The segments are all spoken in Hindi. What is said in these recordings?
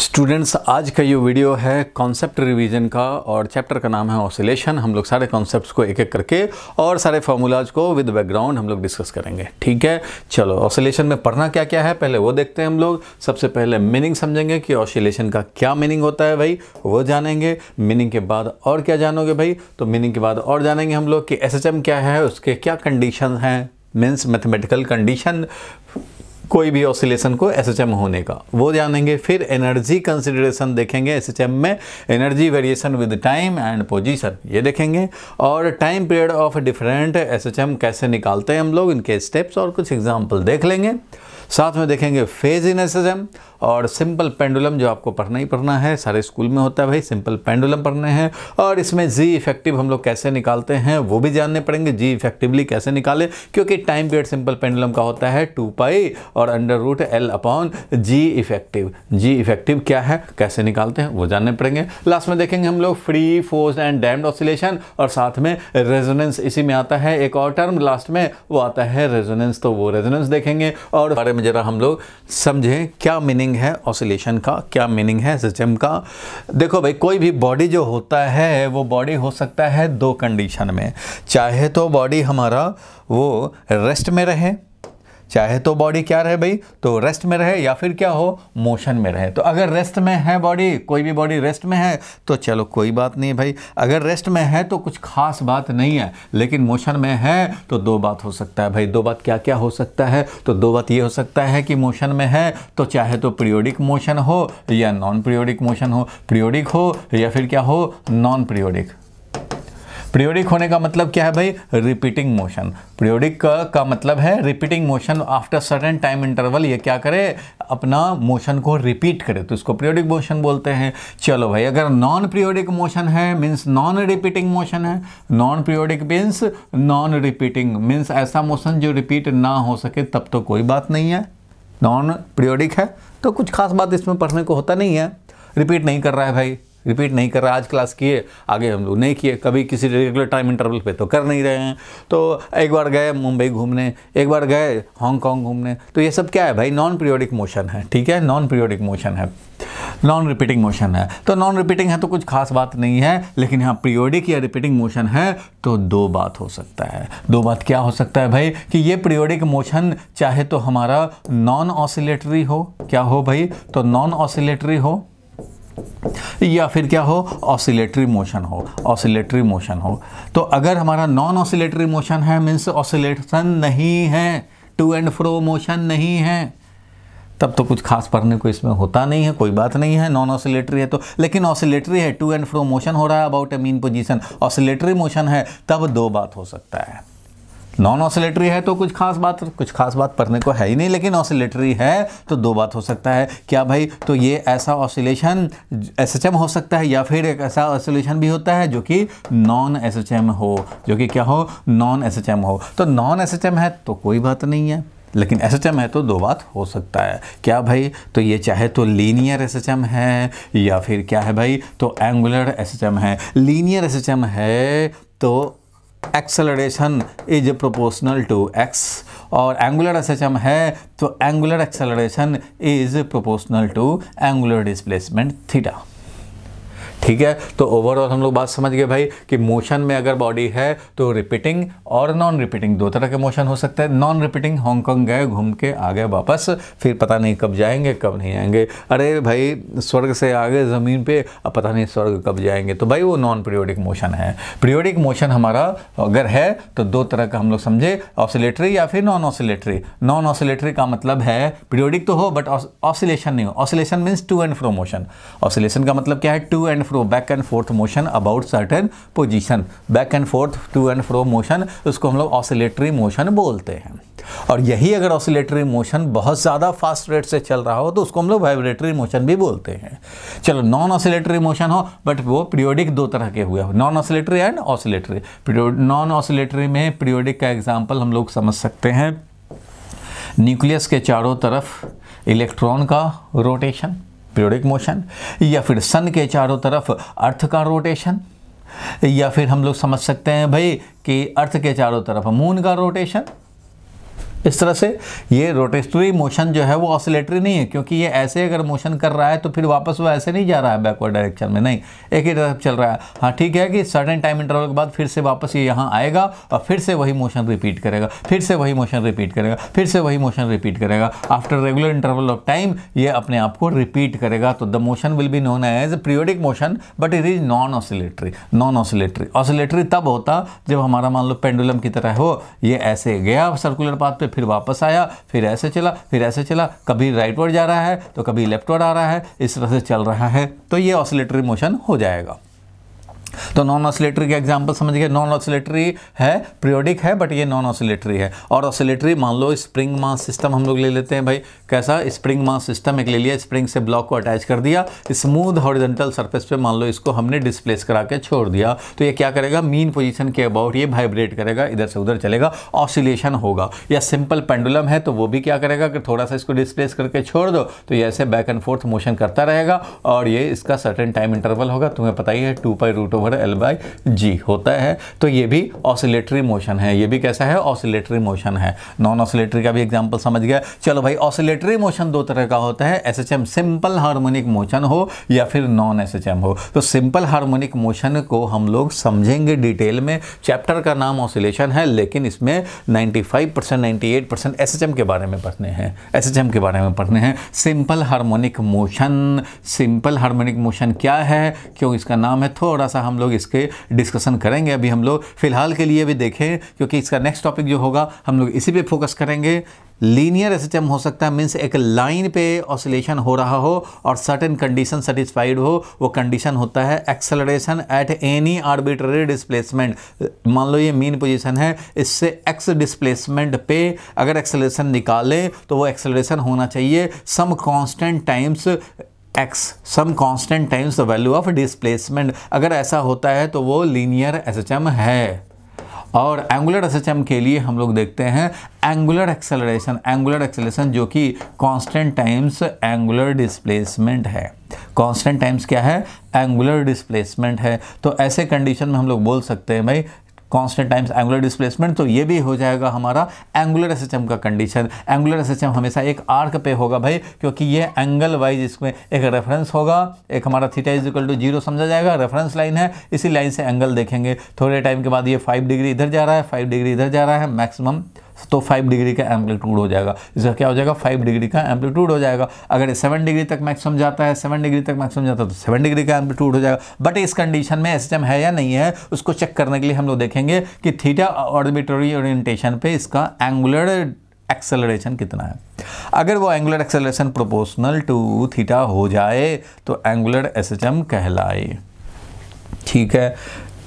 स्टूडेंट्स आज का ये वीडियो है कॉन्सेप्ट रिवीजन का और चैप्टर का नाम है ऑसिलेशन हम लोग सारे कॉन्सेप्ट्स को एक एक करके और सारे फार्मूलाज को विद बैकग्राउंड हम लोग डिस्कस करेंगे ठीक है चलो ऑसिलेशन में पढ़ना क्या क्या है पहले वो देखते हैं हम लोग सबसे पहले मीनिंग समझेंगे कि ऑसिलेशन का क्या मीनिंग होता है भाई वो जानेंगे मीनिंग के बाद और क्या जानोगे भाई तो मीनिंग के बाद और जानेंगे हम लोग कि एस क्या है उसके क्या कंडीशन हैं मीन्स मैथमेटिकल कंडीशन कोई भी ऑसिलेशन को एस होने का वो जानेंगे फिर एनर्जी कंसिडरेशन देखेंगे एस में energy variation with time and position ये देखेंगे और time period of different S कैसे निकालते हैं हम लोग इनके स्टेप्स और कुछ एग्जाम्पल देख लेंगे साथ में देखेंगे फेज इन एस और सिंपल पेंडुलम जो आपको पढ़ना ही पढ़ना है सारे स्कूल में होता है भाई सिंपल पेंडुलम पढ़ने हैं और इसमें जी इफेक्टिव हम लोग कैसे निकालते हैं वो भी जानने पड़ेंगे जी इफेक्टिवली कैसे निकालें क्योंकि टाइम पीरियड सिंपल पेंडुलम का होता है टू पाई और under root L upon G effective G effective क्या है कैसे निकालते हैं वो जानने पड़ेंगे लास्ट में देखेंगे हम लोग free force and damped oscillation और साथ में रेजोनेंस इसी में आता है एक और टर्म लास्ट में वो आता है रेजोनेंस तो वो रेजोनेंस देखेंगे और बारे में जरा हम लोग समझें क्या मीनिंग मीनिंग है ऑसिलेशन का क्या मीनिंग है सिस्टम का देखो भाई कोई भी बॉडी जो होता है वो बॉडी हो सकता है दो कंडीशन में चाहे तो बॉडी हमारा वो रेस्ट में रहे चाहे तो बॉडी क्या रहे भाई तो रेस्ट में रहे या फिर क्या हो मोशन में रहे तो अगर रेस्ट में है बॉडी कोई भी बॉडी रेस्ट में है तो चलो कोई बात नहीं भाई अगर रेस्ट में है तो कुछ खास बात नहीं है लेकिन मोशन में है तो दो बात हो सकता है भाई दो बात क्या क्या हो सकता है तो दो बात ये हो सकता है कि मोशन में है तो चाहे तो प्रियोडिक मोशन हो या नॉन प्रियोडिक मोशन हो प्रियोडिक हो या फिर क्या हो नॉन प्रियोडिक प्रियोडिक होने का मतलब क्या है भाई रिपीटिंग मोशन प्रियोडिक का, मतलब है repeating motion after certain time interval ये क्या करे अपना मोशन को रिपीट करे तो इसको प्रियोडिक मोशन बोलते हैं चलो भाई अगर नॉन प्रियोडिक मोशन है मीन्स नॉन रिपीटिंग मोशन है non periodic means non repeating means ऐसा मोशन जो रिपीट ना हो सके तब तो कोई बात नहीं है नॉन प्रियोडिक है तो कुछ खास बात इसमें पढ़ने को होता नहीं है रिपीट नहीं कर रहा है भाई रिपीट नहीं कर रहा आज क्लास किए आगे हम लोग नहीं किए कभी किसी रेगुलर टाइम इंटरवल पे तो कर नहीं रहे हैं तो एक बार गए मुंबई घूमने एक बार गए हांगकॉन्ग घूमने तो ये सब क्या है भाई नॉन पीरियोडिक मोशन है ठीक है नॉन पीरियोडिक मोशन है नॉन रिपीटिंग मोशन है तो नॉन रिपीटिंग है तो कुछ खास बात नहीं है लेकिन यहाँ पीरियोडिक या रिपीटिंग मोशन है तो दो बात हो सकता है दो बात क्या हो सकता है भाई कि ये पीरियोडिक मोशन चाहे तो हमारा नॉन ऑसिलेटरी हो क्या हो भाई तो नॉन ऑसिलेटरी हो या फिर क्या हो ऑसिलेटरी मोशन हो ऑसिलेटरी मोशन हो तो अगर हमारा नॉन ऑसिलेटरी मोशन है मीन्स ऑसिलेशन नहीं है टू एंड फ्रो मोशन नहीं है तब तो कुछ खास पढ़ने को इसमें होता नहीं है कोई बात नहीं है नॉन ऑसिलेटरी है तो लेकिन ऑसिलेटरी है टू एंड फ्रो मोशन हो रहा है about a mean position oscillatory motion है तब दो बात हो सकता है नॉन ऑसिलेटरी है तो कुछ खास बात कुछ खास बात पढ़ने को है ही नहीं लेकिन ऑसिलेटरी है तो दो बात हो सकता है क्या भाई तो ये ऐसा ऑसिलेशन एस हो सकता है या फिर एक ऐसा ऑसिलेशन भी होता है जो कि नॉन एस हो जो कि क्या हो नॉन एस हो तो नॉन एस है तो कोई बात नहीं है लेकिन एस है तो दो बात हो सकता है क्या भाई तो ये चाहे तो लीनियर एस है या फिर क्या है भाई तो एंगुलर एस है लीनियर एस है तो acceleration is proportional to X और एंगुलर एम है तो angular acceleration is proportional to angular displacement theta ठीक है तो ओवरऑल हम लोग बात समझ गए भाई कि मोशन में अगर बॉडी है तो रिपीटिंग और नॉन रिपीटिंग दो तरह के मोशन हो सकते हैं नॉन रिपीटिंग हांगकॉन्ग गए घूम के आ गए वापस फिर पता नहीं कब जाएंगे कब नहीं आएंगे अरे भाई स्वर्ग से आ गए ज़मीन पे अब पता नहीं स्वर्ग कब जाएंगे तो भाई वो नॉन पीरियोडिक मोशन है पीरियोडिक मोशन हमारा अगर है तो दो तरह का हम लोग समझे ऑसिलेटरी या फिर नॉन ऑसिलेटरी नॉन ऑसिलेटरी का मतलब है पीरियोडिक तो हो बट ऑसिलेशन नहीं हो oscillation means to and fro motion oscillation का मतलब क्या है to and fro back and forth motion about certain position back and forth to and fro motion उसको हम लोग ऑसिलेटरी मोशन बोलते हैं और यही अगर ऑसिलेटरी मोशन बहुत ज़्यादा फास्ट रेट से चल रहा हो तो उसको हम लोग वाइब्रेटरी मोशन भी बोलते हैं चलो नॉन ऑसिलेटरी मोशन हो बट वो पीरियोडिक दो तरह के हुए हो non oscillatory and oscillatory non oscillatory में पीरियोडिक का एग्जाम्पल हम लोग समझ सकते हैं न्यूक्लियस के चारों तरफ इलेक्ट्रॉन का रोटेशन पीरियोडिक मोशन या फिर सन के चारों तरफ अर्थ का रोटेशन या फिर हम लोग समझ सकते हैं भाई कि अर्थ के चारों तरफ मून का रोटेशन इस तरह से ये रोटेटरी मोशन जो है वो ऑसिलेटरी नहीं है क्योंकि ये ऐसे अगर मोशन कर रहा है तो फिर वापस वो ऐसे नहीं जा रहा है बैकवर्ड डायरेक्शन में नहीं एक ही तरफ चल रहा है हाँ ठीक है कि सर्टेन टाइम इंटरवल के बाद फिर से वापस ये यहाँ आएगा और फिर से वही मोशन रिपीट करेगा फिर से वही मोशन रिपीट करेगा फिर से वही मोशन रिपीट करेगा after regular interval of time ये अपने आप को रिपीट करेगा तो the motion will be known as periodic motion but it is non oscillatory non oscillatory oscillatory तब होता जब हमारा मान लो पेंडुलम की तरह हो ये ऐसे गया सर्कुलर पाथ पे से फिर वापस आया फिर ऐसे चला फिर ऐसे चला कभी राइटवर्ड जा रहा है तो कभी लेफ्टवर्ड आ रहा है इस तरह से चल रहा है तो ये ऑसिलेटरी मोशन हो जाएगा तो नॉन ऑसिलेटरी के एग्जाम्पल समझ गए नॉन ऑसिलेटरी है प्रियोडिक है बट ये नॉन ऑसिलेटरी है और ऑसिलेटरी मान लो स्प्रिंग मास सिस्टम हम लोग ले लेते हैं भाई कैसा स्प्रिंग मास सिस्टम एक ले लिया स्प्रिंग से ब्लॉक को अटैच कर दिया स्मूथ हॉरिजेंटल सर्फेस पर मान लो इसको हमने डिस्प्लेस करा के छोड़ दिया तो ये क्या करेगा मीन पोजिशन के अबाउट ये वाइब्रेट करेगा इधर से उधर चलेगा ऑसिलेशन होगा या सिंपल पेंडुलम है तो वो भी क्या करेगा कि थोड़ा सा इसको डिस्प्लेस करके छोड़ दो तो ये ऐसे बैक एंड फोर्थ मोशन करता रहेगा और ये इसका सर्टेन टाइम इंटरवल होगा तुम्हें पता ही है two pi root over over L by G होता है तो ये भी ऑसिलेटरी मोशन है ये भी कैसा है ऑसिलेटरी मोशन है नॉन ऑसिलेटरी का भी एग्जाम्पल समझ गया चलो भाई ऑसिलेटरी मोशन दो तरह का होता है S H M simple harmonic motion हो या फिर नॉन एस एच एम हो तो सिंपल हारमोनिक मोशन को हम लोग समझेंगे डिटेल में चैप्टर का नाम ऑसिलेशन है लेकिन इसमें 95 percent ninety eight percent S H M के बारे में पढ़ने हैं एस एच एम के बारे में पढ़ने हैं simple harmonic motion simple harmonic motion क्या है क्यों इसका नाम है थोड़ा सा हम लोग इसके डिस्कशन करेंगे अभी हम लोग फ़िलहाल के लिए भी देखें क्योंकि इसका नेक्स्ट टॉपिक जो होगा हम लोग इसी पे फोकस करेंगे लीनियर एस हो सकता है मीन्स एक लाइन पे ऑसिलेशन हो रहा हो और सर्टेन कंडीशन सेटिस्फाइड हो वो कंडीशन होता है acceleration at any arbitrary displacement मान लो ये मीन पोजीशन है इससे एक्स डिस्प्लेसमेंट पे अगर एक्सेलरेशन निकाले तो वो एक्सेलरेशन होना चाहिए some constant times X some constant times the value of displacement अगर ऐसा होता है तो वो लीनियर एस है और एंगुलर एस के लिए हम लोग देखते हैं एंगुलर एक्सेलरेशन एंगुलर एक्सेलरेशन जो कि कांस्टेंट टाइम्स एंगुलर डिस्प्लेसमेंट है कांस्टेंट टाइम्स क्या है एंगुलर डिस्प्लेसमेंट है तो ऐसे कंडीशन में हम लोग बोल सकते हैं भाई कॉन्स्टेंट टाइम्स एंगुलर डिस्प्लेसमेंट तो ये भी हो जाएगा हमारा एंगुलर एस का कंडीशन एंगुलर एस हमेशा एक आर्क पे होगा भाई क्योंकि ये एंगल वाइज इसमें एक रेफरेंस होगा एक हमारा theta is equal to zero समझा जाएगा रेफरेंस लाइन है इसी लाइन से एंगल देखेंगे थोड़े टाइम के बाद ये फाइव डिग्री इधर जा रहा है फाइव डिग्री इधर जा रहा है मैक्सिमम तो फाइव डिग्री का एम्पलीट्यूड हो जाएगा इसका क्या हो जाएगा फाइव डिग्री का एम्पलीट्यूड हो जाएगा अगर सेवन डिग्री तक मैक्सिमम जाता है सेवन डिग्री तक मैक्सिमम जाता है तो सेवन डिग्री का एम्पलीट्यूड हो जाएगा बट इस कंडीशन में एस है या नहीं है उसको चेक करने के लिए हम लोग देखेंगे कि थीटा ऑर्बिटरी ओरिएंटेशन पे इसका एंगुलर एक्सेलरेशन कितना है अगर वो angular acceleration proportional to theta हो जाए तो एंगुलर एस कहलाए ठीक है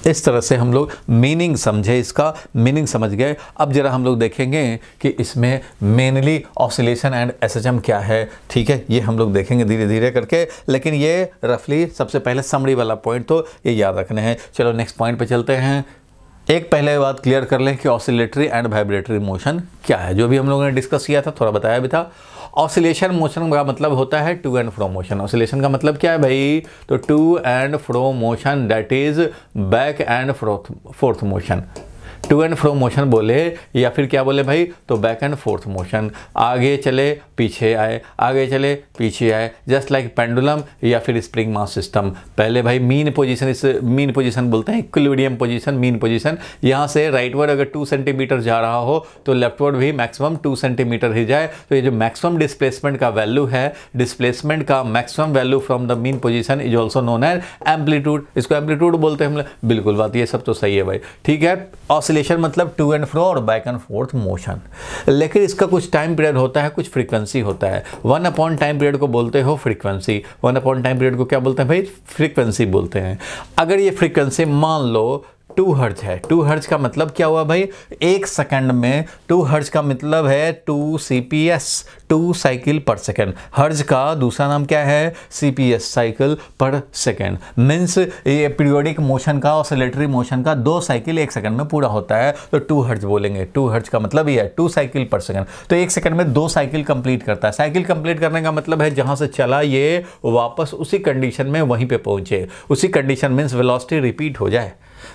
इस तरह से हम लोग मीनिंग समझे इसका मीनिंग समझ गए अब ज़रा हम लोग देखेंगे कि इसमें मेनली ऑसिलेशन एंड एस क्या है ठीक है ये हम लोग देखेंगे धीरे धीरे करके लेकिन ये रफली सबसे पहले समरी वाला पॉइंट तो ये याद रखने हैं चलो नेक्स्ट पॉइंट पे चलते हैं एक पहले बात क्लियर कर लें कि ऑसिलेटरी एंड वाइब्रेटरी मोशन क्या है जो भी हम लोगों ने डिस्कस किया था थोड़ा बताया भी था ऑसिलेशन मोशन का मतलब होता है to and fro motion oscillation का मतलब क्या है भाई तो to and fro motion that is back and forth motion to and fro motion बोले या फिर क्या बोले भाई तो बैक एंड फोर्थ मोशन आगे चले पीछे आए आगे चले पीछे आए जस्ट लाइक पेंडुलम या फिर स्प्रिंग मास सिस्टम पहले भाई मीन पोजीशन इस मीन पोजीशन बोलते हैं इक्विडियम पोजीशन मीन पोजीशन यहाँ से राइट वर्ड अगर टू सेंटीमीटर जा रहा हो तो लेफ्ट वर्ड भी मैक्सिमम टू सेंटीमीटर ही जाए तो ये जो मैक्सिमम डिस्प्लेसमेंट का वैल्यू है डिस्प्लेसमेंट का maximum value from the mean position is also known as amplitude इसको एम्पलीट्यूड बोलते हैं हम बिल्कुल बात ये सब तो सही है भाई ठीक है और ऑसिलेशन मतलब टू एंड फ्रो और बैक एंड फोर्थ मोशन लेकिन इसका कुछ टाइम पीरियड होता है कुछ फ्रीक्वेंसी होता है वन अपॉन टाइम पीरियड को बोलते हो frequency one upon time period को क्या बोलते हैं भाई फ्रीक्वेंसी बोलते हैं अगर ये फ्रीक्वेंसी मान लो टू हर्ज है टू हर्ज का मतलब क्या हुआ भाई एक सेकंड में टू हर्ज का मतलब है two C P S two cycle per second hertz का दूसरा नाम क्या है C P S cycle per second means ये पीरियोडिक मोशन का और सिलेटरी मोशन का दो साइकिल एक सेकंड में पूरा होता है तो टू हर्ज बोलेंगे टू हर्ज का मतलब ये है टू साइकिल पर सेकंड तो एक सेकंड में दो साइकिल कंप्लीट करता है साइकिल कंप्लीट करने का मतलब है जहाँ से चला ये वापस उसी कंडीशन में वहीं पर पहुँचे उसी कंडीशन मीन्स वेलोसिटी रिपीट हो जाए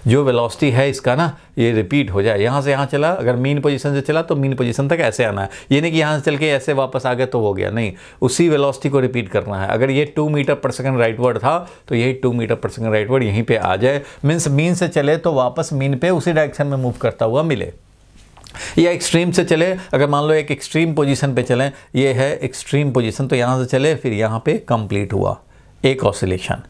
जो वेलोसिटी है इसका ना ये रिपीट हो जाए यहाँ से यहाँ चला अगर मीन पोजीशन से चला तो मीन पोजीशन तक ऐसे आना है ये नहीं कि यहाँ से चल के ऐसे वापस आ गया तो हो गया नहीं उसी वेलोसिटी को रिपीट करना है अगर ये two metre per second rightward था तो यही two metre per second rightward यहीं पर आ जाए मीन्स मीन से चले तो वापस मीन पर उसी डायरेक्शन में मूव करता हुआ मिले या एक्सट्रीम से चले अगर मान लो एक एक्सट्रीम पोजीशन पे चलें ये है एक्सट्रीम पोजीशन तो यहाँ से चले फिर यहाँ पे कंप्लीट हुआ एक ऑसिलेशन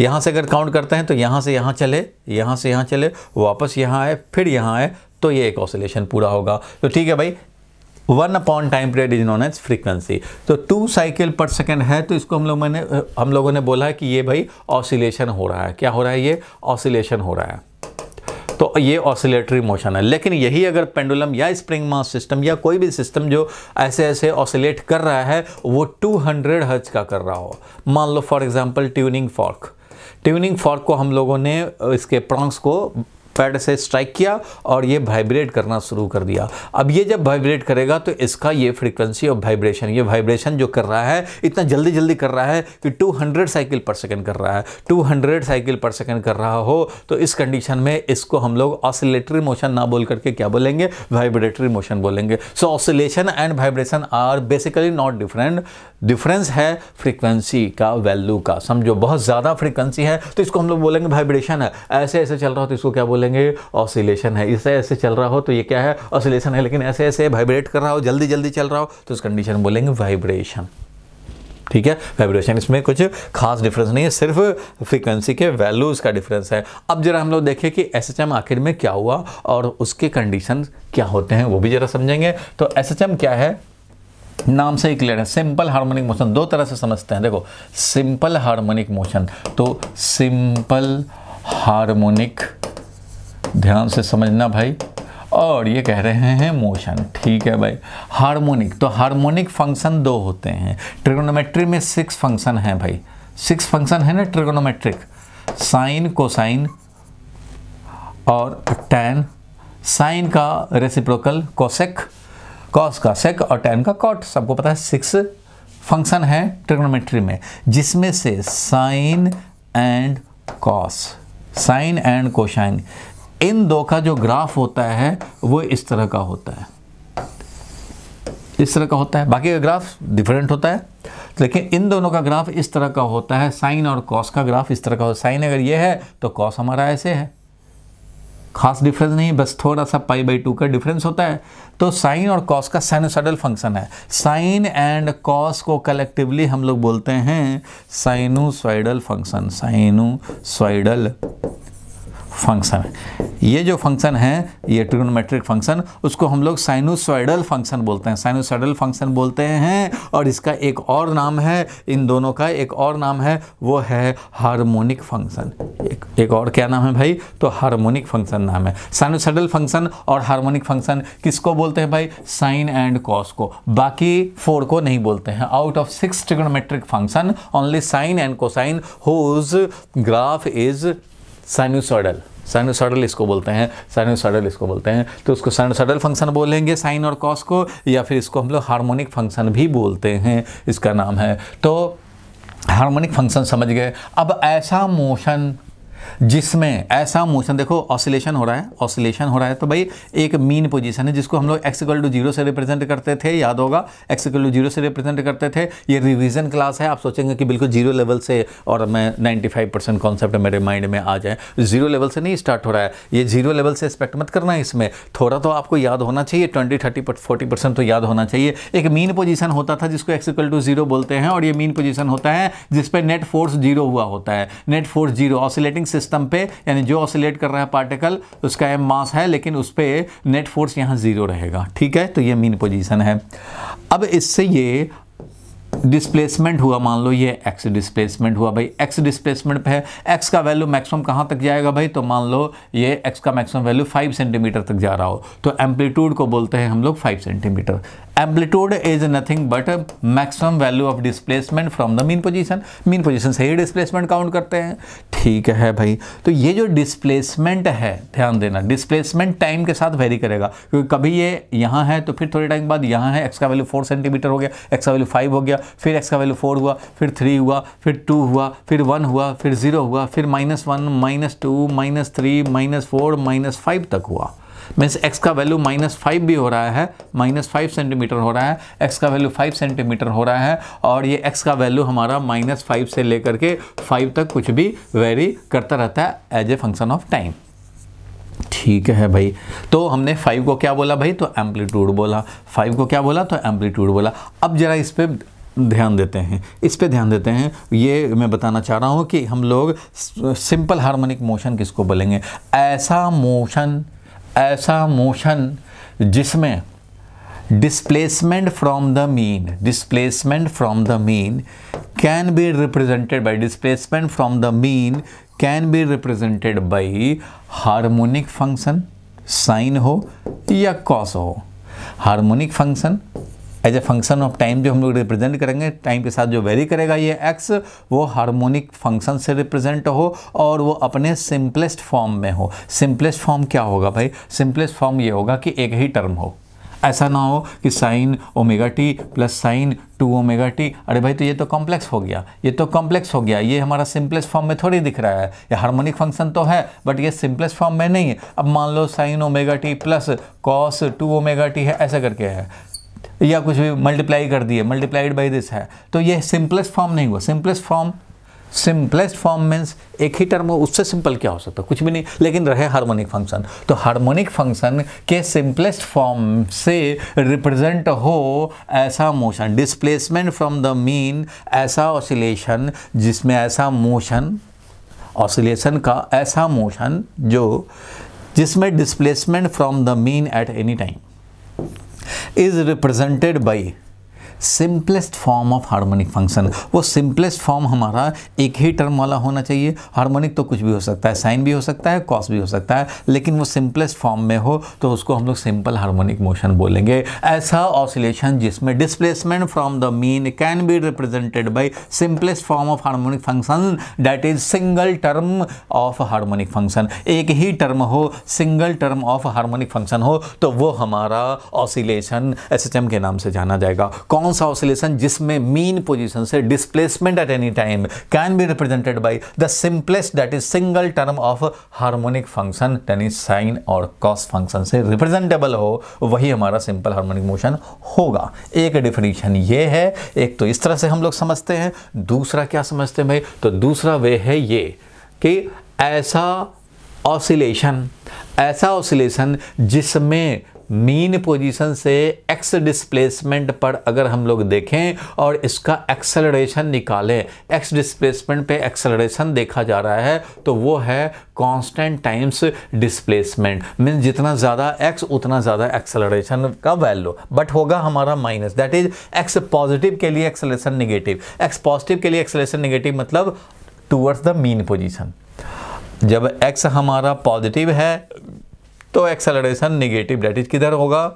यहाँ से अगर काउंट करते हैं तो यहाँ से यहाँ चले यहाँ से यहाँ चले वापस यहाँ आए फिर यहाँ आए तो ये एक ऑसिलेशन पूरा होगा तो ठीक है भाई one upon time period is known as frequency तो टू साइकिल पर सेकेंड है तो इसको हम लोग मैंने हम लोगों ने बोला है कि ये भाई ऑसिलेशन हो रहा है क्या हो रहा है ये ऑसिलेशन हो रहा है तो ये ऑसिलेटरी मोशन है लेकिन यही अगर पेंडुलम या स्प्रिंग मास सिस्टम या कोई भी सिस्टम जो ऐसे ऐसे ऑसिलेट कर रहा है वो 200 हंड्रेड हर्ज का कर रहा हो मान लो for example tuning fork tuning fork को हम लोगों ने इसके प्रॉन्ग्स को पैड से स्ट्राइक किया और ये वाइब्रेट करना शुरू कर दिया अब ये जब वाइब्रेट करेगा तो इसका ये फ्रीक्वेंसी और वाइब्रेशन ये वाइब्रेशन जो कर रहा है इतना जल्दी जल्दी कर रहा है कि 200 साइकिल पर सेकंड कर रहा है 200 साइकिल पर सेकंड कर रहा हो तो इस कंडीशन में इसको हम लोग ऑसिलेटरी मोशन ना बोल करके क्या बोलेंगे वाइब्रेटरी मोशन बोलेंगे so oscillation and vibration are basically not different difference है फ्रीक्वेंसी का वैल्यू का समझो बहुत ज़्यादा फ्रीक्वेंसी है तो इसको हम लोग बोलेंगे वाइब्रेशन है ऐसे ऐसे चल रहा हो तो इसको क्या बोलेंगे बोलेंगे ऑसिलेशन है इससे ऐसे चल रहा हो तो ये क्या है ऑसिलेशन है लेकिन ऐसे ऐसे वाइब्रेट कर रहा हो जल्दी जल्दी चल रहा हो तो उस कंडीशन बोलेंगे वाइब्रेशन ठीक है वाइब्रेशन इसमें कुछ खास डिफरेंस नहीं है सिर्फ फ्रीक्वेंसी के वैल्यूज़ का डिफरेंस है अब जरा हम लोग देखें कि एस आखिर में क्या हुआ और उसके कंडीशन क्या होते हैं वो भी जरा समझेंगे तो एस क्या है नाम से ही क्लियर है सिंपल हार्मोनिक मोशन दो तरह से समझते हैं देखो सिंपल हार्मोनिक मोशन तो सिंपल हार्मोनिक ध्यान से समझना भाई और ये कह रहे हैं मोशन ठीक है भाई हार्मोनिक तो हार्मोनिक फंक्शन दो होते हैं ट्रिगोनोमेट्री में सिक्स फंक्शन हैं भाई सिक्स फंक्शन है ना ट्रिगोनोमेट्रिक साइन कोसाइन और टैन साइन का रेसिप्रोकल कोसेक कॉस का सेक और टैन का कॉट सबको पता है सिक्स फंक्शन है ट्रिग्नोमेट्री में जिसमें से sine and cos sine and cosine इन दो का जो ग्राफ होता है वो इस तरह का होता है इस तरह का होता है बाकी का ग्राफ डिफरेंट होता है लेकिन इन दोनों का ग्राफ इस तरह का होता है साइन और कॉस का ग्राफ इस तरह का होता है साइन अगर ये है तो कॉस हमारा ऐसे है खास डिफरेंस नहीं बस थोड़ा सा पाई बाई टू का डिफरेंस होता है तो साइन और कॉस का साइनोसाइडल फंक्शन है साइन एंड कॉस को कलेक्टिवली हम लोग बोलते हैं साइनोसाइडल फंक्शन साइनोसाइडल फंक्शन ये जो फंक्शन है ये ट्रिग्नोमेट्रिक फंक्शन उसको हम लोग साइनोसॉइडल फंक्शन बोलते हैं साइनोसॉइडल फंक्शन बोलते हैं और इसका एक और नाम है इन दोनों का एक और नाम है वो है हार्मोनिक फंक्शन एक, एक और क्या नाम है भाई तो हार्मोनिक फंक्शन नाम है साइनोसॉइडल फंक्शन और हार्मोनिक फंक्शन किसको बोलते हैं भाई साइन एंड कॉस को बाकी फोर को नहीं बोलते हैं out of six trigonometric function only sine and cosine whose graph is sinusoidal sinusoidal इसको बोलते हैं साइनोसॉडल इसको बोलते हैं तो उसको साइनोसॉडल फंक्शन बोलेंगे साइन और कॉस को या फिर इसको हम लोग हार्मोनिक फंक्शन भी बोलते हैं इसका नाम है तो हार्मोनिक फंक्शन समझ गए अब ऐसा मोशन जिसमें ऐसा मोशन देखो ऑसिलेशन हो रहा है ऑसिलेशन हो रहा है तो भाई एक मीन पोजीशन है जिसको हम लोग एक्सिकल टू जीरो से रिप्रेजेंट करते थे याद होगा एक्सिकल टू जीरो से रिप्रेजेंट करते थे ये रिवीजन क्लास है आप सोचेंगे कि बिल्कुल जीरो लेवल से और मैं नाइन्टी फाइव परसेंट कॉन्सेप्ट मेरे माइंड में आ जाए जीरो लेवल से नहीं स्टार्ट हो रहा है ये जीरो लेवल से एक्सपेक्ट मत करना है इसमें थोड़ा तो आपको याद होना चाहिए ट्वेंटी थर्टी फोर्टी परसेंट तो याद होना चाहिए एक मीन पोजिशन होता था जिसको एक्सिकल टू जीरो बोलते हैं और ये मीन पोजिशन होता है जिसपे नेट फोर्स जीरो हुआ होता है net force zero oscillating system पे यानी जो ऑसिलेट कर रहा है पार्टिकल उसका एम मास है लेकिन उस पर नेट फोर्स यहाँ ज़ीरो रहेगा ठीक है तो ये मीन पोजीशन है अब इससे ये डिस्प्लेसमेंट हुआ मान लो ये एक्स डिस्प्लेसमेंट हुआ भाई एक्स डिस्प्लेसमेंट पे है एक्स का वैल्यू मैक्सिमम कहाँ तक जाएगा भाई तो मान लो ये एक्स का मैक्सिमम वैल्यू फाइव सेंटीमीटर तक जा रहा हो तो एम्पलीट्यूड को बोलते हैं हम लोग five centimetre amplitude is nothing but maximum value of displacement from the mean position mean position से ही डिस्प्लेसमेंट काउंट करते हैं ठीक है भाई तो ये जो डिस्प्लेसमेंट है ध्यान देना डिस्प्लेसमेंट टाइम के साथ वेरी करेगा क्योंकि कभी ये यहाँ है तो फिर थोड़े टाइम बाद यहाँ है एक्स का वैल्यू फोर सेंटीमीटर हो गया एक्स का वैल्यू फाइव हो गया फिर एक्स का वैल्यू फोर हुआ फिर थ्री हुआ फिर टू हुआ फिर वन हुआ फिर ज़ीरो हुआ फिर minus one minus two minus three minus four minus five तक हुआ मीन्स एक्स का वैल्यू माइनस फाइव भी हो रहा है माइनस फाइव सेंटीमीटर हो रहा है एक्स का वैल्यू फाइव सेंटीमीटर हो रहा है और ये एक्स का वैल्यू हमारा माइनस फाइव से लेकर के फाइव तक कुछ भी वेरी करता रहता है as a function of time ठीक है भाई तो हमने फाइव को क्या बोला भाई तो एम्पलीट्यूड बोला फाइव को क्या बोला तो एम्पलीट्यूड बोला अब जरा इस पर ध्यान देते हैं इस पे ध्यान देते हैं ये मैं बताना चाह रहा हूँ कि हम लोग सिंपल हार्मोनिक मोशन किसको बोलेंगे ऐसा मोशन ऐसा मोशन जिसमें displacement from the mean displacement from the mean can be represented by displacement from the mean can be represented by harmonic function sine हो या कॉस हो harmonic function as a function of time जो हम लोग रिप्रेजेंट करेंगे टाइम के साथ जो वेरी करेगा ये एक्स वो हार्मोनिक फंक्शन से रिप्रेजेंट हो और वो अपने सिंपलेस्ट फॉर्म में हो सिंपलेस्ट फॉर्म क्या होगा भाई सिंपलेस्ट फॉर्म ये होगा कि एक ही टर्म हो ऐसा ना हो कि sine omega T plus sine two omega t अरे भाई तो ये तो कॉम्प्लेक्स हो गया ये तो कॉम्प्लेक्स हो गया ये हमारा सिंपलेस्ट फॉर्म में थोड़ी दिख रहा है ये हार्मोनिक फंक्शन तो है बट ये सिंपलेस्ट फॉर्म में नहीं है अब मान लो sine omega T plus cos two omega T है ऐसा करके है या कुछ भी मल्टीप्लाई कर दिए मल्टीप्लाइड बाई दिस है तो ये सिंपलेस्ट फॉर्म नहीं हुआ simplest form simplest form means एक ही टर्म हो उससे सिंपल क्या हो सकता कुछ भी नहीं लेकिन रहे हार्मोनिक फंक्शन तो हार्मोनिक फंक्शन के सिंपलेस्ट फॉर्म से रिप्रेजेंट हो ऐसा motion displacement from the mean ऐसा ऑसिलेशन जिसमें ऐसा मोशन ऑसिलेशन का ऐसा मोशन जो जिसमें displacement from the mean at any time is represented by simplest form of harmonic function वो सिंपलेस्ट फॉर्म हमारा एक ही टर्म वाला होना चाहिए हार्मोनिक तो कुछ भी हो सकता है साइन भी हो सकता है कॉस भी हो सकता है लेकिन वो सिंपलेस्ट फॉर्म में हो तो उसको हम लोग सिंपल हार्मोनिक मोशन बोलेंगे ऐसा ऑसिलेशन जिसमें displacement from the mean can be represented by simplest form of harmonic function that is single term of harmonic function एक ही टर्म हो single term of harmonic function हो तो वो हमारा ऑसिलेशन एस के नाम से जाना जाएगा कौन कौन सा ऑसिलेशन जिसमें मीन पोजीशन से displacement at any time can be represented by the simplest that is single term of harmonic function यानी साइन और कॉस फंक्शन से रिप्रेजेंटेबल हो वही हमारा सिंपल हार्मोनिक मोशन होगा एक डिफिनीशन ये है एक तो इस तरह से हम लोग समझते हैं दूसरा क्या समझते हैं भाई तो दूसरा वे है ये कि ऐसा ऑसिलेशन ऐसा ऑसिलेशन जिसमें मीन पोजीशन से एक्स डिस्प्लेसमेंट पर अगर हम लोग देखें और इसका एक्सलरेशन निकालें एक्स डिस्प्लेसमेंट पे एक्सलरेशन देखा जा रहा है तो वो है कांस्टेंट टाइम्स डिस्प्लेसमेंट मीन जितना ज़्यादा एक्स उतना ज़्यादा एक्सलरेशन का वैल्यू बट होगा हमारा minus that is x positive के लिए एक्सलेशन निगेटिव एक्स पॉजिटिव के लिए एक्सलेशन निगेटिव मतलब टूवर्ड्स द मीन पोजिशन जब एक्स हमारा पॉजिटिव है तो एक्सेलरेशन निगेटिव डेट इज किधर होगा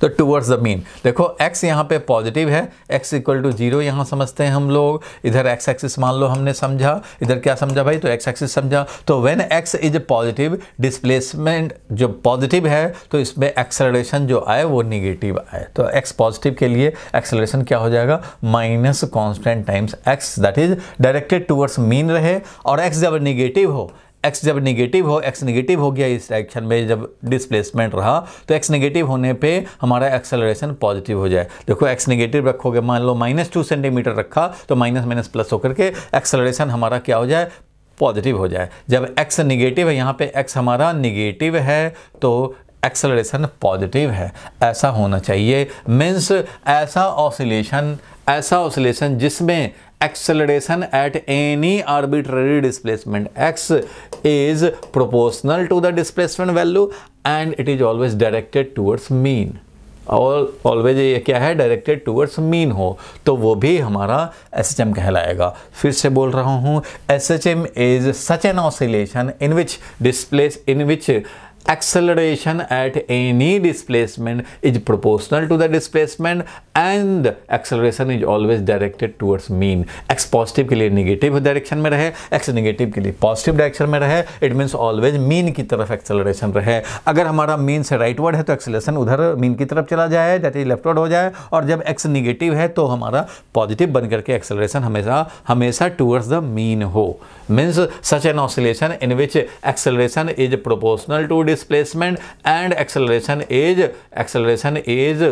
तो टूवर्ड्स द मीन देखो x यहाँ पे पॉजिटिव है x इक्वल टू जीरो यहाँ समझते हैं हम लोग इधर x एक्सिस मान लो हमने समझा इधर क्या समझा भाई तो x एक्सिस समझा तो when x is positive displacement जो पॉजिटिव है तो इसमें एक्सेलरेशन जो आए वो निगेटिव आए तो x पॉजिटिव के लिए एक्सेलरेशन क्या हो जाएगा minus constant times x that is directed towards mean रहे और एक्स जब निगेटिव हो एक्स जब निगेटिव हो एक्स निगेटिव हो गया इस डायरेक्शन में जब डिस्प्लेसमेंट रहा तो एक्स निगेटिव होने पे हमारा एक्सेलरेशन पॉजिटिव हो जाए देखो एक्स निगेटिव रखोगे मान लो माइनस टू सेंटीमीटर रखा तो माइनस माइनस प्लस होकर के एक्सेलरेशन हमारा क्या हो जाए पॉजिटिव हो जाए जब एक्स निगेटिव है यहाँ पे एक्स हमारा निगेटिव है तो एक्सलेशन पॉजिटिव है ऐसा होना चाहिए मीन्स ऐसा ऑसिलेशन ऐसा ऑसिलेशन जिसमें acceleration at any arbitrary displacement x is proportional to the displacement value and it is always directed towards mean और ऑलवेज ये क्या है डायरेक्टेड टूवर्ड्स मीन हो तो वो भी हमारा एस एच एम कहलाएगा फिर से बोल रहा हूँ S H M is such an oscillation in which displace in which acceleration at any displacement is proportional to the displacement and acceleration is always directed towards mean x positive ke liye negative direction mein rahe x negative ke liye positive direction mein rahe it means always mean ki taraf acceleration rahe agar hamara mean se rightward hai to acceleration udhar mean ki taraf chala jaye that is leftward ho jaye aur jab x negative hai to hamara positive बन करके acceleration hamesha hamesha towards the mean ho means such an oscillation in which acceleration is proportional to displacement and acceleration is acceleration is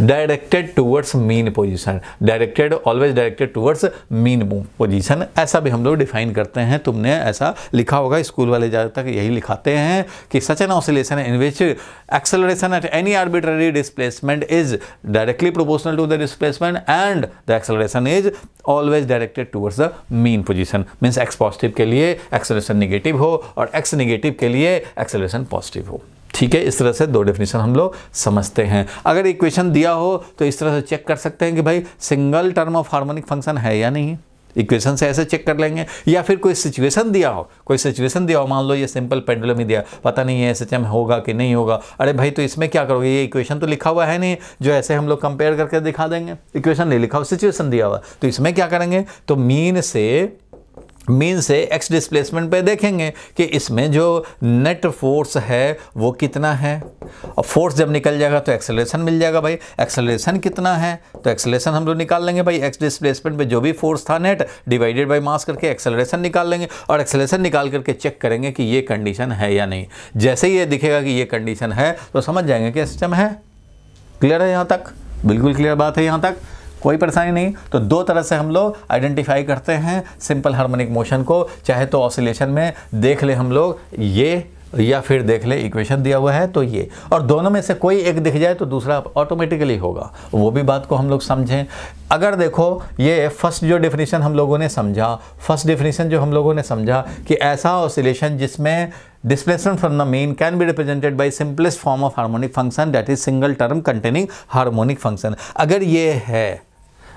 directed towards mean position directed always directed towards mean position ऐसा भी हम लोग डिफाइन करते हैं तुमने ऐसा लिखा होगा स्कूल वाले ज़्यादातर यही लिखाते हैं कि such an oscillation in which acceleration at any arbitrary displacement is directly proportional to the displacement and the acceleration is always directed towards the mean position means x positive के लिए एक्सेलरेशन निगेटिव हो और एक्स निगेटिव के लिए एक्सेलरेशन पॉजिटिव हो ठीक है इस तरह से दो डेफिनेशन हम लोग समझते हैं अगर इक्वेशन दिया हो तो इस तरह से चेक कर सकते हैं कि भाई single term of harmonic function है या नहीं इक्वेशन से ऐसे चेक कर लेंगे या फिर कोई सिचुएशन दिया हो कोई सिचुएशन दिया हो मान लो ये सिंपल पेंडुलम ही दिया पता नहीं है एस होगा कि नहीं होगा अरे भाई तो इसमें क्या करोगे ये इक्वेशन तो लिखा हुआ है नहीं जो ऐसे हम लोग कंपेयर करके दिखा देंगे इक्वेशन नहीं लिखा हुआ सिचुएशन दिया हुआ तो इसमें क्या करेंगे तो मीन से मीन से एक्स डिस्प्लेसमेंट पे देखेंगे कि इसमें जो नेट फोर्स है वो कितना है और फोर्स जब निकल जाएगा तो एक्सेलेशन मिल जाएगा भाई एक्सेलेशन कितना है तो एक्सेलेशन हम लोग निकाल लेंगे भाई एक्स डिस्प्लेसमेंट पे जो भी फोर्स था नेट डिवाइडेड बाय मास करके एक्सेलेशन निकाल लेंगे और एक्सेलेशन निकाल करके चेक करेंगे कि ये कंडीशन है या नहीं जैसे ही ये दिखेगा कि ये कंडीशन है तो समझ जाएंगे कि सिस्टम है क्लियर है यहाँ तक बिल्कुल क्लियर बात है यहाँ तक कोई परेशानी नहीं तो दो तरह से हम लोग आइडेंटिफाई करते हैं सिंपल हार्मोनिक मोशन को चाहे तो ऑसिलेशन में देख ले हम लोग ये या फिर देख ले इक्वेशन दिया हुआ है तो ये और दोनों में से कोई एक दिख जाए तो दूसरा ऑटोमेटिकली होगा वो भी बात को हम लोग समझें अगर देखो ये फर्स्ट जो डिफिनीशन हम लोगों ने समझा फर्स्ट डिफिनीशन जो हम लोगों ने समझा कि ऐसा ऑसिलेशन जिसमें displacement from the mean can be represented by simplest form of harmonic function that is single term containing harmonic function अगर ये है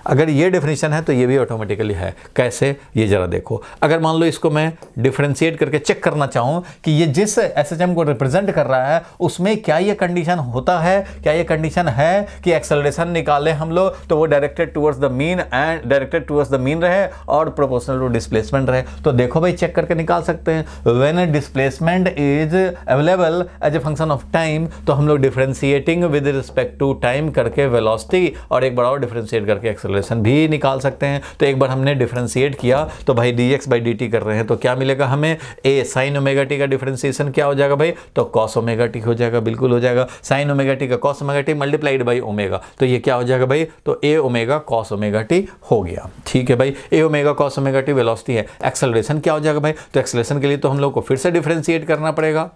अगर ये डेफिनेशन है तो ये भी ऑटोमेटिकली है कैसे ये ज़रा देखो अगर मान लो इसको मैं डिफ्रेंशिएट करके चेक करना चाहूँ कि ये जिस एस को रिप्रेजेंट कर रहा है उसमें क्या ये कंडीशन होता है क्या ये कंडीशन है कि एक्सेलरेशन निकालें हम लोग तो वो directed towards the mean and directed towards the mean रहे और प्रोपोर्शनल टू डिस्प्लेसमेंट रहे तो देखो भाई चेक करके निकाल सकते हैं when displacement is available as a function of time तो हम लोग differentiating with respect to time करके वेलॉसिटी और एक बड़ा डिफ्रेंशिएट करके एक्सेल एक्सेलरेशन भी निकाल सकते हैं तो एक बार हमने डिफ्रेंशिएट किया तो भाई d x by d t कर रहे हैं तो क्या मिलेगा हमें ए साइन ओमेगा टी का डिफ्रेंसिएशन क्या हो जाएगा भाई तो कॉस ओमेगा टी हो जाएगा बिल्कुल हो जाएगा साइन ओमेगा टी का cos omega t multiplied by omega तो ये क्या हो जाएगा भाई तो ए ओमेगा कॉस ओमेगा टी हो गया ठीक है भाई ए omega cos omega t velocity है एक्सेलरेशन क्या हो जाएगा भाई तो एक्सेलरेशन के लिए तो हम लोग को फिर से डिफ्रेंशिएट करना पड़ेगा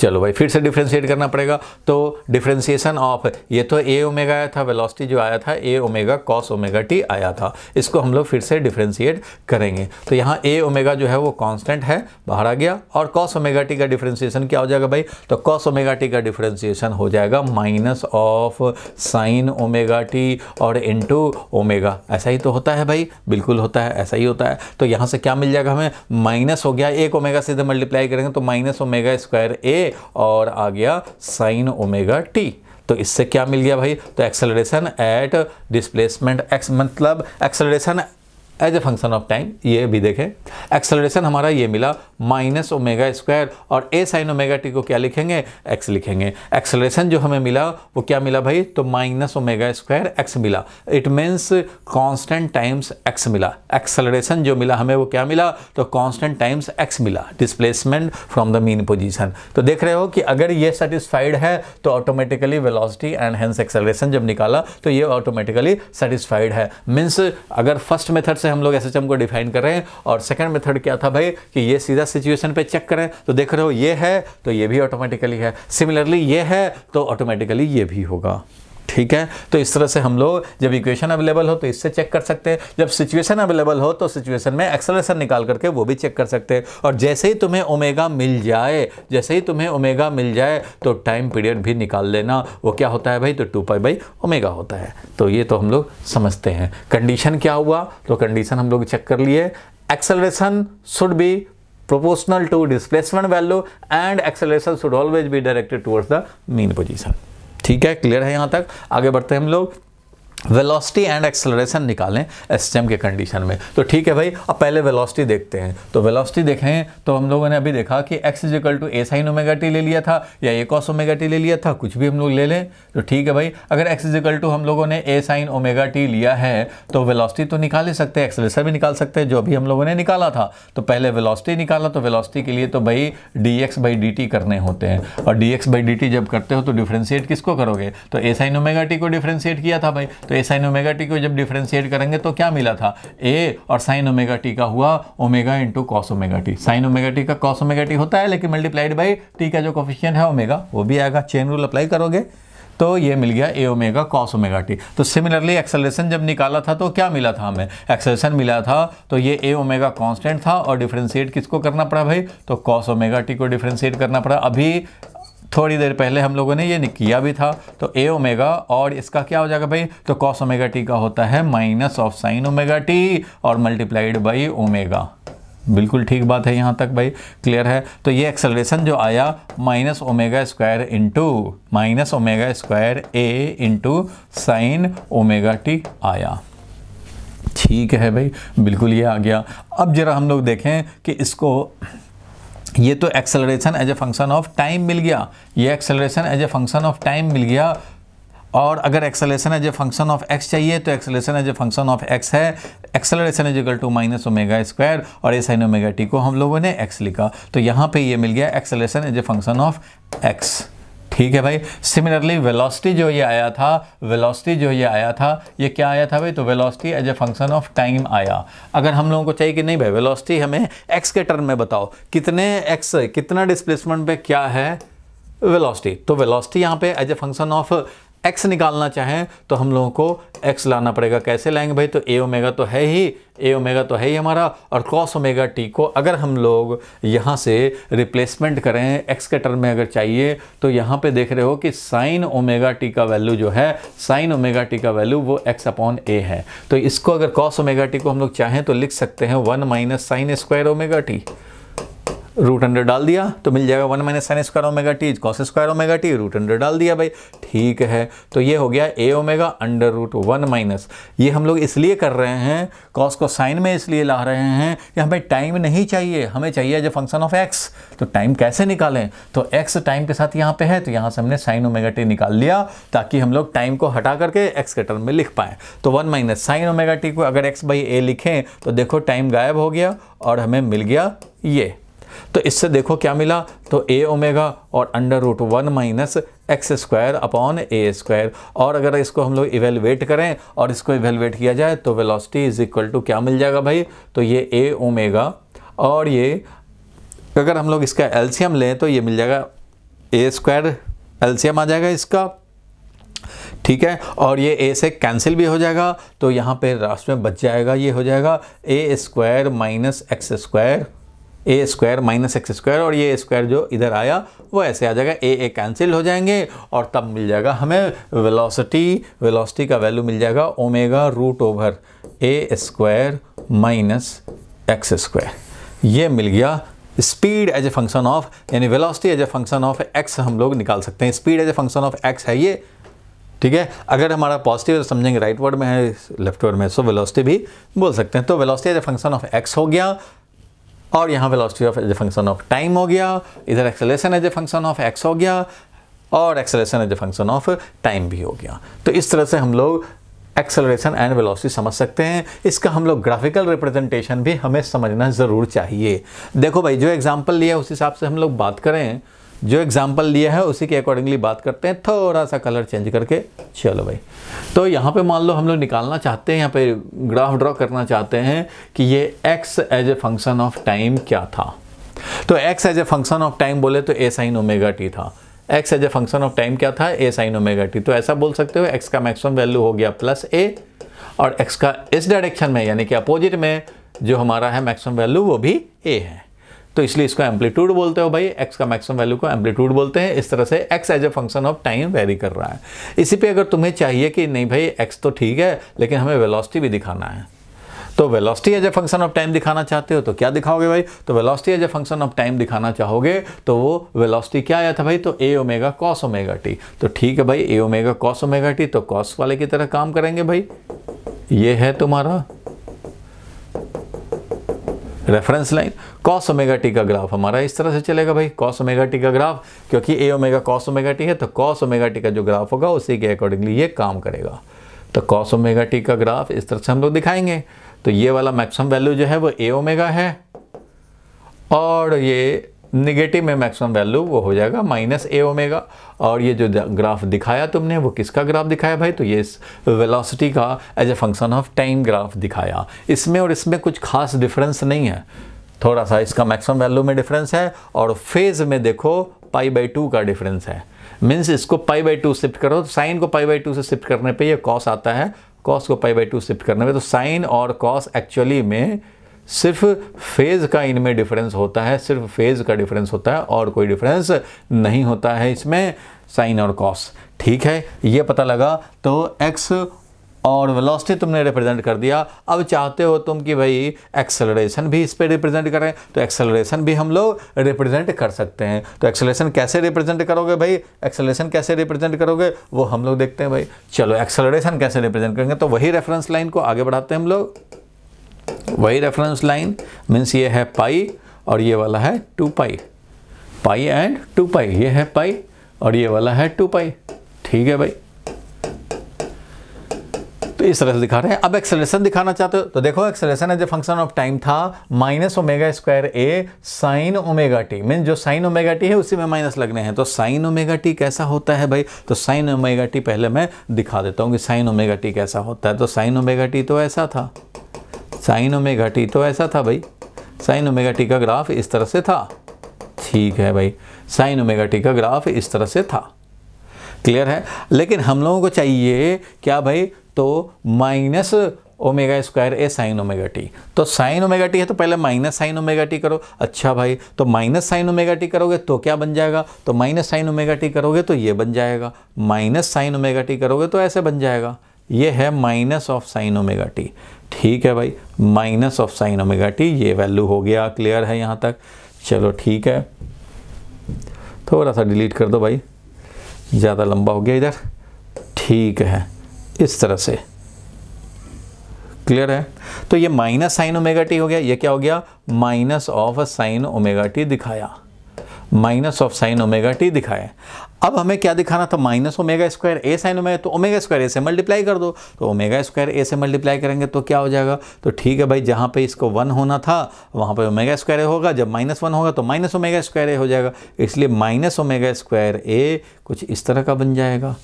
चलो भाई फिर से डिफ्रेंशिएट करना पड़ेगा तो डिफ्रेंशिएशन ऑफ ये तो ए ओमेगा आया था वेलोसिटी जो आया था a omega cos omega t आया था इसको हम लोग फिर से डिफ्रेंशिएट करेंगे तो यहाँ ए ओमेगा जो है वो कांस्टेंट है बाहर आ गया और कॉस ओमेगा टी का डिफ्रेंशिएशन क्या हो जाएगा भाई तो कॉस ओमेगा टी का डिफ्रेंशिएशन हो जाएगा minus of sine omega T और इंटू ओमेगा ऐसा ही तो होता है भाई बिल्कुल होता है ऐसा ही होता है तो यहाँ से क्या मिल जाएगा हमें माइनस हो गया एक ओमेगा सीधे मल्टीप्लाई करेंगे तो माइनस ओमेगा स्क्वायर ए और आ गया साइन ओमेगा टी तो इससे क्या मिल गया भाई तो एक्सेलरेशन एट डिस्प्लेसमेंट एक्स मतलब acceleration as a function of time ये भी देखें एक्सेलरेशन हमारा ये मिला माइनस ओमेगा स्क्वायर और ए साइन ओमेगा टी को क्या लिखेंगे एक्स लिखेंगे एक्सलरेशन जो हमें मिला वो क्या मिला भाई तो माइनस ओमेगा स्क्वायर एक्स मिला it means constant times x मिला एक्सलरेशन जो मिला हमें वो क्या मिला तो कॉन्स्टेंट टाइम्स एक्स मिला displacement from the mean position तो देख रहे हो कि अगर ये सेटिस्फाइड है तो automatically velocity and hence acceleration जब निकाला तो ये ऑटोमेटिकली सेटिस्फाइड है मीन्स अगर फर्स्ट मेथड से हम लोग एस को डिफाइन कर रहे हैं और सेकंड मेथड क्या था भाई कि ये सीधा सिचुएशन पे चेक करें तो देख रहे हो ये है तो ये भी ऑटोमेटिकली है सिमिलरली ये है तो ऑटोमेटिकली ये भी होगा ठीक है तो इस तरह से हम लोग जब इक्वेशन अवेलेबल हो तो इससे चेक कर सकते हैं जब सिचुएशन अवेलेबल हो तो सिचुएशन में एक्सलेशन निकाल करके वो भी चेक कर सकते हैं और जैसे ही तुम्हें ओमेगा मिल जाए जैसे ही तुम्हें ओमेगा मिल जाए तो टाइम पीरियड भी निकाल लेना वो क्या होता है भाई तो टू पाई बाई ओमेगा होता है तो ये तो हम लोग समझते हैं कंडीशन क्या हुआ तो कंडीशन हम लोग चेक कर लिए acceleration should be proportional to displacement value and acceleration should always be directed towards the mean position ठीक है क्लियर है यहाँ तक आगे बढ़ते हैं हम लोग वेलोसिटी एंड एक्सेलरेशन निकालें एसटीएम के कंडीशन में तो ठीक है भाई अब पहले वेलोसिटी देखते हैं तो वेलोसिटी देखें तो हम लोगों ने अभी देखा कि x is equal to A sine omega T ले लिया था या ए कॉस ओमेगा टी ले लिया था कुछ भी हम लोग ले लें तो ठीक है भाई अगर एक्स इज इक्वल टू हम लोगों ने ए साइन ओमेगा टी लिया है तो वेलोसिटी तो निकाल ही सकते हैं एक्सलेसर भी निकाल सकते हैं जो अभी हम लोगों ने निकाला था तो पहले वेलोसिटी निकाला तो वेलोसिटी के लिए तो भाई d x by d t करने होते हैं और d x by d t जब करते हो तो डिफ्रेंशिएट किसको करोगे तो ए साइन ओमेगा टी को डिफ्रेंशिएट किया था भाई तो ए साइन ओमेगा टी को जब डिफ्रेंशिएट करेंगे तो क्या मिला था ए और साइन ओमेगा टी का हुआ omega into cos omega t sine omega T का कॉस ओमेगा टी होता है लेकिन मल्टीप्लाइड बाई टी का जो कॉफिशियन है ओमेगा वो भी आएगा चेन रूल अप्लाई करोगे तो ये मिल गया a omega cos omega T तो सिमिलरली एक्सेलरेशन जब निकाला था तो क्या मिला था हमें एक्सेलरेशन मिला था तो ये ए ओमेगा कांस्टेंट था और डिफ्रेंशिएट किसको करना पड़ा भाई तो कॉस ओमेगा टी को डिफ्रेंशिएट करना पड़ा अभी थोड़ी देर पहले हम लोगों ने ये किया भी था तो ए ओमेगा और इसका क्या हो जाएगा भाई तो कॉस ओमेगा टी का होता है minus of sine omega T और मल्टीप्लाइड बाई ओमेगा बिल्कुल ठीक बात है यहाँ तक भाई क्लियर है तो ये एक्सेलरेशन जो आया minus omega square into minus omega square a into sine omega t आया ठीक है भाई बिल्कुल ये आ गया अब ज़रा हम लोग देखें कि इसको ये तो acceleration as a function of time मिल गया ये acceleration as a function of time मिल गया और अगर acceleration as a function of x चाहिए तो acceleration as a function of x है acceleration is equal to minus omega square और ए साइन ओमेगा टी को हम लोगों ने एक्स लिखा तो यहाँ पे ये मिल गया acceleration as a function of x ठीक है भाई सिमिलरली वेलोसिटी जो ये आया था वेलोसिटी जो ये आया था ये क्या आया था भाई तो velocity as a function of time आया अगर हम लोगों को चाहिए कि नहीं भाई वेलोसिटी हमें एक्स के टर्म में बताओ कितने एक्स कितना डिस्प्लेसमेंट पे क्या है वेलोसिटी तो वेलोसिटी यहाँ पे as a function of x निकालना चाहें तो हम लोगों को एक्स लाना पड़ेगा कैसे लाएंगे भाई तो ए ओमेगा तो है ही ए ओमेगा तो है ही हमारा और कॉस ओमेगा टी को अगर हम लोग यहाँ से रिप्लेसमेंट करें एक्स के टर्म में अगर चाहिए तो यहाँ पे देख रहे हो कि साइन ओमेगा टी का वैल्यू जो है साइन ओमेगा टी का वैल्यू वो एक्स अपॉन ए है तो इसको अगर कॉस ओमेगा टी को हम लोग चाहें तो लिख सकते हैं one minus sine square omega t root under डाल दिया तो मिल जाएगा one minus sine square omega T cos square omega t root under डाल दिया भाई ठीक है तो ये हो गया a omega under root one minus ये हम लोग इसलिए कर रहे हैं कॉस को साइन में इसलिए ला रहे हैं कि हमें टाइम नहीं चाहिए हमें चाहिए जो फंक्शन ऑफ एक्स तो टाइम कैसे निकालें तो एक्स टाइम के साथ यहाँ पर है तो यहाँ से हमने साइन ओमेगा टी निकाल लिया ताकि हम लोग टाइम को हटा करके एक्स के टर्म में लिख पाएँ तो one minus sine omega T को अगर एक्स बाई ए लिखें तो देखो टाइम गायब हो गया और हमें मिल गया ये तो इससे देखो क्या मिला तो ए ओमेगा और under root one minus x square upon a square और अगर इसको हम लोग इवेलुएट करें और इसको इवेलुएट किया जाए तो वेलोसिटी इज इक्वल टू क्या मिल जाएगा भाई तो ये ए ओमेगा और ये अगर हम लोग इसका एल्सियम लें तो ये मिल जाएगा ए स्क्वायर एल्सियम आ जाएगा इसका ठीक है और ये ए से कैंसिल भी हो जाएगा तो यहाँ पे रास्ते में बच जाएगा ये हो जाएगा a square minus x square A square minus x square और ये स्क्वायर जो इधर आया वो ऐसे आ जाएगा ए ए कैंसिल हो जाएंगे और तब मिल जाएगा हमें वेलोसिटी वेलोसिटी का वैल्यू मिल जाएगा omega root over a square minus x square ये मिल गया speed as a function of यानी velocity as a function of x हम लोग निकाल सकते हैं speed as a function of x है ये ठीक है अगर हमारा पॉजिटिव समझेंगे राइट वर्ड में है लेफ्ट वर्ड में सो वेलोसिटी भी बोल सकते हैं तो velocity as a function of x हो गया और यहाँ velocity of as a function of time हो गया इधर acceleration as a function of x हो गया और acceleration as a function of time भी हो गया तो इस तरह से हम लोग एक्सेलरेशन एंड वेलोसिटी समझ सकते हैं इसका हम लोग ग्राफिकल रिप्रेजेंटेशन भी हमें समझना ज़रूर चाहिए देखो भाई जो एग्जाम्पल लिया उस हिसाब से हम लोग बात करें जो एग्जाम्पल लिया है उसी के अकॉर्डिंगली बात करते हैं थोड़ा सा कलर चेंज करके चलो भाई तो यहाँ पे मान लो हम लोग निकालना चाहते हैं यहाँ पे ग्राफ ड्रॉ करना चाहते हैं कि ये x as a function of time क्या था तो x as a function of time बोले तो ए साइन ओमेगा टी था x as a function of time क्या था ए साइन ओमेगा टी तो ऐसा बोल सकते हो x का मैक्सिमम वैल्यू हो गया प्लस ए और एक्स का इस डायरेक्शन में यानी कि अपोजिट में जो हमारा है मैक्सिमम वैल्यू वो भी ए है तो इसलिए इसको एम्पलीट्यूड बोलते हो भाई एक्स का मैक्सिमम वैल्यू को एम्पलीट्यूड बोलते हैं इस तरह से x as a function of time vary कर रहा है इसी पे अगर तुम्हें चाहिए कि नहीं भाई एक्स तो ठीक है लेकिन हमें वेलोसिटी भी दिखाना है तो velocity as a function of time दिखाना चाहते हो तो क्या दिखाओगे भाई तो velocity as a function of time दिखाना चाहोगे तो वो वेलोसिटी क्या आया था भाई तो ए ओमेगा कॉस ओमेगा टी तो ठीक है भाई ए ओमेगा कॉस ओमेगा टी तो कॉस वाले की तरह काम करेंगे भाई ये है तुम्हारा reference line cos omega T का ग्राफ हमारा इस तरह से चलेगा भाई कॉस ओमेगा टी का ग्राफ क्योंकि A omega cos omega T है तो कॉस ओमेगा टी का जो ग्राफ होगा उसी के अकॉर्डिंगली ये काम करेगा तो कॉस ओमेगा टी का ग्राफ इस तरह से हम लोग दिखाएंगे तो ये वाला मैक्सिमम वैल्यू जो है वो ए ओमेगा है और ये निगेटिव में मैक्सिमम वैल्यू वो हो जाएगा माइनस ए ओमेगा और ये जो ग्राफ दिखाया तुमने वो किसका ग्राफ दिखाया भाई तो ये इस वेलोसिटी का as a function of time graph दिखाया इसमें और इसमें कुछ खास डिफरेंस नहीं है थोड़ा सा इसका मैक्सिमम वैल्यू में डिफरेंस है और फेज़ में देखो पाई बाई टू का डिफरेंस है मीन्स इसको पाई बाई टू शिफ्ट करो तो साइन को पाई बाई टू से शिफ्ट करने पे ये कॉस आता है कॉस को पाई बाई टू शिफ्ट करने पे तो साइन और कॉस एक्चुअली में सिर्फ फेज़ का इनमें डिफरेंस होता है सिर्फ फेज़ का डिफरेंस होता है और कोई डिफरेंस नहीं होता है इसमें साइन और कॉस ठीक है ये पता लगा तो एक्स और वेलोसिटी तुमने रिप्रेजेंट कर दिया अब चाहते हो तुम कि भाई एक्सेलरेशन भी इस पर रिप्रेजेंट करें तो एक्सेलरेशन भी हम लोग रिप्रेजेंट कर सकते हैं तो एक्सेलरेशन कैसे रिप्रेजेंट करोगे भाई एक्सेलरेशन कैसे रिप्रेजेंट करोगे वो हम लोग देखते हैं भाई चलो एक्सेलरेशन कैसे रिप्रेजेंट करेंगे तो वही रेफरेंस लाइन को आगे बढ़ाते हैं हम लोग वही रेफरेंस लाइन मीन्स ये है पाई और ये वाला है two pi pi and two pi ये है पाई और ये वाला है टू पाई ठीक है भाई तो इस तरह से दिखा रहे हैं अब एक्सेलेशन दिखाना चाहते हो तो देखो acceleration as a function of time था माइनस ओमेगा स्क्वायर ए साइन ओमेगा टी मीन जो साइन ओमेगा टी है उसी में माइनस लगने हैं तो साइन ओमेगा टी कैसा होता है भाई तो साइन ओमेगा टी पहले मैं दिखा देता हूँ कि साइन ओमेगा टी कैसा होता है तो साइन ओमेगा टी तो ऐसा था साइन ओमेगा टी तो ऐसा था भाई साइन ओमेगा टी का ग्राफ इस तरह से था ठीक है भाई साइन ओमेगा टी का ग्राफ इस तरह से था क्लियर है लेकिन हम लोगों को चाहिए क्या भाई तो माइनस ओमेगा स्क्वायर ए साइन ओमेगा टी तो साइन ओमेगा टी है तो पहले माइनस साइन ओमेगा टी करो अच्छा भाई तो माइनस साइन ओमेगा टी करोगे तो क्या बन जाएगा तो माइनस साइन ओमेगा टी करोगे तो ये बन जाएगा माइनस साइन ओमेगा टी करोगे तो ऐसे बन जाएगा ये है minus of sine omega t ठीक है भाई minus of sine omega T ये वैल्यू हो गया क्लियर है यहाँ तक चलो ठीक है थोड़ा सा डिलीट कर दो भाई ज़्यादा लंबा हो गया इधर ठीक है इस तरह से क्लियर है तो ये माइनस साइन ओमेगा टी हो गया ये क्या हो गया minus of sine omega t दिखाया minus of sine omega t दिखाया अब हमें क्या दिखाना था माइनस ओमेगा स्क्वायर ए साइन ओमेगा तो ओमेगा स्क्वायर ए से मल्टीप्लाई कर दो तो ओमेगा स्क्वायर ए से मल्टीप्लाई करेंगे तो क्या हो जाएगा तो ठीक है भाई जहाँ पे इसको वन होना था वहाँ पे ओमेगा स्क्वायर ए होगा जब माइनस वन होगा तो माइनस ओमेगा स्क्वायर ए हो जाएगा इसलिए माइनस ओमेगा स्क्वायर ए कुछ इस तरह का बन जाएगा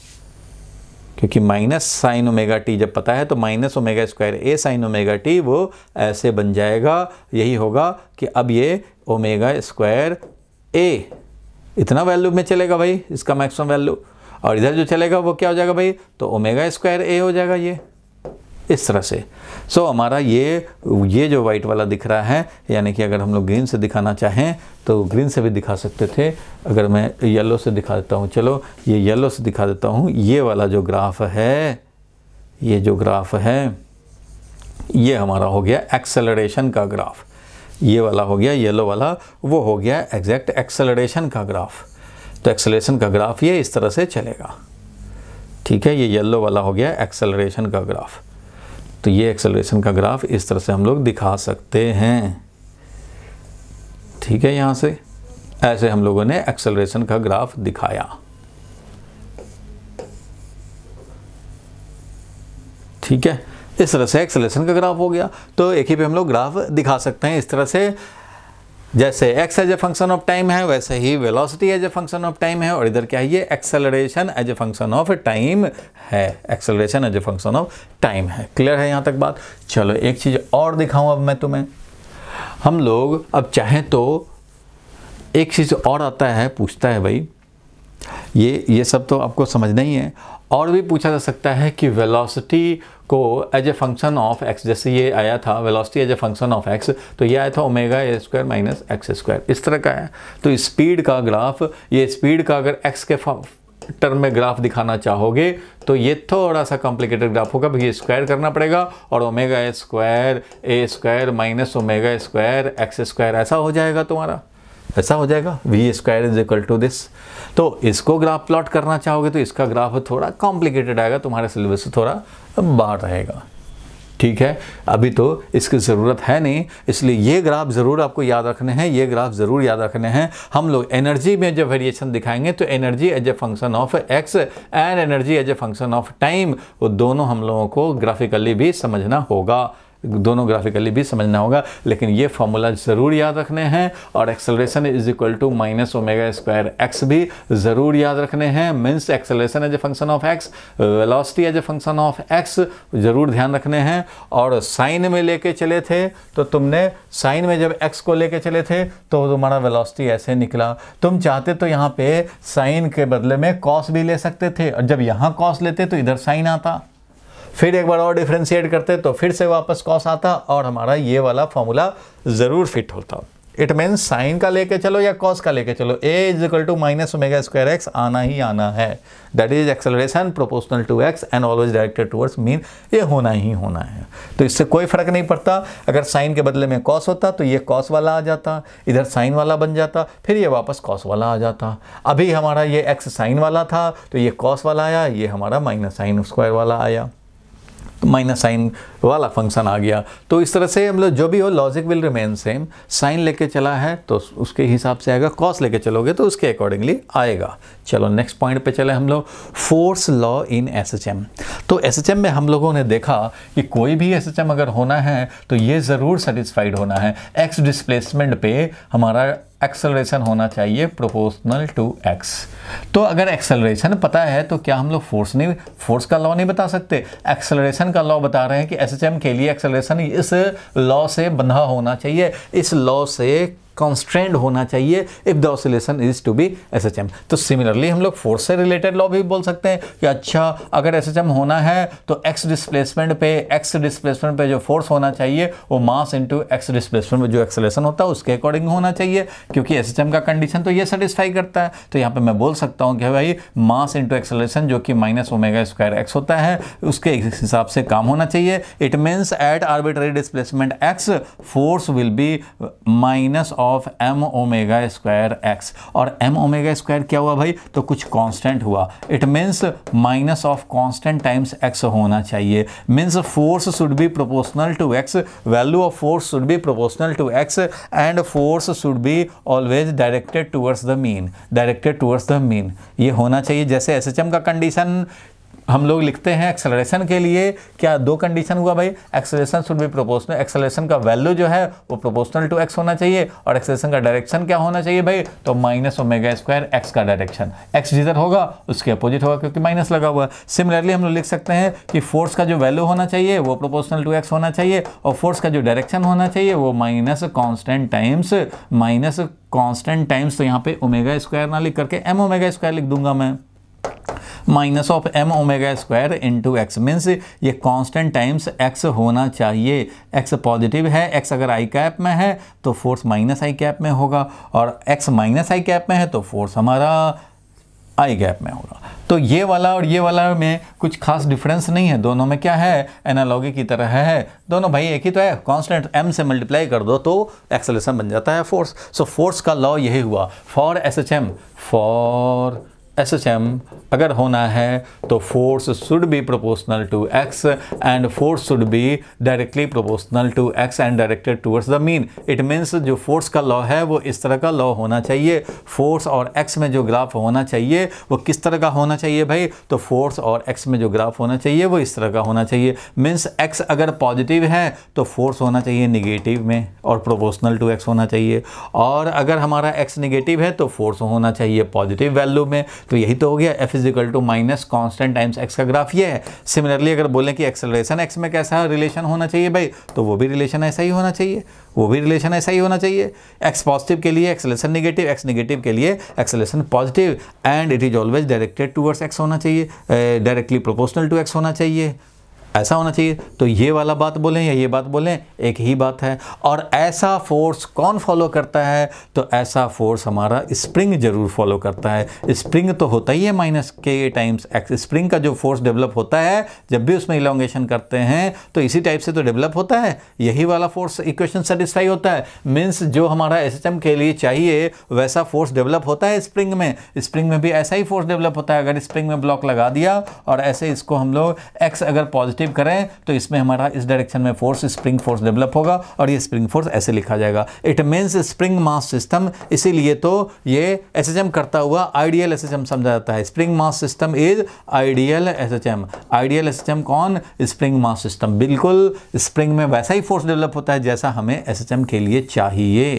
क्योंकि माइनस साइन ओमेगा टी जब पता है तो माइनस ओमेगा स्क्वायर ए साइन ओमेगा टी वो ऐसे बन जाएगा यही होगा कि अब ये ओमेगा स्क्वायर ए इतना वैल्यू में चलेगा भाई इसका मैक्सिमम वैल्यू और इधर जो चलेगा वो क्या हो जाएगा भाई तो ओमेगा स्क्वायर ए हो जाएगा ये इस तरह से सो so, हमारा ये ये जो वाइट वाला दिख रहा है यानी कि अगर हम लोग ग्रीन से दिखाना चाहें तो ग्रीन से भी दिखा सकते थे अगर मैं येलो से दिखा देता हूँ चलो ये येलो से दिखा देता हूँ ये वाला जो ग्राफ है ये जो ग्राफ है ये हमारा हो गया एक्सेलरेशन का ग्राफ ये वाला हो गया येलो वाला वो हो गया एग्जैक्ट एक्सेलरेशन का ग्राफ तो एक्सेलरेशन का ग्राफ ये इस तरह से चलेगा ठीक है ये येलो वाला हो गया एक्सेलरेशन का ग्राफ तो ये एक्सेलरेशन का ग्राफ इस तरह से हम लोग दिखा सकते हैं ठीक है यहाँ से ऐसे हम लोगों ने एक्सेलरेशन का ग्राफ दिखाया ठीक है इस तरह से एक्सलेशन का ग्राफ हो गया तो एक ही पे हम लोग ग्राफ दिखा सकते हैं इस तरह से जैसे x as a function of time है वैसे ही velocity as a function of time है और इधर क्या है ये acceleration as a function of time है acceleration as a function of time है क्लियर है यहाँ तक बात चलो एक चीज़ और दिखाऊँ अब मैं तुम्हें हम लोग अब चाहें तो एक चीज़ और आता है पूछता है भाई ये ये सब तो आपको समझना ही है और भी पूछा जा सकता है कि वेलोसिटी को as a function of x जैसे ये आया था velocity as a function of x तो ये आया था omega A square minus x square इस तरह का है तो स्पीड का ग्राफ ये स्पीड का अगर एक्स के टर्म में ग्राफ दिखाना चाहोगे तो ये थोड़ा सा कॉम्प्लिकेटेड ग्राफ होगा भैया स्क्वायर करना पड़ेगा और omega A square A square minus omega square x square ऐसा हो जाएगा तुम्हारा ऐसा हो जाएगा v square is equal to this तो इसको ग्राफ प्लॉट करना चाहोगे तो इसका ग्राफ थोड़ा कॉम्प्लिकेटेड आएगा तुम्हारे सिलेबस से थोड़ा बाहर रहेगा ठीक है अभी तो इसकी ज़रूरत है नहीं इसलिए ये ग्राफ ज़रूर आपको याद रखने हैं ये ग्राफ ज़रूर याद रखने हैं हम लोग एनर्जी में जब वेरिएशन दिखाएंगे तो energy as a function of x and energy as a function of time वो दोनों हम लोगों को ग्राफिकली भी समझना होगा दोनों ग्राफिकली भी समझना होगा लेकिन ये फॉर्मूला ज़रूर याद रखने हैं और acceleration is equal to minus omega square x भी ज़रूर याद रखने हैं means acceleration as a function of x velocity as a function of x ज़रूर ध्यान रखने हैं और साइन में लेके चले थे तो तुमने साइन में जब एक्स को लेके चले थे तो तुम्हारा वेलोसिटी ऐसे निकला तुम चाहते तो यहाँ पे साइन के बदले में कॉस भी ले सकते थे और जब यहाँ कॉस लेते तो इधर साइन आता फिर एक बार और डिफ्रेंशिएट करते तो फिर से वापस कॉस आता और हमारा ये वाला फॉर्मूला ज़रूर फिट होता इट मीन्स साइन का लेके चलो या कॉस का लेके चलो a is equal to minus omega square x आना ही आना है that is acceleration proportional to x and always directed towards mean ये होना ही होना है तो इससे कोई फर्क नहीं पड़ता अगर साइन के बदले में कॉस होता तो ये कॉस वाला आ जाता इधर साइन वाला बन जाता फिर ये वापस कॉस वाला आ जाता अभी हमारा ये एक्स साइन वाला था तो ये कॉस वाला आया ये हमारा माइनस साइन स्क्वायर वाला आया माइनस साइन वाला फंक्शन आ गया तो इस तरह से हम लोग जो भी हो logic will remain same sine लेके चला है तो उसके हिसाब से आएगा कॉस लेके चलोगे तो उसके अकॉर्डिंगली आएगा चलो नेक्स्ट पॉइंट पे चले हम लोग फोर्स लॉ इन एसएचएम तो एसएचएम में हम लोगों ने देखा कि कोई भी एसएचएम अगर होना है तो ये ज़रूर सेटिस्फाइड होना है एक्स डिस्प्लेसमेंट पे हमारा एक्सेलरेशन होना चाहिए प्रोपोर्शनल टू एक्स तो अगर एक्सेलरेशन पता है तो क्या हम लोग फोर्स नहीं फोर्स का लॉ नहीं बता सकते एक्सेलरेशन का लॉ बता रहे हैं कि एसएचएम के लिए एक्सेलरेशन इस लॉ से बंधा होना चाहिए इस लॉ से कॉन्स्ट्रेंड होना चाहिए if the oscillation is to be S H M तो सिमिलरली हम लोग फोर्स से रिलेटेड लॉ भी बोल सकते हैं कि अच्छा अगर एस एच एम होना है तो एक्स डिस्प्लेसमेंट पे एक्स डिस्प्लेसमेंट पे जो फोर्स होना चाहिए वो मास इंटू एक्स डिस्प्लेसमेंट में जो एक्सलेशन होता है उसके अकॉर्डिंग होना चाहिए क्योंकि एस एच एम का कंडीशन तो ये सेटिस्फाई करता है तो यहाँ पर मैं बोल सकता हूँ कि भाई मास इंटू एक्सलेशन जो कि माइनस ओमेगा स्क्वायर एक्स होता है उसके हिसाब से काम होना चाहिए it means at arbitrary displacement x force will be minus of m omega square x और एम ओमेगा स्क्वायर क्या हुआ भाई तो कुछ कांस्टेंट हुआ it means minus of constant times x होना चाहिए means force should be proportional to x value of force should be proportional to x and force should be always directed towards the mean directed towards the mean ये होना चाहिए जैसे एस का कंडीशन हम लोग लिखते हैं एक्सेलरेशन के लिए क्या दो कंडीशन हुआ भाई एक्सेलरेशन शुड भी प्रोपोर्शनल एक्सेलरेशन का वैल्यू जो है वो प्रोपोर्शनल टू एक्स होना चाहिए और एक्सेलरेशन का डायरेक्शन क्या होना चाहिए भाई तो माइनस ओमेगा स्क्वायर एक्स का डायरेक्शन एक्स जिधर होगा उसके अपोजिट होगा क्योंकि माइनस लगा हुआ है सिमिलरली हम लोग लिख सकते हैं कि फोर्स का जो वैल्यू होना चाहिए वो प्रोपोर्शनल टू एक्स होना चाहिए और फोर्स का जो डायरेक्शन होना चाहिए वो minus constant times minus constant times तो यहाँ पे ओमेगा स्क्वायर ना लिख करके एम ओमेगा स्क्वायर लिख दूंगा मैं minus of m omega square into x means ये कांस्टेंट टाइम्स एक्स होना चाहिए एक्स पॉजिटिव है एक्स अगर आई कैप में है तो फोर्स माइनस आई कैप में होगा और एक्स माइनस आई कैप में है तो फोर्स हमारा आई गैप में होगा तो ये वाला और ये वाला में कुछ खास डिफरेंस नहीं है दोनों में क्या है एनालॉगी की तरह है दोनों भाई एक ही तो है कांस्टेंट एम से मल्टीप्लाई कर दो तो एक्सलेशन बन जाता है फोर्स सो फोर्स का लॉ यही हुआ for S H M for SHM अगर होना है तो force should be proportional to x and force should be directly proportional to x and directed towards the mean it means जो फोर्स का लॉ है वो इस तरह का लॉ होना चाहिए फोर्स और एक्स में जो ग्राफ होना चाहिए वो किस तरह का होना चाहिए भाई तो फोर्स और एक्स में जो ग्राफ होना चाहिए वो इस तरह का होना चाहिए मीन्स एक्स अगर पॉजिटिव है तो फोर्स होना चाहिए निगेटिव में और प्रोपोर्शनल टू एक्स होना चाहिए और अगर हमारा एक्स निगेटिव है तो फोर्स होना चाहिए पॉजिटिव वैल्यू में तो यही तो हो गया F is equal to minus constant times x का ग्राफ ये है सिमिलरली अगर बोलें कि एक्सेलरेशन एक्स में कैसा रिलेशन होना चाहिए भाई तो वो भी रिलेशन ऐसा ही होना चाहिए वो भी रिलेशन ऐसा ही होना चाहिए एक्स पॉजिटिव के लिए एक्सेलेशन निगेटिव एक्स निगेटिव के लिए acceleration positive and it is always directed towards x होना चाहिए डायरेक्टली प्रोपोर्शनल टू एक्स होना चाहिए ऐसा होना चाहिए तो ये वाला बात बोलें या ये बात बोलें एक ही बात है और ऐसा फोर्स कौन फॉलो करता है तो ऐसा फोर्स हमारा स्प्रिंग ज़रूर फॉलो करता है स्प्रिंग तो होता ही है माइनस के टाइम्स एक्स स्प्रिंग का जो फोर्स डेवलप होता है जब भी उसमें इलांगेशन करते हैं तो इसी टाइप से तो डेवलप होता है यही वाला फोर्स इक्वेशन सेटिस्फाई होता है मीन्स जो हमारा एस के लिए चाहिए वैसा फोर्स डेवलप होता है स्प्रिंग में स्प्रिंग में भी ऐसा ही फोर्स डेवलप होता है अगर स्प्रिंग में ब्लॉक लगा दिया और ऐसे इसको हम लोग एक्स अगर पॉजिटिव एक्टिव करें तो इसमें हमारा इस डायरेक्शन में फोर्स स्प्रिंग फोर्स डेवलप होगा और ये स्प्रिंग फोर्स ऐसे लिखा जाएगा it means spring mass system इसीलिए तो ये एस करता हुआ आइडियल एस समझा जाता है spring mass system is ideal S ideal S कौन स्प्रिंग मास सिस्टम बिल्कुल स्प्रिंग में वैसा ही फोर्स डेवलप होता है जैसा हमें एस के लिए चाहिए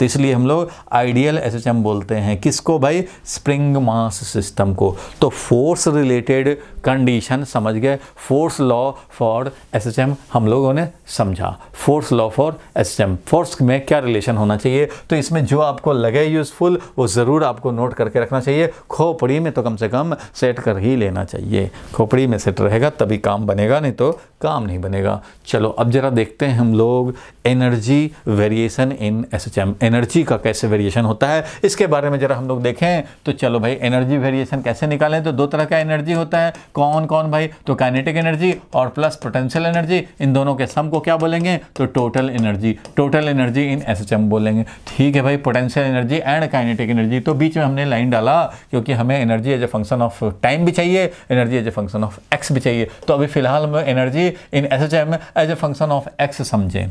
तो इसलिए हम लोग आइडियल एस बोलते हैं किसको भाई स्प्रिंग मास सिस्टम को तो फोर्स रिलेटेड कंडीशन समझ गए फोर्स लॉ फॉर एस हम लोगों ने समझा force law for S force में क्या रिलेशन होना चाहिए तो इसमें जो आपको लगे यूज़फुल वो ज़रूर आपको नोट करके रखना चाहिए खोपड़ी में तो कम से कम सेट कर ही लेना चाहिए खोपड़ी में सेट रहेगा तभी काम बनेगा नहीं तो काम नहीं बनेगा चलो अब ज़रा देखते हैं हम लोग energy variation in S H M energy का कैसे वेरिएशन होता है इसके बारे में ज़रा हम लोग देखें तो चलो भाई एनर्जी वेरिएशन कैसे निकालें तो दो तरह का एनर्जी होता है कौन कौन भाई तो काइनेटिक एनर्जी और प्लस पोटेंशियल एनर्जी इन दोनों के सम को क्या बोलेंगे तो total energy total energy in S बोलेंगे ठीक है भाई potential energy and kinetic energy तो बीच में हमने लाइन डाला क्योंकि हमें energy as a function of time भी चाहिए energy as a function of x भी चाहिए तो अभी फिलहाल हम energy in S as a function of x समझें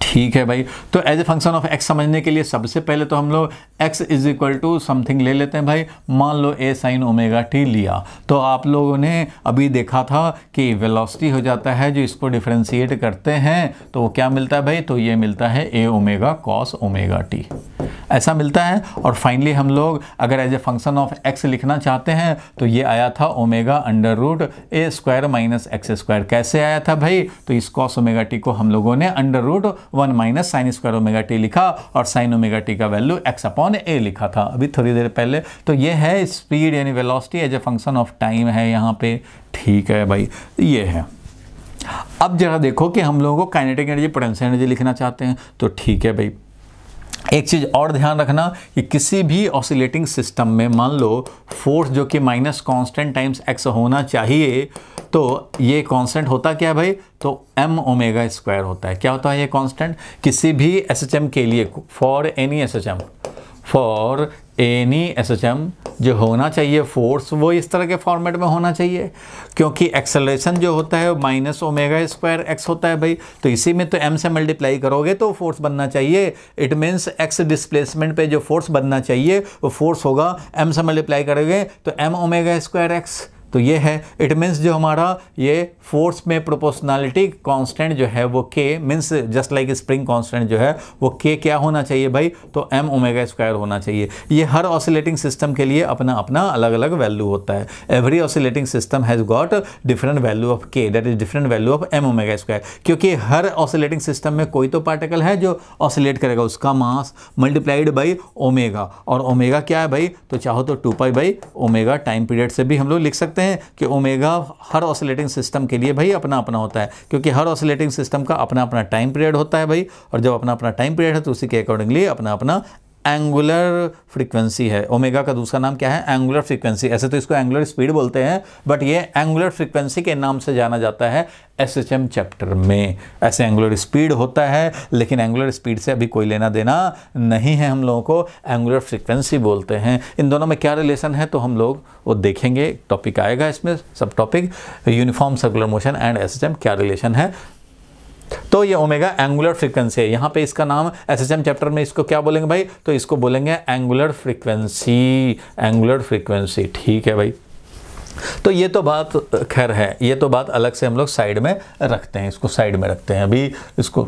ठीक है भाई तो as a function of x समझने के लिए सबसे पहले तो हम लोग x is equal to something ले लेते हैं भाई मान लो ए साइन ओमेगा टी लिया तो आप लोगों ने अभी देखा था कि वेलोसिटी हो जाता है जो इसको डिफ्रेंशिएट करते हैं तो वो क्या मिलता है भाई तो ये मिलता है A omega cos omega t ऐसा मिलता है और फाइनली हम लोग अगर as a function of x लिखना चाहते हैं तो ये आया था ओमेगा अंडर रूट ए स्क्वायर माइनस एक्स स्क्वायर कैसे आया था भाई तो इस कॉस ओमेगा टी को हम लोगों ने under root one minus sine square omega t लिखा और साइन ओमेगा टी का वैल्यू एक्स अपॉन ए लिखा था अभी थोड़ी देर पहले तो ये है स्पीड यानी velocity as a function of time है यहाँ पे ठीक है भाई ये है अब जरा देखो कि हम लोगों को काइनेटिक एनर्जी पोटेंशियल एनर्जी लिखना चाहते हैं तो ठीक है भाई एक चीज़ और ध्यान रखना कि किसी भी ऑसिलेटिंग सिस्टम में मान लो फोर्स जो कि माइनस कांस्टेंट टाइम्स एक्स होना चाहिए तो ये कांस्टेंट होता क्या है भाई तो एम ओमेगा स्क्वायर होता है क्या होता है ये कांस्टेंट किसी भी एस के लिए for any S for any S H M जो होना चाहिए फोर्स वो इस तरह के फॉर्मेट में होना चाहिए क्योंकि एक्सेलरेशन जो होता है वो माइनस ओमेगा स्क्वायर एक्स होता है भाई तो इसी में तो एम से मल्टीप्लाई करोगे तो फोर्स बनना चाहिए इट मीन्स एक्स डिस्प्लेसमेंट पे जो फोर्स बनना चाहिए वो फोर्स होगा एम से मल्टीप्लाई करोगे तो एम ओमेगा स्क्वायर एक्स तो ये है इट मीन्स जो हमारा ये फोर्स में प्रोपोर्शनैलिटी कांस्टेंट जो है वो k means just like spring constant जो है वो के क्या होना चाहिए भाई तो एम ओमेगा स्क्वायर होना चाहिए ये हर ऑसिलेटिंग सिस्टम के लिए अपना अपना अलग अलग वैल्यू होता है every oscillating system has got different value of k that is different value of m omega square क्योंकि हर ऑसिलेटिंग सिस्टम में कोई तो पार्टिकल है जो ऑसिलेट करेगा उसका मास मल्टीप्लाइड बाई ओमेगा और ओमेगा क्या है भाई तो चाहो तो two pi by omega time period से भी हम लोग लिख सकते हैं सकते हैं कि ओमेगा हर ऑसिलेटिंग सिस्टम के लिए भाई अपना अपना होता है क्योंकि हर ऑसिलेटिंग सिस्टम का अपना अपना टाइम पीरियड होता है भाई और जब अपना अपना टाइम पीरियड है तो उसी के अकॉर्डिंगली अपना अपना एंगुलर फ्रीक्वेंसी है ओमेगा का दूसरा नाम क्या है एंगुलर फ्रीक्वेंसी ऐसे तो इसको एंगुलर स्पीड बोलते हैं बट ये एंगुलर फ्रीक्वेंसी के नाम से जाना जाता है एस एच एम चैप्टर में ऐसे एंगुलर स्पीड होता है लेकिन एंगुलर स्पीड से अभी कोई लेना देना नहीं है हम लोगों को एंगुलर फ्रीक्वेंसी बोलते हैं इन दोनों में क्या रिलेशन है तो हम लोग वो देखेंगे टॉपिक आएगा इसमें सब topic uniform circular motion and S H M क्या रिलेशन है तो ये ओमेगा एंगुलर फ्रिक्वेंसी है यहाँ पे इसका नाम एसएसएम चैप्टर में इसको क्या बोलेंगे भाई तो इसको बोलेंगे एंगुलर फ्रिक्वेंसी एंगुलर फ्रिक्वेंसी ठीक है भाई तो ये तो बात खैर है ये तो बात अलग से हम लोग साइड में रखते हैं इसको साइड में रखते हैं अभी इसको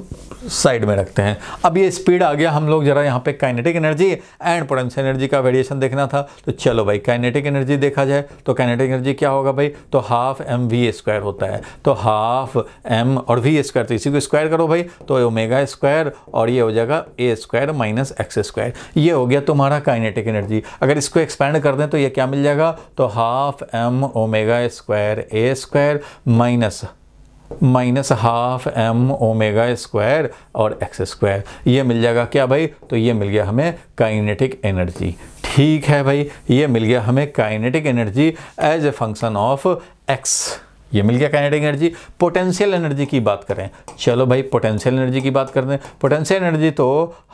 साइड में रखते हैं अब ये स्पीड आ गया हम लोग जरा यहाँ पे kinetic energy and potential energy का वेरिएशन देखना था तो चलो भाई काइनेटिक एनर्जी देखा जाए तो काइनेटिक एनर्जी क्या होगा भाई तो हाफ एम वी स्क्वायर होता है तो हाफ एम और वी स्क्वायर तो इसी को स्क्वायर करो भाई तो ओमेगा स्क्वायर और ये हो जाएगा a square minus x square ये हो गया तुम्हारा काइनेटिक एनर्जी अगर इसको एक्सपेंड कर दें तो ये क्या मिल जाएगा तो हाफ एम ओमेगा स्क्वायर ए square minus minus half M omega square और एक्स स्क्वायर ये मिल जाएगा क्या भाई तो ये मिल गया हमें काइनेटिक एनर्जी ठीक है भाई ये मिल गया हमें kinetic energy as a function of x ये मिल गया काइनेटिक एनर्जी पोटेंशियल एनर्जी की बात करें चलो भाई पोटेंशियल एनर्जी की बात करते हैं पोटेंशियल एनर्जी तो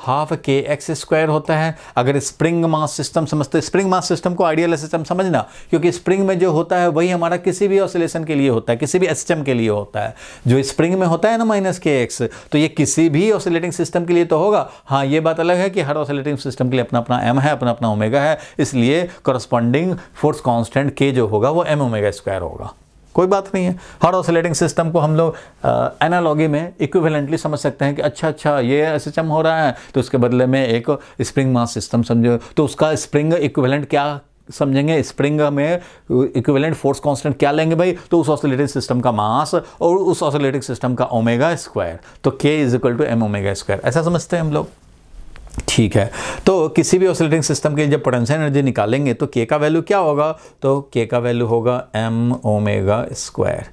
हाफ के एक्स स्क्वायर होता है अगर स्प्रिंग मास सिस्टम समझते स्प्रिंग मास सिस्टम को आइडियल सिस्टम समझना क्योंकि स्प्रिंग में जो होता है वही हमारा किसी भी ऑसिलेशन के लिए होता है किसी भी एसटम के लिए होता है जो स्प्रिंग में होता है ना माइनस के एक्स तो ये किसी भी ऑसिलेटिंग सिस्टम के लिए तो होगा हाँ ये बात अलग है कि हर ऑसिलेटिंग सिस्टम के लिए अपना अपना एम है अपना अपना ओमेगा है इसलिए कॉरस्पॉन्डिंग फोर्स कॉन्स्टेंट के जो होगा वो एम ओमेगा स्क्वायर होगा कोई बात नहीं है हर ऑसिलेटिंग सिस्टम को हम लोग एनालॉगी में इक्विवेलेंटली समझ सकते हैं कि अच्छा अच्छा ये एम हो रहा है तो उसके बदले में एक स्प्रिंग मास सिस्टम समझो तो उसका स्प्रिंग इक्विवेलेंट क्या समझेंगे स्प्रिंग में इक्विवेलेंट फोर्स कांस्टेंट क्या लेंगे भाई तो उस ऑसिलेटिंग सिस्टम का मास और उस ऑसिलेटिंग सिस्टम का ओमेगा स्क्वायर तो k is equal to m omega square ऐसा समझते हैं हम लोग ठीक है तो किसी भी ऑसिलेटिंग सिस्टम के जब पोटेंशियल एनर्जी निकालेंगे तो के का वैल्यू क्या होगा तो के का वैल्यू होगा एम ओमेगा स्क्वायर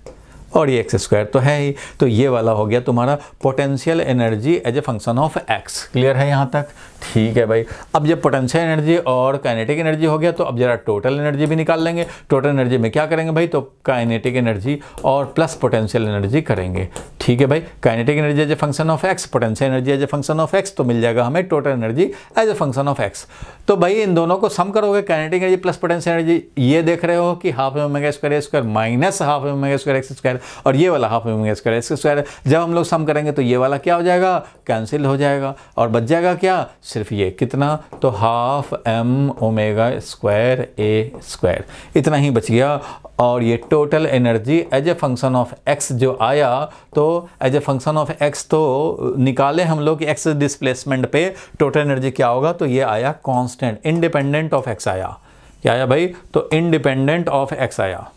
और ये एक्स स्क्वायर तो है ही तो ये वाला हो गया तुम्हारा potential energy as a function of x clear है यहाँ तक ठीक है भाई अब जब पोटेंशियल एनर्जी और काइनेटिक एनर्जी हो गया तो अब ज़रा टोटल एनर्जी भी निकाल लेंगे टोटल एनर्जी में क्या करेंगे भाई तो काइनेटिक एनर्जी और प्लस पोटेंशियल एनर्जी करेंगे ठीक है भाई kinetic energy as a function of x potential energy as a function of x तो मिल जाएगा हमें total energy as a function of x तो भाई इन दोनों को सम करोगे kinetic energy plus potential energy ये देख रहे हो कि half M omega square square minus half M omega square x square और ये वाला half M omega square x square जब हम लोग सम करेंगे तो ये वाला क्या हो जाएगा कैंसिल हो जाएगा और बच जाएगा क्या सिर्फ ये कितना तो हाफ एम ओमेगा स्क्वायर ए स्क्वायर इतना ही बच गया और ये total energy as a function of x जो आया तो as a function of x तो निकाले हम लोग एक्स डिस्प्लेसमेंट पे टोटल एनर्जी क्या होगा तो ये आया कांस्टेंट इंडिपेंडेंट ऑफ एक्स आया क्या आया भाई तो इंडिपेंडेंट ऑफ एक्स आया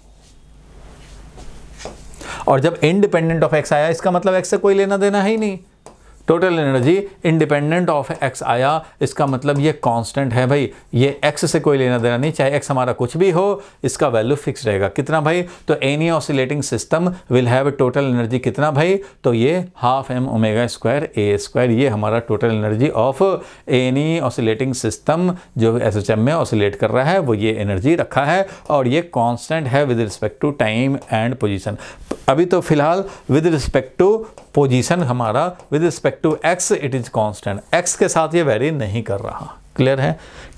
और जब इंडिपेंडेंट ऑफ एक्स आया इसका मतलब एक्स से कोई लेना देना है ही नहीं total energy independent of x आया इसका मतलब ये कांस्टेंट है भाई ये एक्स से कोई लेना देना नहीं चाहे एक्स हमारा कुछ भी हो इसका वैल्यू फिक्स रहेगा कितना भाई तो any oscillating system will have total energy कितना भाई तो ये हाफ एम ओमेगा स्क्वायर ए स्क्वायर ये हमारा total energy of any oscillating system जो एस में ऑसिलेट कर रहा है वो ये एनर्जी रखा है और ये कॉन्स्टेंट है with respect to time and position अभी तो फिलहाल विद रिस्पेक्ट टू पोजीशन हमारा with respect to x it is constant x के साथ ये वेरी नहीं कर रहा क्लियर है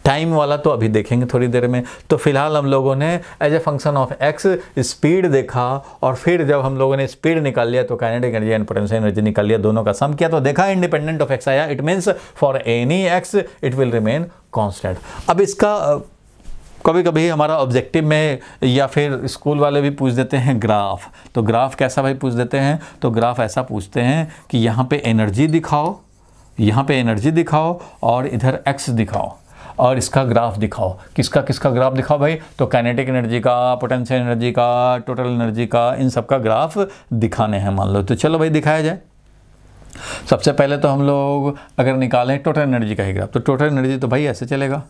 टाइम वाला तो अभी देखेंगे थोड़ी देर में तो फिलहाल हम लोगों ने as a function of x speed देखा और फिर जब हम लोगों ने स्पीड निकाल लिया तो kinetic energy and potential energy निकाल लिया दोनों का सम किया तो देखा इंडिपेंडेंट ऑफ एक्स आया it means for any x it will remain constant अब इसका कभी कभी हमारा ऑब्जेक्टिव में या फिर स्कूल वाले भी पूछ देते हैं ग्राफ तो ग्राफ कैसा भाई पूछ देते हैं तो ग्राफ ऐसा पूछते हैं कि यहाँ पे एनर्जी दिखाओ यहाँ पे एनर्जी दिखाओ और इधर एक्स दिखाओ और इसका ग्राफ दिखाओ किसका किसका ग्राफ दिखाओ भाई तो काइनेटिक एनर्जी का पोटेंशियल एनर्जी का टोटल एनर्जी का इन सब का ग्राफ दिखाने हैं मान लो तो चलो भाई दिखाया जाए सबसे पहले तो हम लोग अगर निकालें टोटल एनर्जी का ही ग्राफ तो टोटल एनर्जी तो भाई ऐसे चलेगा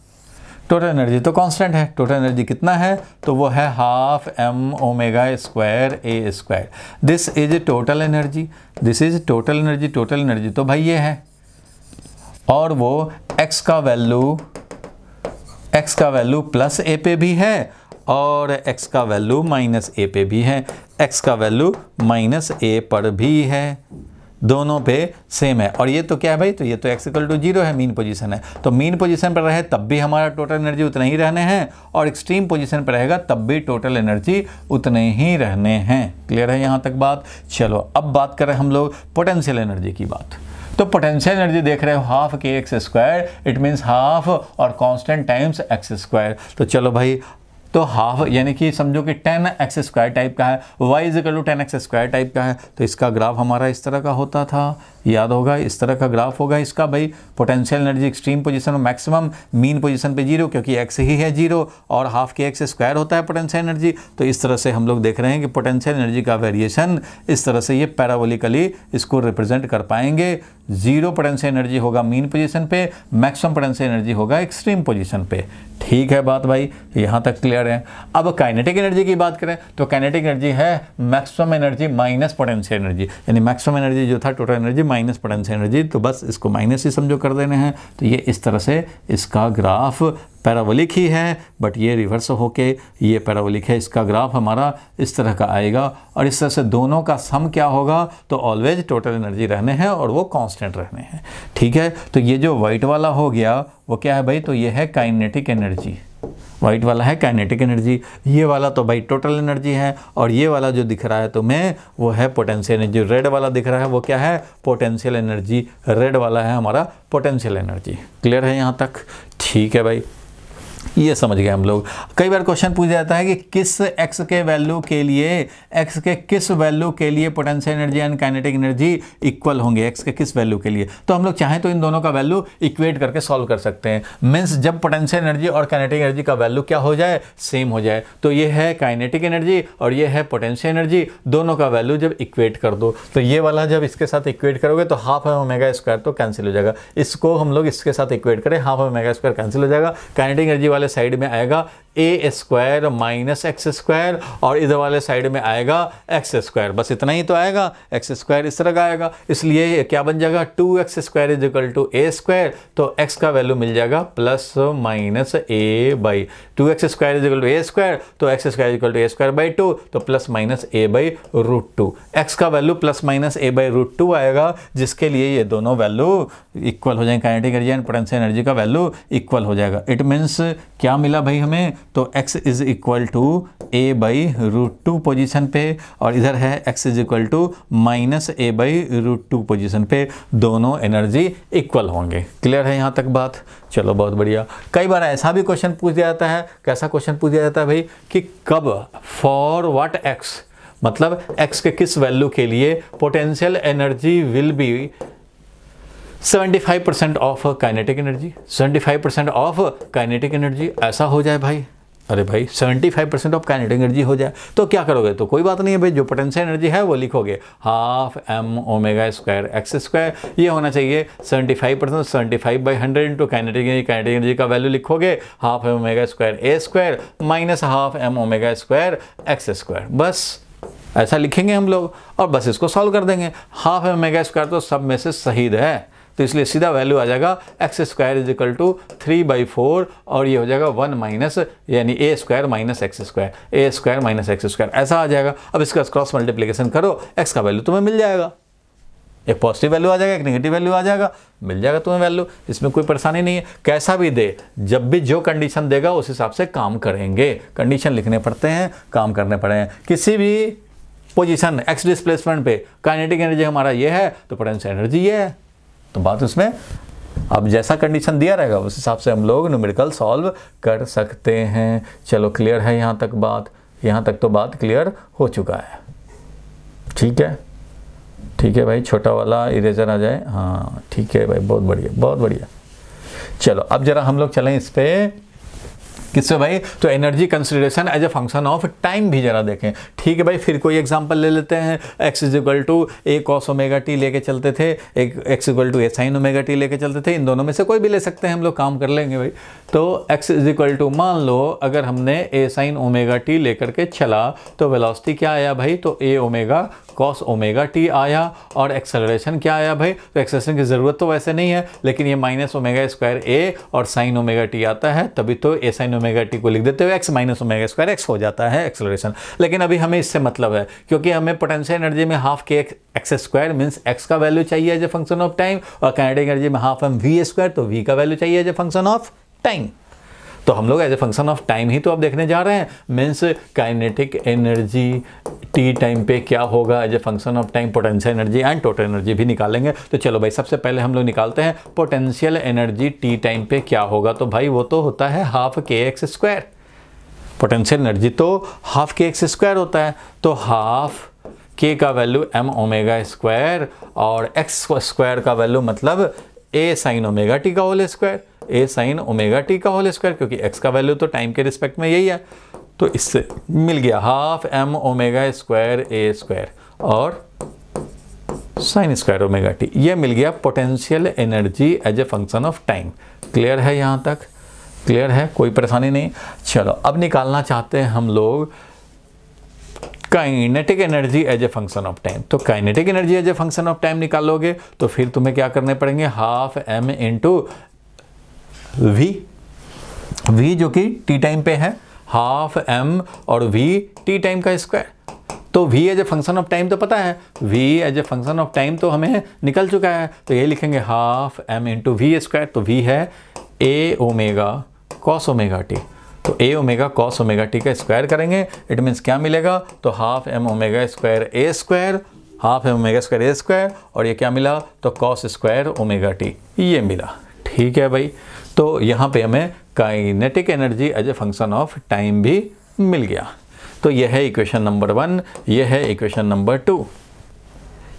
टोटल एनर्जी तो कांस्टेंट है टोटल एनर्जी कितना है तो वो है half M omega square A square this is total energy this is total energy total energy तो भाई ये है और वो एक्स का वैल्यू एक्स का वैल्यू प्लस ए पे भी है और एक्स का वैल्यू माइनस ए पे भी है एक्स का वैल्यू माइनस ए पर भी है दोनों पे सेम है और ये तो क्या है भाई तो ये तो एक्सिकल टू जीरो है मीन पोजीशन है तो मीन पोजीशन पर रहे तब भी हमारा टोटल एनर्जी उतने ही रहने हैं और एक्सट्रीम पोजीशन पर रहेगा तब भी टोटल एनर्जी उतने ही रहने हैं क्लियर है यहाँ तक बात चलो अब बात करें हम लोग पोटेंशियल एनर्जी की बात तो पोटेंशियल एनर्जी देख रहे हो half k x square it means half और कांस्टेंट टाइम्स एक्स स्क्वायर तो चलो भाई तो हाफ यानी कि समझो कि टेन एक्स स्क्वायर टाइप का है y is ten x square type का है तो इसका ग्राफ हमारा इस तरह का होता था याद होगा इस तरह का ग्राफ होगा इसका भाई पोटेंशियल एनर्जी एक्सट्रीम पोजीशन और मैक्सिमम मीन पोजीशन पे जीरो क्योंकि एक्स ही है जीरो और हाफ के एक्स स्क्वायर होता है पोटेंशियल एनर्जी तो इस तरह से हम लोग देख रहे हैं कि पोटेंशियल एनर्जी का वेरिएशन इस तरह से ये पैराबोलिकली इसको रिप्रेजेंट कर पाएंगे जीरो पोटेंशियल एनर्जी होगा मीन पोजीशन पर मैक्सिमम पोटेंशियल एनर्जी होगा एक्सट्रीम पोजीशन पर ठीक है बात भाई यहाँ तक क्लियर है अब काइनेटिक एनर्जी की बात करें तो काइनेटिक एनर्जी है maximum energy minus potential energy यानी मैक्सिमम एनर्जी जो था total energy minus potential energy तो बस इसको माइनस ही समझो कर देने हैं तो ये इस तरह से इसका ग्राफ पैरावलिक ही है बट ये रिवर्स होके ये पैरावलिक है इसका ग्राफ हमारा इस तरह का आएगा और इस तरह से दोनों का सम क्या होगा तो ऑलवेज टोटल एनर्जी रहने हैं और वो कांस्टेंट रहने हैं ठीक है तो ये जो वाइट वाला हो गया वो क्या है भाई तो ये है काइनेटिक एनर्जी वाइट वाला है काइनेटिक एनर्जी ये वाला तो भाई टोटल एनर्जी है और ये वाला जो दिख रहा है तुम्हें तो वो है पोटेंशियल एनर्जी रेड वाला दिख रहा है वो क्या है पोटेंशियल एनर्जी रेड वाला है हमारा पोटेंशियल एनर्जी क्लियर है यहाँ तक ठीक है भाई ये समझ गए हम लोग कई बार क्वेश्चन पूछा जाता है कि किस एक्स के वैल्यू के लिए एक्स के किस वैल्यू के लिए potential energy and kinetic energy equal होंगे एक्स के किस वैल्यू के लिए तो हम लोग चाहें तो इन दोनों का वैल्यू इक्वेट करके सॉल्व कर सकते हैं मीन्स जब पोटेंशियल एनर्जी और काइनेटिक एनर्जी का वैल्यू क्या हो जाए सेम हो जाए तो ये है काइनेटिक एनर्जी और ये है पोटेंशियल एनर्जी दोनों का वैल्यू जब इक्वेट कर दो तो ये वाला जब इसके साथ इक्वेट करोगे तो हाफ एम ओमेगा स्क्वायर तो कैंसिल हो जाएगा इसको हम लोग इसके साथ इक्वेट करें half M omega square cancel हो जाएगा काइनेटिक एनर्जी वाले वाले साइड में आएगा a square minus x square और इधर वाले साइड में आएगा एक्स स्क्वायर बस इतना ही तो आएगा एक्स स्क्वायर इस तरह का आएगा इसलिए क्या बन जाएगा two x square is equal to a square तो एक्स का वैल्यू मिल जाएगा plus minus a by two x square is equal to a square तो x square equal to a square by two तो plus minus a by root two x का value plus minus a by root two आएगा जिसके लिए ये दोनों वैल्यू इक्वल हो जाएंगे kinetic energy and potential energy का वैल्यू इक्वल हो जाएगा इट मीन्स क्या मिला भाई हमें तो x is equal to A by root two position पे और इधर है x is equal to minus a by root two position पे दोनों एनर्जी इक्वल होंगे क्लियर है यहाँ तक बात चलो बहुत बढ़िया कई बार ऐसा भी क्वेश्चन पूछ दिया जाता है कैसा क्वेश्चन पूछ दिया जाता है भाई कि कब फॉर वाट x मतलब x के किस वैल्यू के लिए potential energy will be 75% of kinetic energy 75% of kinetic energy ऐसा हो जाए भाई अरे भाई 75 परसेंट ऑफ काइनेटिक एनर्जी हो जाए तो क्या करोगे तो कोई बात नहीं है भाई जो पोटेंशियल एनर्जी है वो लिखोगे half M omega square x square ये होना चाहिए 75 percent seventy five by hundred into kinetic energy kinetic energy का वैल्यू लिखोगे हाफ एम ओमेगा स्क्वायर ए square minus half M omega square x square बस ऐसा लिखेंगे हम लोग और बस इसको सॉल्व कर देंगे हाफ एम ओमेगा स्क्वायर तो सब में से शहीद है तो इसलिए सीधा वैल्यू आ जाएगा x square is equal to three by four और ये हो जाएगा वन माइनस यानी a square minus x square A square minus x square ऐसा आ जाएगा अब इसका क्रॉस मल्टीप्लीकेशन करो एक्स का वैल्यू तुम्हें मिल जाएगा एक पॉजिटिव वैल्यू आ जाएगा एक नेगेटिव वैल्यू आ जाएगा मिल जाएगा तुम्हें वैल्यू इसमें कोई परेशानी नहीं है कैसा भी दे जब भी जो कंडीशन देगा उस हिसाब से काम करेंगे कंडीशन लिखने पड़ते हैं काम करने पड़े हैं किसी भी पोजीशन एक्स डिस्प्लेसमेंट पे काइनेटिक एनर्जी हमारा ये है तो पोटेंशियल एनर्जी ये है तो बात उसमें अब जैसा कंडीशन दिया रहेगा उस हिसाब से हम लोग न्यूमेरिकल सॉल्व कर सकते हैं चलो क्लियर है यहाँ तक बात यहाँ तक तो बात क्लियर हो चुका है ठीक है ठीक है भाई छोटा वाला इरेजर आ जाए हाँ ठीक है भाई बहुत बढ़िया बहुत बढ़िया चलो अब ज़रा हम लोग चलें इस पर किससे भाई तो energy consideration as a function of time भी जरा देखें ठीक है भाई फिर कोई एग्जांपल ले लेते हैं x is equal to A cos omega t लेके चलते थे एक x equal to A sine omega t लेके चलते थे इन दोनों में से कोई भी ले सकते हैं हम लोग काम कर लेंगे भाई तो x इज इक्वल टू मान लो अगर हमने a साइन ओमेगा टी लेकर के चला तो वेलोसिटी क्या आया भाई तो a omega cos omega t आया और एक्सेलरेशन क्या आया भाई तो एक्सेलरेशन की ज़रूरत तो वैसे नहीं है लेकिन ये माइनस ओमेगा स्क्वायर ए और साइन ओमेगा टी आता है तभी तो ए साइन ओमेगा टी को लिख देते हुए x minus omega square x हो जाता है एक्सेलरेशन लेकिन अभी हमें इससे मतलब है क्योंकि हमें पोटेंशियल एनर्जी में half k x square means x का वैल्यू चाहिए as a function of time और कैनेडिक एनर्जी में हाफ एम वी स्क्वायर तो वी का वैल्यू चाहिए as a function of time तो हम लोग as a function of time ही तो अब देखने जा रहे हैं means kinetic energy T time पे क्या होगा as a function of time potential energy and total energy भी निकालेंगे तो चलो भाई सबसे पहले हम लोग निकालते हैं पोटेंशियल एनर्जी टी टाइम पे क्या होगा तो भाई वो तो होता है half k x square potential energy तो हाफ के एक्स स्क्वायर होता है तो हाफ के का वैल्यू एम ओमेगा स्क्वायर और एक्स स्क्वायर का वैल्यू मतलब ए साइन ओमेगा टी का होल स्क्वायर ए साइन ओमेगा टी का होल स्क्वायर क्योंकि एक्स का वैल्यू तो टाइम के रिस्पेक्ट में यही है तो इससे मिल गया हाफ एम ओमेगा स्क्वायर ए स्क्वायर और साइन स्क्वायर ओमेगा टी ये मिल गया potential energy as a function of time clear है यहाँ तक क्लियर है कोई परेशानी नहीं चलो अब निकालना चाहते हैं हम लोग kinetic energy as a function of time तो kinetic energy as a function of time निकालोगे तो फिर तुम्हें क्या करने पड़ेंगे half m into v v जो कि टी टाइम पे है हाफ एम और वी टी टाइम का स्क्वायर तो v as a function of time तो पता है v as a function of time तो हमें निकल चुका है तो ये लिखेंगे half m into V square तो v है A omega cos omega T तो ए ओमेगा कॉस ओमेगा टी का स्क्वायर करेंगे इट मीन्स क्या मिलेगा तो हाफ एम ओमेगा स्क्वायर ए square half M omega square ए स्क्वायर और ये क्या मिला तो कॉस स्क्वायर ओमेगा टी ये मिला ठीक है भाई तो यहाँ पे हमें kinetic energy as a function of time भी मिल गया तो यह है इक्वेशन नंबर वन यह है इक्वेशन नंबर टू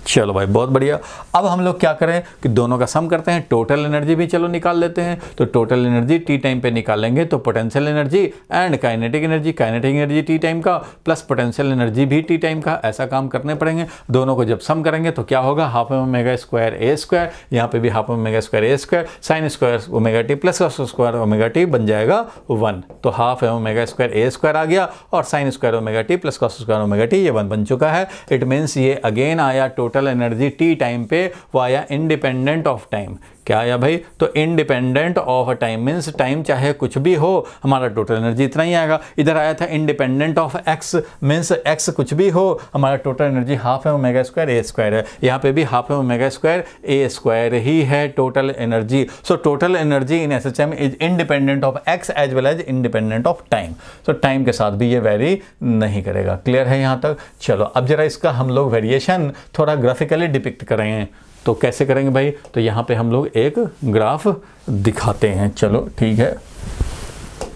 चलो भाई बहुत बढ़िया अब हम लोग क्या करें कि दोनों का सम करते हैं टोटल एनर्जी भी चलो निकाल लेते हैं तो टोटल एनर्जी टी टाइम पे निकालेंगे तो potential energy and kinetic energy kinetic energy T time का प्लस पोटेंशियल एनर्जी भी टी टाइम का ऐसा काम करने पड़ेंगे दोनों को जब सम करेंगे तो क्या होगा हाफ एम ओमेगा स्क्वायर ए स्क्वायर यहाँ पर भी हाफ एम ओमेगा स्क्वायर ए square sine square omega T plus square omega T बन जाएगा वन तो हाफ एम ओमेगा स्क्वायर ए स्क्वायर आ गया और sine square omega T plus square omega T ये वन बन चुका है इट मीन्स ये अगेन आया total total energy T time पे वाया इंडिपेंडेंट ऑफ टाइम क्या आया भाई तो independent of time means time चाहे कुछ भी हो हमारा टोटल एनर्जी इतना ही आएगा इधर आया था independent of X means X कुछ भी हो हमारा टोटल एनर्जी हाफ है ओमेगा स्क्वायर ए स्क्वायर है यहाँ पे भी हाफ है ओमेगा स्क्वायर ए स्क्वायर ही है total energy so total energy in S H M is independent of X as well as independent of time so time के साथ भी ये वेरी नहीं करेगा क्लियर है यहाँ तक चलो अब जरा इसका हम लोग वेरिएशन थोड़ा ग्राफिकली डिपिक्ट करें तो कैसे करेंगे भाई तो यहाँ पे हम लोग एक ग्राफ दिखाते हैं चलो ठीक है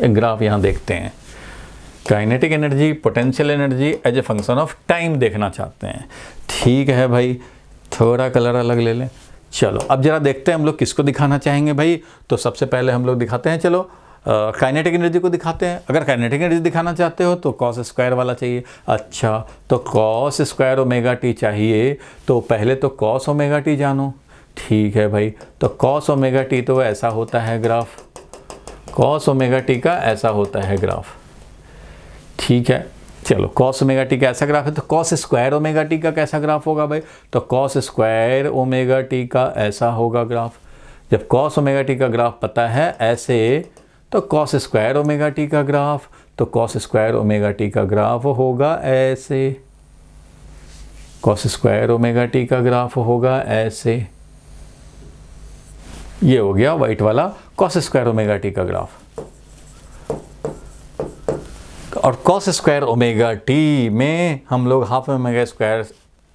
एक ग्राफ यहाँ देखते हैं kinetic energy potential energy as a function of time देखना चाहते हैं ठीक है भाई थोड़ा कलर अलग ले लें चलो अब ज़रा देखते हैं हम लोग किसको दिखाना चाहेंगे भाई तो सबसे पहले हम लोग दिखाते हैं चलो काइनेटिक एनर्जी को दिखाते हैं अगर काइनेटिक एनर्जी दिखाना चाहते हो तो कॉस स्क्वायर वाला चाहिए अच्छा तो कॉस स्क्वायर ओमेगा टी चाहिए तो पहले तो कॉस ओमेगा टी जानो ठीक है भाई तो कॉस ओमेगा टी तो ऐसा होता है ग्राफ कॉस ओमेगा टी का ऐसा होता है ग्राफ ठीक है चलो कॉस ओमेगा टी का ऐसा ग्राफ है तो कॉस स्क्वायर ओमेगा टी का कैसा ग्राफ होगा भाई तो कॉस स्क्वायर ओमेगा टी का ऐसा होगा ग्राफ जब कॉस ओमेगा टी का ग्राफ पता है ऐसे तो कॉस स्क्वायर ओमेगा टी का ग्राफ तो कॉस स्क्वायर ओमेगा टी का ग्राफ होगा ऐसे कॉस स्क्वायर ओमेगा टी का ग्राफ होगा ऐसे ये हो गया वाइट वाला कॉस स्क्वायर ओमेगा टी का ग्राफ और कॉस स्क्वायर ओमेगा टी में हम लोग हाफ ओमेगा स्क्वायर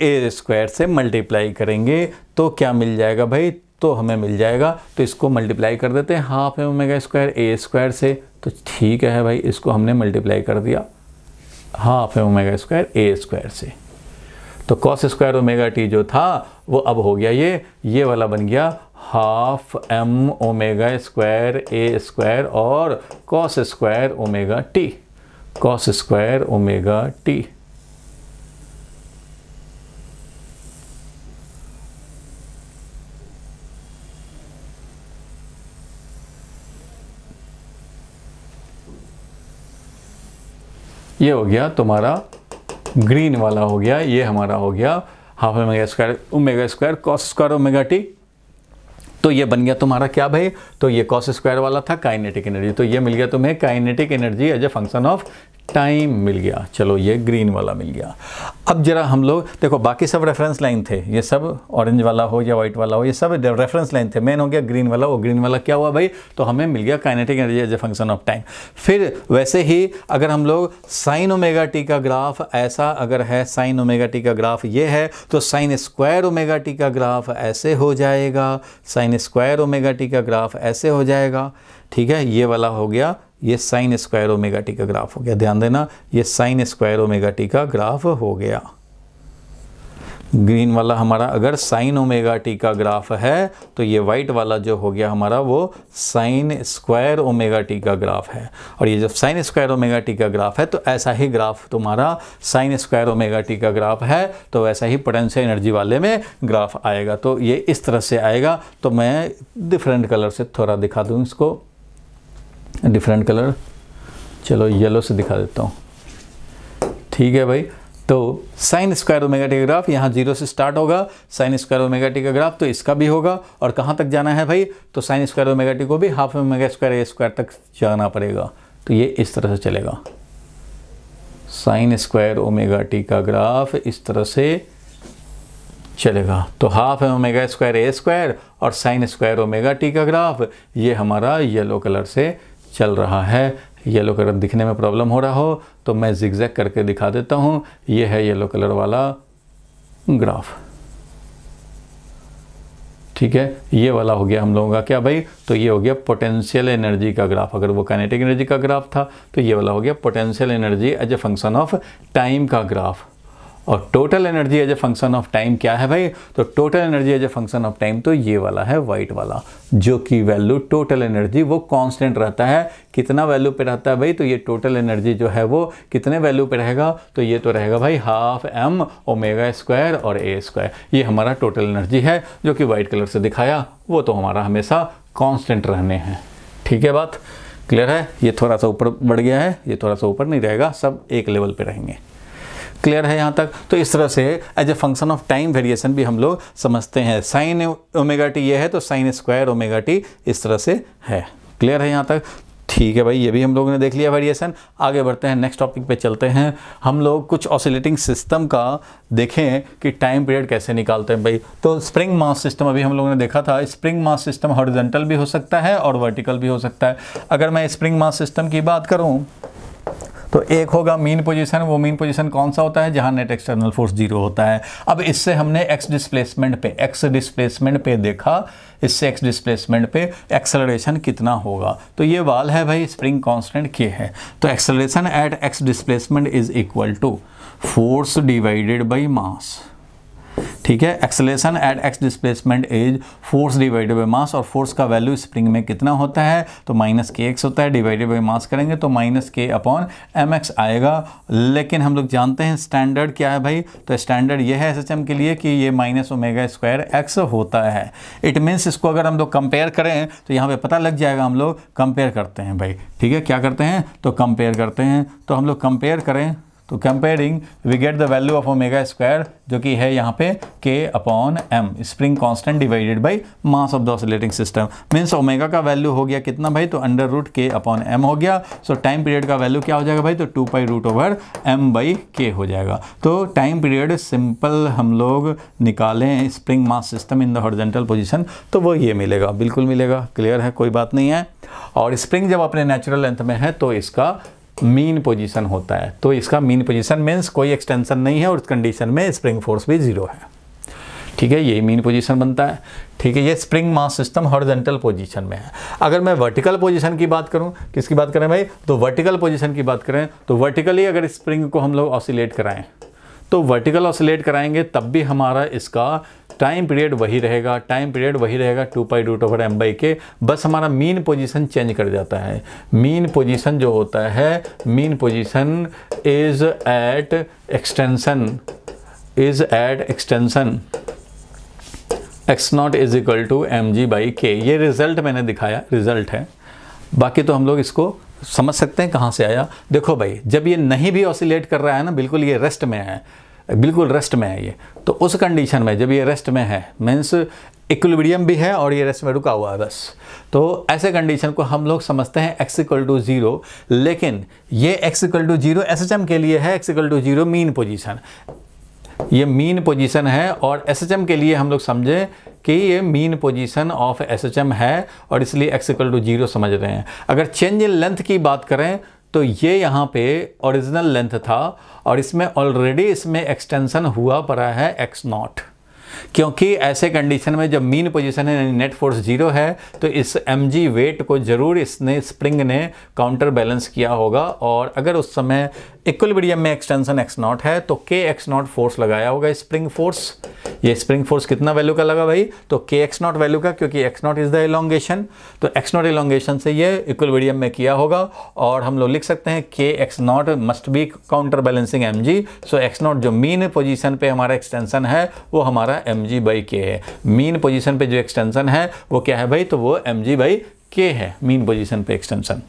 ए स्क्वायर से मल्टीप्लाई करेंगे तो क्या मिल जाएगा भाई तो हमें मिल जाएगा तो इसको मल्टीप्लाई कर देते हैं हाफ एम ओमेगा स्क्वायर ए स्क्वायर से तो ठीक है भाई इसको हमने मल्टीप्लाई कर दिया हाफ एम ओमेगा स्क्वायर ए स्क्वायर से तो कॉस स्क्वायर ओमेगा टी जो था वो अब हो गया ये ये वाला बन गया हाफ एम ओमेगा स्क्वायर ए स्क्वायर और cos square omega T cos square omega T ये हो गया तुम्हारा ग्रीन वाला हो गया ये हमारा हो गया half omega square omega square cos square omega T तो ये बन गया तुम्हारा क्या भाई तो ये कॉस स्क्वायर वाला था काइनेटिक एनर्जी तो ये मिल गया तुम्हें kinetic energy as a function of time मिल गया चलो ये ग्रीन वाला मिल गया अब जरा हम लोग देखो बाकी सब रेफरेंस लाइन थे ये सब ऑरेंज वाला हो या वाइट वाला हो ये सब रेफरेंस लाइन थे मेन हो गया ग्रीन वाला वो ग्रीन वाला क्या हुआ भाई तो हमें मिल गया kinetic energy as a function of time फिर वैसे ही अगर हम लोग साइन ओमेगा टी का ग्राफ ऐसा अगर है साइन ओमेगा टी का ग्राफ ये है तो साइन स्क्वायर ओमेगा टी का ग्राफ ऐसे हो जाएगा साइन स्क्वायर ओमेगा टी का ग्राफ ऐसे हो जाएगा ठीक है ये वाला हो गया ये साइन स्क्वायर ओमेगा टी का ग्राफ हो गया ध्यान देना ये साइन स्क्वायर ओमेगा टी का ग्राफ हो गया ग्रीन वाला हमारा अगर साइन ओमेगा टी का ग्राफ है तो ये वाइट वाला जो हो गया हमारा वो साइन स्क्वायर ओमेगा टी का ग्राफ है और ये जब साइन स्क्वायर ओमेगा टी का ग्राफ है तो ऐसा ही ग्राफ तुम्हारा साइन स्क्वायर ओमेगा टी का ग्राफ है तो वैसा ही पोटेंशियल एनर्जी वाले में ग्राफ आएगा तो ये इस तरह से आएगा तो मैं डिफरेंट कलर से थोड़ा दिखा दूँ इसको डिफरेंट कलर चलो येलो से दिखा देता हूँ ठीक है भाई तो साइन स्क्वायर ओमेगा टी का ग्राफ यहाँ जीरो से स्टार्ट होगा साइन स्क्वायर ओमेगा टी का ग्राफ तो इसका भी होगा और कहाँ तक जाना है भाई तो साइन स्क्वायर ओमेगा टी को भी हाफ ओमेगा स्क्वायर ए स्क्वायर तक जाना पड़ेगा तो ये इस तरह से चलेगा साइन स्क्वायर ओमेगा टी का ग्राफ इस तरह से चलेगा तो हाफ है ओमेगा स्क्वायर ए स्क्वायर और साइन स्क्वायर ओमेगा टी का ग्राफ ये हमारा येलो कलर से चल रहा है येलो कलर दिखने में प्रॉब्लम हो रहा हो तो मैं जिगजैग करके दिखा देता हूँ ये है येलो कलर वाला ग्राफ ठीक है ये वाला हो गया हम लोगों का क्या भाई तो ये हो गया पोटेंशियल एनर्जी का ग्राफ अगर वो काइनेटिक एनर्जी का ग्राफ था तो ये वाला हो गया potential energy as a function of time का ग्राफ और total energy as a function of time क्या है भाई तो total energy as a function of time तो ये वाला है वाइट वाला जो कि वैल्यू टोटल एनर्जी वो कांस्टेंट रहता है कितना वैल्यू पे रहता है भाई तो ये टोटल एनर्जी जो है वो कितने वैल्यू पे रहेगा तो ये तो रहेगा भाई हाफ एम ओमेगा स्क्वायर और ए स्क्वायर ये हमारा टोटल एनर्जी है जो कि वाइट कलर से दिखाया वो तो हमारा हमेशा कॉन्स्टेंट रहने हैं ठीक है बात क्लियर है ये थोड़ा सा ऊपर बढ़ गया है ये थोड़ा सा ऊपर नहीं रहेगा सब एक लेवल पर रहेंगे क्लियर है यहाँ तक तो इस तरह से as a function of time variation भी हम लोग समझते हैं साइन ओमेगा टी ये है तो साइन स्क्वायर ओमेगा टी इस तरह से है क्लियर है यहाँ तक ठीक है भाई ये भी हम लोगों ने देख लिया वेरिएशन आगे बढ़ते हैं नेक्स्ट टॉपिक पे चलते हैं हम लोग कुछ ऑसिलेटिंग सिस्टम का देखें कि टाइम पीरियड कैसे निकालते हैं भाई तो स्प्रिंग मास सिस्टम अभी हम लोगों ने देखा था स्प्रिंग मास सिस्टम हॉरिजेंटल भी हो सकता है और वर्टिकल भी हो सकता है अगर मैं स्प्रिंग मास सिस्टम की बात करूँ तो एक होगा मीन पोजीशन वो मीन पोजीशन कौन सा होता है जहां नेट एक्सटर्नल फोर्स जीरो होता है अब इससे हमने एक्स डिस्प्लेसमेंट पे एक्स डिस्प्लेसमेंट पे देखा इससे एक्स डिस्प्लेसमेंट पे एक्सेलरेशन कितना होगा तो ये वाल है भाई स्प्रिंग कांस्टेंट के है तो acceleration at X displacement is equal to force divided by mass ठीक है acceleration at X displacement as force divided by mass और फोर्स का वैल्यू स्प्रिंग में कितना होता है तो माइनस के एक्स होता है डिवाइडेड बाई मास करेंगे तो माइनस के अपॉन एम एक्स आएगा लेकिन हम लोग जानते हैं स्टैंडर्ड क्या है भाई तो स्टैंडर्ड ये है एस के लिए कि ये माइनस ओमेगा स्क्वायर एक्स होता है इट मीन्स इसको अगर हम लोग कंपेयर करें तो यहाँ पर पता लग जाएगा हम लोग कंपेयर करते हैं भाई ठीक है क्या करते हैं तो कंपेयर करते हैं तो हम लोग कंपेयर करें तो comparing we get the value of omega square जो कि है यहाँ पे K upon M spring constant divided by mass of the oscillating system means omega का वैल्यू हो गया कितना भाई तो under root K upon M हो गया सो टाइम पीरियड का वैल्यू क्या हो जाएगा भाई तो two pi root over M by K हो जाएगा तो टाइम पीरियड सिंपल हम लोग निकालें spring mass system in the horizontal position तो वो ये मिलेगा बिल्कुल मिलेगा क्लियर है कोई बात नहीं है और स्प्रिंग जब अपने नेचुरल लेंथ में है तो इसका मीन पोजीशन होता है तो इसका मीन पोजीशन मीन्स कोई एक्सटेंशन नहीं है और इस कंडीशन में स्प्रिंग फोर्स भी जीरो है ठीक है यही मीन पोजीशन बनता है ठीक है ये spring mass system horizontal position में है अगर मैं वर्टिकल पोजीशन की बात करूं किसकी बात करें भाई तो वर्टिकल पोजीशन की बात करें तो वर्टिकली अगर स्प्रिंग को हम लोग ऑसिलेट कराएं तो वर्टिकल ऑसिलेट कराएंगे तब भी हमारा इसका टाइम पीरियड वही रहेगा टाइम पीरियड वही रहेगा two pi root over M by K बस हमारा मीन पोजीशन चेंज कर जाता है मीन पोजीशन जो होता है mean position is at extension is at extension X not is equal to M G by K ये रिजल्ट मैंने दिखाया रिजल्ट है बाकी तो हम लोग इसको समझ सकते हैं कहाँ से आया देखो भाई जब ये नहीं भी ऑसिलेट कर रहा है ना बिल्कुल ये रेस्ट में है बिल्कुल रेस्ट में है ये तो उस कंडीशन में जब ये रेस्ट में है मीन्स इक्विलिब्रियम भी है और ये रेस्ट में रुका हुआ है बस तो ऐसे कंडीशन को हम लोग समझते हैं एक्स इक्वल टू ज़ीरो लेकिन ये X equal to zero S के लिए है X equal to zero mean position ये मीन पोजीशन है और एस के लिए हम लोग समझें कि ये मीन पोजीशन ऑफ एस है और इसलिए एक्स इक्वल टू ज़ीरो समझ रहे हैं अगर चेंज इन लेंथ की बात करें तो ये यहाँ पे ओरिजिनल लेंथ था और इसमें ऑलरेडी इसमें एक्सटेंसन हुआ पड़ा है एक्स नॉट क्योंकि ऐसे कंडीशन में जब मीन पोजीशन है यानी नेट फोर्स जीरो है तो इस एम जी वेट को ज़रूर इसने स्प्रिंग ने काउंटर बैलेंस किया होगा और अगर उस समय इक्विलिब्रियम में एक्सटेंशन एक्स नॉट है तो के एक्स नॉट फोर्स लगाया होगा स्प्रिंग फोर्स ये स्प्रिंग फोर्स कितना वैल्यू का लगा भाई तो के एक्स नॉट वैल्यू का क्योंकि X not is the elongation तो एक्स नॉट एलोंगेशन से ये इक्विलिब्रियम में किया होगा और हम लोग लिख सकते हैं K X not must be counter balancing M G so X not जो मीन पोजिशन पर हमारा एक्सटेंसन है वो हमारा एम जी बाई के है मीन पोजिशन पर जो एक्सटेंसन है वो क्या है भाई तो वो एम जी बाई के है मीन पोजिशन पर extension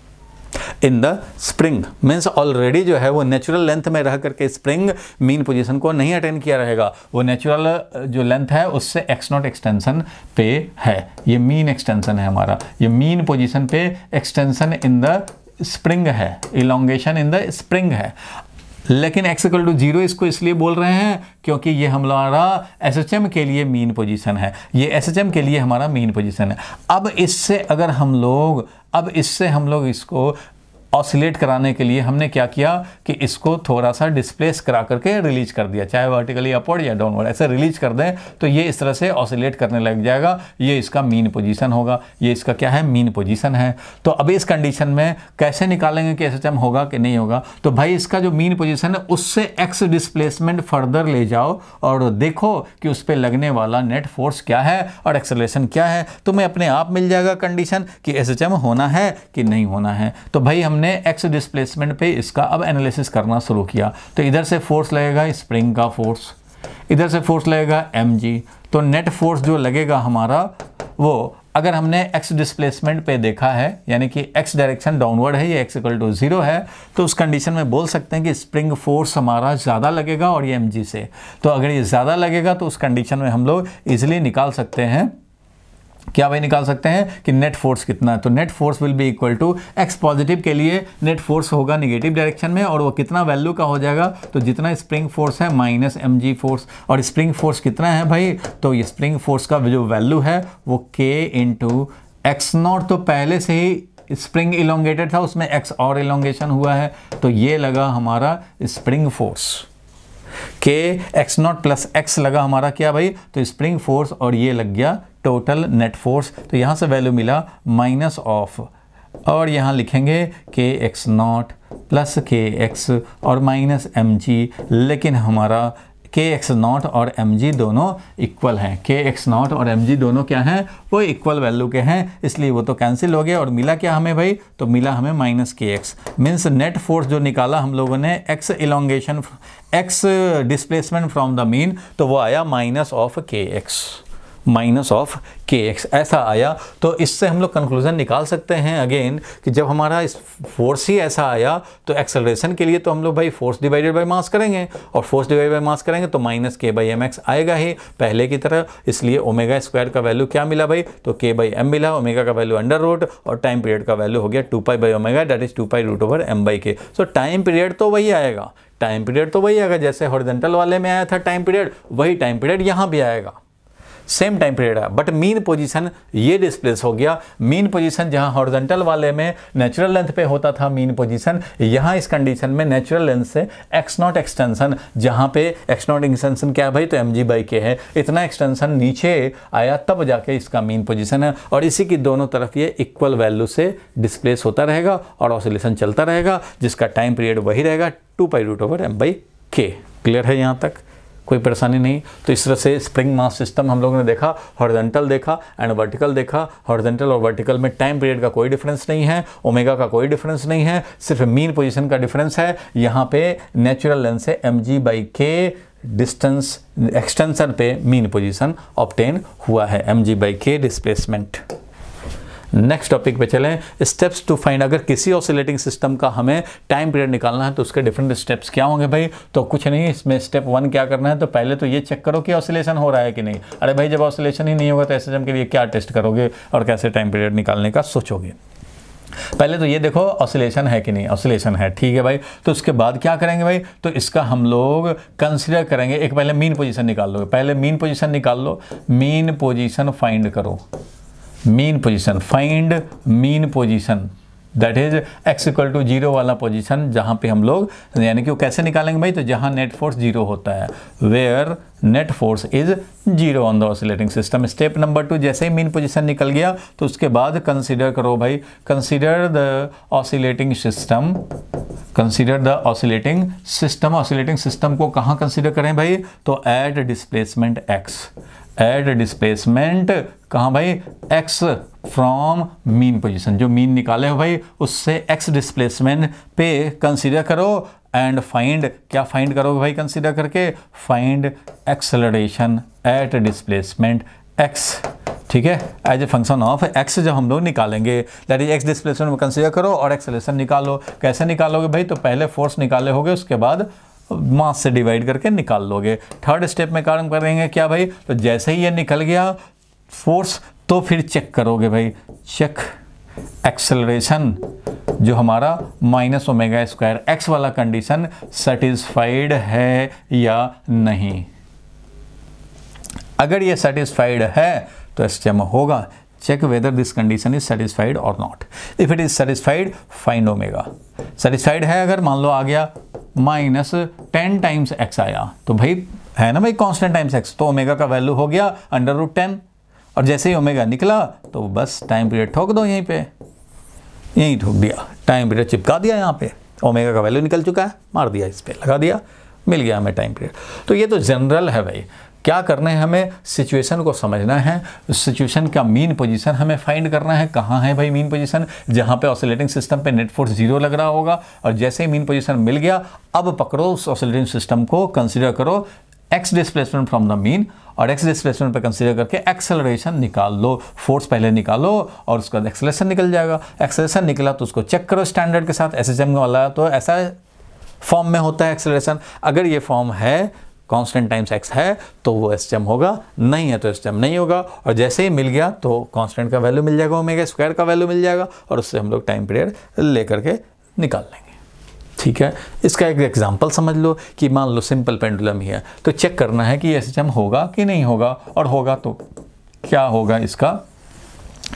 in the spring means already जो है वो नेचुरल लेंथ में रह करके स्प्रिंग मीन पोजिशन को नहीं अटेंड किया रहेगा वो नेचुरल जो लेंथ है उससे एक्स नॉट एक्सटेंशन पे है ये मीन एक्सटेंशन है हमारा ये मीन पोजिशन पे एक्सटेंशन इन द स्प्रिंग है इलोंगेशन इन द स्प्रिंग है लेकिन x इक्वल टू जीरो इसको इसलिए बोल रहे हैं क्योंकि ये हमारा एस एच एम के लिए मीन पोजीशन है ये एस एच एम के लिए हमारा मीन पोजीशन है अब इससे अगर हम लोग अब इससे हम लोग इसको ऑसिलेट कराने के लिए हमने क्या किया कि इसको थोड़ा सा डिस्प्लेस करा करके रिलीज कर दिया चाहे वर्टिकली अपवर्ड या डाउनवर्ड ऐसे रिलीज कर दें तो ये इस तरह से ऑसिलेट करने लग जाएगा ये इसका मीन पोजीशन होगा ये इसका क्या है मीन पोजीशन है तो अब इस कंडीशन में कैसे निकालेंगे कि एस होगा कि नहीं होगा तो भाई इसका जो मीन पोजिशन है उससे एक्स डिसप्लेसमेंट फर्दर ले जाओ और देखो कि उस पर लगने वाला नेट फोर्स क्या है और एक्सलेशन क्या है तुम्हें अपने आप मिल जाएगा कंडीशन कि एस होना है कि नहीं होना है तो भाई हमने हमने एक्स डिस्प्लेसमेंट पे इसका अब एनालिसिस करना शुरू किया तो इधर से फोर्स लगेगा स्प्रिंग का फोर्स इधर से फोर्स लगेगा एम तो नेट फोर्स जो लगेगा हमारा वो अगर हमने एक्स डिस्प्लेसमेंट पे देखा है यानी कि एक्स डायरेक्शन डाउनवर्ड है ये एक्स इक्वल टू ज़ीरो है तो उस कंडीशन में बोल सकते हैं कि स्प्रिंग फोर्स हमारा ज़्यादा लगेगा और ये एम से तो अगर ये ज़्यादा लगेगा तो उस कंडीशन में हम लोग इजिली निकाल सकते हैं क्या भाई निकाल सकते हैं कि नेट फोर्स कितना है तो net force will be equal to X positive के लिए नेट फोर्स होगा निगेटिव डायरेक्शन में और वो कितना वैल्यू का हो जाएगा तो जितना स्प्रिंग फोर्स है माइनस एम जी फोर्स और स्प्रिंग फोर्स कितना है भाई तो ये स्प्रिंग फोर्स का जो वैल्यू है वो के इंटू एक्स नॉट तो पहले से ही स्प्रिंग इलोंगेटेड था उसमें एक्स और इलोंगेशन हुआ है तो ये लगा हमारा spring force K X not plus X लगा हमारा क्या भाई तो स्प्रिंग फोर्स और ये लग गया टोटल नेट फोर्स तो यहाँ से वैल्यू मिला माइनस ऑफ और यहाँ लिखेंगे K X not plus K X और माइनस एम जी लेकिन हमारा के एक्स नॉट और एम जी दोनों इक्वल हैं के एक्स नॉट और एम जी दोनों क्या हैं वो इक्वल वैल्यू के हैं इसलिए वो तो कैंसिल हो गया और मिला क्या हमें भाई तो मिला हमें minus k x means net force जो निकाला हम लोगों ने X elongation X displacement from the mean तो वो आया minus of K X minus of K X ऐसा आया तो इससे हम लोग कंक्लूजन निकाल सकते हैं अगेन कि जब हमारा इस फोर्स ही ऐसा आया तो एक्सेलरेशन के लिए तो हम लोग भाई फोर्स डिवाइडेड बाय मास करेंगे और फोर्स डिवाइडेड बाय मास करेंगे तो माइनस के बाई एम एक्स आएगा ही पहले की तरह इसलिए ओमेगा स्क्वायर का वैल्यू क्या मिला भाई तो के बाई एम मिला ओमेगा का वैल्यू अंडर रोड और टाइम पीरियड का वैल्यू हो गया two pi by omega that is two pi root over M by K so time period तो वही आएगा टाइम पीरियड तो वही आएगा जैसे हॉरिजेंटल वाले में आया था टाइम पीरियड वही टाइम पीरियड यहाँ भी आएगा सेम टाइम पीरियड है बट मीन पोजीशन ये डिस्प्लेस हो गया मीन पोजीशन जहां हॉर्जेंटल वाले में नेचुरल लेंथ पे होता था मीन पोजीशन यहाँ इस कंडीशन में नेचुरल लेंथ से एक्स नॉट एक्सटेंशन जहाँ पे एक्स नॉट एक्सटेंशन क्या भाई तो एम जी बाई के है इतना एक्सटेंशन नीचे आया तब जाके इसका मीन पोजिशन है और इसी की दोनों तरफ ये इक्वल वैल्यू से डिस्प्लेस होता रहेगा और ऑसिलेशन चलता रहेगा जिसका टाइम पीरियड वही रहेगा two pi root over M by K clear है यहाँ तक कोई परेशानी नहीं तो इस तरह से स्प्रिंग मास सिस्टम हम लोगों ने देखा हॉर्जेंटल देखा एंड वर्टिकल देखा हॉर्जेंटल और वर्टिकल में टाइम पीरियड का कोई डिफरेंस नहीं है ओमेगा का कोई डिफरेंस नहीं है सिर्फ मीन पोजिशन का डिफरेंस है यहाँ पे नेचुरल लेंथ से M G by K distance extension पे मीन पोजिशन ऑप्टेन हुआ है M G by K displacement next topic पे चलें स्टेप्स टू फाइंड अगर किसी ऑसिलेटिंग सिस्टम का हमें टाइम पीरियड निकालना है तो उसके डिफरेंट स्टेप्स क्या होंगे भाई तो कुछ नहीं इसमें स्टेप वन क्या करना है तो पहले तो ये चेक करो कि ऑसिलेशन हो रहा है कि नहीं अरे भाई जब ऑसिलेशन ही नहीं होगा तो एस के लिए क्या टेस्ट करोगे और कैसे टाइम पीरियड निकालने का सोचोगे पहले तो ये देखो ऑसिलेशन है कि नहीं ऑसिलेशन है ठीक है भाई तो उसके बाद क्या करेंगे भाई तो इसका हम लोग कंसिडर करेंगे एक पहले मीन पोजीशन निकाल लो पहले मीन पोजीशन निकाल लो मीन पोजीशन फाइंड करो mean position find mean position that is X equal to zero वाला पोजीशन जहाँ पे हम लोग यानी कि वो कैसे निकालेंगे भाई तो जहाँ नेट फोर्स जीरो होता है where net force is zero on the oscillating system step number two जैसे ही मीन पोजीशन निकल गया तो उसके बाद कंसिडर करो भाई consider the oscillating system consider the oscillating system oscillating system को कहाँ कंसिडर करें भाई तो at displacement X at displacement कहा भाई एक्स फ्रॉम मीन पोजिशन जो मीन निकाले हो भाई उससे एक्स डिस्प्लेसमेंट पे कंसिडर करो एंड फाइंड क्या फाइंड करोगे भाई कंसिडर करके find acceleration at displacement X ठीक है as a function of X जब हम लोग निकालेंगे that is X displacement consider करो और एक्सलेशन निकालो कैसे निकालोगे भाई तो पहले फोर्स निकाले होगे उसके बाद मास से डिवाइड करके निकाल लोगे थर्ड स्टेप में काम करेंगे क्या भाई तो जैसे ही ये निकल गया फोर्स तो फिर चेक करोगे भाई चेक एक्सेलरेशन जो हमारा माइनस ओमेगा स्क्वायर एक्स वाला कंडीशन सेटिस्फाइड है या नहीं अगर ये सेटिस्फाइड है तो एसटीएम होगा check whether this condition is satisfied और not if it is satisfied find omega satisfied है अगर मान लो आ गया माइनस टेन टाइम्स एक्स आया तो भाई है ना भाई कांस्टेंट टाइम्स एक्स तो ओमेगा का वैल्यू हो गया अंडर रूट टेन और जैसे ही ओमेगा निकला तो बस टाइम पीरियड ठोक दो यहीं पे यहीं ठोक दिया टाइम पीरियड चिपका दिया यहाँ पे ओमेगा का वैल्यू निकल चुका है मार दिया इस पर लगा दिया मिल गया हमें टाइम पीरियड तो ये तो जनरल है भाई क्या करना है हमें सिचुएशन को समझना है सिचुएशन का मीन पोजीशन हमें फाइंड करना है कहाँ है भाई मीन पोजीशन जहाँ पे ऑसिलेटिंग सिस्टम पे नेट फोर्स जीरो लग रहा होगा और जैसे ही मीन पोजीशन मिल गया अब पकड़ो उस ऑसिलेटिंग सिस्टम को कंसिडर करो X displacement from the mean और एक्स डिस्प्लेसमेंट पर कंसिडर करके एक्सेलरेशन निकाल लो फोर्स पहले निकालो और उसके बाद एक्सेलेशन निकल जाएगा एक्सेलेशन निकला तो उसको चेक करो स्टैंडर्ड के साथ एस एम वाला तो ऐसा फॉर्म में होता है एक्सेलरेशन अगर ये फॉर्म है कांस्टेंट टाइम्स एक्स है तो वो एस होगा नहीं है तो एस नहीं होगा और जैसे ही मिल गया तो कांस्टेंट का वैल्यू मिल जाएगा ओमेगा स्क्वायर का वैल्यू मिल जाएगा और उससे हम लोग टाइम पीरियड लेकर के निकाल लेंगे ठीक है इसका एक एग्जाम्पल समझ लो कि मान लो सिंपल पेंडुलम ही है तो चेक करना है कि एस होगा कि नहीं होगा और होगा तो क्या होगा इसका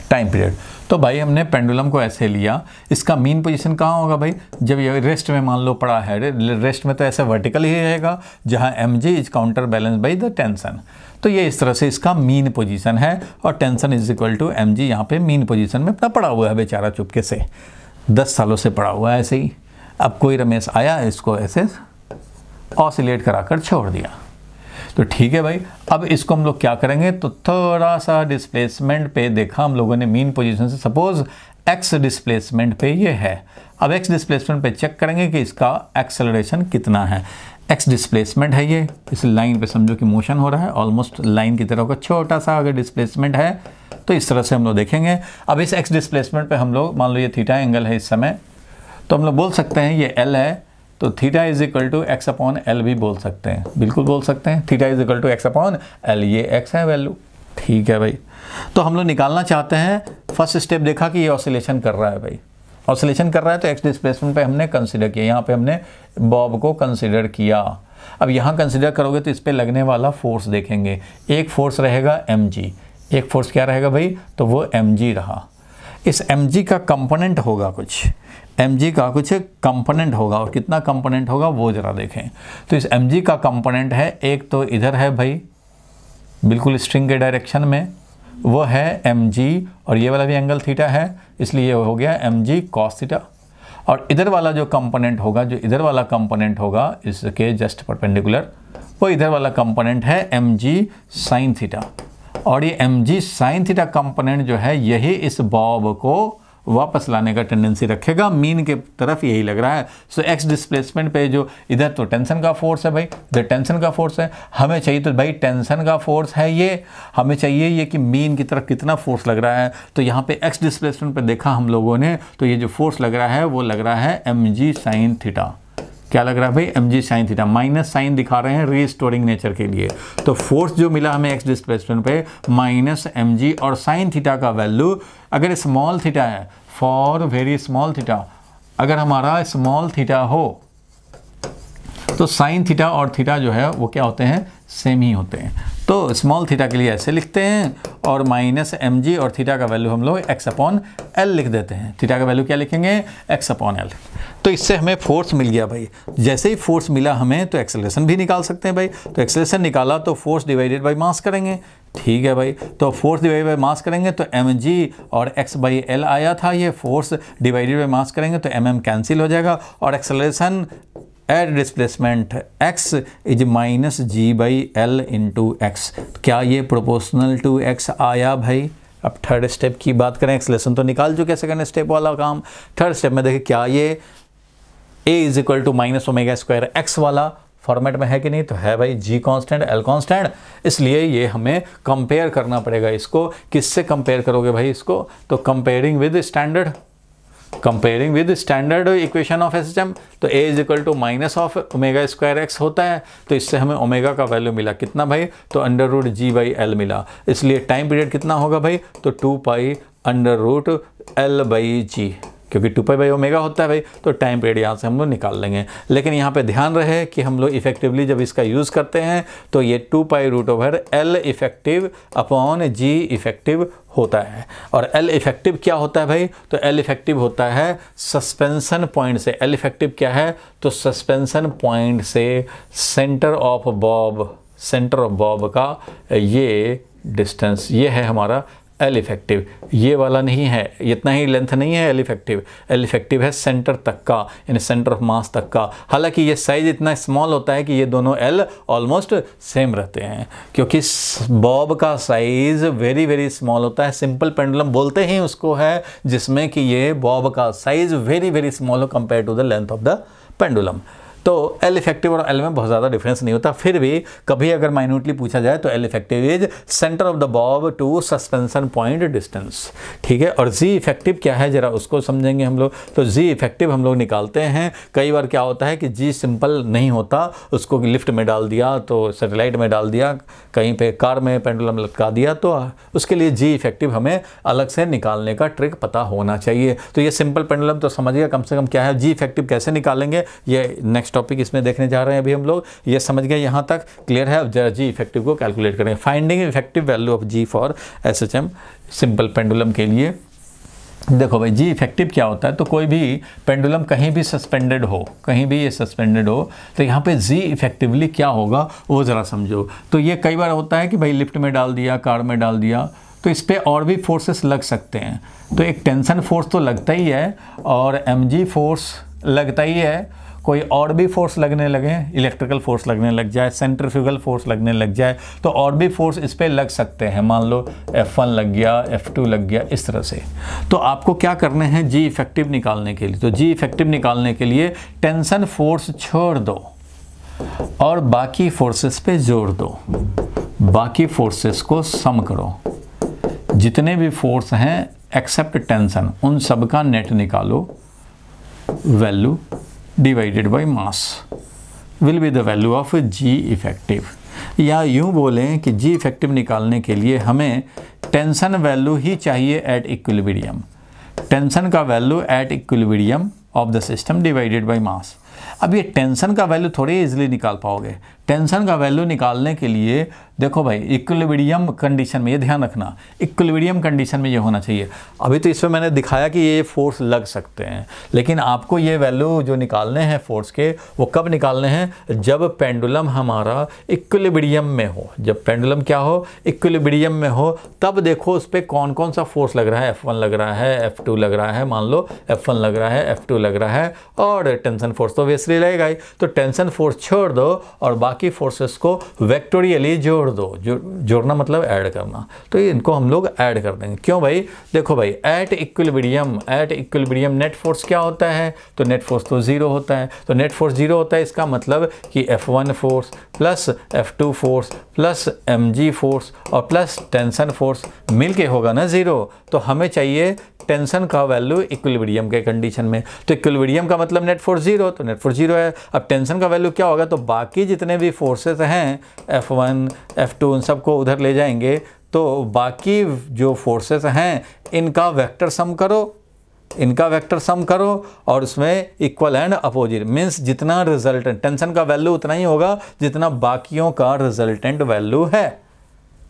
टाइम पीरियड तो भाई हमने पेंडुलम को ऐसे लिया इसका मीन पोजीशन कहाँ होगा भाई जब ये रेस्ट में मान लो पड़ा है रेस्ट में तो ऐसे वर्टिकल ही रहेगा जहाँ M G is counter balance by the tension तो ये इस तरह से इसका मीन पोजीशन है और tension is equal to M G यहाँ पर मीन पोजिशन में अपना पड़ा हुआ है बेचारा चुपके से दस सालों से पड़ा हुआ है ऐसे ही अब कोई रमेश आया इसको ऐसे ऑसिलेट कर छोड़ दिया तो ठीक है भाई अब इसको हम लोग क्या करेंगे तो थोड़ा सा डिस्प्लेसमेंट पे देखा हम लोगों ने मीन पोजीशन से सपोज एक्स डिस्प्लेसमेंट पे ये है अब एक्स डिस्प्लेसमेंट पे चेक करेंगे कि इसका एक्सेलरेशन कितना है एक्स डिस्प्लेसमेंट है ये इस लाइन पे समझो कि मोशन हो रहा है ऑलमोस्ट लाइन की तरह का छोटा सा अगर डिस्प्लेसमेंट है तो इस तरह से हम लोग देखेंगे अब इस एक्स डिस्प्लेसमेंट पे हम लोग मान लो ये थीटा एंगल है इस समय तो हम लोग बोल सकते हैं ये एल है तो theta is equal to x upon L भी बोल सकते हैं बिल्कुल बोल सकते हैं theta is equal to x upon L ये एक्स है वैल्यू ठीक है भाई तो हम लोग निकालना चाहते हैं फर्स्ट स्टेप देखा कि ये ऑसिलेशन कर रहा है भाई ऑसिलेशन कर रहा है तो एक्स डिस्प्लेसमेंट पे हमने कंसिडर किया यहाँ पे हमने बॉब को कंसिडर किया अब यहाँ कंसिडर करोगे तो इस पर लगने वाला फोर्स देखेंगे एक फोर्स रहेगा एम एक फोर्स क्या रहेगा भाई तो वो एम रहा इस एम का कंपोनेंट होगा कुछ एम का कुछ कंपोनेंट होगा और कितना कंपोनेंट होगा वो ज़रा देखें तो इस एम का कंपोनेंट है एक तो इधर है भाई बिल्कुल स्ट्रिंग के डायरेक्शन में वो है एम और ये वाला भी एंगल थीटा है इसलिए हो गया एम जी थीटा और इधर वाला जो कंपोनेंट होगा जो इधर वाला कंपोनेंट होगा इसके जस्ट परपेंडिकुलर वो इधर वाला कंपोनेंट है एम जी साइन थीटा और ये M G sine theta component जो है यही इस बॉब को वापस लाने का टेंडेंसी रखेगा मीन के तरफ यही लग रहा है सो एक्स डिस्प्लेसमेंट पे जो इधर तो टेंशन का फोर्स है भाई इधर टेंशन का फोर्स है हमें चाहिए तो भाई टेंशन का फोर्स है ये हमें चाहिए ये कि मीन की तरफ कितना फोर्स लग रहा है तो यहाँ पे एक्स डिस्प्लेसमेंट पर देखा हम लोगों ने तो ये जो फोर्स लग रहा है वो लग रहा है एम जी साइन थीटा क्या लग रहा है भाई M G sine theta minus sine दिखा रहे हैं रीस्टोरिंग नेचर के लिए तो फोर्स जो मिला हमें एक्स डिस्प्लेसमेंट पे माइनस एम जी और साइन थीटा का वैल्यू अगर स्मॉल थीटा है फॉर वेरी स्मॉल थीटा अगर हमारा स्मॉल थीटा हो तो साइन थीटा और थीटा जो है वो क्या होते हैं सेम ही होते हैं तो स्मॉल थीटा के लिए ऐसे लिखते हैं और माइनस एम जी और थीटा का वैल्यू हम लोग एक्स अपॉन एल लिख देते हैं थीटा का वैल्यू क्या लिखेंगे एक्स अपॉन एल तो इससे हमें फोर्स मिल गया भाई जैसे ही फोर्स मिला हमें तो एक्सेलेशन भी निकाल सकते हैं भाई तो एक्सेलेशन निकाला तो फोर्स डिवाइडेड बाई मास करेंगे ठीक है भाई तो फोर्स डिवाइड बाई मास करेंगे तो एम जी और एक्स बाई एल आया था ये फोर्स डिवाइडेड बाई मास करेंगे तो एम एम कैंसिल हो जाएगा और acceleration at displacement x is minus G by L into X क्या ये प्रोपोर्शनल टू एक्स आया भाई अब थर्ड स्टेप की बात करें लेसन तो निकाल चुके सेकेंड स्टेप वाला काम थर्ड स्टेप में देखें क्या ये A is equal to minus omega square X वाला फॉर्मेट में है कि नहीं तो है भाई जी कांस्टेंट एल कांस्टेंट इसलिए ये हमें कंपेयर करना पड़ेगा इसको किससे कंपेयर करोगे भाई इसको तो comparing with standard comparing with standard equation of S तो A is equal to minus of omega square X होता है तो इससे हमें ओमेगा का वैल्यू मिला कितना भाई तो under root G by L मिला इसलिए टाइम पीरियड कितना होगा भाई तो two pi under root L by G क्योंकि टू पाई बाई ओमेगा होता है भाई तो टाइम पीरियड यहाँ से हम लोग निकाल लेंगे लेकिन यहाँ पे ध्यान रहे कि हम लोग इफेक्टिवली जब इसका यूज़ करते हैं तो ये two pi root over L effective upon G effective होता है और एल इफेक्टिव क्या होता है भाई तो एल इफेक्टिव होता है सस्पेंसन पॉइंट से एल इफेक्टिव क्या है तो सस्पेंसन पॉइंट से centre of bob centre of bob का ये डिस्टेंस ये है हमारा एल इफेक्टिव ये वाला नहीं है इतना ही लेंथ नहीं है एल इफेक्टिव एल इफेक्टिव है सेंटर तक का यानी सेंटर ऑफ मास तक का हालांकि ये साइज इतना स्मॉल होता है कि ये दोनों एल ऑलमोस्ट सेम रहते हैं क्योंकि बॉब का साइज वेरी वेरी स्मॉल होता है सिंपल पेंडुलम बोलते ही उसको है जिसमें कि ये बॉब का साइज वेरी वेरी स्मॉल हो compare to the length of the pendulum तो एल इफेक्टिव और एल में बहुत ज़्यादा डिफरेंस नहीं होता फिर भी कभी अगर माइन्यूटली पूछा जाए तो L effective is centre of the bob to suspension point distance ठीक है और जी इफेक्टिव क्या है ज़रा उसको समझेंगे हम लोग तो जी इफेक्टिव हम लोग निकालते हैं कई बार क्या होता है कि जी सिंपल नहीं होता उसको लिफ्ट में डाल दिया तो सेटेलाइट में डाल दिया कहीं पे कार में पेंडुलम लटका दिया तो उसके लिए जी इफेक्टिव हमें अलग से निकालने का ट्रिक पता होना चाहिए तो ये सिंपल पेंडुलम तो समझिएगा कम से कम क्या है जी इफेक्टिव कैसे निकालेंगे ये नेक्स्ट टॉपिक इसमें देखने जा रहे हैं अभी हम लोग ये समझ गए यहाँ तक क्लियर है अब जरा जी इफेक्टिव को कैलकुलेट करेंगे finding effective value of G for S H M simple pendulum के लिए देखो भाई जी इफेक्टिव क्या होता है तो कोई भी पेंडुलम कहीं भी सस्पेंडेड हो कहीं भी ये सस्पेंडेड हो तो यहाँ पे जी इफेक्टिवली क्या होगा वो ज़रा समझो तो ये कई बार होता है कि भाई लिफ्ट में डाल दिया कार में डाल दिया तो इस पर और भी फोर्सेस लग सकते हैं तो एक टेंशन फोर्स तो लगता ही है और एम फोर्स लगता ही है कोई और भी फोर्स लगने लगे इलेक्ट्रिकल फोर्स लगने लग जाए सेंट्रिफ्यूगल फोर्स लगने लग जाए तो और भी फोर्स इस पर लग सकते हैं मान लो एफ वन लग गया एफ टू लग गया इस तरह से तो आपको क्या करने हैं जी इफेक्टिव निकालने के लिए तो जी इफेक्टिव निकालने के लिए टेंसन फोर्स छोड़ दो और बाकी फोर्सेस पे जोर दो बाकी फोर्सेस को सम करो जितने भी फोर्स हैं एक्सेप्ट टेंशन उन सब का नेट निकालो value divided by mass will be the value of G effective या यूं बोलें कि जी इफेक्टिव निकालने के लिए हमें टेंशन वैल्यू ही चाहिए एट इक्विलिब्रियम टेंशन का value at equilibrium of the system divided by mass अब ये टेंशन का वैल्यू थोड़ी इजिली निकाल पाओगे टेंशन का वैल्यू निकालने के लिए देखो भाई इक्विलिब्रियम कंडीशन में ये ध्यान रखना इक्विलिब्रियम कंडीशन में ये होना चाहिए अभी तो इसमें मैंने दिखाया कि ये फोर्स लग सकते हैं लेकिन आपको ये वैल्यू जो निकालने हैं फोर्स के वो कब निकालने हैं जब पेंडुलम हमारा इक्विलिब्रियम में हो जब पेंडुलम क्या हो इक्विलिब्रियम में हो तब देखो उस पर कौन कौन सा फोर्स लग रहा है एफ लग रहा है एफ लग रहा है मान लो एफ लग रहा है एफ लग रहा है और टेंसन फोर्स तो वेस्ट रहेगा ही तो टेंसन फोर्स छोड़ दो और बाकी बाकी फोर्सेस को वेक्टोरियली जोड़ दो जो जोड़ना मतलब ऐड करना तो इनको हम लोग ऐड कर देंगे क्यों भाई देखो भाई at equilibrium at equilibrium net force क्या होता है तो नेट फोर्स तो ज़ीरो होता है तो नेट फोर्स ज़ीरो होता है इसका मतलब कि F one force plus F two force plus M G force और प्लस टेंसन फोर्स मिल के होगा ना ज़ीरो तो हमें चाहिए टेंशन का वैल्यू इक्विलिब्रियम के कंडीशन में तो इक्विलिब्रियम का मतलब नेट फोर्स जीरो तो नेट फोर्स जीरो है अब टेंशन का वैल्यू क्या होगा तो बाकी जितने भी फोर्सेस हैं एफ़ वन एफ़ टू उन सबको उधर ले जाएंगे तो बाकी जो फोर्सेस हैं इनका वैक्टर सम करो इनका वेक्टर सम करो और उसमें इक्वल एंड अपोजिट मीन्स जितना रिजल्टेंट टेंशन का वैल्यू उतना ही होगा जितना बाकियों का रिजल्टेंट वैल्यू है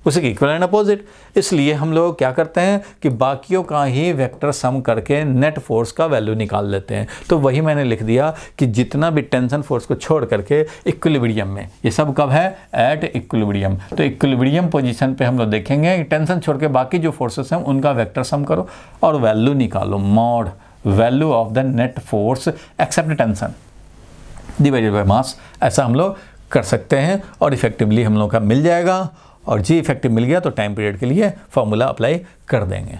उसी के इक्वल एंड अपोजिट इसलिए हम लोग क्या करते हैं कि बाकियों का ही वेक्टर सम करके नेट फोर्स का वैल्यू निकाल लेते हैं तो वही मैंने लिख दिया कि जितना भी टेंशन फोर्स को छोड़ करके इक्विलिब्रियम में ये सब कब है एट इक्विलिब्रियम तो इक्विलिब्रियम पोजीशन पे हम लोग देखेंगे टेंशन छोड़ के बाकी जो फोर्सेस हैं उनका वैक्टर सम करो और वैल्यू निकालो mod value of the net force except tension divided by mass ऐसा हम लोग कर सकते हैं और इफेक्टिवली हम लोग का मिल जाएगा और जी इफेक्टिव मिल गया तो टाइम पीरियड के लिए फार्मूला अप्लाई कर देंगे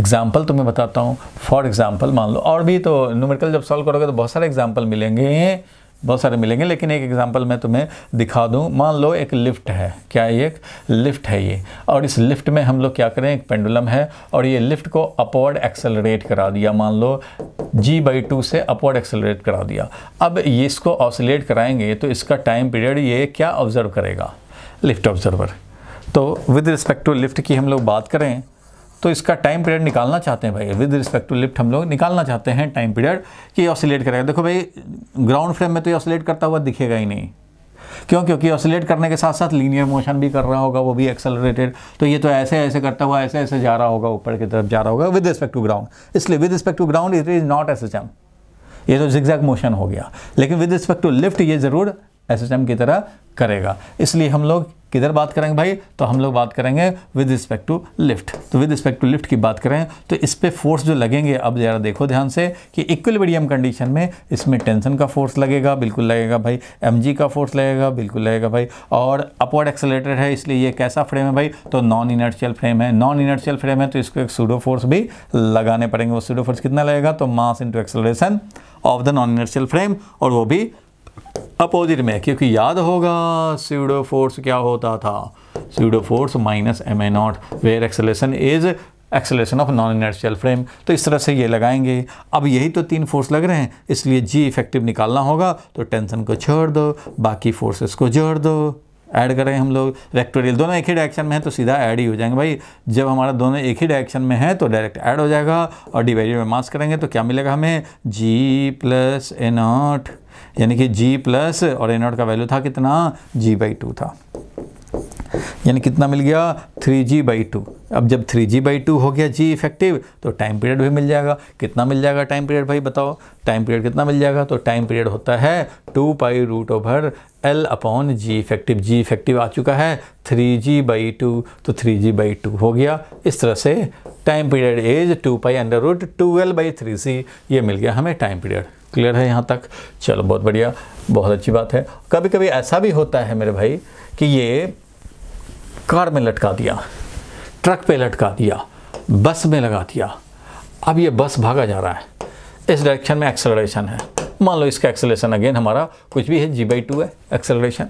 एग्जाम्पल तो मैं बताता हूँ फॉर एग्जाम्पल मान लो और भी तो न्यूमेरिकल जब सॉल्व करोगे तो बहुत सारे एग्जाम्पल मिलेंगे बहुत सारे मिलेंगे लेकिन एक एग्जाम्पल मैं तुम्हें दिखा दूँ मान लो एक लिफ्ट है क्या ये एक लिफ्ट है ये और इस लिफ्ट में हम लोग क्या करें एक पेंडुलम है और ये लिफ्ट को अपवर्ड एक्सेलरेट करा दिया मान लो जी बाई टू से अपवर्ड एक्सेलरेट करा दिया अब ये इसको ऑसिलेट कराएंगे तो इसका टाइम पीरियड ये क्या ऑब्जर्व करेगा लिफ्ट ऑब्जर्वर तो विद रिस्पेक्ट टू लिफ्ट की हम लोग बात करें तो इसका टाइम पीरियड निकालना चाहते हैं भाई विद रिस्पेक्ट टू लिफ्ट हम लोग निकालना चाहते हैं टाइम पीरियड कि ऑसिलेट करेगा देखो भाई ग्राउंड फ्रेम में तो ये ऑसिलेट करता हुआ दिखेगा ही नहीं क्यों क्योंकि ऑसिलेट करने के साथ साथ लीनियर मोशन भी कर रहा होगा वो भी एक्सेलरेटेड तो ये तो ऐसे ऐसे करता हुआ ऐसे ऐसे जा रहा होगा ऊपर की तरफ जा रहा होगा विद रिस्पेक्ट टू ग्राउंड इसलिए with respect to ground it is not S H M ये तो जिक्जैक मोशन हो गया लेकिन विद रिस्पेक्ट टू लिफ्ट ये ज़रूर एम की तरह करेगा इसलिए हम लोग किधर बात करेंगे भाई तो हम लोग बात करेंगे विद रिस्पेक्ट टू लिफ्ट तो विद रिस्पेक्ट टू लिफ्ट की बात करें तो इस पर फोर्स जो लगेंगे अब ज़रा देखो ध्यान से कि इक्विलिब्रियम कंडीशन में इसमें टेंशन का फोर्स लगेगा बिल्कुल लगेगा भाई एम का फोर्स लगेगा बिल्कुल लगेगा भाई और अपवर्ड एक्सलेटेड है इसलिए ये कैसा फ्रेम है भाई तो नॉन इनर्शियल फ्रेम है नॉन इनर्शियल फ्रेम है तो इसको एक सूडो फोर्स भी लगाने पड़ेंगे वो सूडो फोर्स कितना लगेगा तो mass into acceleration of the non inertial frame और वो भी अपोजिट में क्योंकि याद होगा सीडो फोर्स क्या होता था pseudo force minus M A naught where acceleration is acceleration of non inertial frame तो इस तरह से ये लगाएंगे अब यही तो तीन फोर्स लग रहे हैं इसलिए जी इफेक्टिव निकालना होगा तो टेंशन को छोड़ दो बाकी फोर्सेस को जोड़ दो ऐड करें हम लोग वेक्टोरियल दोनों एक ही डायरेक्शन में है तो सीधा ऐड ही हो जाएंगे भाई जब हमारा दोनों एक ही डायरेक्शन में है तो डायरेक्ट ऐड हो जाएगा और डिवाइडेड में मास करेंगे तो क्या मिलेगा हमें जी प्लस ए नॉट यानी कि जी प्लस और ए नॉट का वैल्यू था कितना जी बाई टू था यानी कितना मिल गया थ्री जी बाई टू अब जब थ्री जी बाई टू हो गया जी इफेक्टिव तो टाइम पीरियड भी मिल जाएगा कितना मिल जाएगा टाइम पीरियड भाई बताओ टाइम पीरियड कितना मिल जाएगा तो टाइम पीरियड होता है two pi root over L upon G effective G effective आ चुका है थ्री जी बाई टू तो थ्री जी बाई टू हो गया इस तरह से time period is two pi under root two L by three C ये मिल गया हमें टाइम पीरियड क्लियर है यहाँ तक चलो बहुत बढ़िया बहुत अच्छी बात है कभी कभी ऐसा भी होता है मेरे भाई कि ये कार में लटका दिया ट्रक पे लटका दिया बस में लगा दिया अब ये बस भागा जा रहा है इस डायरेक्शन में एक्सलरेशन है मान लो इसका एक्सेलेशन अगेन हमारा कुछ भी है जी बाई टू है एक्सेलरेशन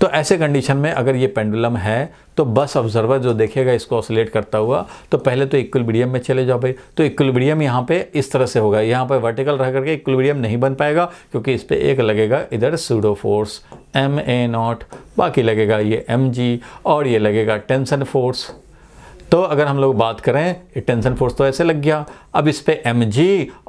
तो ऐसे कंडीशन में अगर ये पेंडुलम है तो बस ऑब्जर्वर जो देखेगा इसको ऑसिलेट करता हुआ तो पहले तो इक्विलिब्रियम में चले जाओ भाई तो इक्विलिब्रियम यहाँ पे इस तरह से होगा यहाँ पे वर्टिकल रह करके इक्विलिब्रियम नहीं बन पाएगा क्योंकि इस पर एक लगेगा इधर pseudo force M A naught बाकी लगेगा ये एम जी और ये लगेगा टेंसन फोर्स तो अगर हम लोग बात करें टेंशन फोर्स तो ऐसे लग गया अब इस पर एम जी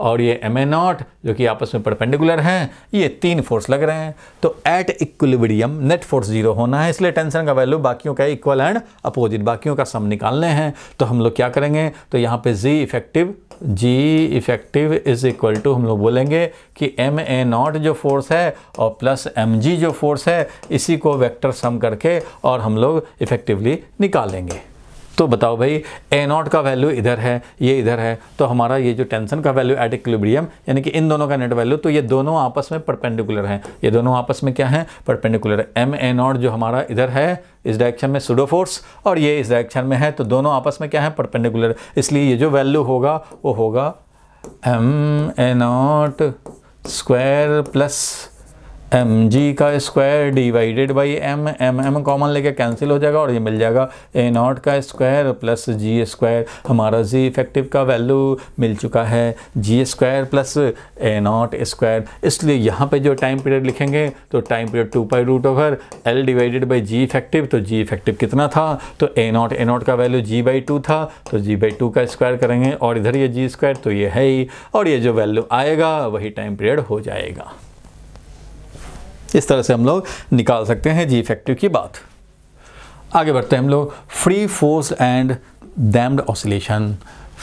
और ये एम ए नॉट जो कि आपस में परपेंडिकुलर हैं ये तीन फोर्स लग रहे हैं तो at equilibrium net force zero होना है इसलिए टेंशन का वैल्यू बाकियों का इक्वल एंड अपोजिट बाकियों का सम निकालने हैं तो हम लोग क्या करेंगे तो यहाँ पर G effective G effective is equal to हम लोग बोलेंगे कि एम ए नॉट जो फोर्स है और प्लस एम जी जो फोर्स है इसी को वेक्टर सम करके और हम लोग इफेक्टिवली निकालेंगे तो बताओ भाई ए नॉट का वैल्यू इधर है ये इधर है तो हमारा ये जो टेंशन का वैल्यू एट इक्विलिब्रियम यानी कि इन दोनों का नेट वैल्यू तो ये दोनों आपस में परपेंडिकुलर हैं ये दोनों आपस में क्या है परपेंडिकुलर है एम ए नॉट जो हमारा इधर है इस डायरेक्शन में सुडो फोर्स और ये इस डायरेक्शन में है तो दोनों आपस में क्या है परपेंडिकुलर इसलिए ये जो वैल्यू होगा वो होगा M A naught square plus M G का square divided by M M M common लेके कैंसिल हो जाएगा और ये मिल जाएगा ए नॉट का स्क्वायर प्लस जी स्क्वायर हमारा जी इफेक्टिव का वैल्यू मिल चुका है G square plus A naught square इसलिए यहाँ पे जो टाइम पीरियड लिखेंगे तो time period two pi root over L divided by G effective तो जी इफेक्टिव कितना था तो ए नॉट ए नॉट का वैल्यू जी बाई टू था तो जी बाई टू का स्क्वायर करेंगे और इधर ये जी स्क्वायर तो ये है ही और ये जो वैल्यू आएगा वही टाइम पीरियड हो जाएगा इस तरह से हम लोग निकाल सकते हैं जी इफेक्टिव की बात आगे बढ़ते हैं हम लोग free force and damped oscillation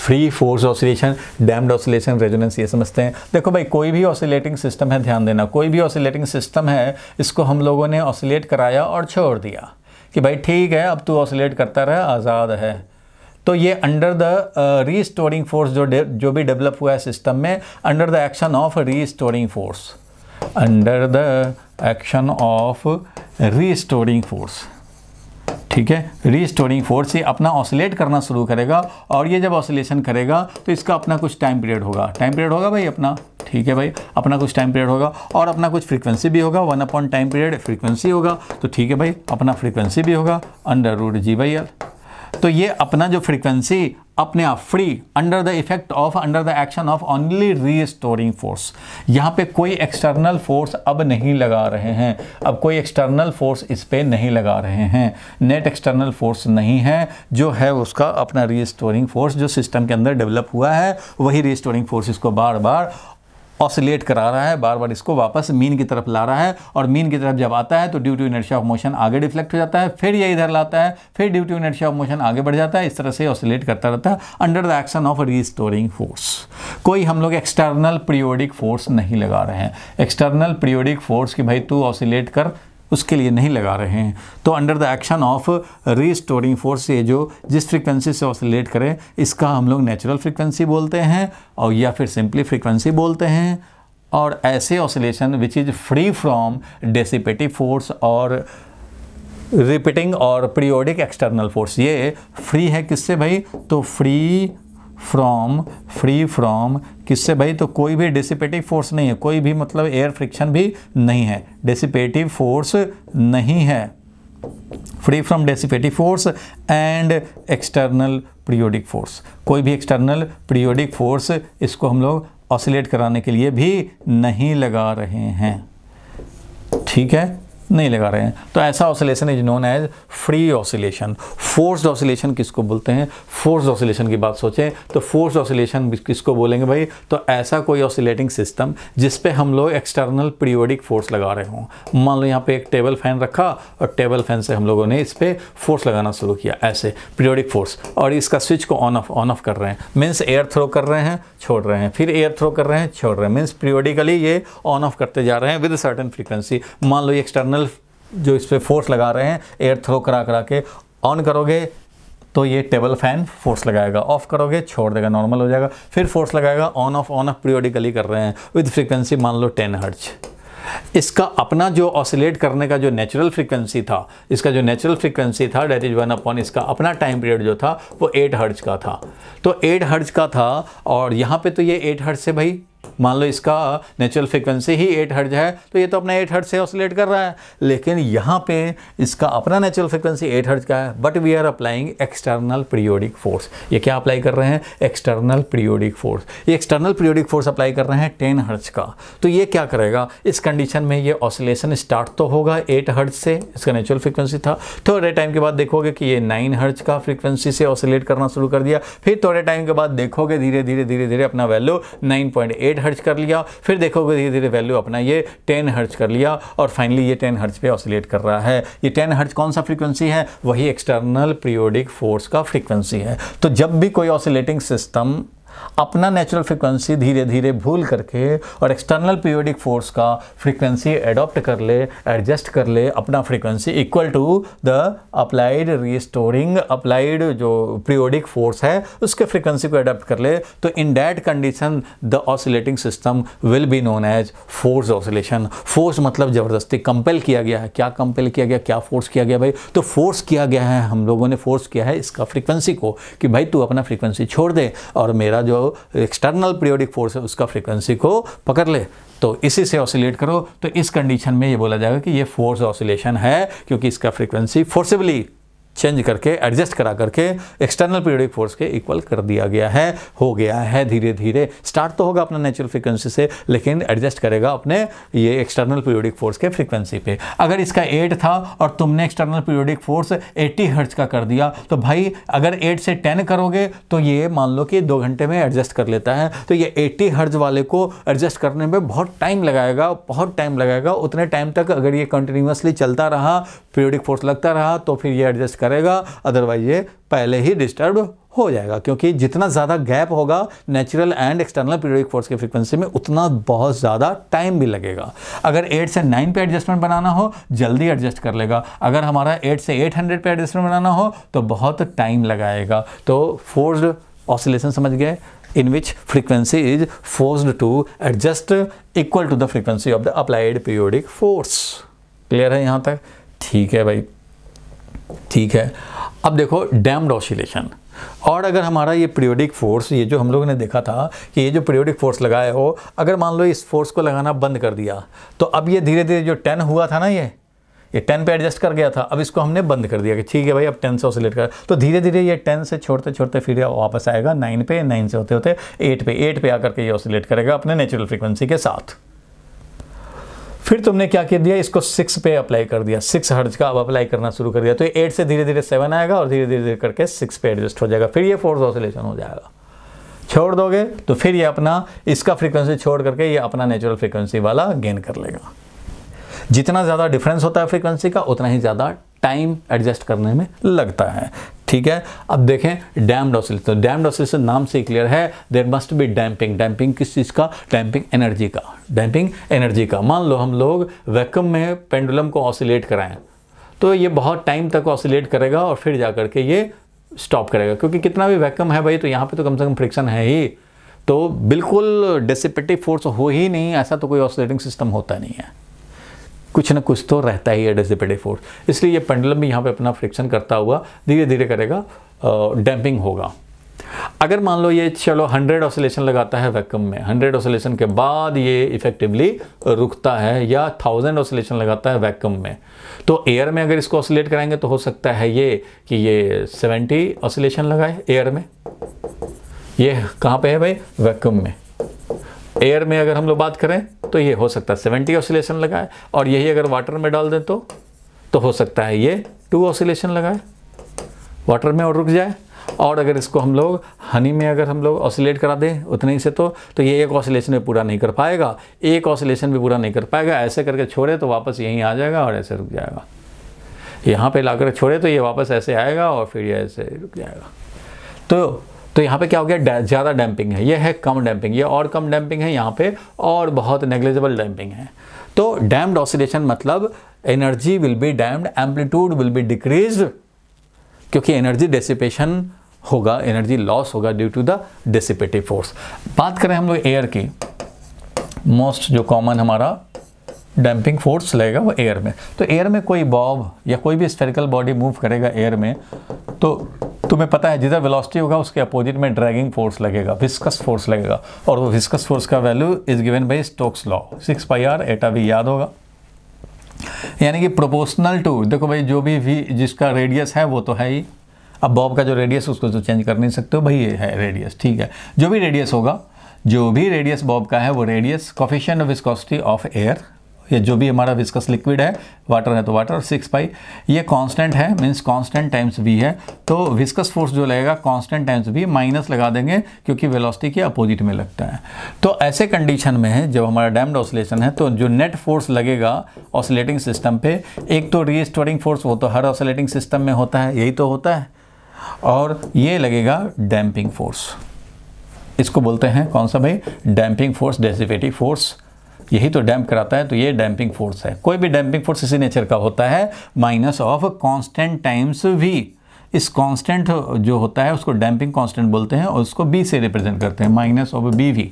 free force oscillation damped oscillation resonance ये समझते हैं देखो भाई कोई भी ऑसिलेटिंग सिस्टम है ध्यान देना कोई भी ऑसिलेटिंग सिस्टम है इसको हम लोगों ने ऑसिलेट कराया और छोड़ दिया कि भाई ठीक है अब तू ऑसिलेट करता रहे आज़ाद है तो ये अंडर द रीस्टोरिंग फोर्स जो जो भी डेवलप हुआ है सिस्टम में under the action of restoring force under the action of restoring force ठीक है रीस्टोरिंग फोर्स ये अपना ऑसोलेट करना शुरू करेगा और ये जब ऑसोलेशन करेगा तो इसका अपना कुछ टाइम पीरियड होगा टाइम पीरियड होगा भाई अपना ठीक है भाई अपना कुछ टाइम पीरियड होगा और अपना कुछ फ्रीक्वेंसी भी होगा one upon time period frequency होगा तो ठीक है भाई अपना फ्रीक्वेंसी भी होगा under root G by L तो ये अपना जो फ्रीक्वेंसी अपने आप free under the effect of under the action of only restoring force यहाँ पे कोई एक्सटर्नल फोर्स अब नहीं लगा रहे हैं अब कोई एक्सटर्नल फोर्स इस पर नहीं लगा रहे हैं नेट एक्सटर्नल फोर्स नहीं है जो है उसका अपना रीस्टोरिंग फोर्स जो सिस्टम के अंदर डेवलप हुआ है वही रीस्टोरिंग फोर्स इसको बार बार ऑसिलेट करा रहा है बार बार इसको वापस मीन की तरफ ला रहा है और मीन की तरफ जब आता है तो due to inertia of motion आगे डिफ्लेक्ट हो जाता है फिर ये इधर लाता है फिर due to inertia of motion आगे बढ़ जाता है इस तरह से ऑसिलेट करता रहता है under the action of restoring force कोई हम लोग एक्सटर्नल प्रियोडिक फोर्स नहीं लगा रहे हैं एक्सटर्नल प्रियोडिक फोर्स कि भाई तू ऑसिलेट कर उसके लिए नहीं लगा रहे हैं तो under the action of restoring force ये जो जिस फ्रीक्वेंसी से ऑसिलेट करें इसका हम लोग नेचुरल फ्रीक्वेंसी बोलते हैं और या फिर सिंपली फ्रीक्वेंसी बोलते हैं और ऐसे oscillation which is free from dissipative force और रिपीटिंग और पीरियोडिक एक्सटर्नल फोर्स ये फ्री है किससे भाई तो फ्री फ्रॉम फ्री फ्रॉम किससे भाई तो कोई भी डिसिपेटिव फोर्स नहीं है कोई भी मतलब एयर फ्रिक्शन भी नहीं है डिसिपेटिव फोर्स नहीं है free from dissipative force and external periodic force कोई भी एक्सटर्नल पीरियोडिक फोर्स इसको हम लोग ऑसिलेट कराने के लिए भी नहीं लगा रहे हैं ठीक है नहीं लगा रहे हैं तो ऐसा oscillation is known as free oscillation force oscillation किसको बोलते हैं फोर्स ऑसिलेशन की बात सोचें तो फोर्स ऑसिलेशन किसको बोलेंगे भाई तो ऐसा कोई ऑसिलेटिंग सिस्टम जिस पे हम लोग एक्सटर्नल पीरियोडिक फोर्स लगा रहे हों मान लो यहाँ पे एक टेबल फैन रखा और टेबल फैन से हम लोगों ने इस पर फोर्स लगाना शुरू किया ऐसे पीरियोडिक फोर्स और इसका स्विच को ऑन ऑफ ऑन ऑफ कर रहे हैं मीन्स एयर थ्रो कर रहे हैं छोड़ रहे हैं फिर एयर थ्रो कर रहे हैं छोड़ रहे हैं मीन्स पीरियोडिकली ये ऑन ऑफ करते जा रहे हैं विद सर्टन फ्रिक्वेंसी मान लो एक्सटर्नल एक्सटर्नल जो इस पर फोर्स लगा रहे हैं एयर थ्रो करा करा के ऑन करोगे तो ये टेबल फैन फोर्स लगाएगा ऑफ करोगे छोड़ देगा नॉर्मल हो जाएगा फिर फोर्स लगाएगा on off on off periodically कर रहे हैं विद फ्रीक्वेंसी मान लो टेन हर्ज इसका अपना जो ऑसिलेट करने का जो नेचुरल फ्रीक्वेंसी था इसका जो नेचुरल फ्रीक्वेंसी था डेट इज वन अपॉन इसका अपना टाइम पीरियड जो था वो एट हर्ज का था तो एट हर्ज का था और यहाँ पे तो ये एट हर्ज से भाई मान लो इसका नेचुरल फ्रिक्वेंसी ही एट हर्ज है तो ये तो अपना एट हर्ज से ऑसोलेट कर रहा है लेकिन यहाँ पे इसका अपना नेचुरल फ्रिक्वेंसी एट हर्ज का है but we are applying external periodic force ये क्या अप्लाई कर रहे हैं एक्सटर्नल पीरियोडिक फोर्स ये एक्सटर्नल पीरियोडिक फोर्स अप्लाई कर रहे हैं टेन हर्ज का तो ये क्या करेगा इस कंडीशन में ये ऑसिलेशन स्टार्ट तो होगा एट हर्ज से इसका नेचुरल फ्रिक्वेंसी था थोड़े टाइम के बाद देखोगे कि ये नाइन हर्ज का फ्रिक्वेंसी से ऑसोलेट करना शुरू कर दिया फिर थोड़े टाइम के बाद देखोगे धीरे धीरे धीरे धीरे अपना value nine point eight eight hertz कर लिया फिर देखोगे धीरे धीरे वैल्यू अपना ये टेन हर्ज कर लिया और फाइनली ये टेन हर्ज पे ऑसिलेट कर रहा है ये टेन हर्ज कौन सा फ्रीक्वेंसी है वही एक्सटर्नल पीरियोडिक फोर्स का फ्रीक्वेंसी है तो जब भी कोई ऑसिलेटिंग सिस्टम अपना नेचुरल फ्रिक्वेंसी धीरे धीरे भूल करके और एक्सटर्नल पीरियोडिक फोर्स का फ्रिक्वेंसी एडॉप्ट कर ले एडजस्ट कर ले अपना frequency equal to the applied restoring applied जो पीरियोडिक फोर्स है उसके फ्रिक्वेंसी को एडॉप्ट कर ले तो in that condition the oscillating system will be known as force oscillation force मतलब ज़बरदस्ती कंपेल किया गया है क्या कंपेल किया गया क्या फोर्स किया गया भाई तो फोर्स किया गया है हम लोगों ने फोर्स किया है इसका फ्रिक्वेंसी को कि भाई तू अपना फ्रिक्वेंसी छोड़ दे और मेरा जो एक्सटर्नल पीरियोडिक फोर्स है उसका फ्रीक्वेंसी को पकड़ ले तो इसी से ऑसिलेट करो तो इस कंडीशन में ये बोला जाएगा कि ये फोर्स ऑसिलेशन है क्योंकि इसका फ्रीक्वेंसी फोर्सिबली चेंज करके एडजस्ट करा करके एक्सटर्नल पीरियडिक फोर्स के इक्वल कर दिया गया है हो गया है धीरे धीरे स्टार्ट तो होगा अपना नेचुरल फ्रीक्वेंसी से लेकिन एडजस्ट करेगा अपने ये एक्सटर्नल पीरियोडिक फोर्स के फ्रीक्वेंसी पे अगर इसका एट था और तुमने external periodic force eighty hertz का कर दिया तो भाई अगर एट से टेन करोगे तो ये मान लो कि दो घंटे में एडजस्ट कर लेता है तो ये एट्टी हर्ज वाले को एडजस्ट करने में बहुत टाइम लगाएगा बहुत टाइम लगाएगा उतने टाइम तक अगर ये कंटिन्यूसली चलता रहा पीरियडिक फोर्स लगता रहा तो फिर ये एडजस्ट करेगा अदरवाइज ये पहले ही डिस्टर्ब हो जाएगा क्योंकि जितना ज़्यादा गैप होगा natural and external periodic force के फ्रीक्वेंसी में उतना बहुत ज़्यादा टाइम भी लगेगा अगर एट से नाइन पे एडजस्टमेंट बनाना हो जल्दी एडजस्ट कर लेगा अगर हमारा एट से एट हंड्रेड पे एडजस्टमेंट बनाना हो तो बहुत टाइम लगाएगा तो फोर्स ऑसिलेशन समझ गए in which frequency is force to adjust equal to the frequency of the applied periodic force clear है यहाँ तक ठीक है भाई ठीक है अब देखो डैम्ड ऑसिलेशन और अगर हमारा ये पीरियोडिक फोर्स ये जो हम लोगों ने देखा था कि ये जो पीरियोडिक फोर्स लगाए हो अगर मान लो इस फोर्स को लगाना बंद कर दिया तो अब ये धीरे धीरे जो टेन हुआ था ना ये ये टेन पे एडजस्ट कर गया था अब इसको हमने बंद कर दिया कि ठीक है भाई अब टेन से ऑसिलेट कर तो धीरे धीरे ये टेन से छोड़ते छोड़ते फिर वापस आएगा नाइन पे नाइन से होते होते एट पे एट पे आकर के ये ऑसिलेट करेगा अपने नेचुरल फ्रिक्वेंसी के साथ फिर तुमने क्या कर दिया इसको सिक्स पे अप्लाई कर दिया सिक्स हर्ज का अब अप्लाई करना शुरू कर दिया तो एट से धीरे धीरे सेवन आएगा और धीरे धीरे धीरे करके सिक्स पे एडजस्ट हो जाएगा फिर ये फोर्थ ऑसोलेशन हो जाएगा छोड़ दोगे तो फिर ये अपना इसका फ्रीक्वेंसी छोड़ करके ये अपना नेचुरल फ्रीक्वेंसी वाला गेन कर लेगा जितना ज़्यादा डिफरेंस होता है फ्रीक्वेंसी का उतना ही ज़्यादा टाइम एडजस्ट करने में लगता है ठीक है अब देखें डैम डॉसिलेशन तो डैम डॉसिलेशन नाम से क्लियर है there must be damping damping किस चीज़ का डैम्पिंग एनर्जी का डैम्पिंग एनर्जी का मान लो हम लोग वैक्यूम में पेंडुलम को ऑसिलेट कराएं तो ये बहुत टाइम तक ऑसिलेट करेगा और फिर जा करके ये स्टॉप करेगा क्योंकि कितना भी वैक्यूम है भाई तो यहाँ पे तो कम से कम फ्रिक्शन है ही तो बिल्कुल डिसिपेटिव फोर्स हो ही नहीं ऐसा तो कोई ऑसिलेटिंग सिस्टम होता नहीं है कुछ ना कुछ तो रहता ही है डिसिपेटिव फोर्स इसलिए ये पेंडुलम भी यहाँ पे अपना फ्रिक्शन करता हुआ धीरे धीरे करेगा डैम्पिंग होगा अगर मान लो ये चलो 100 ऑसोलेशन लगाता है वैक्यूम में 100 ऑसोलेशन के बाद ये इफेक्टिवली रुकता है या 1000 ऑसोलेशन लगाता है वैक्यूम में तो एयर में अगर इसको ऑसोलेट कराएंगे तो हो सकता है ये कि ये 70 ऑसोलेशन लगाए एयर में ये कहाँ पे है भाई वैक्यूम में एयर में अगर हम लोग बात करें तो ये हो सकता है सेवेंटी ऑसिलेशन लगाए और यही अगर वाटर में डाल दें तो तो हो सकता है ये टू ऑसिलेशन लगाए वाटर में और रुक जाए और अगर इसको हम लोग हनी में अगर हम लोग ऑसिलेट करा दें उतने ही से तो तो ये एक ऑसिलेशन में पूरा नहीं कर पाएगा एक ऑसिलेशन भी पूरा नहीं कर पाएगा ऐसे करके छोड़े तो वापस यहीं आ जाएगा और ऐसे रुक जाएगा यहाँ पर ला छोड़े तो ये वापस ऐसे आएगा और फिर ये ऐसे रुक जाएगा तो तो यहाँ पे क्या हो गया ज़्यादा डैम्पिंग है ये है कम डैम्पिंग ये और कम डैम्पिंग है यहाँ पे और बहुत नेग्लेजेबल डैम्पिंग है तो डैम्ड ऑसिलेशन मतलब energy will be damped amplitude will be decrease क्योंकि एनर्जी डेसिपेशन होगा एनर्जी लॉस होगा due to the dissipative force बात करें हम लोग एयर की मोस्ट जो कॉमन हमारा डैम्पिंग फोर्स लगेगा वो एयर में तो एयर में कोई बॉब या कोई भी स्फेरिकल बॉडी मूव करेगा एयर में तो तुम्हें पता है जिधर वेलोसिटी होगा उसके अपोजिट में ड्रैगिंग फोर्स लगेगा विस्कस फोर्स लगेगा और वो विस्कस फोर्स का value is given by Stokes law six pi r eta भी याद होगा यानी कि प्रोपोर्शनल टू देखो भाई जो भी वी जिसका रेडियस है वो तो है ही अब बॉब का जो रेडियस उसको तो चेंज कर नहीं सकते हो भाई ये है रेडियस ठीक है जो भी रेडियस होगा जो भी रेडियस बॉब का है वो radius coefficient of viscosity of air ये जो भी हमारा विस्कस लिक्विड है वाटर है तो वाटर सिक्स पाई ये कांस्टेंट है मीन्स कांस्टेंट टाइम्स वी है तो विस्कस फोर्स जो लगेगा कांस्टेंट टाइम्स वी माइनस लगा देंगे क्योंकि वेलोसिटी के अपोजिट में लगता है तो ऐसे कंडीशन में है जब हमारा डैम्ड ऑसोलेशन है तो जो नेट फोर्स लगेगा ऑसोलेटिंग सिस्टम पर एक तो रीस्टोरिंग फोर्स वो तो हर ऑसोलेटिंग सिस्टम में होता है यही तो होता है और ये लगेगा डैम्पिंग फोर्स इसको बोलते हैं कौन सा भाई डैम्पिंग फोर्स डेसिफेटिव फोर्स यही तो डैम्प कराता है तो ये डैम्पिंग फोर्स है कोई भी डैम्पिंग फोर्स इसी नेचर का होता है minus of constant times v इस कांस्टेंट जो होता है उसको डैम्पिंग कांस्टेंट बोलते हैं और उसको बी से रिप्रेजेंट करते हैं माइनस ऑफ बी वी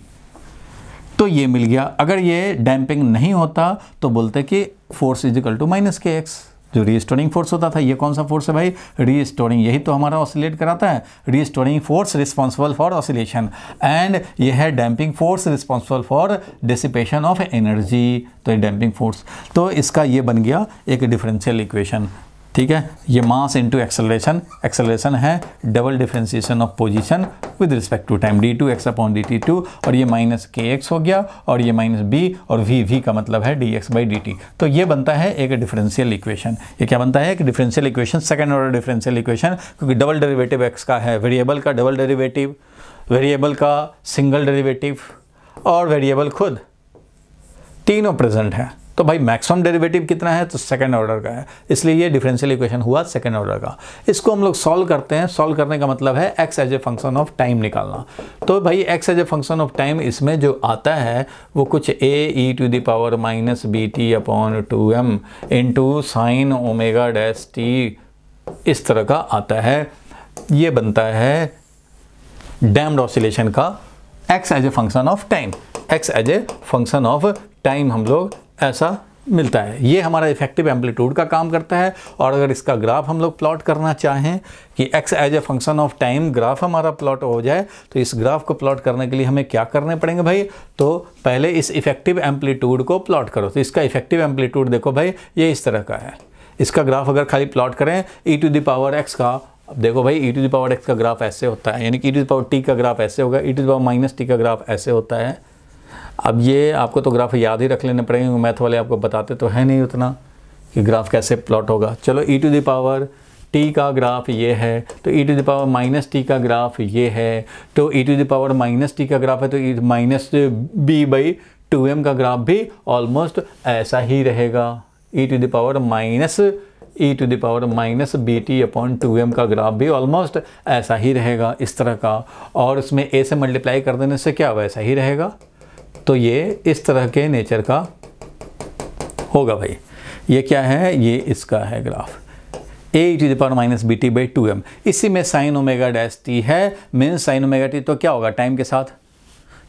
तो ये मिल गया अगर ये डैम्पिंग नहीं होता तो बोलते कि force is equal to minus k x जो रीस्टोरिंग फोर्स होता था ये कौन सा फोर्स है भाई रीस्टोरिंग यही तो हमारा ऑसिलेट कराता है restoring force responsible for oscillation and ये है damping force responsible for dissipation of energy तो ये डैम्पिंग फोर्स तो इसका ये बन गया एक डिफरेंशियल इक्वेशन ठीक है ये मास इनटू एक्सेलरेशन एक्सेलरेशन है double differentiation of position with respect to time d two x upon d t two और ये माइनस के एक्स हो गया और ये माइनस बी और वी वी का मतलब है d x by d t तो ये बनता है एक डिफरेंशियल इक्वेशन ये क्या बनता है एक differential equation second order differential equation क्योंकि डबल डेरीवेटिव एक्स का है वेरिएबल का डबल डेरीवेटिव वेरिएबल का सिंगल डेरीवेटिव और वेरिएबल खुद तीनों प्रेजेंट हैं तो भाई मैक्सिमम डेरिवेटिव कितना है तो सेकंड ऑर्डर का है इसलिए ये डिफरेंशियल इक्वेशन हुआ सेकंड ऑर्डर का इसको हम लोग सॉल्व करते हैं सॉल्व करने का मतलब है x as a function of time निकालना तो भाई x as a function of time इसमें जो आता है वो कुछ a e to the power minus b t upon two m into sine omega dash t इस तरह का आता है ये बनता है डैम्ड ऑसिलेशन का x as a function of time x as a function of time हम लोग ऐसा मिलता है ये हमारा इफेक्टिव एम्पलीट्यूड का काम करता है और अगर इसका ग्राफ हम लोग प्लॉट करना चाहें कि x as a function of time graph हमारा प्लॉट हो जाए तो इस ग्राफ को प्लॉट करने के लिए हमें क्या करने पड़ेंगे भाई तो पहले इस इफेक्टिव एम्पलीट्यूड को प्लॉट करो तो इसका इफेक्टिव एम्पलीट्यूड देखो भाई ये इस तरह का है इसका ग्राफ अगर खाली प्लॉट करें ई टू पावर एक्स का अब देखो भाई e to the power x का ग्राफ ऐसे होता है यानी कि ई टू पावर टी का ग्राफ ऐसे होगा e to power minus t का ग्राफ ऐसे होता है अब ये आपको तो ग्राफ याद ही रख लेने पड़ेंगे मैथ वाले आपको बताते तो है नहीं उतना कि ग्राफ कैसे प्लॉट होगा चलो ई टू पावर टी का ग्राफ ये है तो e to power minus t का ग्राफ ये है तो e to power minus t का ग्राफ है तो minus b by two m का ग्राफ भी ऑलमोस्ट ऐसा ही रहेगा e to power minus e to power minus b t upon two m का ग्राफ भी ऑलमोस्ट ऐसा ही रहेगा इस तरह का और उसमें ए से मल्टीप्लाई कर देने से क्या वैसा ही रहेगा तो ये इस तरह के नेचर का होगा भाई ये क्या है ये इसका है graph a to the power minus b t by two m इसी में साइन ओमेगा डैश टी है मीन साइन ओमेगा टी तो क्या होगा टाइम के साथ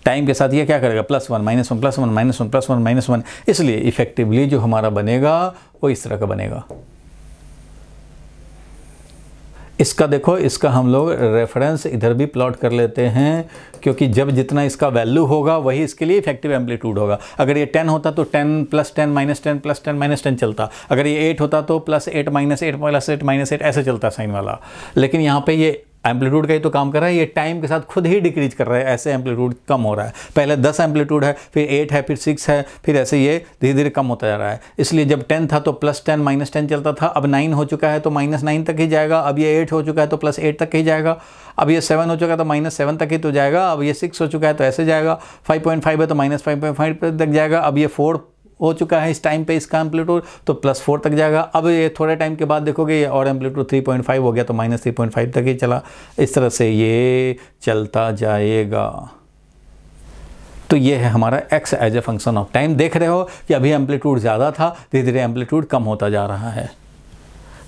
टाइम के साथ ये क्या करेगा plus one minus one plus one minus one plus one minus one इसलिए इफेक्टिवली जो हमारा बनेगा वो इस तरह का बनेगा इसका देखो इसका हम लोग रेफरेंस इधर भी प्लॉट कर लेते हैं क्योंकि जब जितना इसका वैल्यू होगा वही इसके लिए इफेक्टिव एम्पलीट्यूड होगा अगर ये 10 होता तो 10 plus ten minus ten plus ten minus ten चलता अगर ये 8 होता तो plus eight minus eight plus eight minus eight ऐसे चलता साइन वाला लेकिन यहाँ पे ये एम्पलीट्यूड का ही तो काम कर रहा है ये टाइम के साथ खुद ही डिक्रीज कर रहा है ऐसे एम्पलीट्यूड कम हो रहा है पहले दस एम्पलीट्यूड है फिर एट है फिर सिक्स है फिर ऐसे ये धीरे धीरे कम होता जा रहा है इसलिए जब टेन था तो प्लस टेन माइनस टेन चलता था अब नाइन हो चुका है तो माइनस नाइन तक ही जाएगा अब ये एट हो चुका है तो प्लस एट तक ही जाएगा अब ये सेवन हो चुका है तो माइनस सेवन तक ही तो जाएगा अब ये सिक्स हो चुका है तो ऐसे जाएगा फाइव पॉइंट फाइव है तो माइनस फाइव पॉइंट फाइव तक जाएगा अब ये फोर हो चुका है इस टाइम पे इसका एम्पलीटूड तो प्लस फोर तक जाएगा अब ये थोड़े टाइम के बाद देखोगे ये और एम्पलीटूड थ्री पॉइंट फाइव हो गया तो माइनस थ्री पॉइंट फाइव तक ही चला इस तरह से ये चलता जाएगा तो ये है हमारा x as a function of time देख रहे हो कि अभी एम्पलीट्यूड ज़्यादा था धीरे धीरे एम्पलीट्यूड कम होता जा रहा है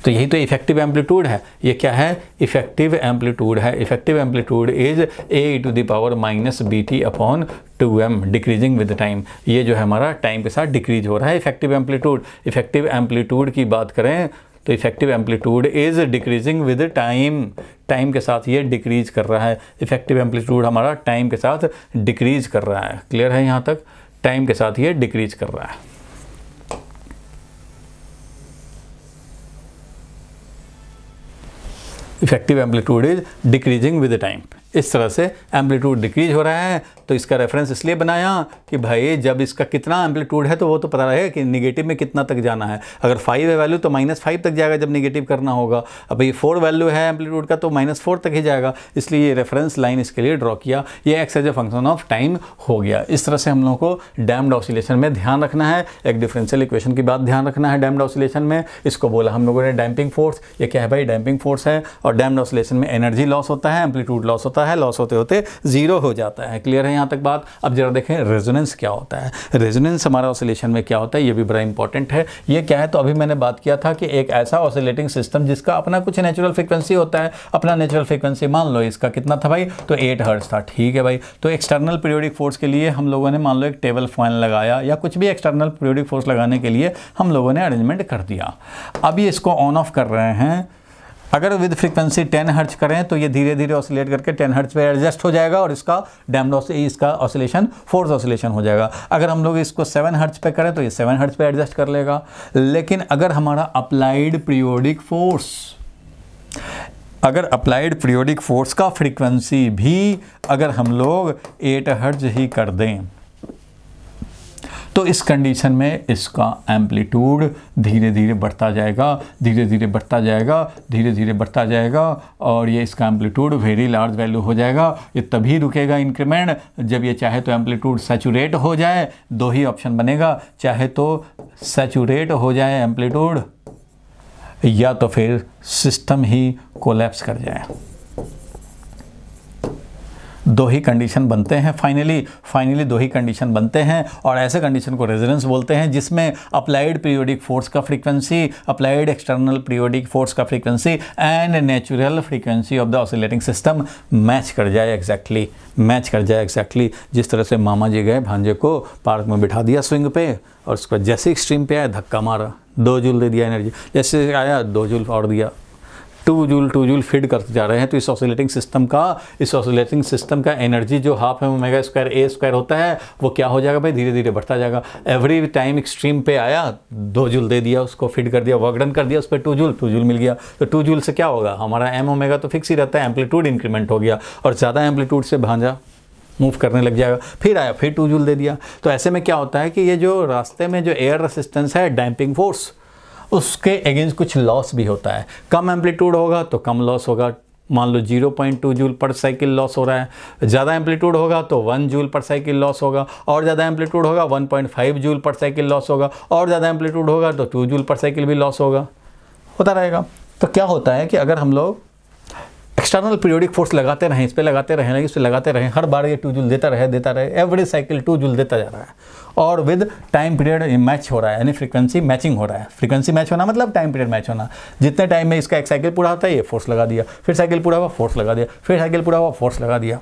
तो यही तो इफेक्टिव एम्पलीट्यूड है ये क्या है इफेक्टिव एम्पलीट्यूड है effective amplitude is a to the power minus b t upon two m decreasing with time ये जो है हमारा टाइम के साथ डिक्रीज हो रहा है इफेक्टिव एम्पलीट्यूड इफेक्टिव एम्पलीट्यूड की बात करें तो effective amplitude is decreasing with time time के साथ ये डिक्रीज कर रहा है इफेक्टिव एम्पलीट्यूड हमारा टाइम के साथ डिक्रीज कर रहा है क्लियर है यहाँ तक टाइम के साथ ये डिक्रीज कर रहा है effective amplitude is decreasing with the time इस तरह से एम्पलीट्यूड डिक्रीज हो रहा है तो इसका रेफरेंस इसलिए बनाया कि भाई जब इसका कितना एम्पलीट्यूड है तो वो तो पता रहे कि निगेटिव में कितना तक जाना है अगर फाइव है वैल्यू तो माइनस फाइव तक जाएगा जब निगेटिव करना होगा अब ये फोर वैल्यू है एम्पलीट्यूड का तो माइनस फोर तक ही जाएगा इसलिए ये रेफरेंस लाइन इसके लिए ड्रॉ किया ये x as a function of time हो गया इस तरह से हम लोगों को डैम्ड ऑसिलेशन में ध्यान रखना है एक डिफरेंशियल इक्वेशन की बात ध्यान रखना है डैम्ड ऑसिलेशन में इसको बोला हम लोगों ने डैम्पिंग फोर्स ये क्या है भाई डैम्पिंग फोर्स है और डैम्ड ऑसिलेशन में एनर्जी लॉस होता है एम्पलीट्यूड लॉस होता है होता है लॉस होते होते ज़ीरो हो जाता है क्लियर है यहाँ तक बात अब जरा देखें रेजोनेंस क्या होता है रेजोनेंस हमारा ऑसिलेशन में क्या होता है ये भी बड़ा इंपॉर्टेंट है ये क्या है तो अभी मैंने बात किया था कि एक ऐसा ऑसिलेटिंग सिस्टम जिसका अपना कुछ नेचुरल फ्रिक्वेंसी होता है अपना नेचुरल फ्रिक्वेंसी मान लो इसका कितना था भाई तो एट हर्ट्स था ठीक है भाई तो एक्सटर्नल पीरियोडिक फोर्स के लिए हम लोगों ने मान लो एक टेबल फैन लगाया या कुछ भी एक्सटर्नल पीरियोडिक फोर्स लगाने के लिए हम लोगों ने अरेंजमेंट कर दिया अभी इसको ऑन ऑफ कर रहे हैं अगर विद फ्रीक्वेंसी 10 हर्ज करें तो ये धीरे धीरे ऑसिलेट करके 10 हर्ज पे एडजस्ट हो जाएगा और इसका डैमडोस इसका ऑसिलेशन फोर्स ऑसिलेशन हो जाएगा अगर हम लोग इसको 7 हर्ज पे करें तो ये 7 हर्ज पे एडजस्ट कर लेगा लेकिन अगर हमारा अप्लाइड प्रियोडिक फोर्स अगर अप्लाइड प्रियोडिक फोर्स का फ्रीक्वेंसी भी अगर हम लोग एट हर्ज ही कर दें तो इस कंडीशन में इसका एम्पलीट्यूड धीरे धीरे बढ़ता जाएगा धीरे धीरे बढ़ता जाएगा धीरे धीरे बढ़ता जाएगा और ये इसका एम्पलीट्यूड वेरी लार्ज वैल्यू हो जाएगा ये तभी रुकेगा इंक्रीमेंट जब ये चाहे तो एम्पलीट्यूड सेचूरेट हो जाए दो ही ऑप्शन बनेगा चाहे तो सेचूरेट हो जाए एम्पलीट्यूड या तो फिर सिस्टम ही कोलैप्स कर जाए दो ही कंडीशन बनते हैं फाइनली फाइनली दो ही कंडीशन बनते हैं और ऐसे कंडीशन को रेजिडेंस बोलते हैं जिसमें अप्लाइड पीरियोडिक फोर्स का frequency applied external periodic force का frequency and natural frequency of the oscillating system match कर जाए एग्जैक्टली exactly, मैच कर जाए एग्जैक्टली exactly, जिस तरह से मामा जी गए भांजे को पार्क में बिठा दिया स्विंग पे और उसको जैसे एक्सट्रीम पे आया धक्का मारा दो जुल दे दिया एनर्जी जैसे आया दो जुल और दिया two joule two joule feed करते जा रहे हैं तो इस ऑसिलेटिंग सिस्टम का इस ऑसिलेटिंग सिस्टम का एनर्जी जो हाफ एम ओमेगा स्क्वायर ए स्क्वायर होता है वो क्या हो जाएगा भाई धीरे धीरे बढ़ता जाएगा एवरी टाइम एक्सट्रीम पे आया दो जूल दे दिया उसको फीड कर दिया वर्कडन कर दिया उस पर टू जूल टू जूल मिल गया तो टू जूल से क्या होगा हमारा एम ओमेगा तो फिक्स ही रहता है एम्पलीट्यूड इंक्रीमेंट हो गया और ज़्यादा एम्पलीट्यूड से भांजा मूव करने लग जाएगा फिर आया फिर टू जूल दे दिया तो ऐसे में क्या होता है कि ये जो रास्ते में जो एयर रेसिस्टेंस है डैम्पिंग फोर्स उसके अगेंस्ट कुछ लॉस भी होता है कम एम्पलीट्यूड होगा तो कम लॉस होगा मान लो 0.2 जूल पर साइकिल लॉस हो रहा है ज़्यादा एम्पलीट्यूड होगा तो 1 जूल पर साइकिल लॉस होगा और ज़्यादा एम्पलीट्यूड होगा 1.5 जूल पर साइकिल लॉस होगा और ज़्यादा एम्पलीट्यूड होगा तो 2 जूल पर साइकिल भी लॉस होगा होता रहेगा तो क्या होता है कि अगर हम लोग एक्सटर्नल पीरियोडिक फोर्स लगाते रहें इस पर लगाते रहें इस पर लगाते रहें हर बार ये टू जूल देता रहे देता रहे एवरी साइकिल टू जूल देता जा रहा है और विद टाइम पीरियड मैच हो रहा है यानी फ्रीक्वेंसी मैचिंग हो रहा है फ्रीक्वेंसी मैच होना मतलब टाइम पीरियड मैच होना जितने टाइम में इसका एक साइकिल पूरा होता है ये फोर्स लगा दिया फिर साइकिल पूरा हुआ फोर्स लगा दिया फिर साइकिल पूरा हुआ फोर्स लगा दिया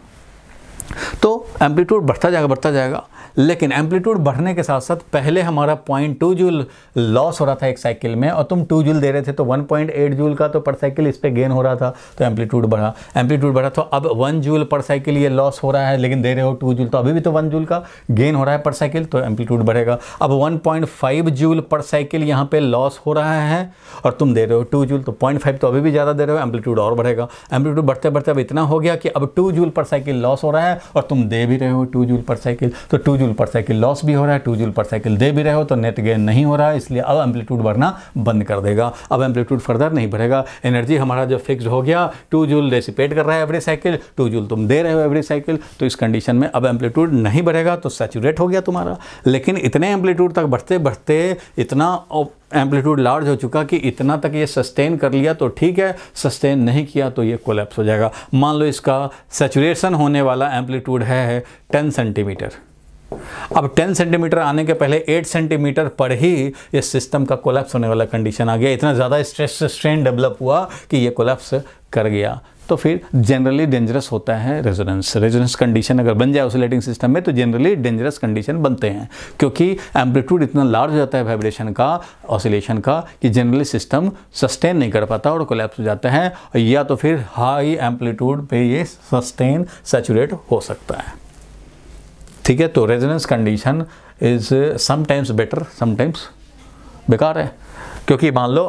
तो एम्पलीट्यूड बढ़ता जाएगा बढ़ता जाएगा लेकिन एम्पलीट्यूड बढ़ने के साथ साथ पहले हमारा पॉइंट टू जूल लॉस हो रहा था एक साइकिल में और तुम टू जूल दे रहे थे तो वन पॉइंट एट जूल का तो पर साइकिल इस पर गेन हो रहा था तो एम्पलीट्यूड बढ़ा एम्पलीट्यूड बढ़ा तो अब वन जूल पर साइकिल ये लॉस हो रहा है लेकिन दे रहे हो टू जूल तो अभी भी तो वन जूल का गेन हो रहा है पर साइकिल तो एम्पलीट्यूड बढ़ेगा अब one point five joule per cycle यहाँ पे लॉस हो रहा है और तुम दे रहे हो टू जूल तो पॉइंट फाइव तो अभी भी ज़्यादा दे रहे हो एम्पलीट्यूड और बढ़ेगा एम्पलीट्यूड बढ़ते बढ़ते अब इतना हो गया कि अब two joule per cycle loss हो रहा है और तुम दे भी रहे हो टू जूल पर साइकिल तो two joule joule per cycle loss भी हो रहा है टू जूल पर साइकिल दे भी रहे हो तो नेट गेन नहीं हो रहा है इसलिए अब एम्पलीट्यूड बढ़ना बंद कर देगा अब एम्पलीट्यूड फर्दर नहीं बढ़ेगा एनर्जी हमारा जो फिक्स हो गया टू जूल रेसिपेट कर रहा है एवरी साइकिल टू जूल तुम दे रहे हो एवरी साइकिल तो इस कंडीशन में अब एम्पलीट्यूड नहीं बढ़ेगा तो सेचूरेट हो गया तुम्हारा लेकिन इतने एम्पलीट्यूड तक बढ़ते बढ़ते इतना एम्पलीट्यूड लार्ज हो चुका कि इतना तक ये सस्टेन कर लिया तो ठीक है सस्टेन नहीं किया तो ये कोलेप्स हो जाएगा मान लो इसका सेचुरेशन होने वाला एम्पलीट्यूड है टेन सेंटीमीटर अब 10 सेंटीमीटर आने के पहले 8 सेंटीमीटर पर ही ये सिस्टम का कोलैप्स होने वाला कंडीशन आ गया इतना ज़्यादा स्ट्रेस स्ट्रेन डेवलप हुआ कि ये कोलैप्स कर गया तो फिर जनरली डेंजरस होता है रेजोनेंस रेजोनेंस कंडीशन अगर बन जाए ऑसोलेटिंग सिस्टम में तो जनरली डेंजरस कंडीशन बनते हैं क्योंकि एम्पलीट्यूड इतना लार्ज हो जाता है वाइब्रेशन का ऑसोलेशन का कि जनरली सिस्टम सस्टेन नहीं कर पाता और कोलेप्स हो जाता है या तो फिर हाई एम्पलीट्यूड पे ये सस्टेन सेचुरेट हो सकता है ठीक है तो resonance condition is sometimes better sometimes बेकार है क्योंकि मान लो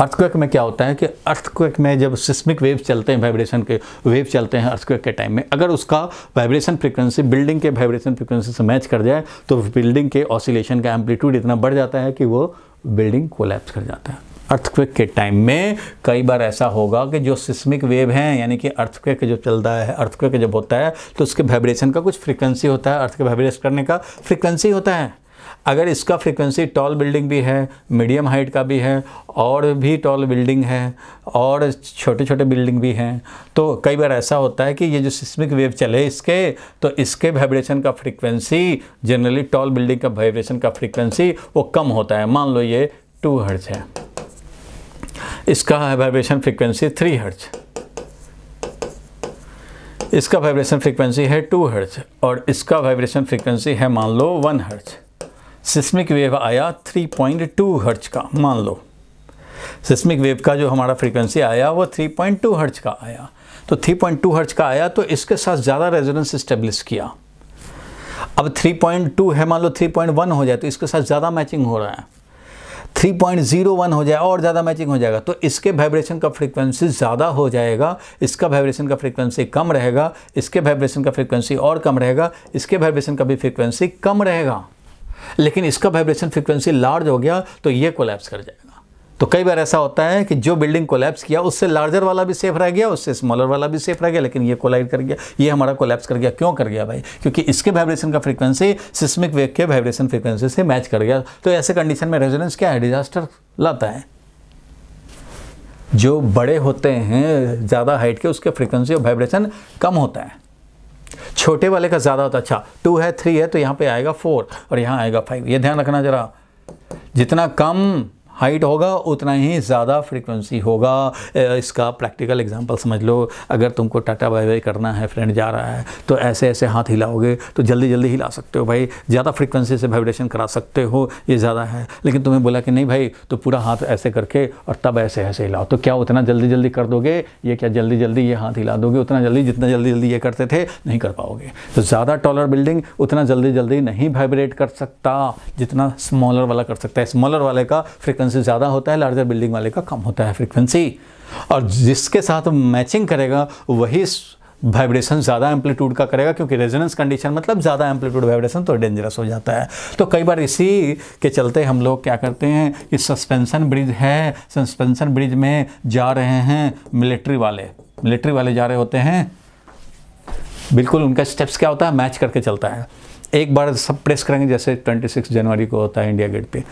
अर्थक्वेक में क्या होता है कि अर्थक्वेक में जब सिस्मिक वेव्स चलते हैं वाइब्रेशन के वेव चलते हैं अर्थक्वेक के टाइम में अगर उसका वाइब्रेशन फ्रीक्वेंसी बिल्डिंग के वाइब्रेशन फ्रीक्वेंसी से मैच कर जाए तो बिल्डिंग के ऑसिलेशन का एम्पलीट्यूड इतना बढ़ जाता है कि वो बिल्डिंग कोलैप्स कर जाता है अर्थक्वेक के टाइम में कई बार ऐसा होगा कि जो सिस्मिक वेव हैं यानी कि अर्थक्वेक जो चलता है अर्थक्वेक जब होता है तो उसके वाइब्रेशन का कुछ फ्रीक्वेंसी होता है अर्थ के वाइब्रेशन करने का फ्रीक्वेंसी होता है अगर इसका फ्रीक्वेंसी टॉल बिल्डिंग भी है मीडियम हाइट का भी है और भी टॉल बिल्डिंग है और छोटे छोटे बिल्डिंग भी हैं तो कई बार ऐसा होता है कि ये जो सिस्मिक वेव चले इसके तो इसके वाइब्रेशन का फ्रीक्वेंसी जनरली टॉल बिल्डिंग का वाइब्रेशन का फ्रीक्वेंसी वो कम होता है मान लो ये टू हर्ट्ज है इसका वाइब्रेशन फ्रिक्वेंसी थ्री हर्ज इसका वाइब्रेशन फ्रिक्वेंसी है टू हर्ज और इसका वाइब्रेशन फ्रिक्वेंसी है मान लो वन हर्ज सिस्मिक वेव आया थ्री पॉइंट टू हर्ज का मान लो सिस्मिक वेव का जो हमारा फ्रीक्वेंसी आया वो टू हर्च का आया तो थ्री पॉइंट टू हर्च का आया तो इसके साथ ज़्यादा रेजोनेंस इस्टेब्लिश किया अब थ्री पॉइंट टू है मान लो थ्री पॉइंट वन हो जाए तो इसके साथ ज़्यादा मैचिंग हो रहा है 3.01 हो जाए और ज़्यादा मैचिंग हो जाएगा तो इसके वाइब्रेशन का फ्रीक्वेंसी ज़्यादा हो जाएगा इसका वाइब्रेशन का फ्रीक्वेंसी कम रहेगा इसके वाइब्रेशन का फ्रीक्वेंसी और कम रहेगा इसके वाइब्रेशन का भी फ्रीक्वेंसी कम रहेगा लेकिन इसका वाइब्रेशन फ्रीक्वेंसी लार्ज हो गया तो ये कोलैप्स कर जाएगा तो कई बार ऐसा होता है कि जो बिल्डिंग कोलैप्स किया उससे लार्जर वाला भी सेफ रह गया उससे स्मॉलर वाला भी सेफ रह गया लेकिन ये कोलाइड कर गया ये हमारा कोलैप्स कर गया क्यों कर गया भाई क्योंकि इसके वाइब्रेशन का फ्रीक्वेंसी सिस्मिक वेव के वाइब्रेशन फ्रीक्वेंसी से मैच कर गया तो ऐसे कंडीशन में रेजोनेंस क्या है डिजास्टर लाता है जो बड़े होते हैं ज़्यादा हाइट के उसके फ्रीक्वेंसी और वाइब्रेशन कम होता है छोटे वाले का ज़्यादा होता है अच्छा टू है थ्री है तो यहाँ पर आएगा फोर और यहाँ आएगा फाइव ये ध्यान रखना ज़रा जितना कम हाइट होगा उतना ही ज़्यादा फ्रीक्वेंसी होगा इसका प्रैक्टिकल एग्जांपल समझ लो अगर तुमको टाटा बाय बाय करना है फ्रेंड जा रहा है तो ऐसे ऐसे हाथ हिलाओगे तो जल्दी जल्दी हिला सकते हो भाई ज़्यादा फ्रीक्वेंसी से वाइब्रेशन करा सकते हो ये ज़्यादा है लेकिन तुम्हें बोला कि नहीं भाई तो पूरा हाथ ऐसे करके और तब ऐसे ऐसे हिलाओ तो क्या उतना जल्दी जल्दी कर दोगे ये क्या जल्दी जल्दी ये हाथ हिला दोगे उतना जल्दी जितना जल्दी जल्दी ये करते थे नहीं कर पाओगे तो ज़्यादा टॉलर बिल्डिंग उतना जल्दी जल्दी नहीं वाइब्रेट कर सकता जितना स्मॉलर वाला कर सकता है स्मॉलर वाले का फ्रिक्वेंसी फ्रीक्वेंसी ज़्यादा होता है लार्जर बिल्डिंग वाले का कम होता है फ्रीक्वेंसी और जिसके साथ मैचिंग करेगा वही वाइब्रेशन ज़्यादा एम्पलीट्यूड का करेगा क्योंकि रेजोनेंस कंडीशन मतलब ज़्यादा एम्पलीट्यूड वाइब्रेशन तो डेंजरस हो जाता है तो कई बार इसी के चलते हम लोग क्या करते हैं कि सस्पेंशन ब्रिज है सस्पेंशन ब्रिज में जा रहे हैं मिलिट्री वाले मिलिट्री वाले जा रहे होते हैं बिल्कुल उनका स्टेप्स क्या होता है मैच करके चलता है एक बार सब प्रेस करेंगे जैसे 26 जनवरी को होता है इंडिया गेट पे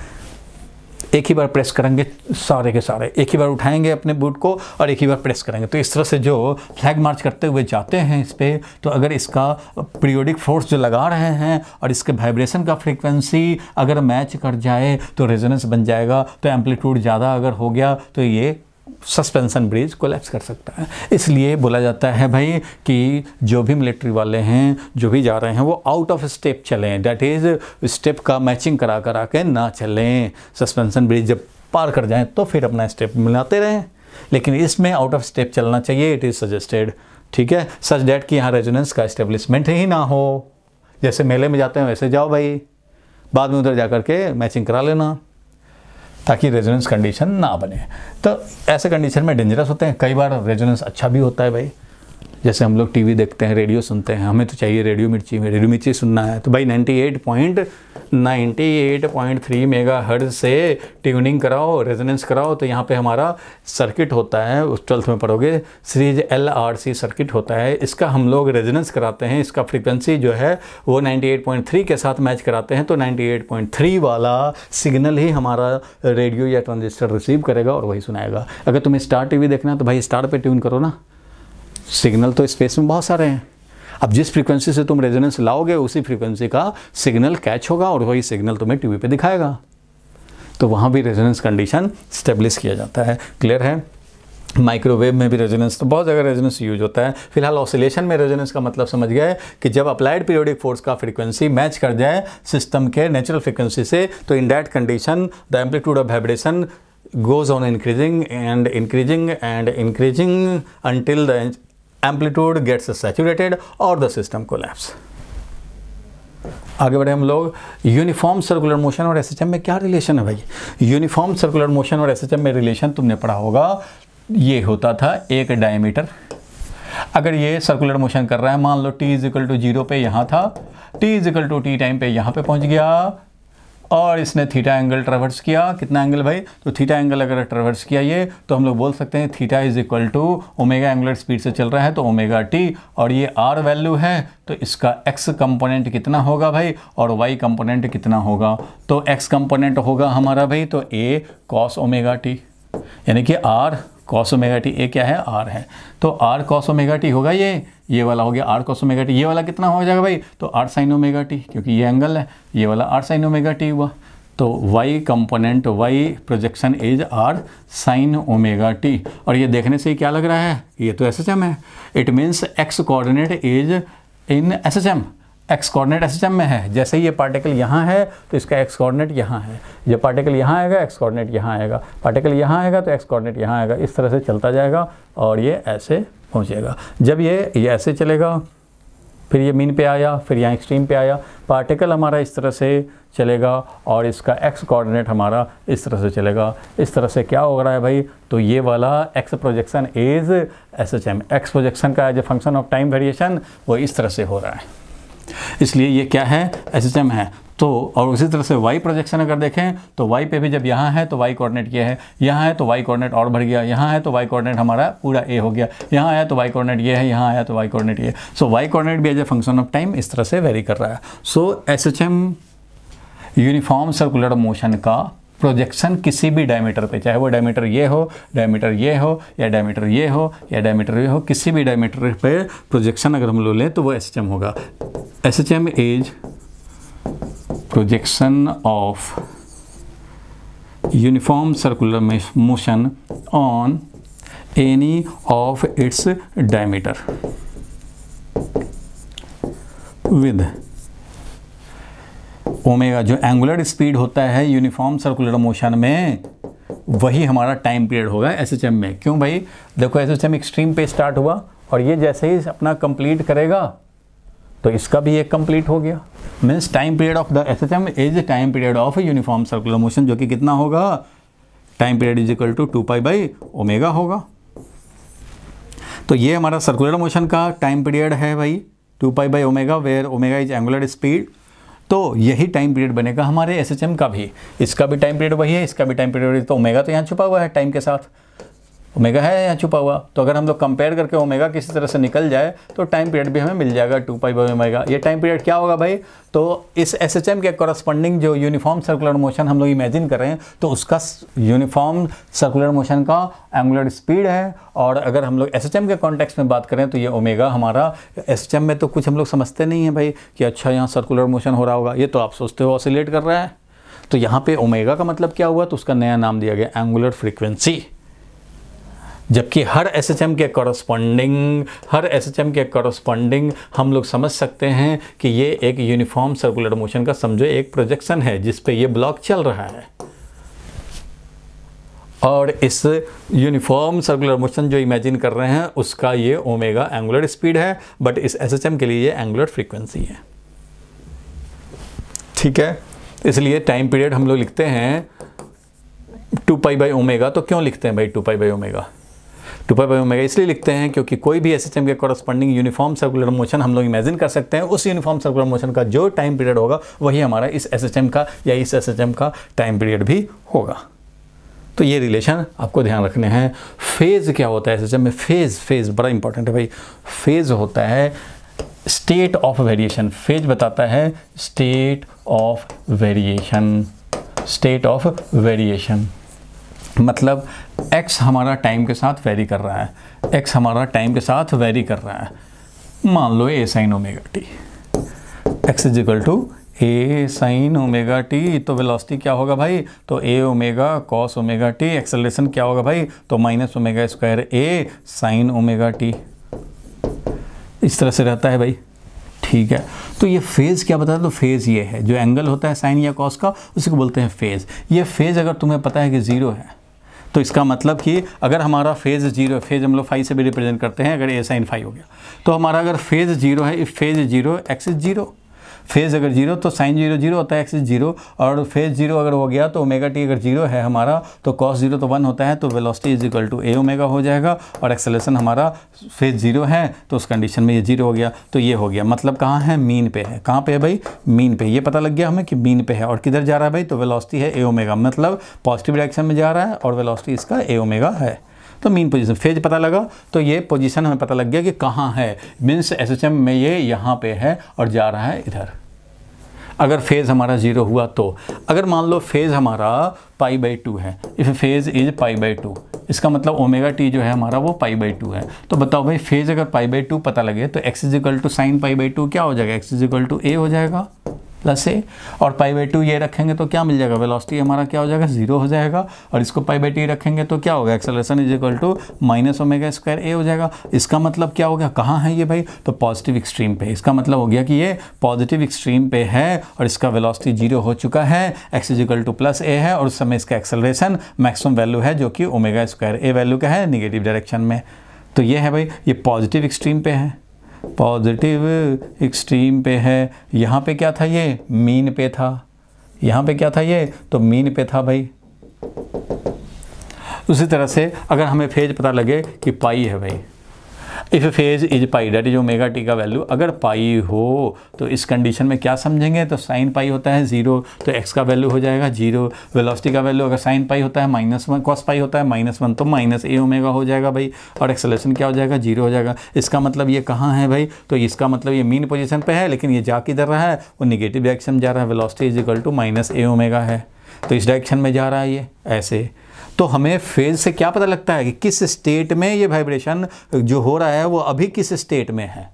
एक ही बार प्रेस करेंगे सारे के सारे एक ही बार उठाएंगे अपने बूट को और एक ही बार प्रेस करेंगे तो इस तरह से जो फ्लैग मार्च करते हुए जाते हैं इस पर तो अगर इसका पीरियोडिक फोर्स जो लगा रहे हैं और इसके वाइब्रेशन का फ्रिक्वेंसी अगर मैच कर जाए तो रेजोनेंस बन जाएगा तो एम्पलीट्यूड ज़्यादा अगर हो गया तो ये सस्पेंशन ब्रिज कोलेप्स कर सकता है इसलिए बोला जाता है भाई कि जो भी मिलिट्री वाले हैं जो भी जा रहे हैं वो आउट ऑफ स्टेप चलें डैट इज़ स्टेप का मैचिंग करा करा के ना चलें सस्पेंशन ब्रिज जब पार कर जाएं तो फिर अपना स्टेप मिलाते रहें लेकिन इसमें आउट ऑफ स्टेप चलना चाहिए इट इज़ सजेस्टेड ठीक है सच डैट कि यहाँ रेजिडेंस का इस्टेब्लिशमेंट ही ना हो जैसे मेले में जाते हैं वैसे जाओ भाई बाद में उधर जा के मैचिंग करा लेना ताकि रेजोनेंस कंडीशन ना बने तो ऐसे कंडीशन में डेंजरस होते हैं कई बार रेजोनेंस अच्छा भी होता है भाई जैसे हम लोग टीवी देखते हैं रेडियो सुनते हैं हमें तो चाहिए रेडियो मिर्ची में रेडियो मिर्ची सुनना है तो भाई 98.98.3 मेगा से ट्यूनिंग कराओ रेजोनेंस कराओ तो यहाँ पे हमारा सर्किट होता है उस ट्वेल्थ में पढ़ोगे series L R C circuit होता है इसका हम लोग रेजोनेंस कराते हैं इसका फ्रिक्वेंसी जो है वो नाइन्टी के साथ मैच कराते हैं तो नाइन्टी वाला सिग्नल ही हमारा रेडियो या ट्रांजिस्टर रिसीव करेगा और वही सुनाएगा अगर तुम्हें स्टार टी देखना है तो भाई स्टार पे ट्यून करो ना सिग्नल तो स्पेस में बहुत सारे हैं अब जिस फ्रीक्वेंसी से तुम रेजोनेंस लाओगे उसी फ्रीक्वेंसी का सिग्नल कैच होगा और वही सिग्नल तुम्हें टीवी पे दिखाएगा तो वहाँ भी रेजोनेंस कंडीशन स्टेब्लिश किया जाता है क्लियर है माइक्रोवेव में भी रेजोनेंस तो बहुत जगह रेजोनेंस यूज होता है फिलहाल ऑसिलेशन में रेजोनेंस का मतलब समझ गए कि जब अप्लाइड पीरियोडिक फोर्स का फ्रीक्वेंसी मैच कर जाए सिस्टम के नेचुरल फ्रीक्वेंसी से तो in that condition the amplitude of vibration goes on increasing and increasing and increasing until the amplitude gets saturated और द सिस्टम कोलैप्स आगे बढ़े हम लोग यूनिफॉर्म सर्कुलर मोशन और एसएचएम में क्या रिलेशन है भाई यूनिफॉर्म सर्कुलर मोशन और एसएचएम में रिलेशन तुमने पढ़ा होगा ये होता था एक डायमीटर अगर ये सर्कुलर मोशन कर रहा है मान लो T is equal to zero पे यहां था T is equal to T time पे यहां पे पहुंच गया और इसने थीटा एंगल ट्रेवर्स किया कितना एंगल भाई तो थीटा एंगल अगर ट्रेवर्स किया ये तो हम लोग बोल सकते हैं theta is equal to omega angular speed से चल रहा है तो ओमेगा टी और ये आर वैल्यू है तो इसका एक्स कंपोनेंट कितना होगा भाई और वाई कंपोनेंट कितना होगा तो एक्स कंपोनेंट होगा हमारा भाई तो ए कॉस ओमेगा टी यानी कि R cos omega T A क्या है आर है तो आर कॉस ओमेगा टी होगा ये ये वाला हो गया आर कॉस ओमेगा टी ये वाला कितना हो जाएगा भाई तो आठ साइन ओमेगा टी क्योंकि ये एंगल है ये वाला आठ साइन ओमेगा टी हुआ तो y component y projection is R sine omega T और ये देखने से ही क्या लग रहा है ये तो एस एच एम है it means x coordinate is in S H M X coordinate S H M में है जैसे ही ये पार्टिकल यहाँ है तो इसका एक्स कोऑर्डिनेट यहाँ है जब पार्टिकल यहाँ आएगा एक्स कोऑर्डिनेट यहाँ आएगा पार्टिकल यहाँ आएगा तो एक्स कोऑर्डिनेट यहाँ आएगा इस तरह से चलता जाएगा और ये ऐसे पहुँचेगा जब ये ये ऐसे चलेगा फिर ये मीन पे आया फिर यहाँ एक्सट्रीम पे आया पार्टिकल हमारा इस तरह से चलेगा और इसका एक्स कोऑर्डिनेट हमारा इस तरह से चलेगा इस तरह से क्या हो रहा है भाई तो ये वाला X projection is S H M X projection का as a function of time variation वो इस तरह से हो रहा है इसलिए ये क्या है एस एच एम है तो और उसी तरह से वाई प्रोजेक्शन अगर देखें तो वाई पे भी जब यहाँ है तो वाई कोऑर्डिनेट ये है यहाँ है तो वाई कोऑर्डिनेट और बढ़ गया यहाँ है तो वाई कोऑर्डिनेट हमारा पूरा ए हो गया यहाँ आया तो वाई कोऑर्डिनेट ये है यहाँ आया तो वाई कोऑर्डिनेट ये सो वाई कोऑर्डिनेट भी as a function of time इस तरह से वेरी कर रहा है so S H M uniform circular motion का प्रोजेक्शन किसी भी डायमीटर पे चाहे वो डायमीटर ये हो डायमीटर ये हो या डायमीटर ये हो या डायमीटर ये हो किसी भी डायमीटर पे प्रोजेक्शन अगर हम लोग लें तो वो एस होगा S H M as projection of uniform circular motion on any of its diameter with omega जो एंगुलर स्पीड होता है यूनिफॉर्म सर्कुलर मोशन में वही हमारा टाइम पीरियड होगा एस में क्यों भाई देखो एस एक्सट्रीम पे स्टार्ट हुआ और ये जैसे ही अपना कंप्लीट करेगा तो इसका भी एक कंप्लीट हो गया means time period of the S H M is time period of uniform circular motion जो कि कितना होगा time period is equal to two pi by omega होगा तो ये हमारा सर्कुलर मोशन का टाइम पीरियड है भाई two pi by omega where omega is angular speed तो यही टाइम पीरियड बनेगा हमारे एस का भी इसका भी टाइम पीरियड वही है इसका भी टाइम पीरियड तो ओमेगा तो यहाँ छुपा हुआ है टाइम के साथ ओमेगा है यहाँ छुपा हुआ तो अगर हम लोग कंपेयर करके ओमेगा किसी तरह से निकल जाए तो टाइम पीरियड भी हमें मिल जाएगा टू पाई बाई ओमेगा ये टाइम पीरियड क्या होगा भाई तो इस एस एच एम के कॉरस्पॉन्डिंग जो यूनिफॉर्म सर्कुलर मोशन हम लोग इमेजिन कर रहे हैं तो उसका यूनिफॉर्म सर्कुलर मोशन का एंगुलर स्पीड है और अगर हम लोग एस एच एम के कॉन्टेक्स में बात करें तो ये ओमेगा हमारा एस एच एम में तो कुछ हम लोग समझते नहीं हैं भाई कि अच्छा यहाँ सर्कुलर मोशन हो रहा होगा ये तो आप सोचते हो ऑसिलेट कर रहा है तो यहाँ पे ओमेगा का मतलब क्या हुआ तो उसका नया नाम दिया गया एंगुलर फ्रीक्वेंसी जबकि हर एस एच एम के कॉरस्पॉन्डिंग हर एस एच एम के कॉरस्पॉन्डिंग हम लोग समझ सकते हैं कि ये एक यूनिफॉर्म सर्कुलर मोशन का समझो एक प्रोजेक्शन है जिस पे ये ब्लॉक चल रहा है और इस यूनिफॉर्म सर्कुलर मोशन जो इमेजिन कर रहे हैं उसका ये ओमेगा एंगुलर स्पीड है बट इस एस एच एम के लिए ये एंगुलर फ्रीक्वेंसी है ठीक है इसलिए टाइम पीरियड हम लोग लिखते हैं टू पाई बाई ओमेगा तो क्यों लिखते हैं भाई two pi by omega two pi by omega इसलिए लिखते हैं क्योंकि कोई भी एस के कॉरस्पॉन्डिंग यूनिफॉर्म सर्कुलर मोशन हम लोग इमेजिन कर सकते हैं उस यूनिफॉर्म सर्कुलर मोशन का जो टाइम पीरियड होगा वही हमारा इस एस का या इस एस का टाइम पीरियड भी होगा तो ये रिलेशन आपको ध्यान रखने हैं फेज़ क्या होता है एस में फेज़ फेज़ बड़ा इंपॉर्टेंट है भाई फेज़ होता है स्टेट ऑफ वेरिएशन फेज बताता है state of variation state of variation मतलब एक्स हमारा टाइम के साथ वेरी कर रहा है एक्स हमारा टाइम के साथ वेरी कर रहा है मान लो A sine omega T X is equal to A sine omega T तो वेलोसिटी क्या होगा भाई तो ए omega cos omega T acceleration क्या होगा भाई तो माइनस ओमेगा स्क्वायर ए साइन ओमेगा टी इस तरह से रहता है भाई ठीक है तो ये फेज़ क्या बताता है तो फेज़ ये है जो एंगल होता है साइन या कॉस का उसी को बोलते हैं फेज़ ये फेज़ अगर तुम्हें पता है कि ज़ीरो है तो इसका मतलब कि अगर हमारा फेज़ जीरो फेज़ हम लोग फाइव से भी रिप्रेजेंट करते हैं अगर ए साइन फाइव हो गया तो हमारा अगर फेज़ जीरो है phase zero X is zero phase अगर जीरो तो साइन जीरो जीरो होता है एक्सिस जीरो और फेज़ जीरो अगर हो गया तो ओमेगा टी अगर जीरो है हमारा तो कॉस जीरो तो वन होता है तो velocity is equal to A omega हो जाएगा और एक्सेलेशन हमारा फेज़ जीरो है तो उस कंडीशन में ये जीरो हो गया तो ये हो गया मतलब कहाँ है मीन पे है कहाँ पे है भाई मीन पे ये पता लग गया हमें कि मीन पे है और किधर जा रहा है भाई तो वेलॉसिटी है ए ओमेगा मतलब पॉजिटिव डायरेक्शन में जा रहा है और वेलॉसिटी इसका ए ओमेगा है तो मीन पोजीशन फेज पता लगा तो ये पोजीशन हमें पता लग गया कि कहाँ है मीन्स एस में ये यहाँ पे है और जा रहा है इधर अगर फेज़ हमारा ज़ीरो हुआ तो अगर मान लो फेज़ हमारा पाई बाई टू है if phase is pi by two इसका मतलब ओमेगा टी जो है हमारा वो पाई बाई टू है तो बताओ भाई फेज़ अगर पाई बाई टू पता लगे तो X is equal to sine pi by two क्या हो जाएगा एक्स इजिकल टू ए हो जाएगा प्लस ए और पाई बाई टू ये रखेंगे तो क्या मिल जाएगा वेलोसिटी हमारा क्या हो जाएगा जीरो हो जाएगा और इसको पाई बाई टी रखेंगे तो क्या होगा acceleration is equal to minus omega square A हो जाएगा इसका मतलब क्या हो गया कहाँ है ये भाई तो पॉजिटिव एक्सट्रीम पे इसका मतलब हो गया कि ये पॉजिटिव एक्सट्रीम पे है और इसका वेलोसिटी जीरो हो चुका है X is equal to plus A है और उस समय इसका एक्सेलरेशन मैक्सिमम वैल्यू है जो कि ओमेगा स्क्वायर ए वैल्यू का है निगेटिव डायरेक्शन में तो ये है भाई ये पॉजिटिव एक्सट्रीम पे है पॉजिटिव एक्सट्रीम पे है यहाँ पे क्या था ये मीन पे था यहाँ पे क्या था ये तो मीन पे था भाई उसी तरह से अगर हमें फेज पता लगे कि पाई है भाई if phase is pi that is omega T का वैल्यू अगर पाई हो तो इस कंडीशन में क्या समझेंगे तो साइन पाई होता है जीरो तो एक्स का वैल्यू हो जाएगा जीरो वेलोसिटी का वैल्यू अगर साइन पाई होता है माइनस वन कॉस पाई होता है माइनस वन तो माइनस ए ओमेगा हो जाएगा भाई और एक्सलेशन क्या हो जाएगा जीरो हो जाएगा इसका मतलब ये कहाँ है भाई तो इसका मतलब ये मीन पोजिशन पर है लेकिन ये जा किधर रहा है वो निगेटिव डायरेक्शन जा रहा है velocity is equal to minus A omega है तो इस डायरेक्शन में जा रहा है ये ऐसे तो हमें फेज से क्या पता लगता है कि किस स्टेट में ये वाइब्रेशन जो हो रहा है वो अभी किस स्टेट में है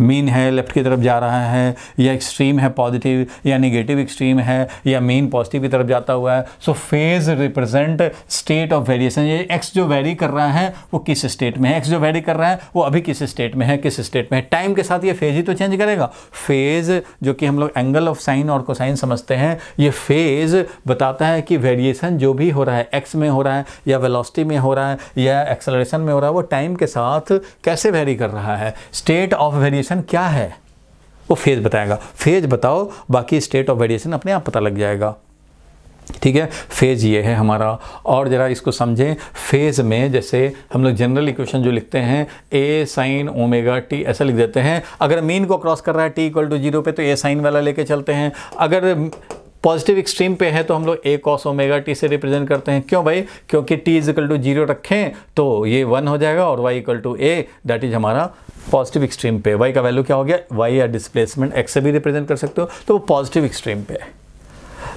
मीन है लेफ़्ट की तरफ जा रहा है या एक्सट्रीम है पॉजिटिव या निगेटिव एक्सट्रीम है या मीन पॉजिटिव की तरफ जाता हुआ है so phase represent state of variation ये एक्स जो वेरी कर रहा है वो किस स्टेट में है एक्स जो वेरी कर रहा है वो अभी किस स्टेट में है किस स्टेट में है टाइम के साथ ये फेज ही तो चेंज करेगा फेज़ जो कि हम लोग एंगल ऑफ साइन और को समझते हैं ये फेज़ बताता है कि वेरिएशन जो भी हो रहा है एक्स में हो रहा है या वेलोसिटी में हो रहा है या एक्सलरेशन में हो रहा है वो टाइम के साथ कैसे वेरी कर रहा है स्टेट ऑफ वेरिएशन वेरिएशन क्या है वो फेज बताएगा फेज बताओ बाकी स्टेट ऑफ वेरिएशन अपने आप पता लग जाएगा ठीक है फेज ये है हमारा और ज़रा इसको समझें फेज में जैसे हम लोग जनरल इक्वेशन जो लिखते हैं ए साइन ओमेगा टी ऐसा लिख देते हैं अगर मीन को क्रॉस कर रहा है टी इक्वल टू जीरो पे तो ए साइन वाला लेके चलते हैं अगर पॉजिटिव एक्सट्रीम पे है तो हम लोग ए कॉस ओमेगा टी से रिप्रेजेंट करते हैं क्यों भाई क्योंकि T is equal to zero रखें तो ये वन हो जाएगा और Y equal to A that is हमारा पॉजिटिव एक्सट्रीम पे वाई का वैल्यू क्या हो गया वाई या डिस्प्लेसमेंट एक्स से भी रिप्रेजेंट कर सकते हो तो वो पॉजिटिव एक्सट्रीम पे है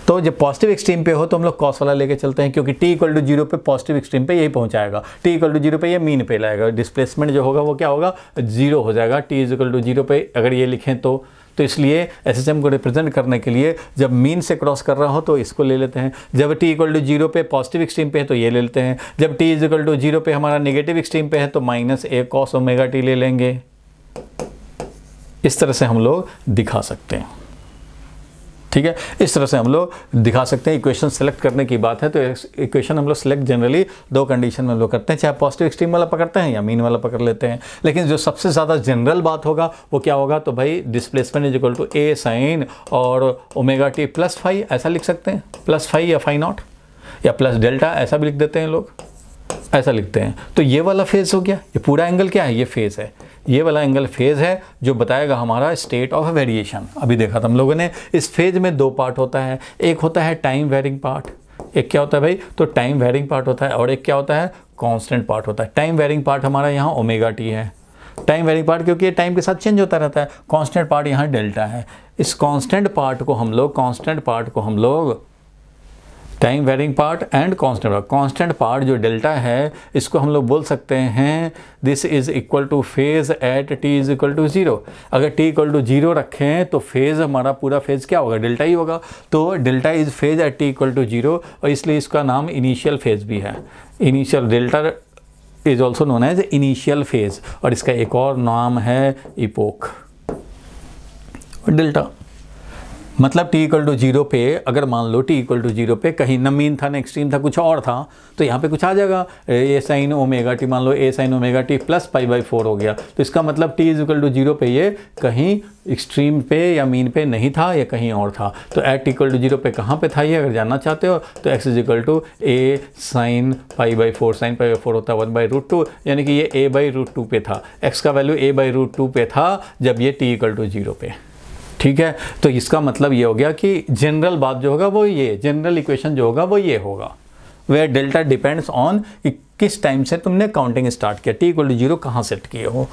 तो जब पॉजिटिव एक्सट्रीम पे हो तो हम लोग कॉस वाला लेके चलते हैं क्योंकि टी इक्वल टू जीरो पे पॉजिटिव एक्सट्रीम पे यही पहुंचाएगा टी इक्वल टू जीरो पे ये मीन पे लाएगा डिस्प्लेसमेंट जो होगा वो क्या होगा जीरो हो जाएगा T is equal to zero पे अगर ये लिखें तो तो इसलिए एस को रिप्रेजेंट करने के लिए जब मीन से क्रॉस कर रहा हो तो इसको ले लेते हैं जब टी इक्वल टू जीरो पे पॉजिटिव एक्सट्रीम पे है तो ये ले लेते हैं जब T is equal to zero पे हमारा नेगेटिव एक्सट्रीम पे है तो minus A cos omega T ले लेंगे इस तरह से हम लोग दिखा सकते हैं ठीक है इस तरह से हम लोग दिखा सकते हैं इक्वेशन सेलेक्ट करने की बात है तो इक्वेशन हम लोग सेलेक्ट जनरली दो कंडीशन में हम लोग करते हैं चाहे पॉजिटिव एक्सट्रीम वाला पकड़ते हैं या मीन वाला पकड़ लेते हैं लेकिन जो सबसे ज़्यादा जनरल बात होगा वो क्या होगा तो भाई displacement is equal to A sine और ओमेगा टी प्लस फाइव ऐसा लिख सकते हैं प्लस फाइव या फाइव नॉट या प्लस डेल्टा ऐसा भी लिख देते हैं लोग ऐसा लिखते हैं तो ये वाला फेज़ हो गया ये पूरा एंगल क्या है ये फेज़ है ये वाला एंगल फेज़ है जो बताएगा हमारा स्टेट ऑफ वेरिएशन अभी देखा था हम लोगों ने इस फेज़ में दो पार्ट होता है एक होता है टाइम वेरिंग पार्ट एक क्या होता है भाई तो टाइम वेरिंग पार्ट होता है और एक क्या होता है कॉन्स्टेंट पार्ट होता है टाइम वेरिंग पार्ट हमारा यहाँ ओमेगा टी है टाइम वेरिंग पार्ट क्योंकि ये टाइम के साथ चेंज होता रहता है कॉन्स्टेंट पार्ट यहाँ डेल्टा है इस कॉन्स्टेंट पार्ट को हम लोग कॉन्स्टेंट पार्ट को हम लोग time varying part and constant part constant part जो डेल्टा है इसको हम लोग बोल सकते हैं this is equal to phase at T is equal to zero अगर टी इक्वल टू जीरो रखें तो फेज हमारा पूरा फेज क्या होगा डेल्टा ही होगा तो delta is phase at T equal to zero और इसलिए इसका नाम इनिशियल फेज भी है initial delta is also known as initial phase और इसका एक और नाम है इपोक डेल्टा मतलब टी इक्वल टू जीरो पे अगर मान लो टी इक्वल टू जीरो पे कहीं न मीन था न एक्सट्रीम था कुछ और था तो यहाँ पे कुछ आ जाएगा ए साइन ओमेगा टी मान लो A sine omega T plus pi by four हो गया तो इसका मतलब T is equal to zero पे ये कहीं एक्सट्रीम पे या मीन पे नहीं था या कहीं और था तो एट इक्वल टू जीरो पे कहाँ पे था ये अगर जानना चाहते हो तो x is equal to A sine pi by four sine pi by four होता है वन बाई रूट टू यानी कि ये ए बाई रूट टू पे था एक्स का value A by root two पे था जब ये टी इक्वल टू जीरो पे ठीक है तो इसका मतलब ये हो गया कि जनरल बात जो होगा वो ये जनरल इक्वेशन जो होगा वो ये होगा वेयर डेल्टा डिपेंड्स ऑन किस टाइम से तुमने काउंटिंग स्टार्ट किया टी इक्वल टू जीरो कहाँ सेट किए हो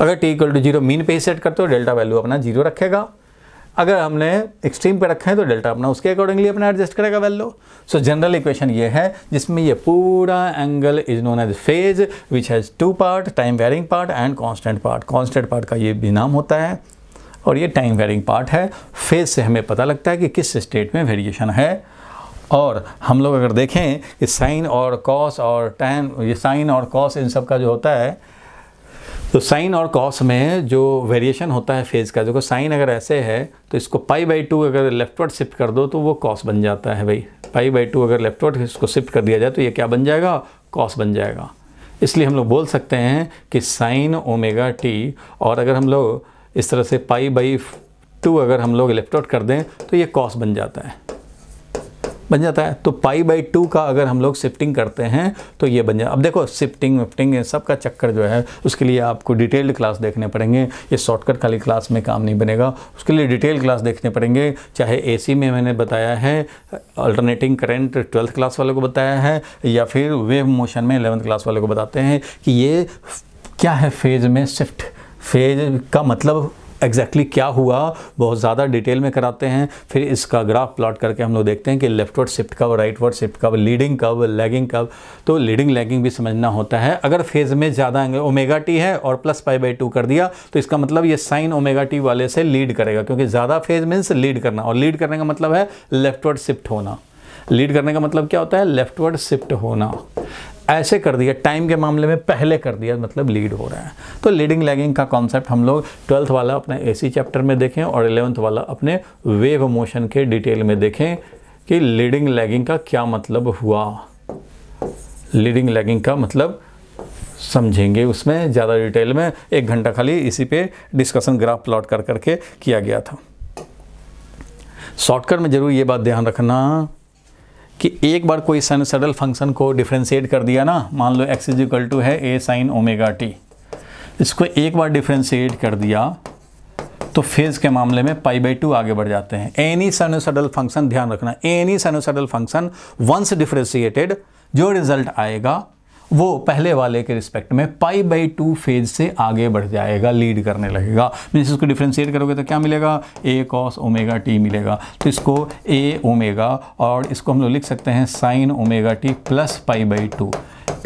अगर T equal to zero mean पे ही सेट करते हो डेल्टा वैल्यू अपना जीरो रखेगा अगर हमने एक्सट्रीम पे रखा है तो डेल्टा अपना उसके अकॉर्डिंगली अपना एडजस्ट करेगा वैल्यू सो जनरल इक्वेशन ये है जिसमें ये पूरा angle is known as phase which has two part time varying part and constant part constant part का ये भी नाम होता है और ये टाइम वेरिंग पार्ट है फेज से हमें पता लगता है कि किस स्टेट में वेरिएशन है और हम लोग अगर देखें कि साइन और कॉस और टैन ये साइन और कॉस इन सब का जो होता है तो साइन और कॉस में जो वेरिएशन होता है फेज़ का देखो साइन अगर ऐसे है तो इसको पाई बाई टू अगर लेफ्टवर्ड शिफ्ट कर दो तो वो कॉस बन जाता है भाई पाई बाई टू अगर लेफ्टवर्ड इसको शिफ्ट कर दिया जाए तो ये क्या बन जाएगा कॉस बन जाएगा इसलिए हम लोग बोल सकते हैं कि साइन ओमेगा टी और अगर हम लोग इस तरह से पाई बाई टू अगर हम लोग लेफ्ट आउट कर दें तो ये कॉस बन जाता है बन जाता है तो पाई बाई टू का अगर हम लोग शिफ्टिंग करते हैं तो ये बन जाए अब देखो शिफ्टिंग विफ्टिंग ये सब का चक्कर जो है उसके लिए आपको डिटेल्ड क्लास देखने पड़ेंगे ये शॉर्टकट खाली क्लास में काम नहीं बनेगा उसके लिए डिटेल क्लास देखने पड़ेंगे चाहे एसी में मैंने बताया है अल्टरनेटिंग करेंट ट्वेल्थ क्लास वालों को बताया है या फिर वेव मोशन में एलेवंथ क्लास वालों को बताते हैं कि ये क्या है फेज़ में शिफ्ट फेज का मतलब एग्जैक्टली exactly क्या हुआ बहुत ज़्यादा डिटेल में कराते हैं फिर इसका ग्राफ प्लॉट करके हम लोग देखते हैं कि लेफ्ट वर्ड शिफ्ट कब राइट वर्ड शिफ्ट कब लीडिंग कब लैगिंग कब तो लीडिंग लैगिंग भी समझना होता है अगर फेज़ में ज़्यादा ओमेगा टी है और प्लस पाई बाई टू कर दिया तो इसका मतलब ये साइन ओमेगा टी वाले से लीड करेगा क्योंकि ज़्यादा फेज मीन्स लीड करना और लीड करने का मतलब है लेफ्ट वर्ड शिफ्ट होना लीड करने का मतलब क्या होता है लेफ्ट वर्ड शिफ्ट होना ऐसे कर दिया टाइम के मामले में पहले कर दिया मतलब लीड हो रहा है तो लीडिंग लैगिंग का कॉन्सेप्ट हम लोग ट्वेल्थ वाला अपने एसी चैप्टर में देखें और एलेवंथ वाला अपने वेव मोशन के डिटेल में देखें कि लीडिंग लैगिंग का क्या मतलब हुआ लीडिंग लैगिंग का मतलब समझेंगे उसमें ज़्यादा डिटेल में एक घंटा खाली इसी पे डिस्कशन ग्राफ प्लॉट कर करके किया गया था शॉर्टकट में ज़रूर ये बात ध्यान रखना कि एक बार कोई सैनसडल फंक्शन को डिफ्रेंशिएट कर दिया ना मान लो एक्स इज इक्वल टू है ए साइन ओमेगा टी इसको एक बार डिफ्रेंशिएट कर दिया तो फेज़ के मामले में पाई बाई टू आगे बढ़ जाते हैं एनी सैनोसडल फंक्शन ध्यान रखना any sinusoidal function once differentiated जो रिजल्ट आएगा वो पहले वाले के रिस्पेक्ट में पाई बाई टू फेज से आगे बढ़ जाएगा लीड करने लगेगा मीन्स इसको डिफ्रेंशिएट करोगे तो क्या मिलेगा ए कॉस ओमेगा टी मिलेगा तो इसको ए ओमेगा और इसको हम लोग लिख सकते हैं sine omega T plus pi by two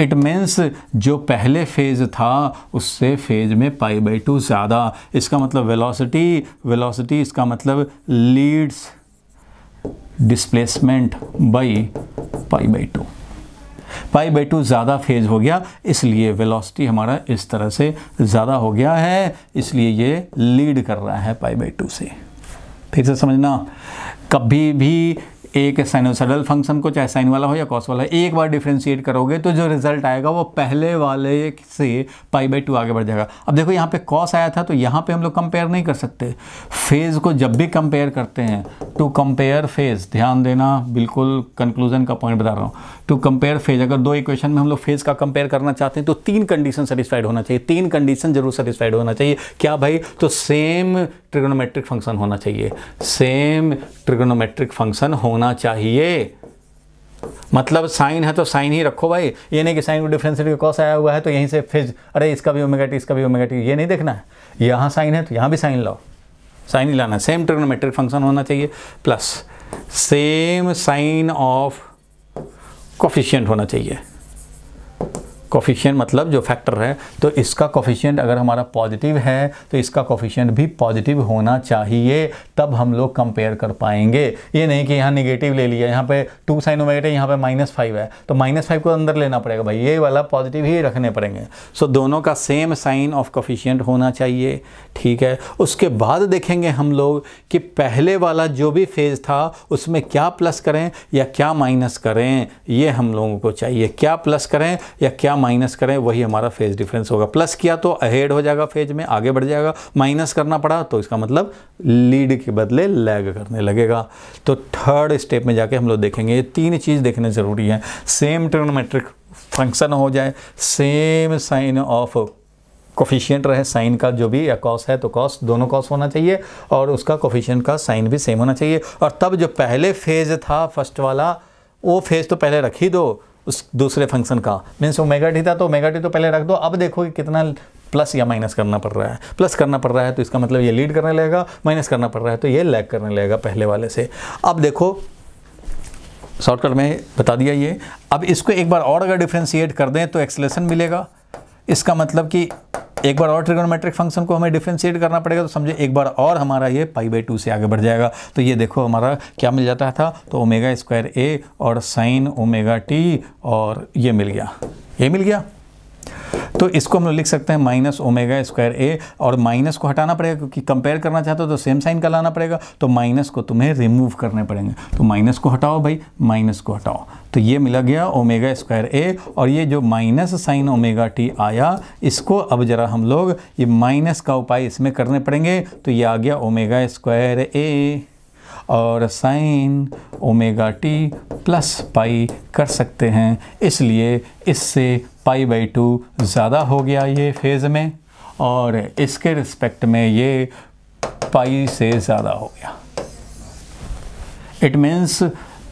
it means जो पहले फेज़ था उससे फेज़ में पाई बाई टू ज़्यादा इसका मतलब वेलोसिटी वेलोसिटी इसका मतलब leads displacement by pi by two pi by two ज़्यादा फेज हो गया इसलिए वेलोसिटी हमारा इस तरह से ज़्यादा हो गया है इसलिए ये लीड कर रहा है पाई बाई टू से फिर से समझना कभी भी एक साइनोसाइडल फंक्शन को चाहे साइन वाला हो या कॉस वाला एक बार डिफ्रेंशिएट करोगे तो जो रिजल्ट आएगा वो पहले वाले से पाई बाई टू आगे बढ़ जाएगा अब देखो यहाँ पे कॉस आया था तो यहाँ पे हम लोग कंपेयर नहीं कर सकते फेज़ को जब भी कंपेयर करते हैं टू कंपेयर फेज़ ध्यान देना बिल्कुल कंक्लूजन का पॉइंट बता रहा हूँ टू कंपेयर फेज अगर दो इक्वेशन में हम लोग फेज का कंपेयर करना चाहते हैं तो तीन कंडीशन सेटिस्फाइड होना चाहिए तीन कंडीशन जरूर सेटिस्फाइड होना चाहिए क्या भाई तो सेम ट्रिग्नोमेट्रिक फंक्शन होना चाहिए सेम ट्रिग्नोमेट्रिक फंक्शन होना चाहिए मतलब साइन है तो साइन ही रखो भाई ये नहीं कि साइन को डिफ्रेंशिएट कॉस आया हुआ है तो यहीं से फिज अरे इसका भी ओमेगा टी इसका भी ओमेगा टी ये नहीं देखना है यहाँ साइन है तो यहाँ भी साइन लाओ साइन ही लाना सेम ट्रिग्नोमेट्रिक फंक्शन होना चाहिए plus same sign of coefficient होना चाहिए कॉफिशियंट मतलब जो फैक्टर है तो इसका कोफिशियंट अगर हमारा पॉजिटिव है तो इसका कोफिशियंट भी पॉजिटिव होना चाहिए तब हम लोग कंपेयर कर पाएंगे ये नहीं कि यहाँ निगेटिव ले लिया यहाँ पे टू साइन ओमेगा यहाँ पे माइनस फाइव है तो माइनस फाइव को अंदर लेना पड़ेगा भाई ये वाला पॉजिटिव ही रखने पड़ेंगे सो so, दोनों का सेम साइन ऑफ कोफिशियंट होना चाहिए ठीक है उसके बाद देखेंगे हम लोग कि पहले वाला जो भी फेज़ था उसमें क्या प्लस करें या क्या माइनस करें ये हम लोगों को चाहिए क्या प्लस करें या क्या माइनस करें वही हमारा फेज डिफरेंस होगा प्लस किया तो अहेड हो जाएगा फेज में आगे बढ़ जाएगा माइनस करना पड़ा तो इसका मतलब लीड के बदले लैग करने लगेगा तो थर्ड स्टेप में जाके हम लोग देखेंगे ये तीन चीज़ देखने ज़रूरी है सेम ट्रिग्नोमेट्रिक फंक्शन हो जाए सेम साइन ऑफ कोफिशियंट रहे साइन का जो भी या कॉस है तो कॉस दोनों कॉस होना चाहिए और उसका कोफिशियंट का साइन भी सेम होना चाहिए और तब जो पहले फेज़ था फर्स्ट वाला वो फेज़ तो पहले रख ही दो उस दूसरे फंक्शन का मीन्स ओमेगा टी था तो ओमेगा टी तो पहले रख दो अब देखो कि कितना प्लस या माइनस करना पड़ रहा है प्लस करना पड़ रहा है तो इसका मतलब ये लीड करने लगेगा माइनस करना पड़ रहा है तो ये लैग करने लगेगा पहले वाले से अब देखो शॉर्टकट में बता दिया ये अब इसको एक बार और अगर डिफ्रेंशिएट कर दें तो एक्सलेशन मिलेगा इसका मतलब कि एक बार और ट्रिगोनोमेट्रिक फंक्शन को हमें डिफ्रेंशिएट करना पड़ेगा तो समझे एक बार और हमारा ये पाई बाई टू से आगे बढ़ जाएगा तो ये देखो हमारा क्या मिल जाता था तो ओमेगा स्क्वायर ए और साइन ओमेगा टी और ये मिल गया ये मिल गया तो इसको हम लोग लिख सकते हैं माइनस ओमेगा स्क्वायर ए और माइनस को हटाना पड़ेगा क्योंकि कंपेयर करना चाहते हो तो सेम साइन का लाना पड़ेगा तो माइनस को तुम्हें रिमूव करने पड़ेंगे तो माइनस को हटाओ भाई माइनस को हटाओ तो ये मिला गया ओमेगा स्क्वायर ए और ये जो माइनस साइन ओमेगा टी आया इसको अब ज़रा हम लोग ये माइनस का उपाय इसमें करने पड़ेंगे तो ये आ गया ओमेगा स्क्वायर ए और sine omega T plus pi कर सकते हैं इसलिए इससे पाई बाई टू ज़्यादा हो गया ये फेज़ में और इसके रिस्पेक्ट में ये पाई से ज़्यादा हो गया it means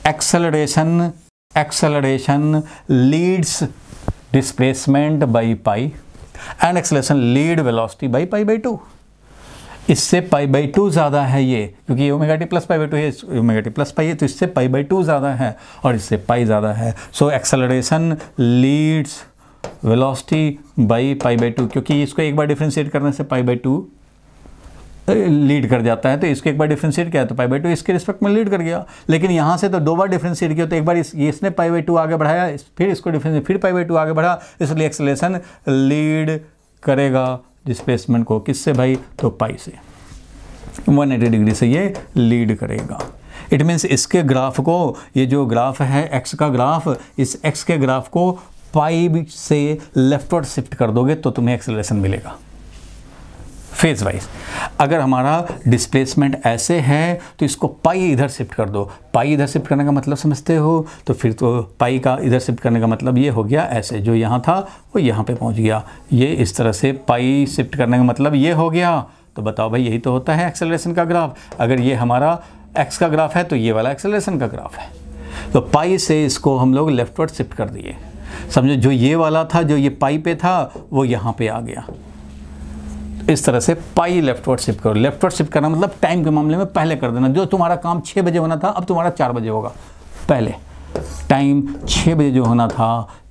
acceleration acceleration leads displacement by pi and acceleration leads velocity by pi by two इससे पाई बाई टू ज़्यादा है ये क्योंकि ये omega T plus pi by two है ओमेगा टी प्लस पाई है तो इससे पाई बाई टू ज़्यादा है और इससे पाई ज़्यादा है so acceleration leads velocity by pi by two क्योंकि इसको एक बार डिफ्रेंशिएट करने से पाई बाई टू लीड कर जाता है तो इसको एक बार डिफ्रेंशिएट किया तो पाई बाई टू इसके रिस्पेक्ट में लीड कर गया लेकिन यहाँ से तो दो बार डिफ्रेंशिएट किया तो एक बार इस इसने पाई बाई टू आगे बढ़ाया फिर इसको डिफ्रेंशिएट फिर पाई बाई टू आगे बढ़ा इसलिए एक्सलेशन लीड करेगा डिस्प्लेसमेंट को किससे भाई तो पाई से 180 डिग्री से ये लीड करेगा इट मीन्स इसके ग्राफ को ये जो ग्राफ है एक्स का ग्राफ इस एक्स के ग्राफ को पाई से लेफ्टवर्ड शिफ्ट कर दोगे तो तुम्हें एक्सेलेशन मिलेगा फेज़ वाइज अगर हमारा डिस्प्लेसमेंट ऐसे है तो इसको पाई इधर शिफ्ट कर दो पाई इधर शिफ्ट करने का मतलब समझते हो तो फिर तो पाई का इधर शिफ्ट करने का मतलब ये हो गया ऐसे जो यहाँ था वो यहाँ पे पहुँच गया ये इस तरह से पाई शिफ्ट करने का मतलब ये हो गया तो बताओ भाई यही तो होता है एक्सेलरेशन का ग्राफ अगर ये हमारा एक्स का ग्राफ है तो ये वाला एक्सेलरेशन का ग्राफ है तो पाई से इसको हम लोग लेफ्टवर्ड शिफ्ट कर दिए समझो जो ये वाला था जो ये पाई पे था वो यहाँ पे आ गया इस तरह से पाई लेफ्टवर्ड शिफ्ट करो लेफ्टवर्ड शिफ्ट करना मतलब टाइम के मामले में पहले कर देना जो तुम्हारा काम छः बजे होना था अब तुम्हारा चार बजे होगा पहले टाइम छः बजे जो होना था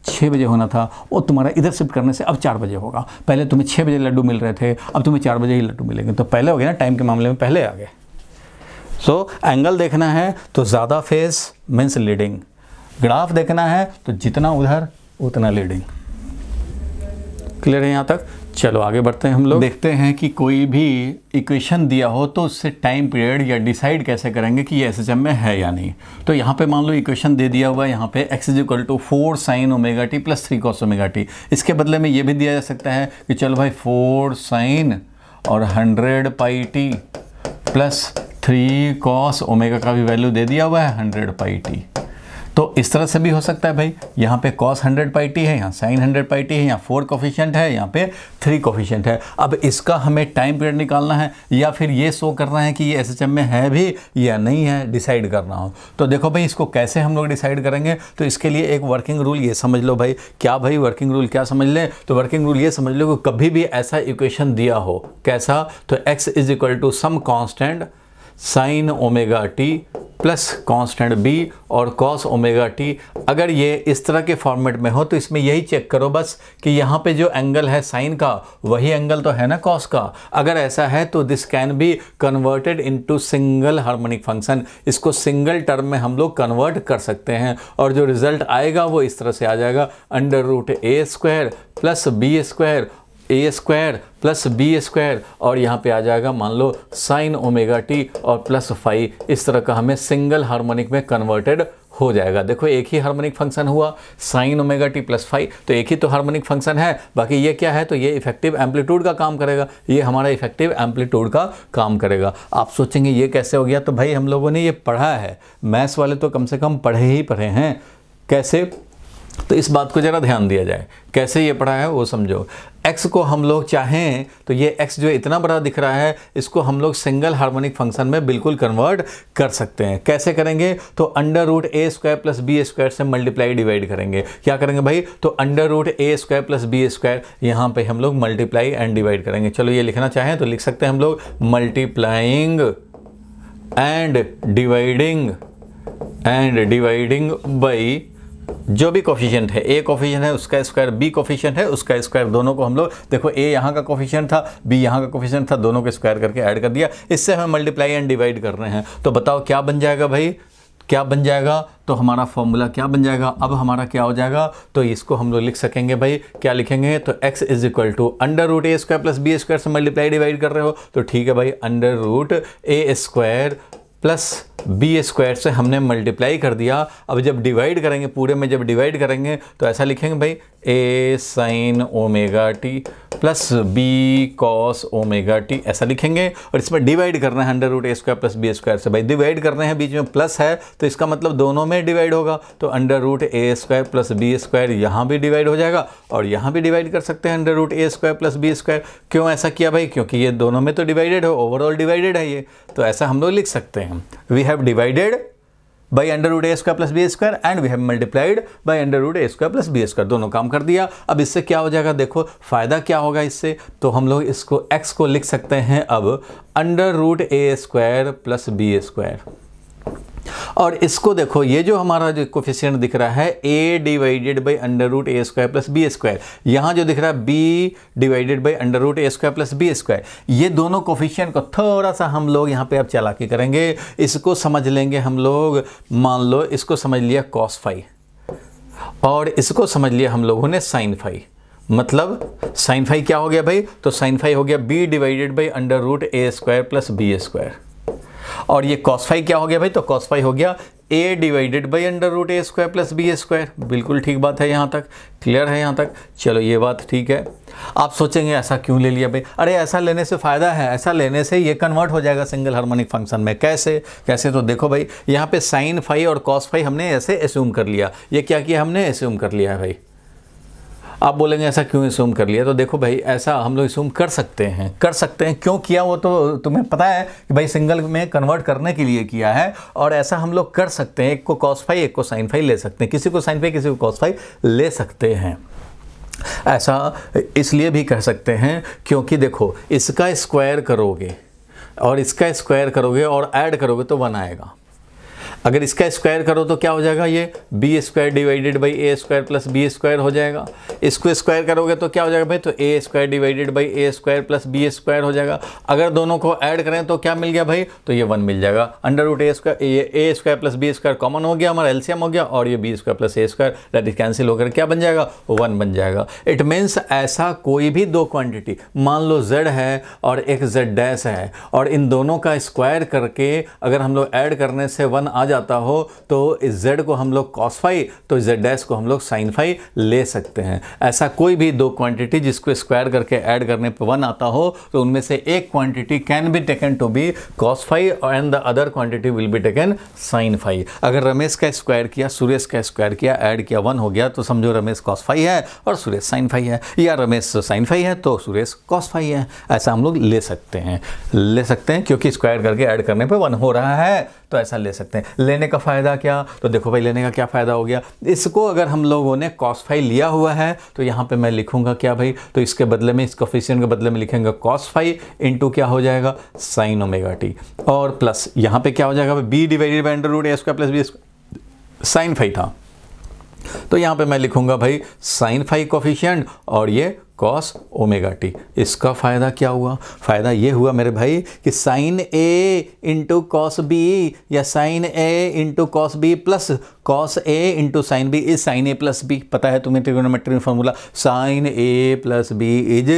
छः बजे होना था वो तुम्हारा इधर शिफ्ट करने से अब चार बजे होगा पहले तुम्हें छः बजे लड्डू मिल रहे थे अब तुम्हें चार बजे ही लड्डू मिलेंगे तो पहले हो गया ना टाइम के मामले में पहले आ गए सो एंगल देखना है तो ज़्यादा फेस मीन्स लीडिंग ग्राफ देखना है तो जितना उधर उतना लीडिंग क्लियर है यहाँ तक चलो आगे बढ़ते हैं हम लोग देखते हैं कि कोई भी इक्वेशन दिया हो तो उससे टाइम पीरियड या डिसाइड कैसे करेंगे कि ये एस में है या नहीं तो यहाँ पे मान लो इक्वेशन दे दिया हुआ है यहाँ पे x is equal to four sine omega T plus three cos omega t इसके बदले में ये भी दिया जा सकता है कि चलो भाई फोर साइन और hundred pi t plus three cos omega का भी वैल्यू दे दिया हुआ है हंड्रेड पाई टी तो इस तरह से भी हो सकता है भाई यहाँ पे कॉस हंड्रेड पाई टी है यहाँ साइन हंड्रेड पाई टी है यहाँ फोर कॉफिशियंट है यहाँ पे थ्री कॉफिशियंट है अब इसका हमें टाइम पीरियड निकालना है या फिर ये शो करना है कि ये एस में है भी या नहीं है डिसाइड करना हो तो देखो भाई इसको कैसे हम लोग डिसाइड करेंगे तो इसके लिए एक वर्किंग रूल ये समझ लो भाई क्या भाई वर्किंग रूल क्या समझ लें तो वर्किंग रूल ये समझ लो कि कभी भी ऐसा इक्वेशन दिया हो कैसा तो x is equal to some constant sine omega T plus constant b और कॉस ओमेगा टी अगर ये इस तरह के फॉर्मेट में हो तो इसमें यही चेक करो बस कि यहाँ पे जो एंगल है साइन का वही एंगल तो है ना कॉस का अगर ऐसा है तो this can be converted into single harmonic function इसको सिंगल टर्म में हम लोग कन्वर्ट कर सकते हैं और जो रिजल्ट आएगा वो इस तरह से आ जाएगा अंडर रूट ए स्क्वायर प्लस बी स्क्वायर ए स्क्वायर प्लस बी स्क्वायर और यहाँ पे आ जाएगा मान लो साइन ओमेगा टी और प्लस फाइव इस तरह का हमें सिंगल हार्मोनिक में कन्वर्टेड हो जाएगा देखो एक ही हार्मोनिक फंक्शन हुआ sine omega T plus five तो एक ही तो हार्मोनिक फंक्शन है बाकी ये क्या है तो ये इफेक्टिव एम्पलीट्यूड का काम करेगा ये हमारा इफेक्टिव एम्पलीट्यूड का काम करेगा आप सोचेंगे ये कैसे हो गया तो भाई हम लोगों ने ये पढ़ा है मैथ्स वाले तो कम से कम पढ़े ही पढ़े हैं कैसे तो इस बात को ज़रा ध्यान दिया जाए कैसे ये पढ़ा है वो समझो x को हम लोग चाहें तो ये x जो इतना बड़ा दिख रहा है इसको हम लोग सिंगल हार्मोनिक फंक्शन में बिल्कुल कन्वर्ट कर सकते हैं कैसे करेंगे तो अंडर रूट ए स्क्वायर प्लस बी स्क्वायर से मल्टीप्लाई डिवाइड करेंगे क्या करेंगे भाई तो अंडर रूट ए स्क्वायर प्लस बी स्क्वायर यहाँ पर हम लोग मल्टीप्लाई एंड डिवाइड करेंगे चलो ये लिखना चाहें तो लिख सकते हैं हम लोग multiplying and dividing and dividing by जो भी कोफिशियंट है ए कोफिशियंट है उसका स्क्वायर बी कोफिशियंट है उसका स्क्वायर दोनों को हम लोग देखो ए यहाँ का कोफिशियंट था बी यहाँ का कोफिशियंट था दोनों को स्क्वायर करके ऐड कर दिया इससे हमें मल्टीप्लाई एंड डिवाइड कर रहे हैं तो बताओ क्या बन जाएगा भाई क्या बन जाएगा तो हमारा फॉर्मूला क्या बन जाएगा अब हमारा क्या हो जाएगा तो इसको हम लोग लिख सकेंगे भाई क्या लिखेंगे तो x is equal to under root A square plus b square से मल्टीप्लाई डिवाइड कर रहे हो तो ठीक है भाई अंडर रूट ए स्क्वायर प्लस बी स्क्वायर से हमने मल्टीप्लाई कर दिया अब जब डिवाइड करेंगे पूरे में जब डिवाइड करेंगे तो ऐसा लिखेंगे भाई a sine omega T plus b cos omega t ऐसा लिखेंगे और इसमें डिवाइड करना है अंडर रूट ए स्क्वायर प्लस बी स्क्वायर से भाई डिवाइड करने हैं बीच में प्लस है तो इसका मतलब दोनों में डिवाइड होगा तो अंडर रूट ए स्क्वायर प्लस बी स्क्वायर यहाँ भी डिवाइड हो जाएगा और यहाँ भी डिवाइड कर सकते हैं अंडर रूट ए स्क्वायर प्लस बी स्क्वायर क्यों ऐसा किया भाई क्योंकि ये दोनों में तो डिवाइडेड हो ओवरऑल डिवाइडेड है ये तो ऐसा हम लोग लिख सकते हैं जाएगा we have divided by under root a square plus b square and we have multiplied by under root a square plus b square दोनों काम कर दिया अब इससे क्या हो जाएगा देखो फायदा क्या होगा इससे तो हम लोग इसको एक्स को लिख सकते हैं अब अंडर रूट ए स्क्वायर प्लस बी स्क्वायर और इसको देखो ये जो हमारा जो कोफिशियंट दिख रहा है a divided by under root A square plus b square यहाँ जो दिख रहा है b divided by under root A square plus b square ये दोनों कोफिशियंट को थोड़ा सा हम लोग यहाँ पे अब चालाकी करेंगे इसको समझ लेंगे हम लोग मान लो इसको समझ लिया कॉस फाइव और इसको समझ लिया हम लोगों ने साइन फाइव मतलब साइन फाइव क्या हो गया भाई तो साइन फाइव हो गया b divided by under root A square plus b square और ये कॉस्फाई क्या हो गया भाई तो कॉसफाई हो गया a divided by under root A square plus b square बिल्कुल ठीक बात है यहाँ तक क्लियर है यहाँ तक चलो ये बात ठीक है आप सोचेंगे ऐसा क्यों ले लिया भाई अरे ऐसा लेने से फ़ायदा है ऐसा लेने से ये कन्वर्ट हो जाएगा सिंगल हार्मोनिक फंक्शन में कैसे कैसे तो देखो भाई यहाँ पे साइन फाई और कॉस फाई हमने ऐसे एस्यूम कर लिया ये क्या किया हमने एस्यूम कर लिया है भाई आप बोलेंगे ऐसा क्यों इसूम कर लिया तो देखो भाई ऐसा हम लोग इसूम कर सकते हैं कर सकते हैं क्यों किया वो तो तुम्हें पता है कि भाई सिंगल में कन्वर्ट करने के लिए किया है और ऐसा हम लोग कर सकते हैं एक को कॉस एक को साइन ले सकते हैं किसी को साइन किसी को कॉस ले सकते हैं ऐसा इसलिए भी कह सकते हैं क्योंकि देखो इसका स्क्वायर करोगे और इसका स्क्वायर करोगे और ऐड करोगे तो वन आएगा अगर इसका स्क्वायर करो तो क्या हो जाएगा ये b square divided by a square plus b square हो जाएगा इसको स्क्वायर करोगे तो क्या हो जाएगा भाई तो a square divided by a square plus b square हो जाएगा अगर दोनों को ऐड करें तो क्या मिल गया भाई तो ये वन मिल जाएगा अंडर रूट ए स्क्वायर ए square plus b square common हो गया हमारा एलसीएम हो गया और ये b square plus a square that is cancel होकर क्या बन जाएगा वन बन जाएगा इट मीन्स ऐसा कोई भी दो क्वांटिटी मान लो जेड है और एक जेड डैश है और इन दोनों का स्क्वायर करके अगर हम लोग ऐड करने से वन आ जाता हो तो इस जेड को हम लोग कॉस फाई तो जेड डैश को हम लोग साइन फाई ले सकते हैं ऐसा कोई भी दो क्वांटिटी जिसको स्क्वायर करके ऐड करने पर वन आता हो तो उनमें से एक quantity can be taken to be cos phi and the other quantity will be taken sine phi अगर रमेश का स्क्वायर किया सुरेश का स्क्वायर किया ऐड किया वन हो गया तो समझो रमेश कॉस फाई है और सुरेश साइन फाई है या रमेश साइन फाई है तो सुरेश कॉस फाई है ऐसा हम लोग ले सकते हैं ले सकते हैं क्योंकि स्क्वायर करके ऐड करने पर वन हो रहा है तो ऐसा ले सकते हैं लेने का फ़ायदा क्या तो देखो भाई लेने का क्या फ़ायदा हो गया इसको अगर हम लोगों ने कॉस फाइव लिया हुआ है तो यहाँ पर मैं लिखूँगा क्या भाई तो इसके बदले में इस कोफिशियन के बदले में लिखेंगे कॉस फाइव इंटू क्या हो जाएगा साइन ओमेगा टी और प्लस यहाँ पर क्या हो जाएगा b divided by under root A square plus b sine five था तो यहाँ पे मैं लिखूंगा भाई साइन फाइव कोफिशियंट और ये कॉस ओमेगा टी इसका फ़ायदा क्या हुआ फ़ायदा ये हुआ मेरे भाई कि sine a into cos b या sine a into cos b plus cos a into sine b is sine a plus b पता है तुम्हें ट्रिगोनोमेट्री में formula sine a plus b is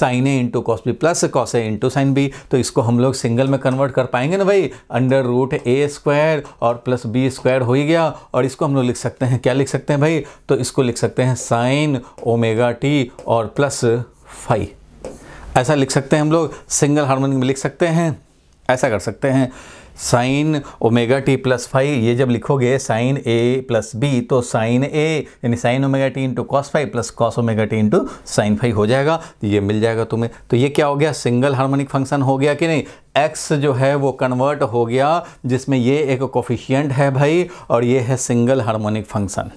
sine a into cos b plus cos a into sine b तो इसको हम लोग सिंगल में कन्वर्ट कर पाएंगे ना भाई अंडर रूट ए स्क्वायर और प्लस बी स्क्वायर हो ही गया और इसको हम लोग लिख सकते हैं क्या लिख सकते हैं भाई तो इसको लिख सकते हैं साइन ओमेगा टी और प्लस प्लस फाइव ऐसा लिख सकते हैं हम लोग सिंगल हार्मोनिक में लिख सकते हैं ऐसा कर सकते हैं sine omega T plus five ये जब लिखोगे साइन ए प्लस बी तो साइन ए यानी sine omega t into cos five plus cos omega t into sine five हो जाएगा तो ये मिल जाएगा तुम्हें तो ये क्या हो गया सिंगल हार्मोनिक फंक्शन हो गया कि नहीं एक्स जो है वो कन्वर्ट हो गया जिसमें ये एक कोफिशियंट है भाई और ये है सिंगल हार्मोनिक फंक्शन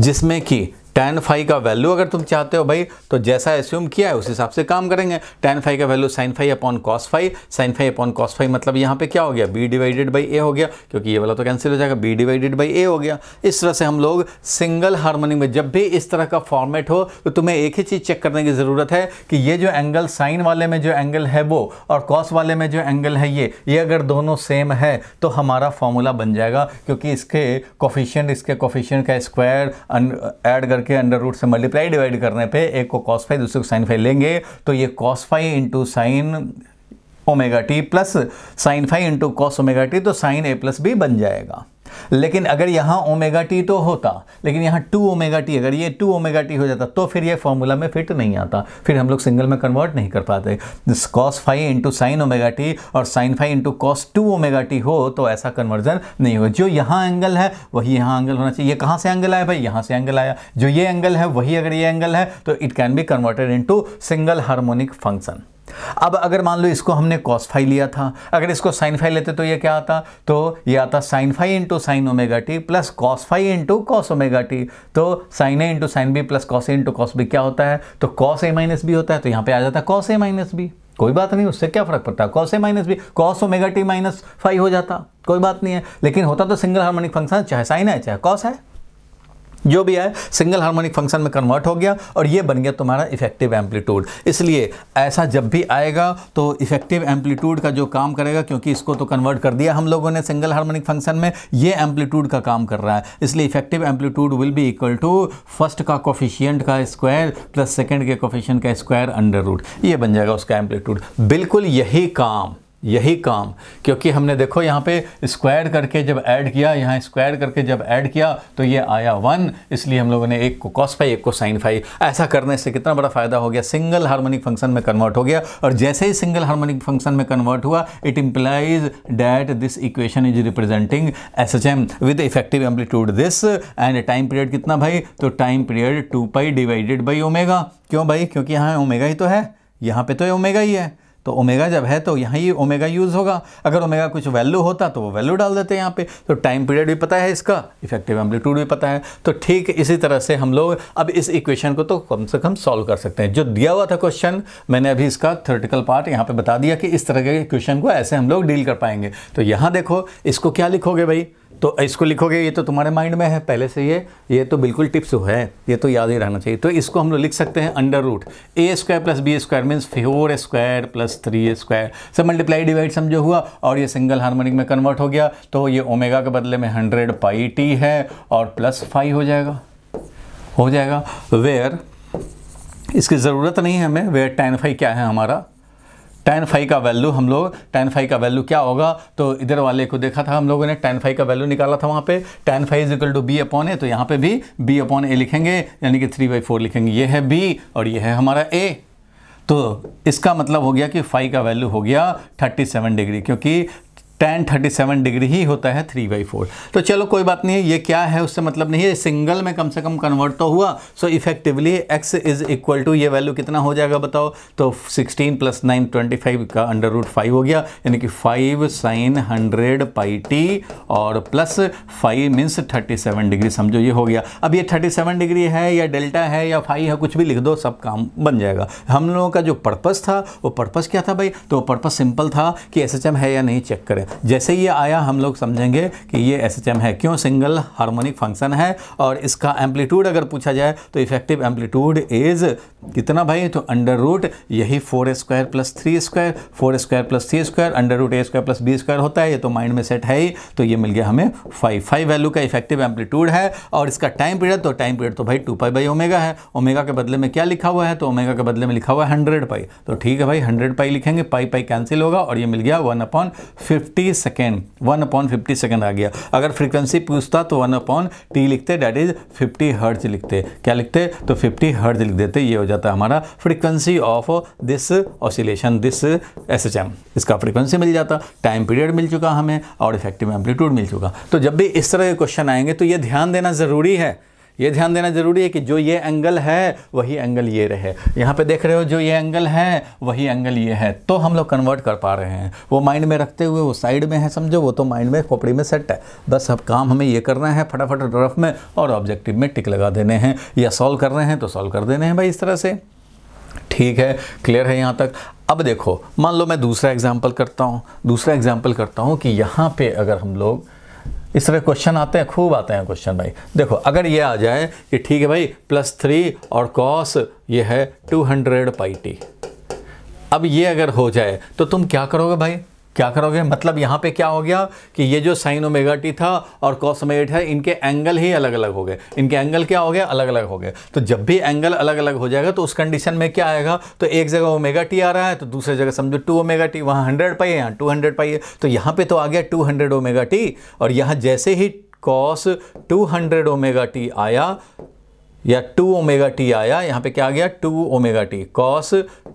जिसमें कि टेन फाइव का वैल्यू अगर तुम चाहते हो भाई तो जैसा एस्यूम किया है उस हिसाब से काम करेंगे टेन फाइव का value sine five upon cos five sine five upon cos five मतलब यहाँ पे क्या हो गया बी डिवाइडेड बाई ए हो गया क्योंकि ये वाला तो कैंसिल हो जाएगा बी डिवाइडेड बाई ए हो गया इस तरह से हम लोग सिंगल हारमोनिक में जब भी इस तरह का फॉर्मेट हो तो तुम्हें एक ही चीज़ चेक करने की ज़रूरत है कि ये जो एंगल साइन वाले में जो एंगल है वो और कॉस वाले में जो एंगल है ये ये अगर दोनों सेम है तो हमारा फॉर्मूला बन जाएगा क्योंकि इसके कोफिशियंट इसके कोफिशियंट का स्क्वायर एड कर करके अंडर रूट से मल्टीप्लाई डिवाइड करने पे एक को कॉस फाइव दूसरे को साइन फाइव लेंगे तो ये cos five into sine omega T plus sine five into cos omega T तो साइन ए प्लस बी बन जाएगा लेकिन अगर यहाँ ओमेगा टी तो होता लेकिन यहाँ टू ओमेगा टी अगर ये टू ओमेगा टी हो जाता तो फिर ये फॉर्मूला में फिट नहीं आता फिर हम लोग सिंगल में कन्वर्ट नहीं कर पाते cos five into sine omega T और sine five into cos two omega t हो तो ऐसा कन्वर्जन नहीं होगा जो यहाँ एंगल है वही यहाँ एंगल होना चाहिए ये कहाँ से एंगल आया भाई यहाँ से एंगल आया जो ये एंगल है वही अगर ये एंगल है तो it can be converted into single harmonic function अब अगर मान लो इसको हमने कॉस फाइव लिया था अगर इसको साइन फाइव लेते तो ये क्या आता तो ये आता sine five into sine omega T plus cos into cos omega T तो sine a into sine b plus cos a into cos b क्या होता है तो कॉस ए माइनस बी होता है तो यहाँ पे आ जाता है कॉस ए माइनस बी कोई बात नहीं उससे क्या फर्क पड़ता है cos a minus b cos omega t minus five हो जाता कोई बात नहीं है लेकिन होता तो सिंगल हार्मोनिक फंक्शन चाहे साइन है चाहे कॉस है जो भी है सिंगल हार्मोनिक फंक्शन में कन्वर्ट हो गया और ये बन गया तुम्हारा इफेक्टिव एम्पलीट्यूड इसलिए ऐसा जब भी आएगा तो इफेक्टिव एम्पलीट्यूड का जो काम करेगा क्योंकि इसको तो कन्वर्ट कर दिया हम लोगों ने सिंगल हार्मोनिक फंक्शन में ये एम्पलीट्यूड का काम कर रहा है इसलिए effective amplitude will be equal to first का कोफिशियंट का स्क्वायर प्लस सेकेंड के कोफिशियंट का स्क्वायर अंडर रूट ये बन जाएगा उसका एम्पलीट्यूड बिल्कुल यही काम यही काम क्योंकि हमने देखो यहाँ पे स्क्वायर करके जब ऐड किया यहाँ स्क्वायर करके जब ऐड किया तो ये आया वन इसलिए हम लोगों ने एक को कॉस फाई एक को साइन फाई ऐसा करने से कितना बड़ा फ़ायदा हो गया सिंगल हार्मोनिक फंक्शन में कन्वर्ट हो गया और जैसे ही सिंगल हार्मोनिक फंक्शन में कन्वर्ट हुआ it implies that this equation is representing S H M with effective amplitude this and time period कितना भाई तो time period two pi divided by omega क्यों भाई क्योंकि यहाँ ओमेगा ही तो है यहाँ पे तो ओमेगा ही है तो ओमेगा जब है तो यहाँ ही ओमेगा यूज़ होगा अगर ओमेगा कुछ वैल्यू होता तो वो वैल्यू डाल देते हैं यहाँ पे तो टाइम पीरियड भी पता है इसका इफेक्टिव एम्पलीट्यूड भी पता है तो ठीक इसी तरह से हम लोग अब इस इक्वेशन को तो कम से कम सॉल्व कर सकते हैं जो दिया हुआ था क्वेश्चन मैंने अभी इसका थर्टिकल पार्ट यहाँ पर बता दिया कि इस तरह के क्वेश्चन को ऐसे हम लोग डील कर पाएंगे तो यहाँ देखो इसको क्या लिखोगे भाई तो इसको लिखोगे ये तो तुम्हारे माइंड में है पहले से ये ये तो बिल्कुल टिप्स है ये तो याद ही रहना चाहिए तो इसको हम लोग लिख सकते हैं अंडर रूट ए square plus b square means four square plus three square सब मल्टीप्लाई डिवाइड समझो हुआ और ये सिंगल हारमोनिक में कन्वर्ट हो गया तो ये ओमेगा के बदले में हंड्रेड पाई टी है और प्लस फाइव हो जाएगा हो जाएगा वेयर इसकी ज़रूरत नहीं है हमें वेयर टेन फाइव क्या है हमारा टेन फाइव का वैल्यू हम लोग टेन फाइव का वैल्यू क्या होगा तो इधर वाले को देखा था हम लोगों ने टेन फाइव का वैल्यू निकाला था वहाँ पे tan five is equal to b upon a तो यहाँ पे भी बी अपॉन ए लिखेंगे यानी कि थ्री बाई फोर लिखेंगे ये है बी और ये है हमारा ए तो इसका मतलब हो गया कि फाइव का वैल्यू हो गया सेवन डिग्री क्योंकि टेन थर्टी सेवन डिग्री ही होता है थ्री बाई फोर तो चलो कोई बात नहीं है ये क्या है उससे मतलब नहीं है सिंगल में कम से कम कन्वर्ट तो हुआ so effectively x is equal to ये वैल्यू कितना हो जाएगा बताओ तो sixteen plus nine twenty five का अंडर रूट फाइव हो गया यानी कि five sine hundred pi t और plus five means thirty seven degree समझो ये हो गया अब ये थर्टी सेवन डिग्री है या डेल्टा है या फाइव है कुछ भी लिख दो सब काम बन जाएगा हम लोगों का जो पर्पज था वो पर्पज़ क्या था भाई तो पर्पज़ सिंपल था कि एस है या नहीं चेक करें जैसे ये आया हम लोग समझेंगे कि ये एस है क्यों सिंगल हार्मोनिक फंक्शन है और इसका एम्पलीट्यूड अगर पूछा जाए तो इफेक्टिव एम्पलीट्यूड इज़ कितना भाई तो अंडर रूट यही four square plus three square four square plus three square under root ए स्क्वायर प्लस बी स्क्वायर होता है ये तो माइंड में सेट है ही तो ये मिल गया हमें फाइव फाइव वैल्यू का इफेक्टिव एम्पलीट्यूड है और इसका टाइम पीरियड तो टाइम पीरियड तो भाई टू पाई बाई ओमेगा है ओमेगा के बदले में क्या लिखा हुआ है तो ओमेगा के बदले में लिखा हुआ है हंड्रेड पाई तो ठीक है भाई हंड्रेड पाई लिखेंगे पाई पाई कैंसिल होगा और ये मिल गया one upon fifty fifty second one upon fifty second आ गया अगर फ्रीक्वेंसी पूछता तो वन अपॉन टी लिखते डैट इज फिफ्टी हर्ज लिखते क्या लिखते तो फिफ्टी हर्ज लिख देते ये हो जाता हमारा frequency of this oscillation this S H M इसका फ्रीक्वेंसी मिल जाता टाइम पीरियड मिल चुका हमें और इफेक्टिव एम्पलीट्यूड मिल चुका तो जब भी इस तरह के क्वेश्चन आएंगे तो ये ध्यान देना ज़रूरी है ये ध्यान देना ज़रूरी है कि जो ये एंगल है वही एंगल ये रहे यहाँ पे देख रहे हो जो ये एंगल है वही एंगल ये है तो हम लोग कन्वर्ट कर पा रहे हैं वो माइंड में रखते हुए वो साइड में है समझो वो तो माइंड में खोपड़ी में सेट है बस अब काम हमें ये करना है फटाफट रफ में और ऑब्जेक्टिव में टिक लगा देने हैं या सॉल्व कर रहे हैं तो सॉल्व कर देने हैं भाई इस तरह से ठीक है क्लियर है यहाँ तक अब देखो मान लो मैं दूसरा एग्जाम्पल करता हूँ दूसरा एग्जाम्पल करता हूँ कि यहाँ पर अगर हम लोग इस तरह क्वेश्चन आते हैं खूब आते हैं क्वेश्चन भाई देखो अगर ये आ जाए कि ठीक है भाई प्लस थ्री और कॉस ये है टू हंड्रेड पाई टी अब ये अगर हो जाए तो तुम क्या करोगे भाई क्या करोगे मतलब यहाँ पे क्या हो गया कि ये जो साइन ओमेगा टी था और कॉस ओमेगा टी था इनके एंगल ही अलग अलग हो गए इनके एंगल क्या हो गया अलग अलग हो गए तो जब भी एंगल अलग अलग हो जाएगा तो उस कंडीशन में क्या आएगा तो एक जगह ओमेगा टी आ रहा है तो दूसरी जगह समझो टू ओमेगा टी वहाँ हंड्रेड पाई है यहाँ टू हंड्रेड पाई है तो यहाँ पर तो आ गया टू हंड्रेड ओमेगा टी और यहाँ जैसे ही cos two hundred omega t आया या टू ओमेगा टी आया यहाँ पे क्या आ गया two omega T cos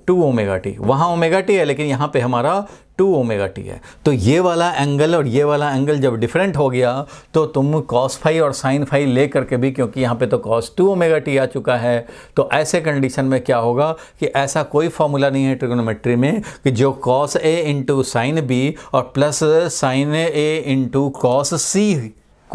two omega t वहाँ ओमेगा टी है लेकिन यहाँ पे हमारा टू ओमेगा टी है तो ये वाला एंगल और ये वाला एंगल जब डिफरेंट हो गया तो तुम कॉस फाई और साइन फाई ले करके भी क्योंकि यहाँ पे तो कॉस टू ओमेगा टी आ चुका है तो ऐसे कंडीशन में क्या होगा कि ऐसा कोई फॉर्मूला नहीं है ट्रिग्नोमेट्री में कि जो cos a into sine b और plus sine a into cos c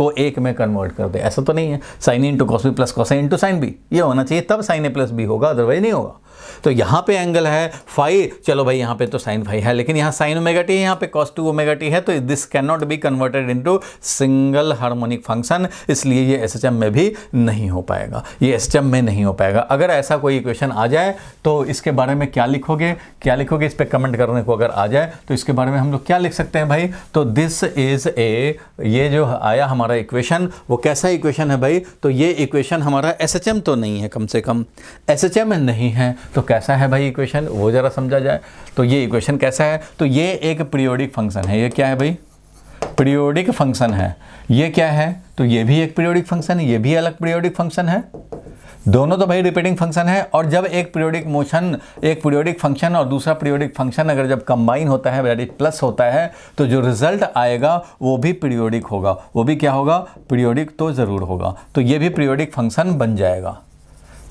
को एक में कन्वर्ट कर दे ऐसा तो नहीं है sine into cos b plus into sine b ये होना चाहिए तब साइन ए प्लस बी होगा अदरवाइज नहीं होगा तो यहाँ पे एंगल है फाइव चलो भाई यहाँ पे तो साइन फाइव है लेकिन यहाँ साइन ओमेगा टी है यहाँ पे कॉस टू ओमेगा टी है तो this can not be converted into single harmonic function इसलिए ये एस में भी नहीं हो पाएगा ये एस में नहीं हो पाएगा अगर ऐसा कोई इक्वेशन आ जाए तो इसके बारे में क्या लिखोगे क्या लिखोगे इस पर कमेंट करने को अगर आ जाए तो इसके बारे में हम लोग क्या लिख सकते हैं भाई तो दिस इज ए ये जो आया हमारा इक्वेशन वो कैसा इक्वेशन है भाई तो ये इक्वेशन हमारा एस तो नहीं है कम से कम एस नहीं है तो कैसा है भाई इक्वेशन वो ज़रा समझा जाए तो ये इक्वेशन कैसा है तो ये एक पीरियोडिक फंक्शन है ये क्या है भाई पीरियोडिक फंक्शन है ये क्या है तो ये भी एक पीरियोडिक फंक्शन है ये भी अलग पीरियोडिक फंक्शन है दोनों तो भाई रिपीटिंग फंक्शन है और जब एक पीरियोडिक मोशन एक पीरियोडिक फंक्शन और दूसरा पीरियोडिक फंक्शन अगर जब कंबाइन होता है दैट इज प्लस होता है तो जो रिजल्ट आएगा वो भी पीरियोडिक होगा वो भी क्या होगा पीरियोडिक तो ज़रूर होगा तो ये भी पीरियोडिक फंक्शन बन जाएगा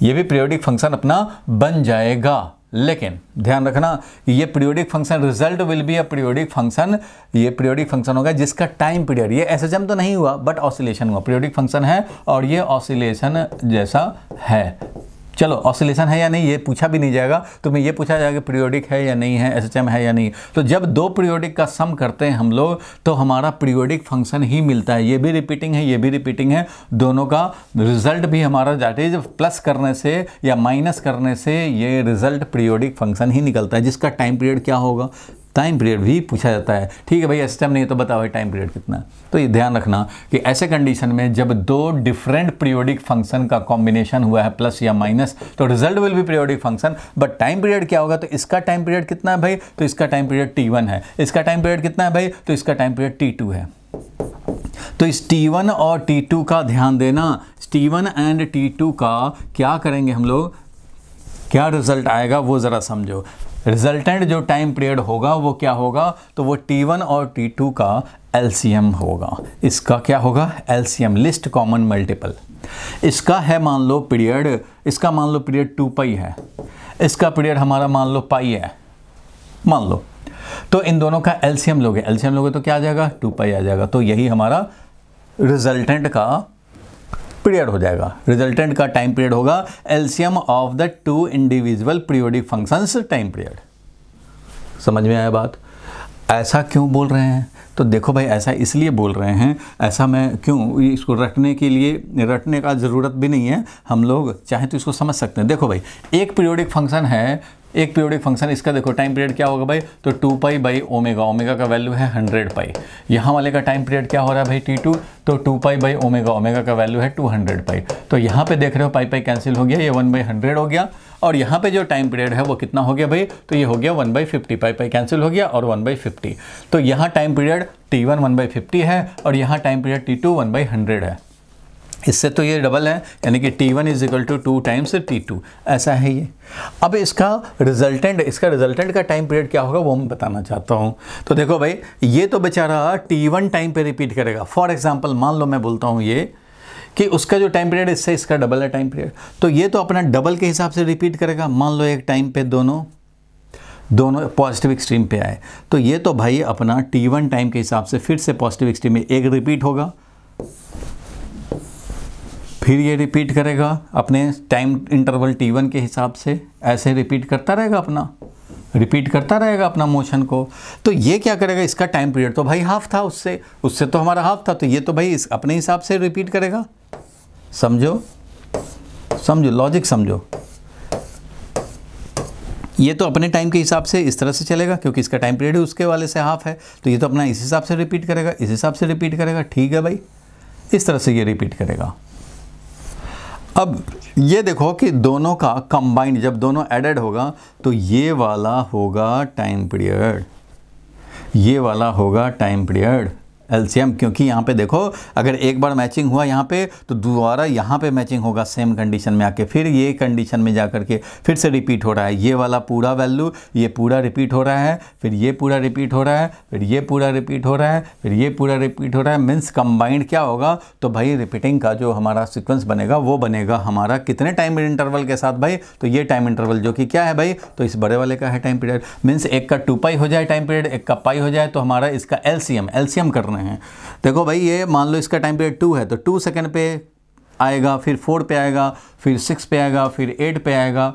ये भी पीरियोडिक फंक्शन अपना बन जाएगा लेकिन ध्यान रखना ये periodic function result will be a periodic function ये पीरियोडिक फंक्शन होगा जिसका टाइम पीरियड ये एस तो नहीं हुआ बट ऑसिलेशन हुआ पीरियोडिक फंक्शन है और ये ऑसिलेशन जैसा है चलो ऑसिलेशन है या नहीं ये पूछा भी नहीं जाएगा तो मैं ये पूछा जाएगा पीरियोडिक है या नहीं है एस है या नहीं तो जब दो पीरियोडिक का सम करते हैं हम लोग तो हमारा पीरियोडिक फंक्शन ही मिलता है ये भी रिपीटिंग है ये भी रिपीटिंग है दोनों का रिजल्ट भी हमारा दैट इज प्लस करने से या माइनस करने से ये रिजल्ट पीरियोडिक फंक्शन ही निकलता है जिसका टाइम पीरियड क्या होगा टाइम पीरियड भी पूछा जाता है ठीक है भाई एस टाइम नहीं तो बताओ भाई टाइम पीरियड कितना तो ये ध्यान रखना कि ऐसे कंडीशन में जब दो डिफरेंट पीरियोडिक फंक्शन का कॉम्बिनेशन हुआ है प्लस या माइनस तो रिजल्ट विल भी periodic function but time period क्या होगा तो इसका टाइम पीरियड कितना है भाई तो इसका टाइम पीरियड टी है इसका टाइम पीरियड कितना है भाई तो इसका टाइम पीरियड टी है तो इस टी और टी का ध्यान देना टी एंड टी का क्या करेंगे हम लोग क्या रिजल्ट आएगा वो ज़रा समझो रिजल्टेंट जो टाइम पीरियड होगा वो क्या होगा तो वो T1 और T2 का एलसीएम होगा इसका क्या होगा एलसीएम लिस्ट कॉमन मल्टीपल इसका है मान लो पीरियड इसका मान लो पीरियड टू पाई है इसका पीरियड हमारा मान लो पाई है मान लो तो इन दोनों का एलसीएम लोगे एलसीएम लोगे तो क्या आ जाएगा टू पाई आ जाएगा तो यही हमारा रिजल्टेंट का पीरियड हो जाएगा रिजल्टेंट का टाइम पीरियड होगा LCM of the two individual periodic functions time period समझ में आया बात ऐसा क्यों बोल रहे हैं तो देखो भाई ऐसा इसलिए बोल रहे हैं ऐसा मैं क्यों इसको रटने के लिए रटने का ज़रूरत भी नहीं है हम लोग चाहे तो इसको समझ सकते हैं देखो भाई एक पीरियोडिक फंक्शन है एक पीरियोडिक फंक्शन इसका देखो टाइम पीरियड क्या होगा भाई तो two pi by omega omega का वैल्यू है हंड्रेड पाई यहाँ वाले का टाइम पीरियड क्या हो रहा है भाई टी टू तो two pi by omega omega का वैल्यू है टू हंड्रेड पाई तो यहाँ पे देख रहे हो पाई पाई कैंसिल हो गया ये वन बाई हंड्रेड हो गया और यहाँ पे जो टाइम पीरियड है वो कितना हो गया भाई तो ये हो गया one by fifty pi pi cancel हो गया और वन बाई फिफ्टी तो यहाँ time period t one one by fifty है और यहाँ time period t two one by hundred है इससे तो ये डबल है यानी कि t one is equal to two times t two ऐसा है ये अब इसका रिजल्टेंट इसका रिजल्टेंट का टाइम पीरियड क्या होगा वो मैं बताना चाहता हूँ तो देखो भाई ये तो बेचारा टी वन टाइम पे रिपीट करेगा फॉर एग्जाम्पल मान लो मैं बोलता हूँ ये कि उसका जो टाइम पीरियड इससे इसका डबल है टाइम पीरियड तो ये तो अपना डबल के हिसाब से रिपीट करेगा मान लो एक टाइम पे दोनों दोनों पॉजिटिव एक्सट्रीम पे आए तो ये तो भाई अपना वन टाइम के हिसाब से फिर से पॉजिटिव एक्सट्रीम में एक रिपीट होगा फिर ये रिपीट करेगा अपने टाइम इंटरवल टी वन के हिसाब से ऐसे रिपीट करता रहेगा अपना रिपीट करता रहेगा अपना मोशन को तो ये क्या करेगा इसका टाइम पीरियड तो भाई हाफ था उससे उससे तो हमारा हाफ था तो ये तो भाई इस अपने हिसाब से रिपीट करेगा समझो समझो लॉजिक समझो ये तो अपने टाइम के हिसाब से इस तरह से चलेगा क्योंकि इसका टाइम पीरियड उसके वाले से हाफ है तो ये तो अपना इस हिसाब से रिपीट करेगा इस हिसाब से रिपीट करेगा ठीक है भाई इस तरह से ये रिपीट करेगा अब ये देखो कि दोनों का कंबाइंड जब दोनों एडेड होगा तो ये वाला होगा टाइम पीरियड ये वाला होगा टाइम पीरियड एलसीएम क्योंकि यहाँ पे देखो अगर एक बार मैचिंग हुआ यहाँ पे तो दोबारा यहाँ पे मैचिंग होगा सेम कंडीशन में आके फिर ये कंडीशन में जा करके फिर से रिपीट हो रहा है ये वाला पूरा वैल्यू ये पूरा रिपीट हो रहा है फिर ये पूरा रिपीट हो रहा है फिर ये पूरा रिपीट हो रहा है फिर ये पूरा रिपीट हो रहा है मीन्स कम्बाइंड क्या होगा तो भाई रिपीटिंग का जो हमारा सिक्वेंस बनेगा वो बनेगा हमारा कितने टाइम इंटरवल के साथ भाई तो ये टाइम इंटरवल जो कि क्या है भाई तो इस बड़े वाले का है टाइम पीरियड मीन्स एक का टू पाई हो जाए टाइम पीरियड एक का पाई हो जाए तो हमारा इसका सी एम करना में है देखो भाई ये मान लो इसका टाइम पीरियड टू है तो टू सेकेंड पे आएगा फिर फोर पे आएगा फिर सिक्स पे आएगा फिर एट पे आएगा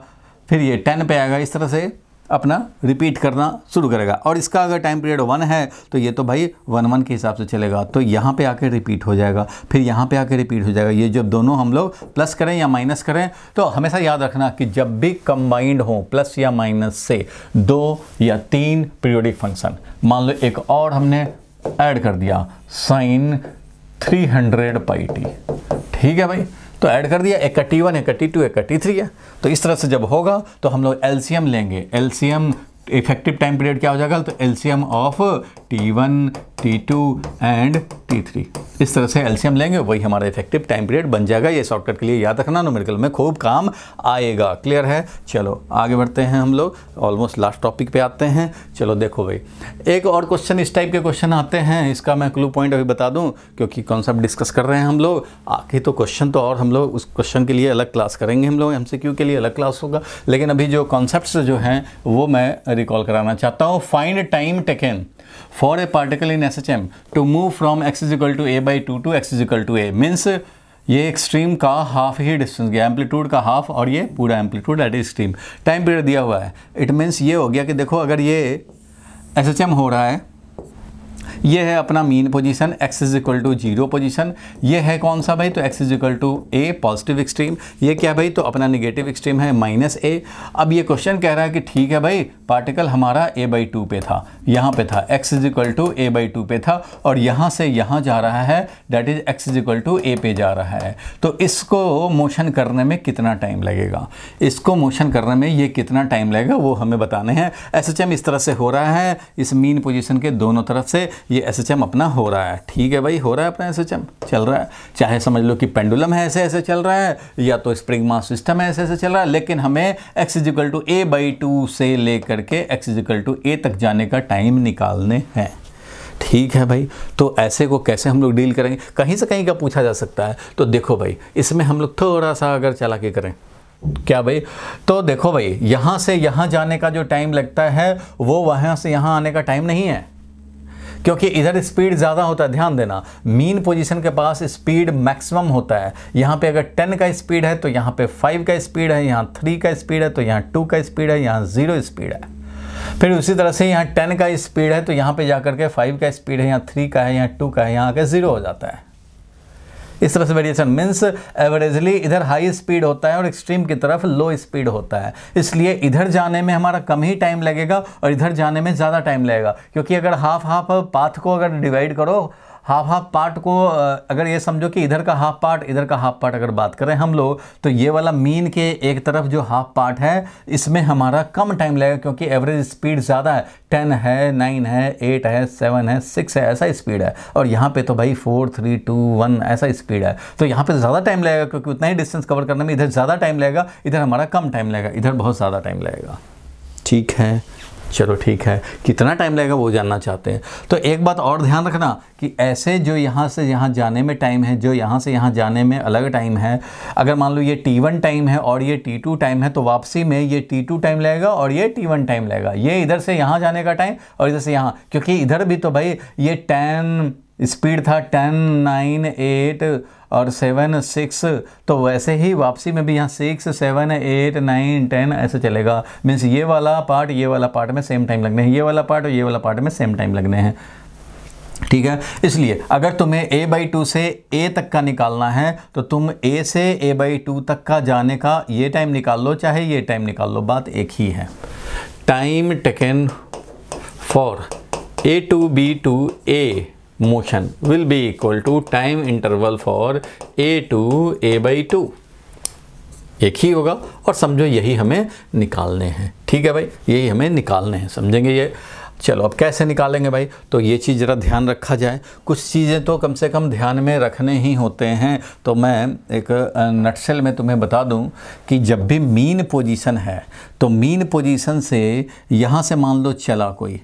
फिर ये टेन पे आएगा इस तरह से अपना रिपीट करना शुरू करेगा और इसका अगर टाइम पीरियड वन है तो ये तो भाई वन वन के हिसाब से चलेगा तो यहाँ पे आके रिपीट हो जाएगा फिर यहाँ पे आके रिपीट हो जाएगा ये जब दोनों हम लोग प्लस करें या माइनस करें तो हमेशा याद रखना कि जब भी कंबाइंड हो प्लस या माइनस से दो या तीन पीरियोडिक फंक्शन मान लो एक और हमने ऐड कर दिया साइन 300 हंड्रेड पाई टी ठीक है भाई तो ऐड कर दिया इकट्टी वन इकट्टी टू इकट्टी थ्री है तो इस तरह से जब होगा तो हम लोग एलसीएम लेंगे एलसीएम इफेक्टिव टाइम पीरियड क्या हो जाएगा तो LCM of t one t two and t three इस तरह से एलसीएम लेंगे वही हमारा इफेक्टिव टाइम पीरियड बन जाएगा ये शॉर्टकट के लिए याद रखना नोमेरिकल में खूब काम आएगा क्लियर है चलो आगे बढ़ते हैं हम लोग ऑलमोस्ट लास्ट टॉपिक पे आते हैं चलो देखो भाई एक और क्वेश्चन इस टाइप के क्वेश्चन आते हैं इसका मैं क्लू पॉइंट अभी बता दूँ क्योंकि कॉन्सेप्ट डिस्कस कर रहे हैं हम लोग आखिर तो क्वेश्चन तो और हम लोग उस क्वेश्चन के लिए अलग क्लास करेंगे हम लोग एम के लिए अलग क्लास होगा लेकिन अभी जो कॉन्सेप्ट जो हैं वो मैं रिकॉल कराना चाहता हूँ find time taken for a particle in S H M to move from x is equal to A by two to x is equal to a means ये एक्सट्रीम का हाफ ही डिस्टेंस गया एम्पलीट्यूड का हाफ और ये पूरा amplitude at extreme time period दिया हुआ है इट मीन्स ये हो गया कि देखो अगर ये एस एच एम हो रहा है ये है अपना mean position x is equal to zero position ये है कौन सा भाई तो x is equal to a positive extreme ये क्या भाई तो अपना निगेटिव एक्सट्रीम है माइनस ए अब ये क्वेश्चन कह रहा है कि ठीक है भाई पार्टिकल हमारा ए बाई टू पे था यहाँ पे था x is equal to A by two पे था और यहाँ से यहाँ जा रहा है that is x is equal to a पे जा रहा है तो इसको मोशन करने में कितना टाइम लगेगा इसको मोशन करने में ये कितना टाइम लगेगा वो हमें बताने हैं एस इस तरह से हो रहा है इस मीन पोजिशन के दोनों तरफ से ये एस अपना हो रहा है ठीक है भाई हो रहा है अपना एस चल रहा है चाहे समझ लो कि पेंडुलम है ऐसे ऐसे चल रहा है या तो स्प्रिंग मास सिस्टम है ऐसे ऐसे चल रहा है लेकिन हमें x is equal to A by two से लेकर के एक्स इजिकल टू ए तक जाने का टाइम निकालने हैं ठीक है भाई तो ऐसे को कैसे हम लोग डील करेंगे कहीं से कहीं का पूछा जा सकता है तो देखो भाई इसमें हम लोग थोड़ा सा अगर चला के करें क्या भाई तो देखो भाई यहाँ से यहाँ जाने का जो टाइम लगता है वो वहाँ से यहाँ आने का टाइम नहीं है क्योंकि इधर स्पीड ज़्यादा होता है ध्यान देना मीन पोजीशन के पास स्पीड मैक्सिमम होता है यहाँ पे अगर 10 का स्पीड है तो यहाँ पे 5 का स्पीड है यहाँ 3 का स्पीड है तो यहाँ 2 का स्पीड है यहाँ 0 स्पीड है फिर उसी तरह से यहाँ टेन का स्पीड है तो यहाँ पे जा के फाइव का स्पीड है यहाँ थ्री का है यहाँ टू का है यहाँ आकर ज़ीरो हो जाता है इस तरह से वेरिएशन मीन्स एवरेजली इधर हाई स्पीड होता है और एक्सट्रीम की तरफ लो स्पीड होता है इसलिए इधर जाने में हमारा कम ही टाइम लगेगा और इधर जाने में ज़्यादा टाइम लगेगा क्योंकि अगर हाफ हाफ पाथ को अगर डिवाइड करो हाफ हाफ पार्ट को अगर ये समझो कि इधर का हाफ पार्ट इधर का हाफ पार्ट अगर बात करें हम लोग तो ये वाला मीन के एक तरफ जो हाफ पार्ट है इसमें हमारा कम टाइम लगेगा क्योंकि एवरेज स्पीड ज़्यादा है टेन है नाइन है एट है सेवन है सिक्स है ऐसा स्पीड है और यहाँ पे तो भाई फोर थ्री टू वन ऐसा स्पीड है तो यहाँ पे ज़्यादा टाइम लगेगा क्योंकि उतना ही डिस्टेंस कवर करने में इधर ज़्यादा टाइम लगेगा इधर हमारा कम टाइम लगेगा इधर बहुत ज़्यादा टाइम लगेगा ठीक है चलो ठीक है कितना टाइम लगेगा वो जानना चाहते हैं तो एक बात और ध्यान रखना कि ऐसे जो यहाँ से यहाँ जाने में टाइम है जो यहाँ से यहाँ जाने में अलग टाइम है अगर मान लो ये टी वन टाइम है और ये टी टू टाइम है तो वापसी में ये टी टू टाइम लगेगा और ये टी वन टाइम लगेगा ये इधर से यहाँ जाने का टाइम और इधर से यहाँ क्योंकि इधर भी तो भाई ये टेन स्पीड था टेन नाइन एट और सेवन सिक्स तो वैसे ही वापसी में भी यहाँ six seven eight nine ten ऐसे चलेगा मीन्स ये वाला पार्ट ये वाला पार्ट में सेम टाइम लगने हैं ये वाला पार्ट और ये वाला पार्ट में सेम टाइम लगने हैं ठीक है इसलिए अगर तुम्हें ए बाई टू से ए तक का निकालना है तो तुम ए से ए बाई टू तक का जाने का ये टाइम निकाल लो चाहे ये टाइम निकाल लो बात एक ही है time taken for a to b to a motion will be equal to time interval for a to a by two एक ही होगा और समझो यही हमें निकालने हैं ठीक है भाई यही हमें निकालने हैं समझेंगे ये चलो अब कैसे निकालेंगे भाई तो ये चीज़ ज़रा ध्यान रखा जाए कुछ चीज़ें तो कम से कम ध्यान में रखने ही होते हैं तो मैं एक नटसेल में तुम्हें बता दूं कि जब भी मीन पोजीशन है तो मीन पोजीशन से यहाँ से मान लो चला कोई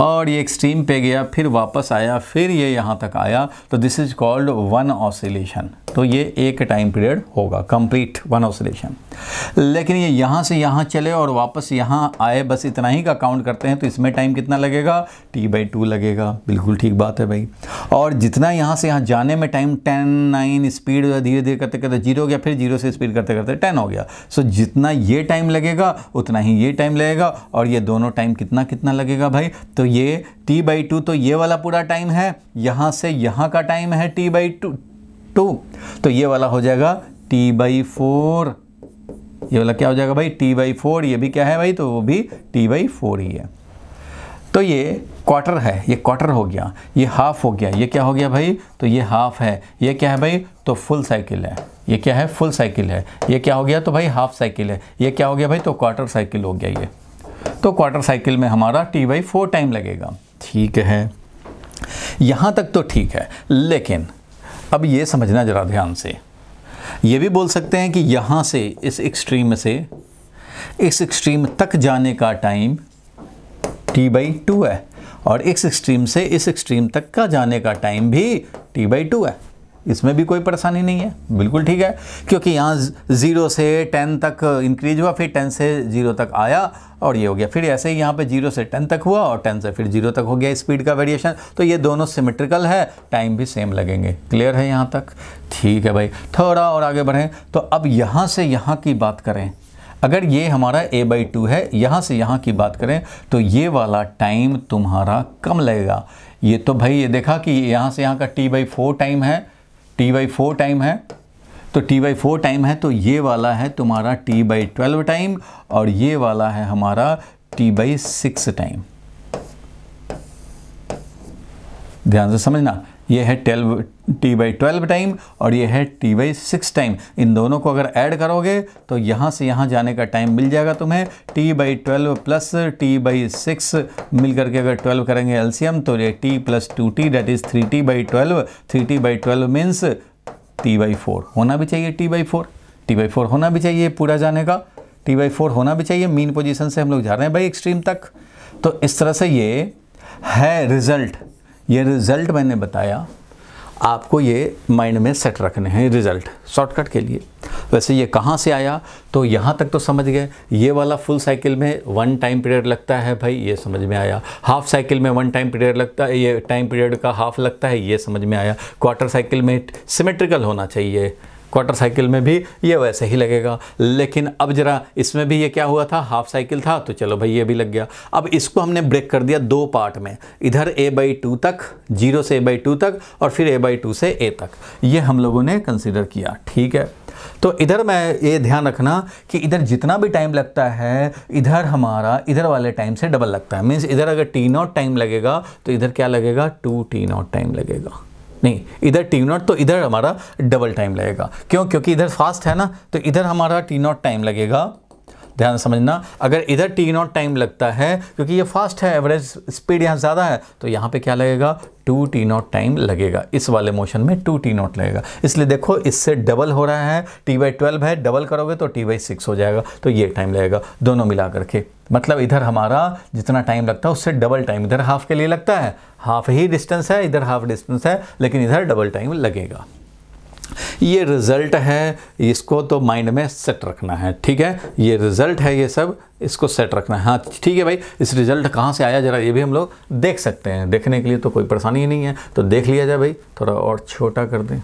और ये एक्सट्रीम पे गया फिर वापस आया फिर ये यहाँ तक आया तो this is called one oscillation तो ये एक टाइम पीरियड होगा कंप्लीट वन ऑसिलेशन लेकिन ये यहाँ से यहाँ चले और वापस यहाँ आए बस इतना ही का काउंट करते हैं तो इसमें टाइम कितना लगेगा टी बाई टू लगेगा बिल्कुल ठीक बात है भाई और जितना यहाँ से यहाँ जाने में टाइम टेन नाइन स्पीड धीरे धीरे करते करते जीरो हो गया फिर जीरो से स्पीड करते करते टेन हो गया सो जितना ये टाइम लगेगा उतना ही ये टाइम लगेगा और ये दोनों टाइम कितना कितना लगेगा भाई तो ये टी बाई टू तो ये वाला पूरा टाइम है यहाँ से यहाँ का टाइम है टी बाई टू टू तो ये वाला हो जाएगा टी बाई फोर ये वाला क्या हो जाएगा भाई टी बाई फोर ये भी क्या है भाई तो वो भी टी बाई फोर ही है तो ये क्वार्टर है ये क्वार्टर हो गया ये हाफ हो गया ये क्या हो गया भाई तो ये हाफ है ये क्या है भाई तो फुल साइकिल है ये क्या है फुल साइकिल है ये क्या हो गया तो भाई हाफ साइकिल है ये क्या हो गया भाई तो क्वार्टर साइकिल हो गया ये तो क्वार्टर साइकिल में हमारा टी बाई फोर टाइम लगेगा ठीक है यहाँ तक तो ठीक है लेकिन अब ये समझना ज़रा ध्यान से ये भी बोल सकते हैं कि यहाँ से इस एक्सट्रीम से इस एक्सट्रीम तक जाने का टाइम टी बाई टू है और इस एक्सट्रीम से इस एक्सट्रीम तक का जाने का टाइम भी टी बाई टू है इसमें भी कोई परेशानी नहीं है बिल्कुल ठीक है क्योंकि यहाँ ज़ीरो से टेन तक इंक्रीज हुआ फिर टेन से ज़ीरो तक आया और ये हो गया फिर ऐसे ही यहाँ पे जीरो से टेन तक हुआ और टेन से फिर जीरो तक हो गया स्पीड का वेरिएशन तो ये दोनों सिमेट्रिकल है टाइम भी सेम लगेंगे क्लियर है यहाँ तक ठीक है भाई थोड़ा और आगे बढ़ें तो अब यहाँ से यहाँ की बात करें अगर ये हमारा ए बाई टू है यहाँ से यहाँ की बात करें तो ये वाला टाइम तुम्हारा कम लगेगा ये तो भाई ये देखा कि यहाँ से यहाँ का टी बाई फोर टाइम है टी बाई फोर टाइम है तो टी बाई फोर टाइम है तो ये वाला है तुम्हारा टी बाई ट्वेल्व टाइम और ये वाला है हमारा टी बाई सिक्स टाइम ध्यान से समझना ये है twelve t by twelve time और ये है टी बाई सिक्स टाइम इन दोनों को अगर ऐड करोगे तो यहाँ से यहाँ जाने का टाइम मिल जाएगा तुम्हें t by twelve plus t by six मिल करके अगर ट्वेल्व करेंगे एल्सीयम तो ये t plus two t that is three t by twelve three t by twelve means t by four होना भी चाहिए t by four t by four होना भी चाहिए पूरा जाने का टी बाई फोर होना भी चाहिए मीन पोजिशन से हम लोग जा रहे हैं भाई एक्सट्रीम तक तो इस तरह से ये है रिजल्ट ये रिज़ल्ट मैंने बताया आपको ये माइंड में सेट रखने हैं रिज़ल्ट शॉर्टकट के लिए वैसे ये कहाँ से आया तो यहाँ तक तो समझ गए ये वाला फुल साइकिल में वन टाइम पीरियड लगता है भाई ये समझ में आया हाफ साइकिल में वन टाइम पीरियड लगता है ये टाइम पीरियड का हाफ लगता है ये समझ में आया क्वार्टर साइकिल में सिमेट्रिकल होना चाहिए क्वार्टर साइकिल में भी ये वैसे ही लगेगा लेकिन अब ज़रा इसमें भी ये क्या हुआ था हाफ साइकिल था तो चलो भाई ये भी लग गया अब इसको हमने ब्रेक कर दिया दो पार्ट में इधर ए बाई टू तक जीरो से ए बाई टू तक और फिर ए बाई टू से ए तक ये हम लोगों ने कंसिडर किया ठीक है तो इधर मैं ये ध्यान रखना कि इधर जितना भी टाइम लगता है इधर हमारा इधर वाले टाइम से डबल लगता है मीन्स इधर अगर टी नॉट टाइम लगेगा तो इधर क्या लगेगा टू टी नॉट टाइम लगेगा नहीं इधर टी नॉट तो इधर हमारा डबल टाइम लगेगा क्यों क्योंकि इधर फास्ट है ना तो इधर हमारा टी नॉट टाइम लगेगा ध्यान समझना अगर इधर टी नॉट टाइम लगता है क्योंकि ये फास्ट है एवरेज स्पीड यहाँ ज़्यादा है तो यहाँ पे क्या लगेगा टू टी नॉट टाइम लगेगा इस वाले मोशन में टू टी नॉट लगेगा इसलिए देखो इससे डबल हो रहा है टी बाई ट्वेल्व है डबल करोगे तो टी बाई सिक्स हो जाएगा तो ये टाइम लगेगा दोनों मिला करके मतलब इधर हमारा जितना टाइम लगता है उससे डबल टाइम इधर हाफ के लिए लगता है हाफ ही डिस्टेंस है इधर हाफ डिस्टेंस है लेकिन इधर डबल टाइम लगेगा ये रिज़ल्ट है इसको तो माइंड में सेट रखना है ठीक है ये रिज़ल्ट है ये सब इसको सेट रखना है हाँ ठीक है भाई इस रिज़ल्ट कहाँ से आया ज़रा ये भी हम लोग देख सकते हैं देखने के लिए तो कोई परेशानी ही नहीं है तो देख लिया जाए भाई थोड़ा और छोटा कर दें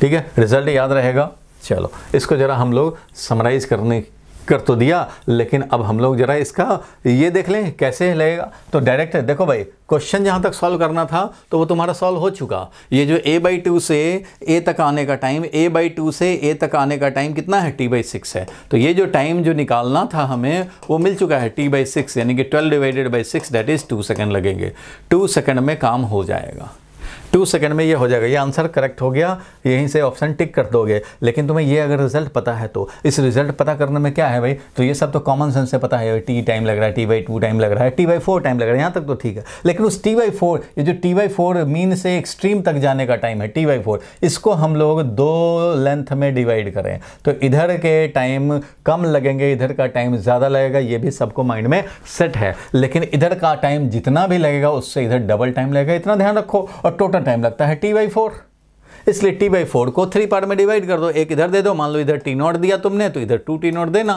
ठीक है रिज़ल्ट याद रहेगा चलो इसको ज़रा हम लोग समराइज़ करने कर तो दिया लेकिन अब हम लोग जरा इसका ये देख लें कैसे लगेगा तो डायरेक्ट देखो भाई क्वेश्चन जहाँ तक सॉल्व करना था तो वो तुम्हारा सॉल्व हो चुका ये जो ए बाई टू से ए तक आने का टाइम ए बाई टू से ए तक आने का टाइम कितना है टी बाई सिक्स है तो ये जो टाइम जो निकालना था हमें वो मिल चुका है टी बाई सिक्स यानी कि twelve divided by six that is two second लगेंगे टू सेकेंड में काम हो जाएगा टू सेकेंड में ये हो जाएगा ये आंसर करेक्ट हो गया यहीं से ऑप्शन टिक कर दोगे लेकिन तुम्हें ये अगर रिजल्ट पता है तो इस रिजल्ट पता करने में क्या है भाई तो ये सब तो कॉमन सेंस से पता है टी टाइम लग रहा है टी बाई टू टाइम लग रहा है टी बाई फोर टाइम लग रहा है यहाँ तक तो ठीक है लेकिन उस टी बाई फोर ये जो टी बाई फोर मीन से एक्सट्रीम तक जाने का टाइम है टी बाई फोर इसको हम लोग दो लेंथ में डिवाइड करें तो इधर के टाइम कम लगेंगे इधर का टाइम ज़्यादा लगेगा ये भी सबको माइंड में सेट है लेकिन इधर का टाइम जितना भी लगेगा उससे इधर डबल टाइम लगेगा इतना ध्यान रखो और टोटल कितना टाइम लगता है टी बाई फोर इसलिए टी बाई फोर को थ्री पार्ट में डिवाइड कर दो एक इधर दे दो मान लो इधर टी नॉट दिया तुमने तो इधर टू टी नॉट देना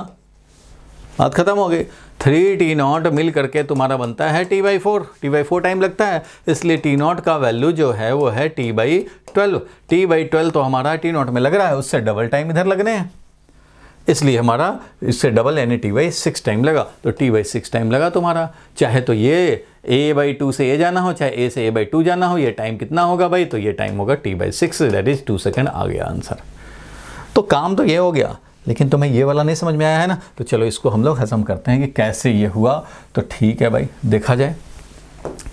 बात खत्म हो गई थ्री टी नॉट मिल करके तुम्हारा बनता है t by four t by four time लगता है इसलिए टी नॉट का वैल्यू जो है वो है t by twelve t by twelve तो हमारा टी नॉट में लग रहा है उससे डबल टाइम इधर लगने हैं इसलिए हमारा इससे डबल यानी टी बाई सिक्स टाइम लगा तो टी बाई सिक्स टाइम लगा तुम्हारा चाहे तो ये ए बाई टू से ए जाना हो चाहे ए से ए बाई टू जाना हो ये टाइम कितना होगा भाई तो ये टाइम होगा t by six that is two second आ गया आंसर तो काम तो ये हो गया लेकिन तुम्हें ये वाला नहीं समझ में आया है ना तो चलो इसको हम लोग हजम करते हैं कि कैसे ये हुआ तो ठीक है भाई देखा जाए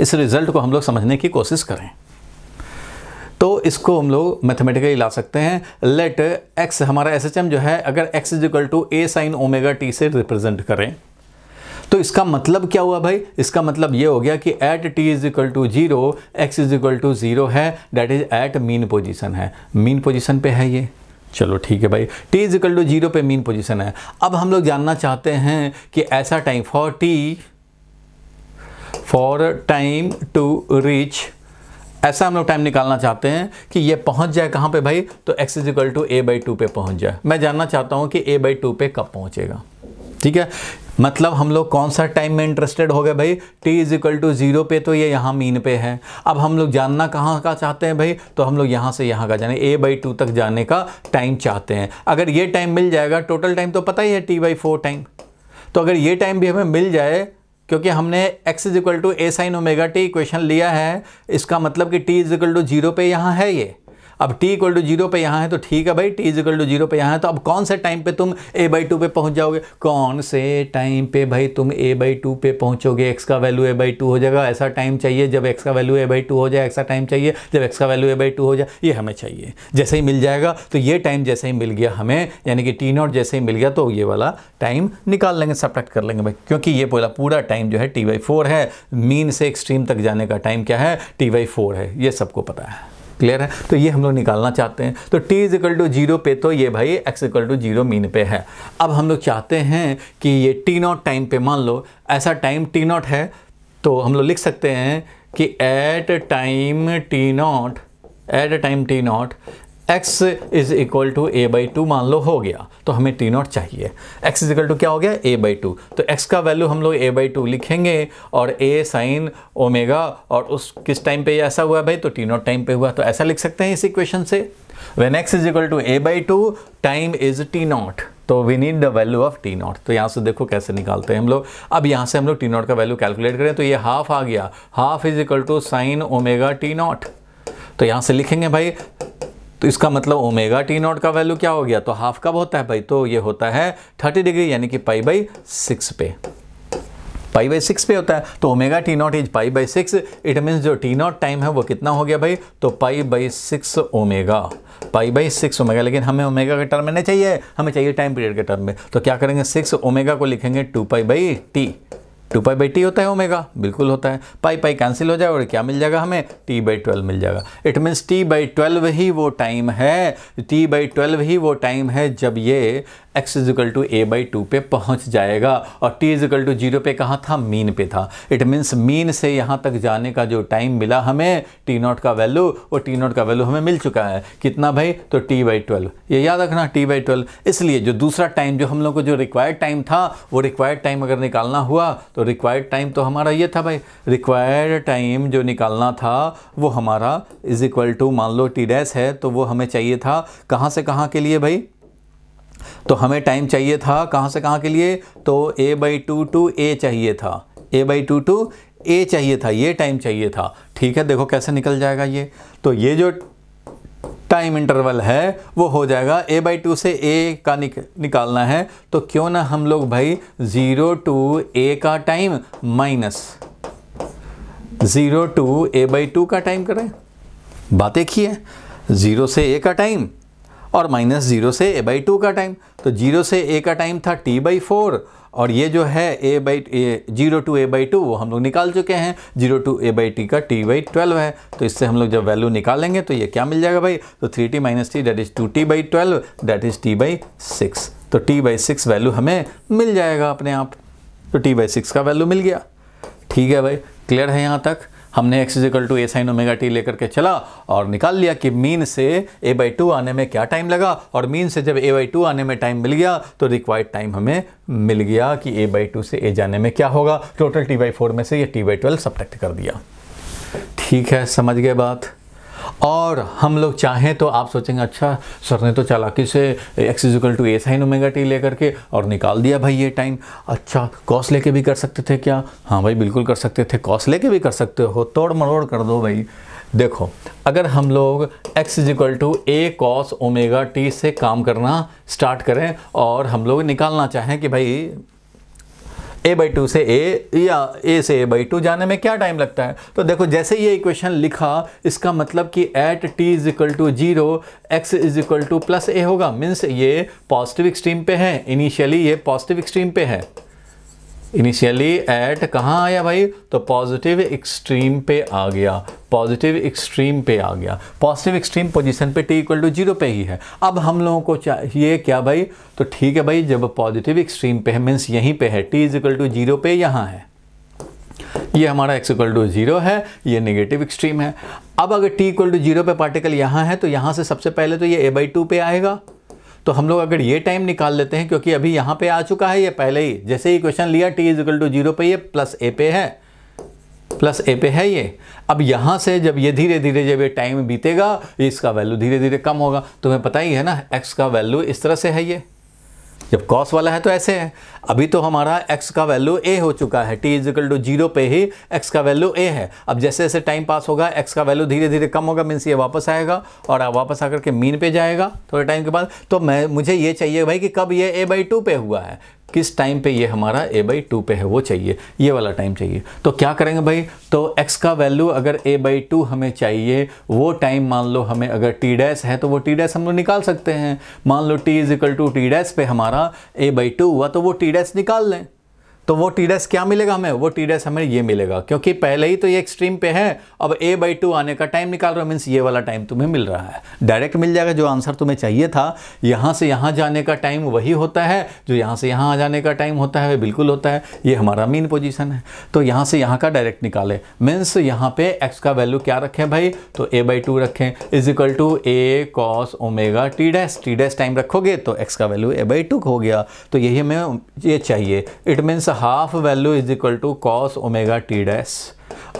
इस रिज़ल्ट को हम लोग समझने की कोशिश करें तो इसको हम लोग मैथमेटिकली ला सकते हैं लेट एक्स हमारा एस जो है अगर x is equal to A sine omega T से रिप्रेजेंट करें तो इसका मतलब क्या हुआ भाई इसका मतलब ये हो गया कि at T is equal to zero x is equal to zero है that is at mean position है मीन पोजिशन पे है ये चलो ठीक है भाई t is equal to zero पे मीन पोजिशन है अब हम लोग जानना चाहते हैं कि ऐसा time for t for time to reach ऐसा हम लोग टाइम निकालना चाहते हैं कि ये पहुंच जाए कहाँ पे भाई तो x is equal to A by two पे पहुंच जाए मैं जानना चाहता हूँ कि a बाई टू पे कब पहुँचेगा ठीक है मतलब हम लोग कौन सा टाइम में इंटरेस्टेड हो गए भाई t is equal to zero पे तो ये यहाँ मीन पे है अब हम लोग जानना कहाँ का चाहते हैं भाई तो हम लोग यहाँ से यहाँ का जाने ए बाई टू तक जाने का टाइम चाहते हैं अगर ये टाइम मिल जाएगा टोटल टाइम तो पता ही है टी बाई फोर टाइम तो अगर ये टाइम भी हमें मिल जाए क्योंकि हमने x is equal to A sine omega t equation लिया है इसका मतलब कि t is equal to zero पे यहाँ है ये अब टी इक्वल टू जीरो पर यहाँ है तो ठीक है भाई t is equal to zero पर यहाँ है तो अब कौन से टाइम पे तुम ए बाई टू पर पहुँच जाओगे कौन से टाइम पे भाई तुम ए बाई टू पर पहुँचोगे एक्स का वैल्यू ए बाई टू हो जाएगा ऐसा टाइम चाहिए जब एक्स का वैल्यू ए बाई टू हो जाए ऐसा टाइम चाहिए जब एक्स का वैल्यू ए बाई टू हो जाए ये हमें चाहिए जैसे ही मिल जाएगा तो ये टाइम जैसे ही मिल गया हमें यानी कि टी नॉट जैसे ही मिल गया तो ये वाला टाइम निकाल लेंगे सब्ट्रैक्ट कर लेंगे भाई क्योंकि ये बोला पूरा टाइम जो है टी बाई फोर है मीन से एक्सट्रीम तक जाने का टाइम क्या है टी बाई फोर है ये सबको पता है क्लियर है तो ये हम लोग निकालना चाहते हैं तो t is equal to zero पे तो ये भाई x equal to zero mean पे है अब हम लोग चाहते हैं कि ये टी नॉट टाइम पे मान लो ऐसा टाइम टी नॉट है तो हम लोग लिख सकते हैं कि at time t not at time t not x is equal to A by two मान लो हो गया तो हमें टी नॉट चाहिए x इज इक्वल टू क्या हो गया ए बाई टू तो x का वैल्यू हम लोग ए बाई टू लिखेंगे और a साइन ओमेगा और उस किस टाइम पे ऐसा हुआ भाई तो टी नॉट टाइम पे हुआ तो ऐसा लिख सकते हैं इस इक्वेशन से when x is equal to A by two time is t not तो we need the value of t not तो यहाँ से देखो कैसे निकालते हैं हम लोग अब यहाँ से हम लोग टी नॉट का वैल्यू कैलकुलेट करें तो ये हाफ आ गया half is equal to sine omega t not तो यहाँ से लिखेंगे भाई तो इसका मतलब ओमेगा टी नॉट का वैल्यू क्या हो गया तो हाफ कब होता है भाई तो ये होता है थर्टी डिग्री यानी कि पाई बाई सिक्स पे पाई बाई सिक्स पे होता है तो omega t not is pi by six it means जो टी नॉट टाइम है वो कितना हो गया भाई तो pi by six omega pi by six omega लेकिन हमें ओमेगा के टर्म में नहीं चाहिए हमें चाहिए टाइम पीरियड के टर्म में तो क्या करेंगे सिक्स ओमेगा को लिखेंगे two pi by t two pi by t होता है ओमेगा बिल्कुल होता है पाई पाई कैंसिल हो जाए और क्या मिल जाएगा हमें टी बाई ट्वेल्व मिल जाएगा it means t by twelve ही वो टाइम है टी बाई ट्वेल्व ही वो टाइम है जब ये x is equal to A by two पे पहुंच जाएगा और टी इजिकल टू जीरो पे कहाँ था मीन पे था इट मीन्स मीन से यहाँ तक जाने का जो टाइम मिला हमें टी नॉट का वैल्यू वो टी नॉट का वैल्यू हमें मिल चुका है कितना भाई तो टी बाई ट्वेल्व ये याद रखना टी बाई ट्वेल्व इसलिए जो दूसरा टाइम जो हम लोग को जो रिक्वायर्ड टाइम था वो रिक्वायर्ड टाइम अगर निकालना हुआ तो तो रिक्वायर्ड टाइम तो हमारा ये था भाई रिक्वायर्ड टाइम जो निकालना था वो हमारा इज़ इक्वल टू मान लो टी डैस है तो वो हमें चाहिए था कहाँ से कहाँ के लिए भाई तो हमें टाइम चाहिए था कहाँ से कहाँ के लिए तो ए बाई टू टू ए चाहिए था a by two to a चाहिए था ये टाइम चाहिए था ठीक है देखो कैसे निकल जाएगा ये तो ये जो टाइम इंटरवल है वो हो जाएगा ए बाई टू से ए का निक, निकालना है तो क्यों ना हम लोग भाई ज़ीरो टू ए का time minus zero to A by two का टाइम करें बात एक ही है ज़ीरो से ए का टाइम और माइनस ज़ीरो से ए बाई टू का टाइम तो ज़ीरो से ए का टाइम था टी बाई फोर और ये जो है A by A zero to A by two वो हम लोग निकाल चुके हैं zero to A by T का टी बाई ट्वेल्व है तो इससे हम लोग जब वैल्यू निकालेंगे तो ये क्या मिल जाएगा भाई तो three T minus T that is two T by twelve that is T by six तो टी बाई सिक्स वैल्यू हमें मिल जाएगा अपने आप तो टी बाई सिक्स का वैल्यू मिल गया ठीक है भाई क्लियर है यहाँ तक हमने X is equal to A sine omega T लेकर के चला और निकाल लिया कि मीन से ए बाई टू आने में क्या टाइम लगा और मीन से जब ए बाई टू आने में टाइम मिल गया तो रिक्वायर्ड टाइम हमें मिल गया कि ए बाई टू से ए जाने में क्या होगा टोटल टी बाई फोर में से ये टी बाई ट्वेल्व सब्टेक्ट कर दिया ठीक है समझ गए बात और हम लोग चाहें तो आप सोचेंगे अच्छा सर ने तो चालाकी से X is equal to A sine omega T लेकर के और निकाल दिया भाई ये टाइम अच्छा कॉस लेके भी कर सकते थे क्या हाँ भाई बिल्कुल कर सकते थे कॉस लेके भी कर सकते हो तोड़ मरोड़ कर दो भाई देखो अगर हम लोग X is equal to A cos omega T से काम करना स्टार्ट करें और हम लोग निकालना चाहें कि भाई ए बाई टू से ए या ए से ए बाई टू जाने में क्या टाइम लगता है तो देखो जैसे ये इक्वेशन लिखा इसका मतलब कि at T is equal to zero x is equal to plus A होगा मीन्स ये पॉजिटिव एक्सट्रीम पे है इनिशियली ये पॉजिटिव एक्सट्रीम पे है इनिशियली एट कहाँ आया भाई तो पॉजिटिव एक्सट्रीम पे आ गया पॉजिटिव एक्सट्रीम पे आ गया पॉजिटिव एक्सट्रीम पोजीशन पे टी इक्वल टू जीरो पे ही है अब हम लोगों को चाहिए क्या भाई तो ठीक है भाई जब पॉजिटिव एक्सट्रीम पे है मीन्स यहीं पे है T is equal to zero पे यहाँ है ये हमारा एक्स इक्वल टू जीरो है ये नेगेटिव एक्सट्रीम है अब अगर टी इक्वल टू जीरो पे पार्टिकल यहाँ है तो यहाँ से सबसे पहले तो ये ए बाई टू पे आएगा तो हम लोग अगर ये टाइम निकाल लेते हैं क्योंकि अभी यहाँ पे आ चुका है ये पहले ही जैसे ही क्वेश्चन लिया टी इजिकल टू जीरो पे ये प्लस ए पे है प्लस ए पे है ये अब यहाँ से जब ये धीरे धीरे जब ये टाइम बीतेगा इसका वैल्यू धीरे धीरे कम होगा तुम्हें पता ही है ना एक्स का वैल्यू इस तरह से है ये जब कॉस वाला है तो ऐसे है अभी तो हमारा एक्स का वैल्यू ए हो चुका है टी इजिकल टू जीरो पे ही एक्स का वैल्यू ए है अब जैसे जैसे टाइम पास होगा एक्स का वैल्यू धीरे धीरे कम होगा मीन्स ये वापस आएगा और आप वापस आकर के मीन पे जाएगा थोड़े टाइम के बाद तो मैं मुझे ये चाहिए भाई कि कब ये ए बाई टू पे हुआ है किस टाइम पे ये हमारा a बाई टू पे है वो चाहिए ये वाला टाइम चाहिए तो क्या करेंगे भाई तो x का वैल्यू अगर a बाई टू हमें चाहिए वो टाइम मान लो हमें अगर t डैस है तो वो t डैस हम लोग निकाल सकते हैं मान लो t is equal to T dash पे हमारा a बाई टू हुआ तो वो t डैस निकाल लें तो वो टी डैस क्या मिलेगा हमें वो टी डैस हमें ये मिलेगा क्योंकि पहले ही तो ये एक्सट्रीम पे है अब ए बाई टू आने का टाइम निकाल रहा है मीन्स ये वाला टाइम तुम्हें मिल रहा है डायरेक्ट मिल जाएगा जो आंसर तुम्हें चाहिए था यहाँ से यहाँ जाने का टाइम वही होता है जो यहाँ से यहाँ आ जाने का टाइम होता है वह बिल्कुल होता है ये हमारा मेन पोजिशन है तो यहाँ से यहाँ का डायरेक्ट निकाले मीन्स यहाँ पे एक्स का वैल्यू क्या रखें भाई तो ए बाई टू रखें is equal to A cos omega T dash T dash time रखोगे तो एक्स का वैल्यू ए बाई टू हो गया तो यही हमें ये चाहिए it means half value is equal to cos omega T dash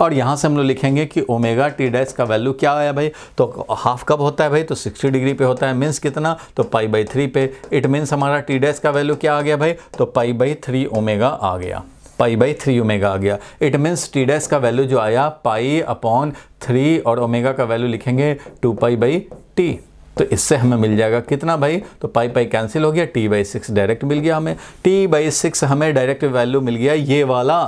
और यहाँ से हम लोग लिखेंगे कि ओमेगा टी डैस का वैल्यू क्या आया भाई तो हाफ कब होता है भाई तो 60 डिग्री पे होता है मीन्स कितना तो पाई बाई थ्री पे इट मीन्स हमारा टी डैस का वैल्यू क्या आ गया भाई तो पाई बाई थ्री ओमेगा आ गया पाई बाई थ्री ओमेगा आ गया इट मीन्स टी डैस का वैल्यू जो आया पाई अपॉन थ्री और ओमेगा का वैल्यू लिखेंगे टू पाई बाई टी तो इससे हमें मिल जाएगा कितना भाई तो पाई पाई कैंसिल हो गया टी बाई सिक्स डायरेक्ट मिल गया हमें टी बाई सिक्स हमें डायरेक्ट वैल्यू मिल गया ये वाला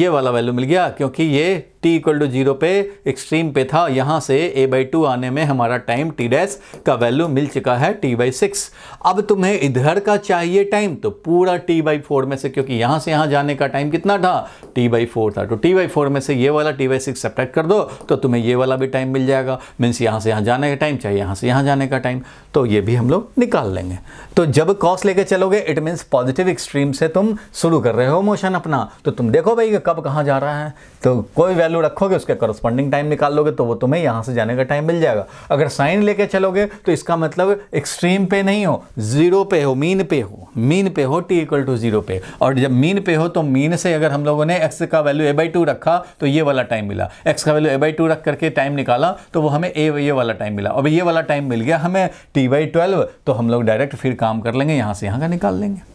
ये वाला वैल्यू मिल गया क्योंकि ये टी इक्वल टू जीरो पे एक्सट्रीम पे था यहाँ से ए बाई टू आने में हमारा टाइम टी डैस का वैल्यू मिल चुका है टी बाई सिक्स अब तुम्हें इधर का चाहिए टाइम तो पूरा टी बाई फोर में से क्योंकि यहाँ से यहाँ जाने का टाइम कितना था टी बाई फोर था तो टी बाई फोर में से ये वाला टी बाई सिक्स सेपरेट कर दो तो तुम्हें ये वाला भी टाइम मिल जाएगा मीन्स यहाँ से यहाँ जाने का टाइम चाहिए यहाँ से यहाँ जाने का टाइम तो ये भी हम लोग निकाल लेंगे तो जब कॉस लेके चलोगे इट मीन्स पॉजिटिव एक्सट्रीम से तुम शुरू कर रहे हो मोशन अपना तो तुम देखो भाई कब कहाँ जा रहा है तो कोई वैल्यू वैल्यू रखोगे उसके करस्पॉन्डिंग टाइम निकाल लोगे तो वो तुम्हें यहाँ से जाने का टाइम मिल जाएगा अगर साइन लेके चलोगे तो इसका मतलब एक्सट्रीम पे नहीं हो जीरो पे हो मीन पे हो मीन पे हो टी इक्वल टू जीरो पे और जब मीन पे हो तो मीन से अगर हम लोगों ने एक्स का वैल्यू ए बाई टू रखा तो ये वाला टाइम मिला एक्स का वैल्यू ए बाई टू रख करके टाइम निकाला तो वो हमें ए ये वाला टाइम मिला अब ये वाला टाइम मिल गया हमें टी बाई ट्वेल्व तो हम लोग डायरेक्ट फिर काम कर लेंगे यहाँ से यहाँ का निकाल लेंगे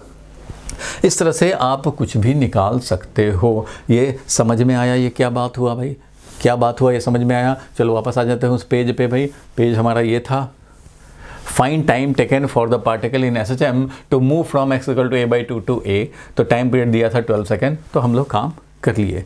इस तरह से आप कुछ भी निकाल सकते हो ये समझ में आया ये क्या बात हुआ भाई क्या बात हुआ ये समझ में आया चलो वापस आ जाते हैं उस पेज पे भाई पेज हमारा ये था fine time taken for the particle in S H M to move from X is equal to A by two to A तो टाइम पीरियड दिया था ट्वेल्व सेकेंड तो हम लोग काम कर लिए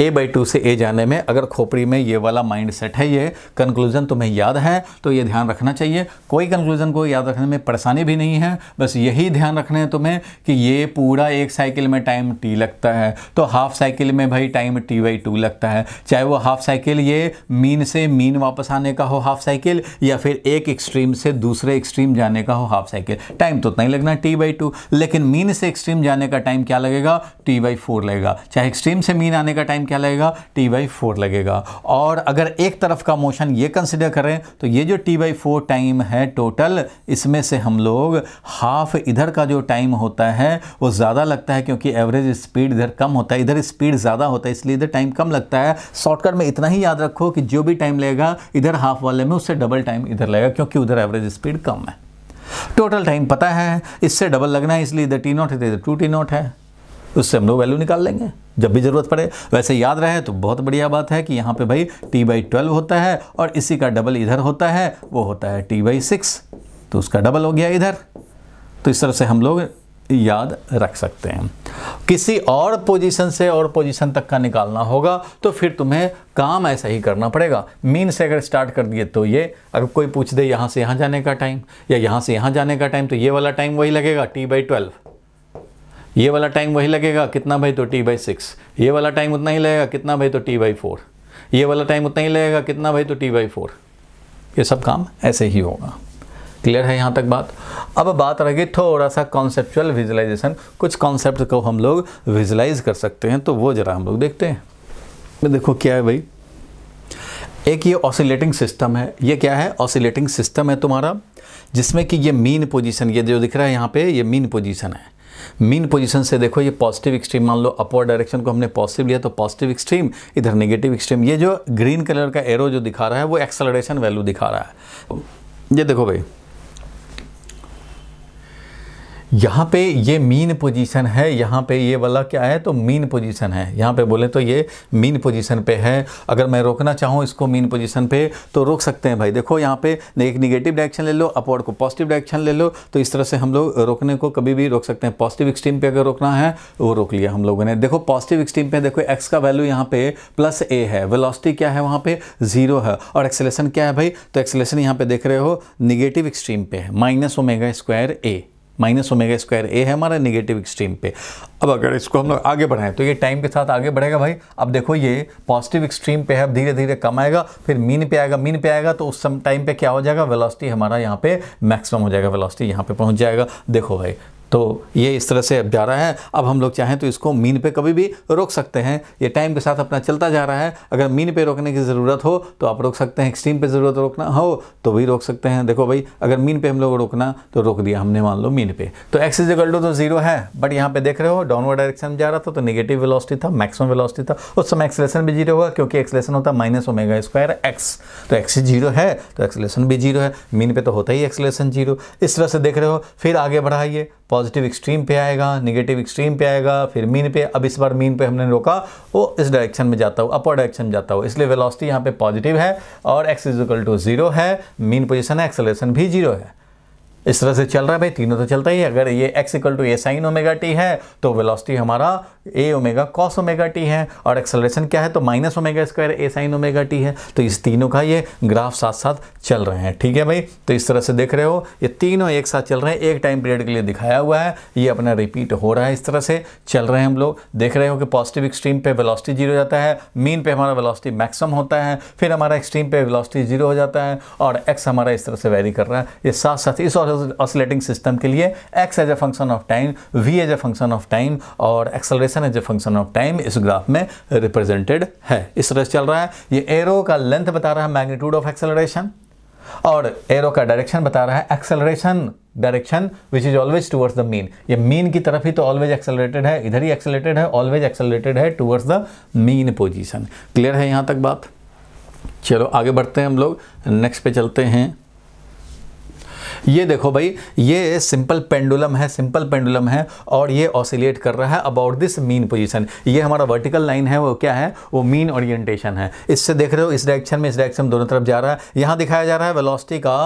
ए बाई टू से ए जाने में अगर खोपड़ी में ये वाला माइंड सेट है ये कंक्लूजन तुम्हें याद है तो ये ध्यान रखना चाहिए कोई कंक्लूजन को याद रखने में परेशानी भी नहीं है बस यही ध्यान रखना है तुम्हें कि ये पूरा एक साइकिल में टाइम टी लगता है तो हाफ साइकिल में भाई टाइम टी बाई टू लगता है चाहे वो हाफ साइकिल ये मीन से मीन वापस आने का हो हाफ साइकिल या फिर एक एक्सट्रीम से दूसरे एक्सट्रीम जाने का हो हाफ साइकिल टाइम तो उतना ही लगना टी बाई टू लेकिन मीन से एक्सट्रीम जाने का टाइम क्या लगेगा टी बाई फोर लगेगा चाहे एक्सट्रीम से मीन आने का टाइम क्या लगेगा टी बाई फोर लगेगा और अगर एक तरफ का मोशन ये कंसिडर करें तो ये जो टी बाई फोर टाइम है टोटल इसमें से हम लोग हाफ इधर का जो टाइम होता है वो ज़्यादा लगता है क्योंकि एवरेज स्पीड इधर कम होता है इधर स्पीड ज़्यादा होता है इसलिए इधर टाइम कम लगता है शॉर्टकट में इतना ही याद रखो कि जो भी टाइम लगेगा इधर हाफ वाले में उससे डबल टाइम इधर लगेगा क्योंकि उधर एवरेज स्पीड कम है टोटल टाइम पता है इससे डबल लगना है इसलिए इधर टी नॉट है तो इधर टू टी नॉट है उससे हम लोग वैल्यू निकाल लेंगे जब भी ज़रूरत पड़े वैसे याद रहे तो बहुत बढ़िया बात है कि यहाँ पे भाई टी बाई ट्वेल्व होता है और इसी का डबल इधर होता है वो होता है टी बाई सिक्स तो उसका डबल हो गया इधर तो इस तरह से हम लोग याद रख सकते हैं किसी और पोजीशन से और पोजीशन तक का निकालना होगा तो फिर तुम्हें काम ऐसा ही करना पड़ेगा मीन से अगर स्टार्ट कर दिए तो ये अगर कोई पूछ दे यहाँ से यहाँ जाने का टाइम या यहाँ से यहाँ जाने का टाइम तो ये वाला टाइम वही लगेगा टी बाई ट्वेल्व ये वाला टाइम वही लगेगा कितना भाई तो टी बाई सिक्स ये वाला टाइम उतना ही लगेगा कितना भाई तो टी बाई फोर ये वाला टाइम उतना ही लगेगा कितना भाई तो टी बाई फोर ये सब काम ऐसे ही होगा क्लियर है यहाँ तक बात अब बात गई थोड़ा सा कॉन्सेप्चुअल विजुलाइजेशन कुछ कॉन्सेप्ट को हम लोग विजुलाइज कर सकते हैं तो वो ज़रा हम लोग देखते हैं देखो क्या है भाई एक ये ऑसिलेटिंग सिस्टम है ये क्या है ऑसिलेटिंग सिस्टम है तुम्हारा जिसमें कि ये मीन पोजीशन ये जो दिख रहा है यहाँ पे ये मीन पोजीशन है मीन पोजीशन से देखो ये पॉजिटिव एक्सट्रीम मान लो अपवर डायरेक्शन को हमने पॉजिटिव लिया तो पॉजिटिव एक्सट्रीम इधर नेगेटिव एक्सट्रीम ये जो ग्रीन कलर का एरो जो दिखा रहा है वो एक्सलरेशन वैल्यू दिखा रहा है ये देखो भाई यहाँ पे ये मीन पोजीशन है यहाँ पे ये वाला क्या है तो मीन पोजीशन है यहाँ पे बोले तो ये मीन पोजीशन पे है अगर मैं रोकना चाहूँ इसको मीन पोजीशन पे तो रोक सकते हैं भाई देखो यहाँ पे एक निगेटिव डायरेक्शन ले लो अपवर्ड को पॉजिटिव डायरेक्शन ले लो तो इस तरह से हम लोग रोकने को कभी भी रोक सकते हैं पॉजिटिव एक्सट्रीम पर अगर रोकना है वो रोक लिया हम लोगों ने देखो पॉजिटिव एक्सट्रीम पर देखो एक्स का वैल्यू यहाँ पे प्लस ए है वेलॉसिटी क्या है वहाँ पर जीरो है और एक्सेलेशन क्या है भाई तो एक्सेलेशन यहाँ पे देख रहे हो निगेटिव एक्सट्रीम पे है minus omega square A minus omega square A है हमारा नेगेटिव एक्सट्रीम पे अब अगर इसको हम लोग आगे बढ़ाएं तो ये टाइम के साथ आगे बढ़ेगा भाई अब देखो ये पॉजिटिव एक्सट्रीम पे है अब धीरे धीरे कम आएगा फिर मीन पे आएगा मीन पे आएगा तो उस टाइम पे क्या हो जाएगा वेलोसिटी हमारा यहाँ पे मैक्सिमम हो जाएगा वेलोसिटी यहाँ पे पहुँच जाएगा देखो भाई तो ये इस तरह से अब जा रहा है अब हम लोग चाहें तो इसको मीन पे कभी भी रोक सकते हैं ये टाइम के साथ अपना चलता जा रहा है अगर मीन पे रोकने की ज़रूरत हो तो आप रोक सकते हैं एक्सट्रीम पे ज़रूरत रोकना हो तो भी रोक सकते हैं देखो भाई अगर मीन पे हम लोग रोकना तो रोक दिया हमने मान लो मीन पे तो एक्स इज इक्वल टू तो जीरो है बट यहाँ पे देख रहे हो डाउनवर्ड डायरेक्शन में जा रहा था तो निगेटिव वेलोसिटी था मैक्सिमम वेलोसिटी था उस समय एक्सलेशन भी जीरो हुआ क्योंकि एक्सलेशन होता है माइनस ओमेगा स्क्वायर एक्स तो एक्स जीरो है तो एक्सलेशन भी जीरो है मीन पे तो होता ही एक्सलेसन जीरो इस तरह से देख रहे हो फिर आगे बढ़ाइए पॉजिटिव एक्सट्रीम पे आएगा नेगेटिव एक्सट्रीम पे आएगा फिर मीन पे अब इस बार मीन पे हमने रोका वो इस डायरेक्शन में जाता हो अपर डायरेक्शन में जाता हो इसलिए वेलोसिटी यहाँ पे पॉजिटिव है और एक्स इजिकल टू जीरो है मीन पोजिशन है एक्सलेशन भी जीरो है इस तरह से चल रहा है भाई तीनों तो चलता ही है अगर ये X equal to A sine omega T है तो वेलोसिटी हमारा A omega cos omega T है और एक्सेलरेशन क्या है तो माइनस ओमेगा स्क्वायर ए साइन ओमेगा टी है तो इस तीनों का ये ग्राफ साथ साथ चल रहे हैं ठीक है भाई तो इस तरह से देख रहे हो ये तीनों एक साथ चल रहे हैं एक टाइम पीरियड के लिए दिखाया हुआ है ये अपना रिपीट हो रहा है इस तरह से चल रहे हैं हम लोग देख रहे हो कि पॉजिटिव एक्सट्रीम पर वेलॉसिटी जीरो जाता है मीन पे हमारा वेलॉसिटी मैक्सिमम होता है फिर हमारा एक्सट्रीम पे वेलॉसिटी जीरो हो जाता है और एक्स हमारा इस तरह से वेरी कर रहा है ये साथ साथ इस और ऑसिलेटिंग सिस्टम के लिए X as a function of time V as a function of time और acceleration as a function of time इस ग्राफ में रिप्रेजेंटेड है इस तरह से चल रहा है ये एरो का लेंथ बता रहा है मैग्नीट्यूड ऑफ एक्सेलरेशन और एरो का डायरेक्शन बता रहा है acceleration direction which is always towards the mean ये मीन की तरफ ही तो ऑलवेज एक्सेलरेटेड है इधर ही एक्सेलरेटेड है ऑलवेज एक्सेलरेटेड है towards the mean position clear है यहां तक बात चलो आगे बढ़ते हैं हम लोग नेक्स्ट पे चलते हैं ये देखो भाई ये सिंपल पेंडुलम है सिंपल पेंडुलम है और ये ऑसिलेट कर रहा है अबाउट दिस मीन पोजिशन ये हमारा वर्टिकल लाइन है वो क्या है वो मीन ओरिएंटेशन है इससे देख रहे हो इस डायरेक्शन में इस डायरेक्शन दोनों तरफ जा रहा है यहाँ दिखाया जा रहा है वेलोसिटी का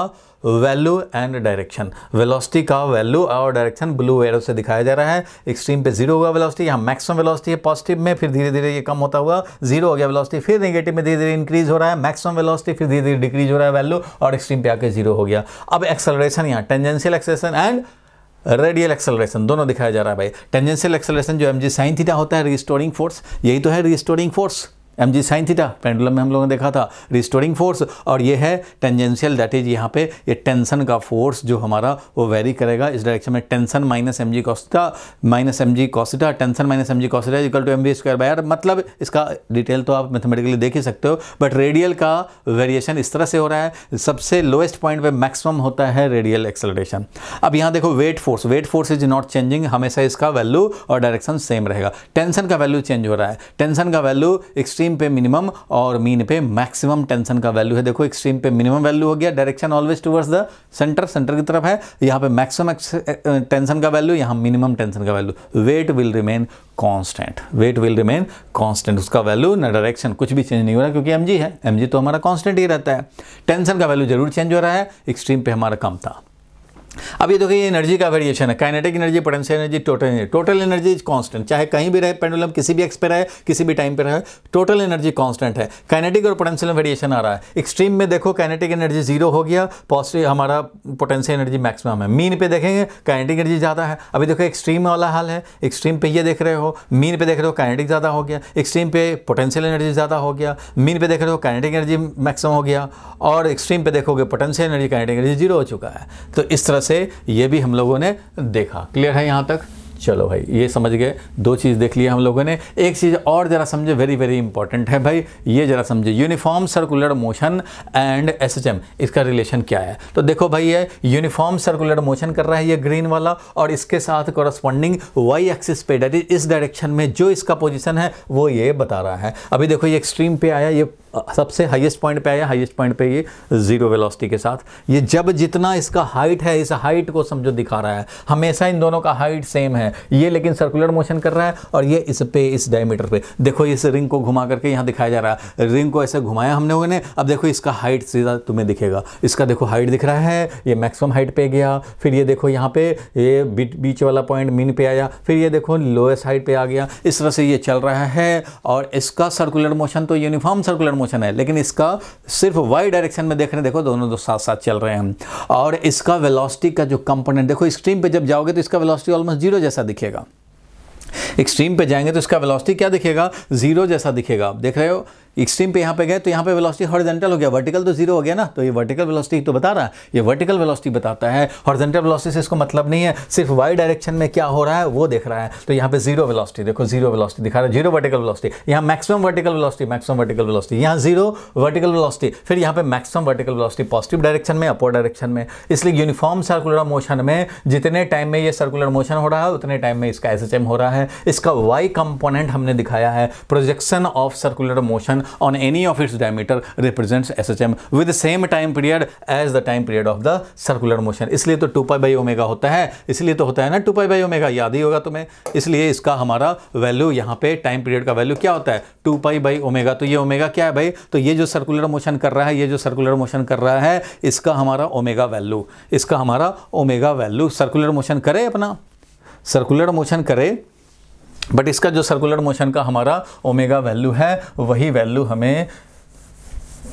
वैल्यू एंड डायरेक्शन वेलोसिटी का वैल्यू और डायरेक्शन ब्लू एरो से दिखाया जा रहा है एक्सट्रीम पे जीरो होगा वेलोसिटी यहाँ मैक्सिमम वेलोसिटी है पॉजिटिव में फिर धीरे धीरे ये कम होता हुआ जीरो हो गया वेलोसिटी फिर नेगेटिव में धीरे धीरे इंक्रीज हो रहा है मैक्सिमम वेलोसिटी फिर धीरे धीरे डिक्रीज हो रहा है वैल्यू और एक्सट्रीम पे आके जीरो हो गया अब एक्सेलरेशन यहाँ tangential acceleration and radial acceleration दोनों दिखाया जा रहा है भाई टेंजेंशियल एक्सेलरेशन जो एम जी साइन थीटा होता है रिस्टोरिंग फोर्स यही तो है restoring force M G sine theta pendulum में हम लोगों ने देखा था रिस्टोरिंग फोर्स और ये है टेंजेंशियल दैट इज यहाँ पे ये टेंशन का फोर्स जो हमारा वो वेरी करेगा इस डायरेक्शन में tension minus M G cos theta minus M G cos theta tension minus M G cos theta equal to M we square by मतलब इसका डिटेल तो आप मैथमेटिकली देख ही सकते हो बट रेडियल का वेरिएशन इस तरह से हो रहा है सबसे लोएस्ट पॉइंट पर मैक्सिमम होता है रेडियल एक्सेलरेशन अब यहाँ देखो weight force weight force is not changing हमेशा इसका वैल्यू और डायरेक्शन सेम रहेगा टेंशन का वैल्यू चेंज हो रहा है टेंशन का वैल्यू एक्सट्रीम एक्सट्रीम पे मिनिमम और मीन पे मैक्सिमम टेंशन का वैल्यू है देखो एक्सट्रीम पे मिनिमम वैल्यू हो गया direction always towards the centre centre की तरफ है यहाँ पे मैक्सिमम टेंशन eh, eh, का वैल्यू यहाँ मिनिमम टेंशन का value wait will remain constant weight will remain constant उसका वैल्यू ना डायरेक्शन कुछ भी चेंज नहीं हो रहा क्योंकि एम है एम तो हमारा कॉन्स्टेंट ही रहता है टेंशन का वैल्यू जरूर चेंज हो रहा है एक्सट्रीम पर हमारा कम था अब ये देखो ये एनर्जी का वेरिएशन है kinetic energy potential energy total energy total energy is constant चाहे कहीं भी रहे पेंडुलम किसी भी एक्स पे रहे किसी भी टाइम पे रहे टोटल एनर्जी कांस्टेंट है काइनेटिक और पोटेंशियल वेरिएशन आ रहा है एक्सट्रीम में देखो काइनेटिक एनर्जी जीरो हो गया पॉजिटिव हमारा पोटेंशियल एनर्जी मैक्सिमम है मीन पे देखेंगे काइनेटिक एनर्जी ज़्यादा है अभी देखो एक्सट्रीम वाला हाल है एक्सट्रीम पे ये देख रहे हो मीन पे देख रहे हो काइनेटिक ज़्यादा हो गया एक्सट्रीम पे पोटेंशियल एनर्जी ज़्यादा हो गया मीन पे देख रहे हो काइनेटिक एनर्जी मैक्सिमम हो गया और एक्सट्रीम पे देखोगे potential energy kinetic energy zero हो चुका है तो इस तरह से ये भी हम लोगों ने देखा क्लियर है यहाँ तक चलो भाई ये समझ गए दो चीज़ देख लिया हम लोगों ने एक चीज़ और ज़रा समझे वेरी वेरी इंपॉर्टेंट है भाई ये ज़रा समझे uniform circular motion and SHM इसका रिलेशन क्या है तो देखो भाई ये यूनिफॉर्म सर्कुलर मोशन कर रहा है ये ग्रीन वाला और इसके साथ कॉरस्पॉन्डिंग वाई एक्सिस पे डेट इस डायरेक्शन में जो इसका पोजिशन है वो ये बता रहा है अभी देखो ये एक्सट्रीम पे आया ये सबसे हाईएस्ट पॉइंट पे आया हाईएस्ट पॉइंट पे ये जीरो वेलोसिटी के साथ ये जब जितना इसका हाइट है इस हाइट को समझो दिखा रहा है हमेशा इन दोनों का हाइट सेम है ये लेकिन सर्कुलर मोशन कर रहा है और ये इस पे इस डायमीटर पे देखो इस रिंग को घुमा करके यहाँ दिखाया जा रहा है रिंग को ऐसे घुमाया हमने उन्हें अब देखो इसका हाइट सीधा तुम्हें दिखेगा इसका देखो हाइट दिख रहा है ये मैक्सिमम हाइट पे गया फिर ये देखो यहाँ पे ये बीच वाला पॉइंट मीन पे आया फिर ये देखो लोएस्ट हाइट पे आ गया इस तरह से ये चल रहा है और इसका सर्कुलर मोशन तो यूनिफॉर्म सर्कुलर मोशन है लेकिन इसका सिर्फ वाई डायरेक्शन में देख रहे हैं देखो दोनों दो तो साथ साथ चल रहे हैं और इसका वेलोसिटी का जो कंपोनेंट देखो एक्सट्रीम पे जब जाओगे तो इसका वेलोसिटी ऑलमोस्ट जीरो जैसा दिखेगा एक्सट्रीम पे जाएंगे तो इसका वेलोसिटी क्या दिखेगा जीरो जैसा दिखेगा आप देख रहे हो एक्सट्रीम पे यहाँ पे गए तो यहाँ पे वेलोसिटी हॉर्जेंटल हो गया वर्टिकल तो जीरो हो गया ना तो ये वर्टिकल वेलोसिटी तो बता रहा है ये वर्टिकल वेलोसिटी बताता है हॉरिजेंटल वेलोसिटी से इसको मतलब नहीं है सिर्फ वाई डायरेक्शन में क्या हो रहा है वो देख रहा है तो यहाँ पे जीरो वेलोसिटी देखो जीरो वेलोसिटी दिखा रहा है जीरो वर्टिकल वेलोसिटी यहाँ maximum vertical velocity maximum vertical velocity यहाँ जीरो वर्टिकल वेलोसिटी फिर यहाँ पे maximum vertical velocity positive direction में अपर डायरेक्शन में इसलिए यूनिफॉर्म सर्कुलर मोशन में जितने टाइम में ये सर्कुलर मोशन हो रहा है उतने टाइम में इसका एस हो रहा है इसका वाई कंपोनेंट हमने दिखाया है projection of circular motion on any of its diameter represents SHM with the same time period as the time period of the circular motion इसलिए तो 2 pi by omega होता है इसलिए तो होता है ना 2 pi by omega याद ही होगा तुम्हें इसलिए इसका हमारा वैल्यू यहाँ पे टाइम पीरियड का वैल्यू क्या होता है 2 pi by omega. तो ये omega क्या है भाई तो ये जो सर्कुलर मोशन कर रहा है ये जो सर्कुलर मोशन कर रहा है इसका हमारा ओमेगा वैल्यू इसका हमारा ओमेगा वैल्यू सर्कुलर मोशन करे अपना सर्कुलर मोशन करे बट इसका जो सर्कुलर मोशन का हमारा ओमेगा वैल्यू है वही वैल्यू हमें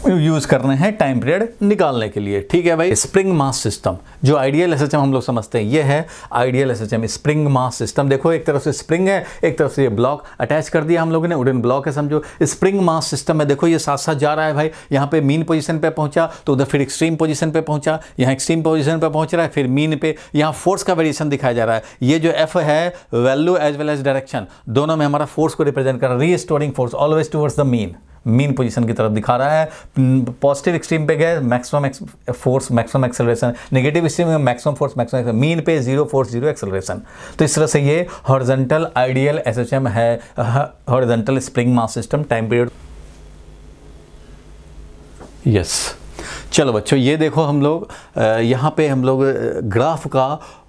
यूज करने हैं टाइम पीरियड निकालने के लिए ठीक है भाई स्प्रिंग मास सिस्टम जो आइडियल एस हम लोग समझते हैं ये है ideal S spring mass system देखो एक तरफ से स्प्रिंग है एक तरफ से ये ब्लॉक अटैच कर दिया हम लोगों ने उडन ब्लॉक है समझो स्प्रिंग मास सिस्टम है देखो ये साथ साथ जा रहा है भाई यहाँ पे मीन पोजिशन पर पहुंचा तो उधर फिर एक्सट्रीम पोजिशन पर पहुंचा यहाँ एक्सट्रीम पोजिशन पर पहुंच रहा है फिर मीन पे यहाँ फोर्स का वेरिएशन दिखाया जा रहा है ये जो एफ है value as well as direction दोनों में हमारा फोर्स को रिप्रेजेंट कर रहा है restoring force always towards the mean mean position की तरफ दिखा रहा है पॉजिटिव एक्सट्रीम पे गए maximum force maximum acceleration negative extreme में मैक्सिमम फोर्स मैक्सिमम मीन पे जीरो फोर्स जीरो एक्सेलरेशन तो इस तरह से ये हॉर्जेंटल आइडियल एस है horizontal spring mass system time period yes चलो बच्चों ये देखो हम लोग यहाँ पे हम लोग ग्राफ का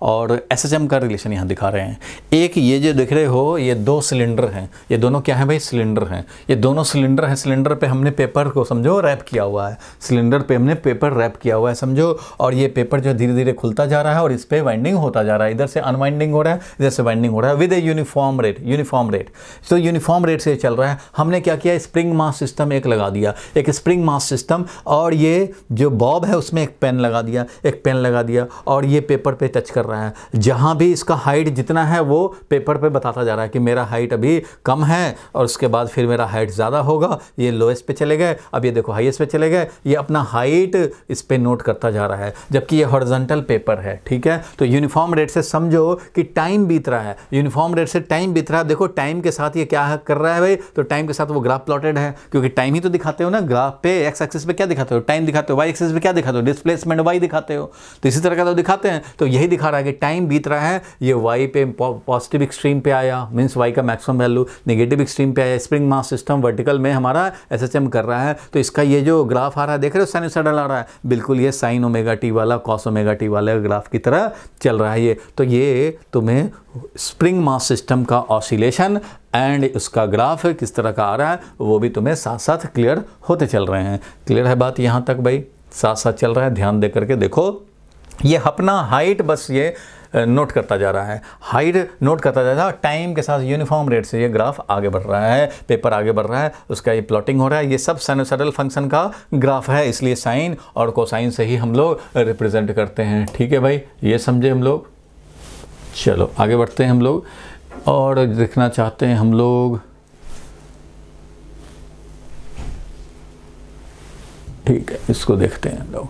और एस का रिलेशन यहाँ दिखा रहे हैं एक ये जो दिख रहे हो ये दो सिलेंडर हैं ये दोनों क्या है भाई सिलेंडर हैं ये दोनों सिलेंडर हैं सिलेंडर पे हमने पेपर को समझो रैप किया हुआ है सिलेंडर पे हमने पेपर रैप किया हुआ है समझो और ये पेपर जो धीरे धीरे खुलता जा रहा है और इस पर वाइंडिंग होता जा रहा है इधर से अनवाइंडिंग हो रहा है इधर से वाइंडिंग हो रहा है with a uniform rate uniform rate तो यूनिफॉर्म रेट से चल रहा है हमने क्या किया स्प्रिंग मास सिस्टम एक लगा दिया एक स्प्रिंग मास सिस्टम और ये जो बॉब है उसमें एक पेन लगा दिया एक पेन लगा दिया और ये पेपर पे टच कर रहा है जहाँ भी इसका हाइट जितना है वो पेपर पे बताता जा रहा है कि मेरा हाइट अभी कम है और उसके बाद फिर मेरा हाइट ज़्यादा होगा ये लोएस्ट पे चले गए अब ये देखो हाइएस्ट पे चले गए ये अपना हाइट इस पर नोट करता जा रहा है जबकि ये हॉर्जेंटल पेपर है ठीक है तो यूनिफॉर्म रेट से समझो कि टाइम बीत रहा है यूनिफॉर्म रेट से टाइम बीत रहा है देखो टाइम के साथ ये क्या कर रहा है भाई तो टाइम के साथ वो ग्राफ प्लॉटेड है क्योंकि टाइम ही तो दिखाते हो ना ग्राफ पे एक्स एक्सिस पे क्या दिखाते हो टाइम दिखाते हो वाई एक्सेस पे क्या दिखाते हो डिस्प्लेसमेंट वाई दिखाते हो तो इसी तरह का तो दिखाते हैं तो यही दिखा रहा है कि टाइम बीत रहा है ये वाई पे पॉजिटिव एक्सट्रीम पे आया मीन्स वाई का मैक्सिमम वैल्यू नेगेटिव एक्सट्रीम पे आया स्प्रिंग मास सिस्टम वर्टिकल में हमारा एस कर रहा है तो इसका ये जो ग्राफ आ रहा है देख रहे हो साइन सडल आ रहा है बिल्कुल ये साइन ओमेगा टी वाला कॉस ओमेगा टी वाला ग्राफ की तरह चल रहा है ये तो ये तुम्हें स्प्रिंग मास सिस्टम का ऑसिलेशन एंड उसका ग्राफ किस तरह का आ रहा है वो भी तुम्हें साथ साथ क्लियर होते चल रहे हैं क्लियर है बात यहाँ तक भाई साथ साथ चल रहा है ध्यान दे करके देखो ये अपना हाइट बस ये नोट करता जा रहा है हाइट नोट करता जा रहा है टाइम के साथ यूनिफॉर्म रेट से ये ग्राफ आगे बढ़ रहा है पेपर आगे बढ़ रहा है उसका ये प्लॉटिंग हो रहा है ये सब साइनोसरल फंक्शन का ग्राफ है इसलिए साइन और कोसाइन से ही हम लोग रिप्रेजेंट करते हैं ठीक है भाई ये समझे हम लोग चलो आगे बढ़ते हैं हम लोग और देखना चाहते हैं हम लोग ठीक है इसको देखते हैं लोग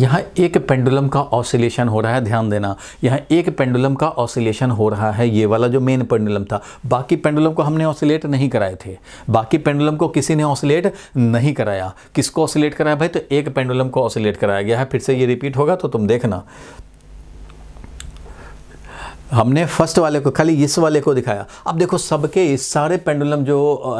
यहाँ एक पेंडुलम का ऑसिलेशन हो रहा है ध्यान देना यहाँ एक पेंडुलम का ऑसिलेशन हो रहा है ये वाला जो मेन पेंडुलम था बाकी पेंडुलम को हमने ऑसिलेट नहीं कराए थे बाकी पेंडुलम को किसी ने ऑसिलेट नहीं कराया किसको ऑसिलेट कराया भाई तो एक पेंडुलम को ऑसिलेट कराया गया है फिर से ये रिपीट होगा तो तुम देखना हमने फर्स्ट वाले को खाली इस वाले को दिखाया अब देखो सबके इस सारे पेंडुलम जो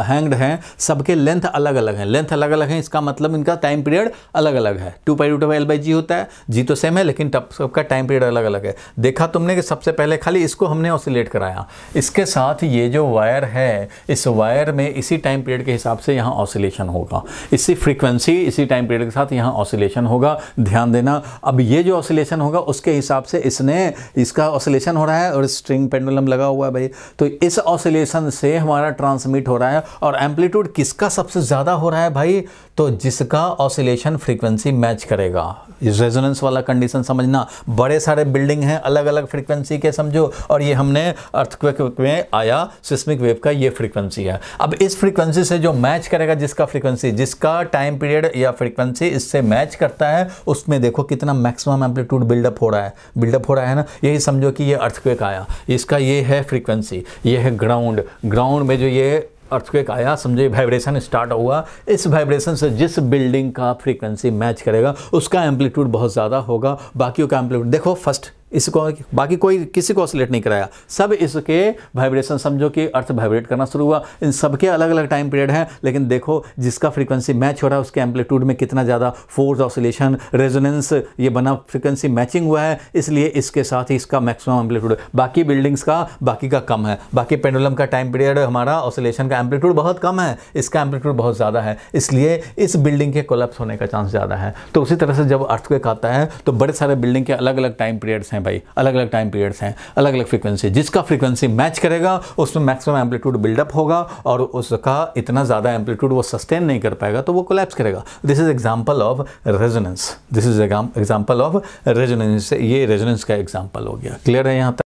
हैंग्ड हैं सबके लेंथ अलग अलग हैं लेंथ अलग अलग हैं इसका मतलब इनका टाइम पीरियड अलग अलग है two pi two two L by G होता है जी तो सेम है लेकिन टप सबका टाइम पीरियड अलग अलग है देखा तुमने कि सबसे पहले खाली इसको हमने ऑसिलेट कराया इसके साथ ये जो वायर है इस वायर में इसी टाइम पीरियड के हिसाब से यहाँ ऑसिलेशन होगा इसी फ्रिक्वेंसी इसी टाइम पीरियड के साथ यहाँ ऑसिलेशन होगा ध्यान देना अब ये जो ऑसिलेशन होगा उसके हिसाब से इसने इसका ऑसिलेशन हो रहा है है और स्ट्रिंग पेंडुलम लगा हुआ है भाई तो इस ऑसिलेशन से हमारा ट्रांसमिट हो रहा है और एम्पलीट्यूड किसका सबसे ज़्यादा हो रहा है भाई तो जिसका ऑसिलेशन फ्रीक्वेंसी मैच करेगा रेजोनेंस वाला कंडीशन समझना बड़े सारे बिल्डिंग हैं अलग अलग फ्रीक्वेंसी के समझो और ये हमने अर्थक्वेक में आया सिस्मिक वेव का ये फ्रीक्वेंसी है अब इस फ्रीक्वेंसी से जो मैच करेगा जिसका फ्रीक्वेंसी जिसका टाइम पीरियड या फ्रीक्वेंसी इससे मैच करता है उसमें देखो कितना मैक्सिमम एम्पलीट्यूड बिल्डअप हो रहा है बिल्डअप हो रहा है ना यही समझो कि ये अर्थ अर्थक्वेक आया इसका ये है फ्रीक्वेंसी ये है ग्राउंड ग्राउंड में जो ये अर्थक्वेक आया समझे वाइब्रेशन स्टार्ट हुआ इस वाइब्रेशन से जिस बिल्डिंग का फ्रीक्वेंसी मैच करेगा उसका एम्पलीट्यूड बहुत ज़्यादा होगा बाकियों का एम्पलीट्यूड देखो फर्स्ट इसको बाकी कोई किसी को ऑसिलेट नहीं कराया सब इसके वाइब्रेशन समझो कि अर्थ वाइब्रेट करना शुरू हुआ इन सबके अलग अलग टाइम पीरियड हैं लेकिन देखो जिसका फ्रीक्वेंसी मैच हो रहा है उसके एम्पलीट्यूड में कितना ज़्यादा फोर्स ऑसिलेशन रेजोनेंस ये बना फ्रीक्वेंसी मैचिंग हुआ है इसलिए इसके साथ ही इसका मैक्सिमम एम्पलीट्यूड बाकी बिल्डिंग्स का बाकी का कम है बाकी पेंडुलम का टाइम पीरियड हमारा ऑसिलेशन का एम्पलीट्यूड बहुत कम है इसका एम्पलीट्यूड बहुत ज़्यादा है इसलिए इस बिल्डिंग के कोलप्स होने का चांस ज़्यादा है तो उसी तरह से जब अर्थ आता है तो बड़े सारे बिल्डिंग के अलग अलग टाइम पीरियड्स हैं हैं भाई अलग अलग टाइम पीरियड्स हैं अलग अलग फ्रीक्वेंसी जिसका फ्रीक्वेंसी मैच करेगा उसमें मैक्सिमम एम्पलीट्यूड बिल्डअप होगा और उसका इतना ज़्यादा एम्पलीट्यूड वो सस्टेन नहीं कर पाएगा तो वो कोलेप्स करेगा this is example of resonance this is example of resonance ये रेजोनेंस का एग्जाम्पल हो गया क्लियर है यहाँ तक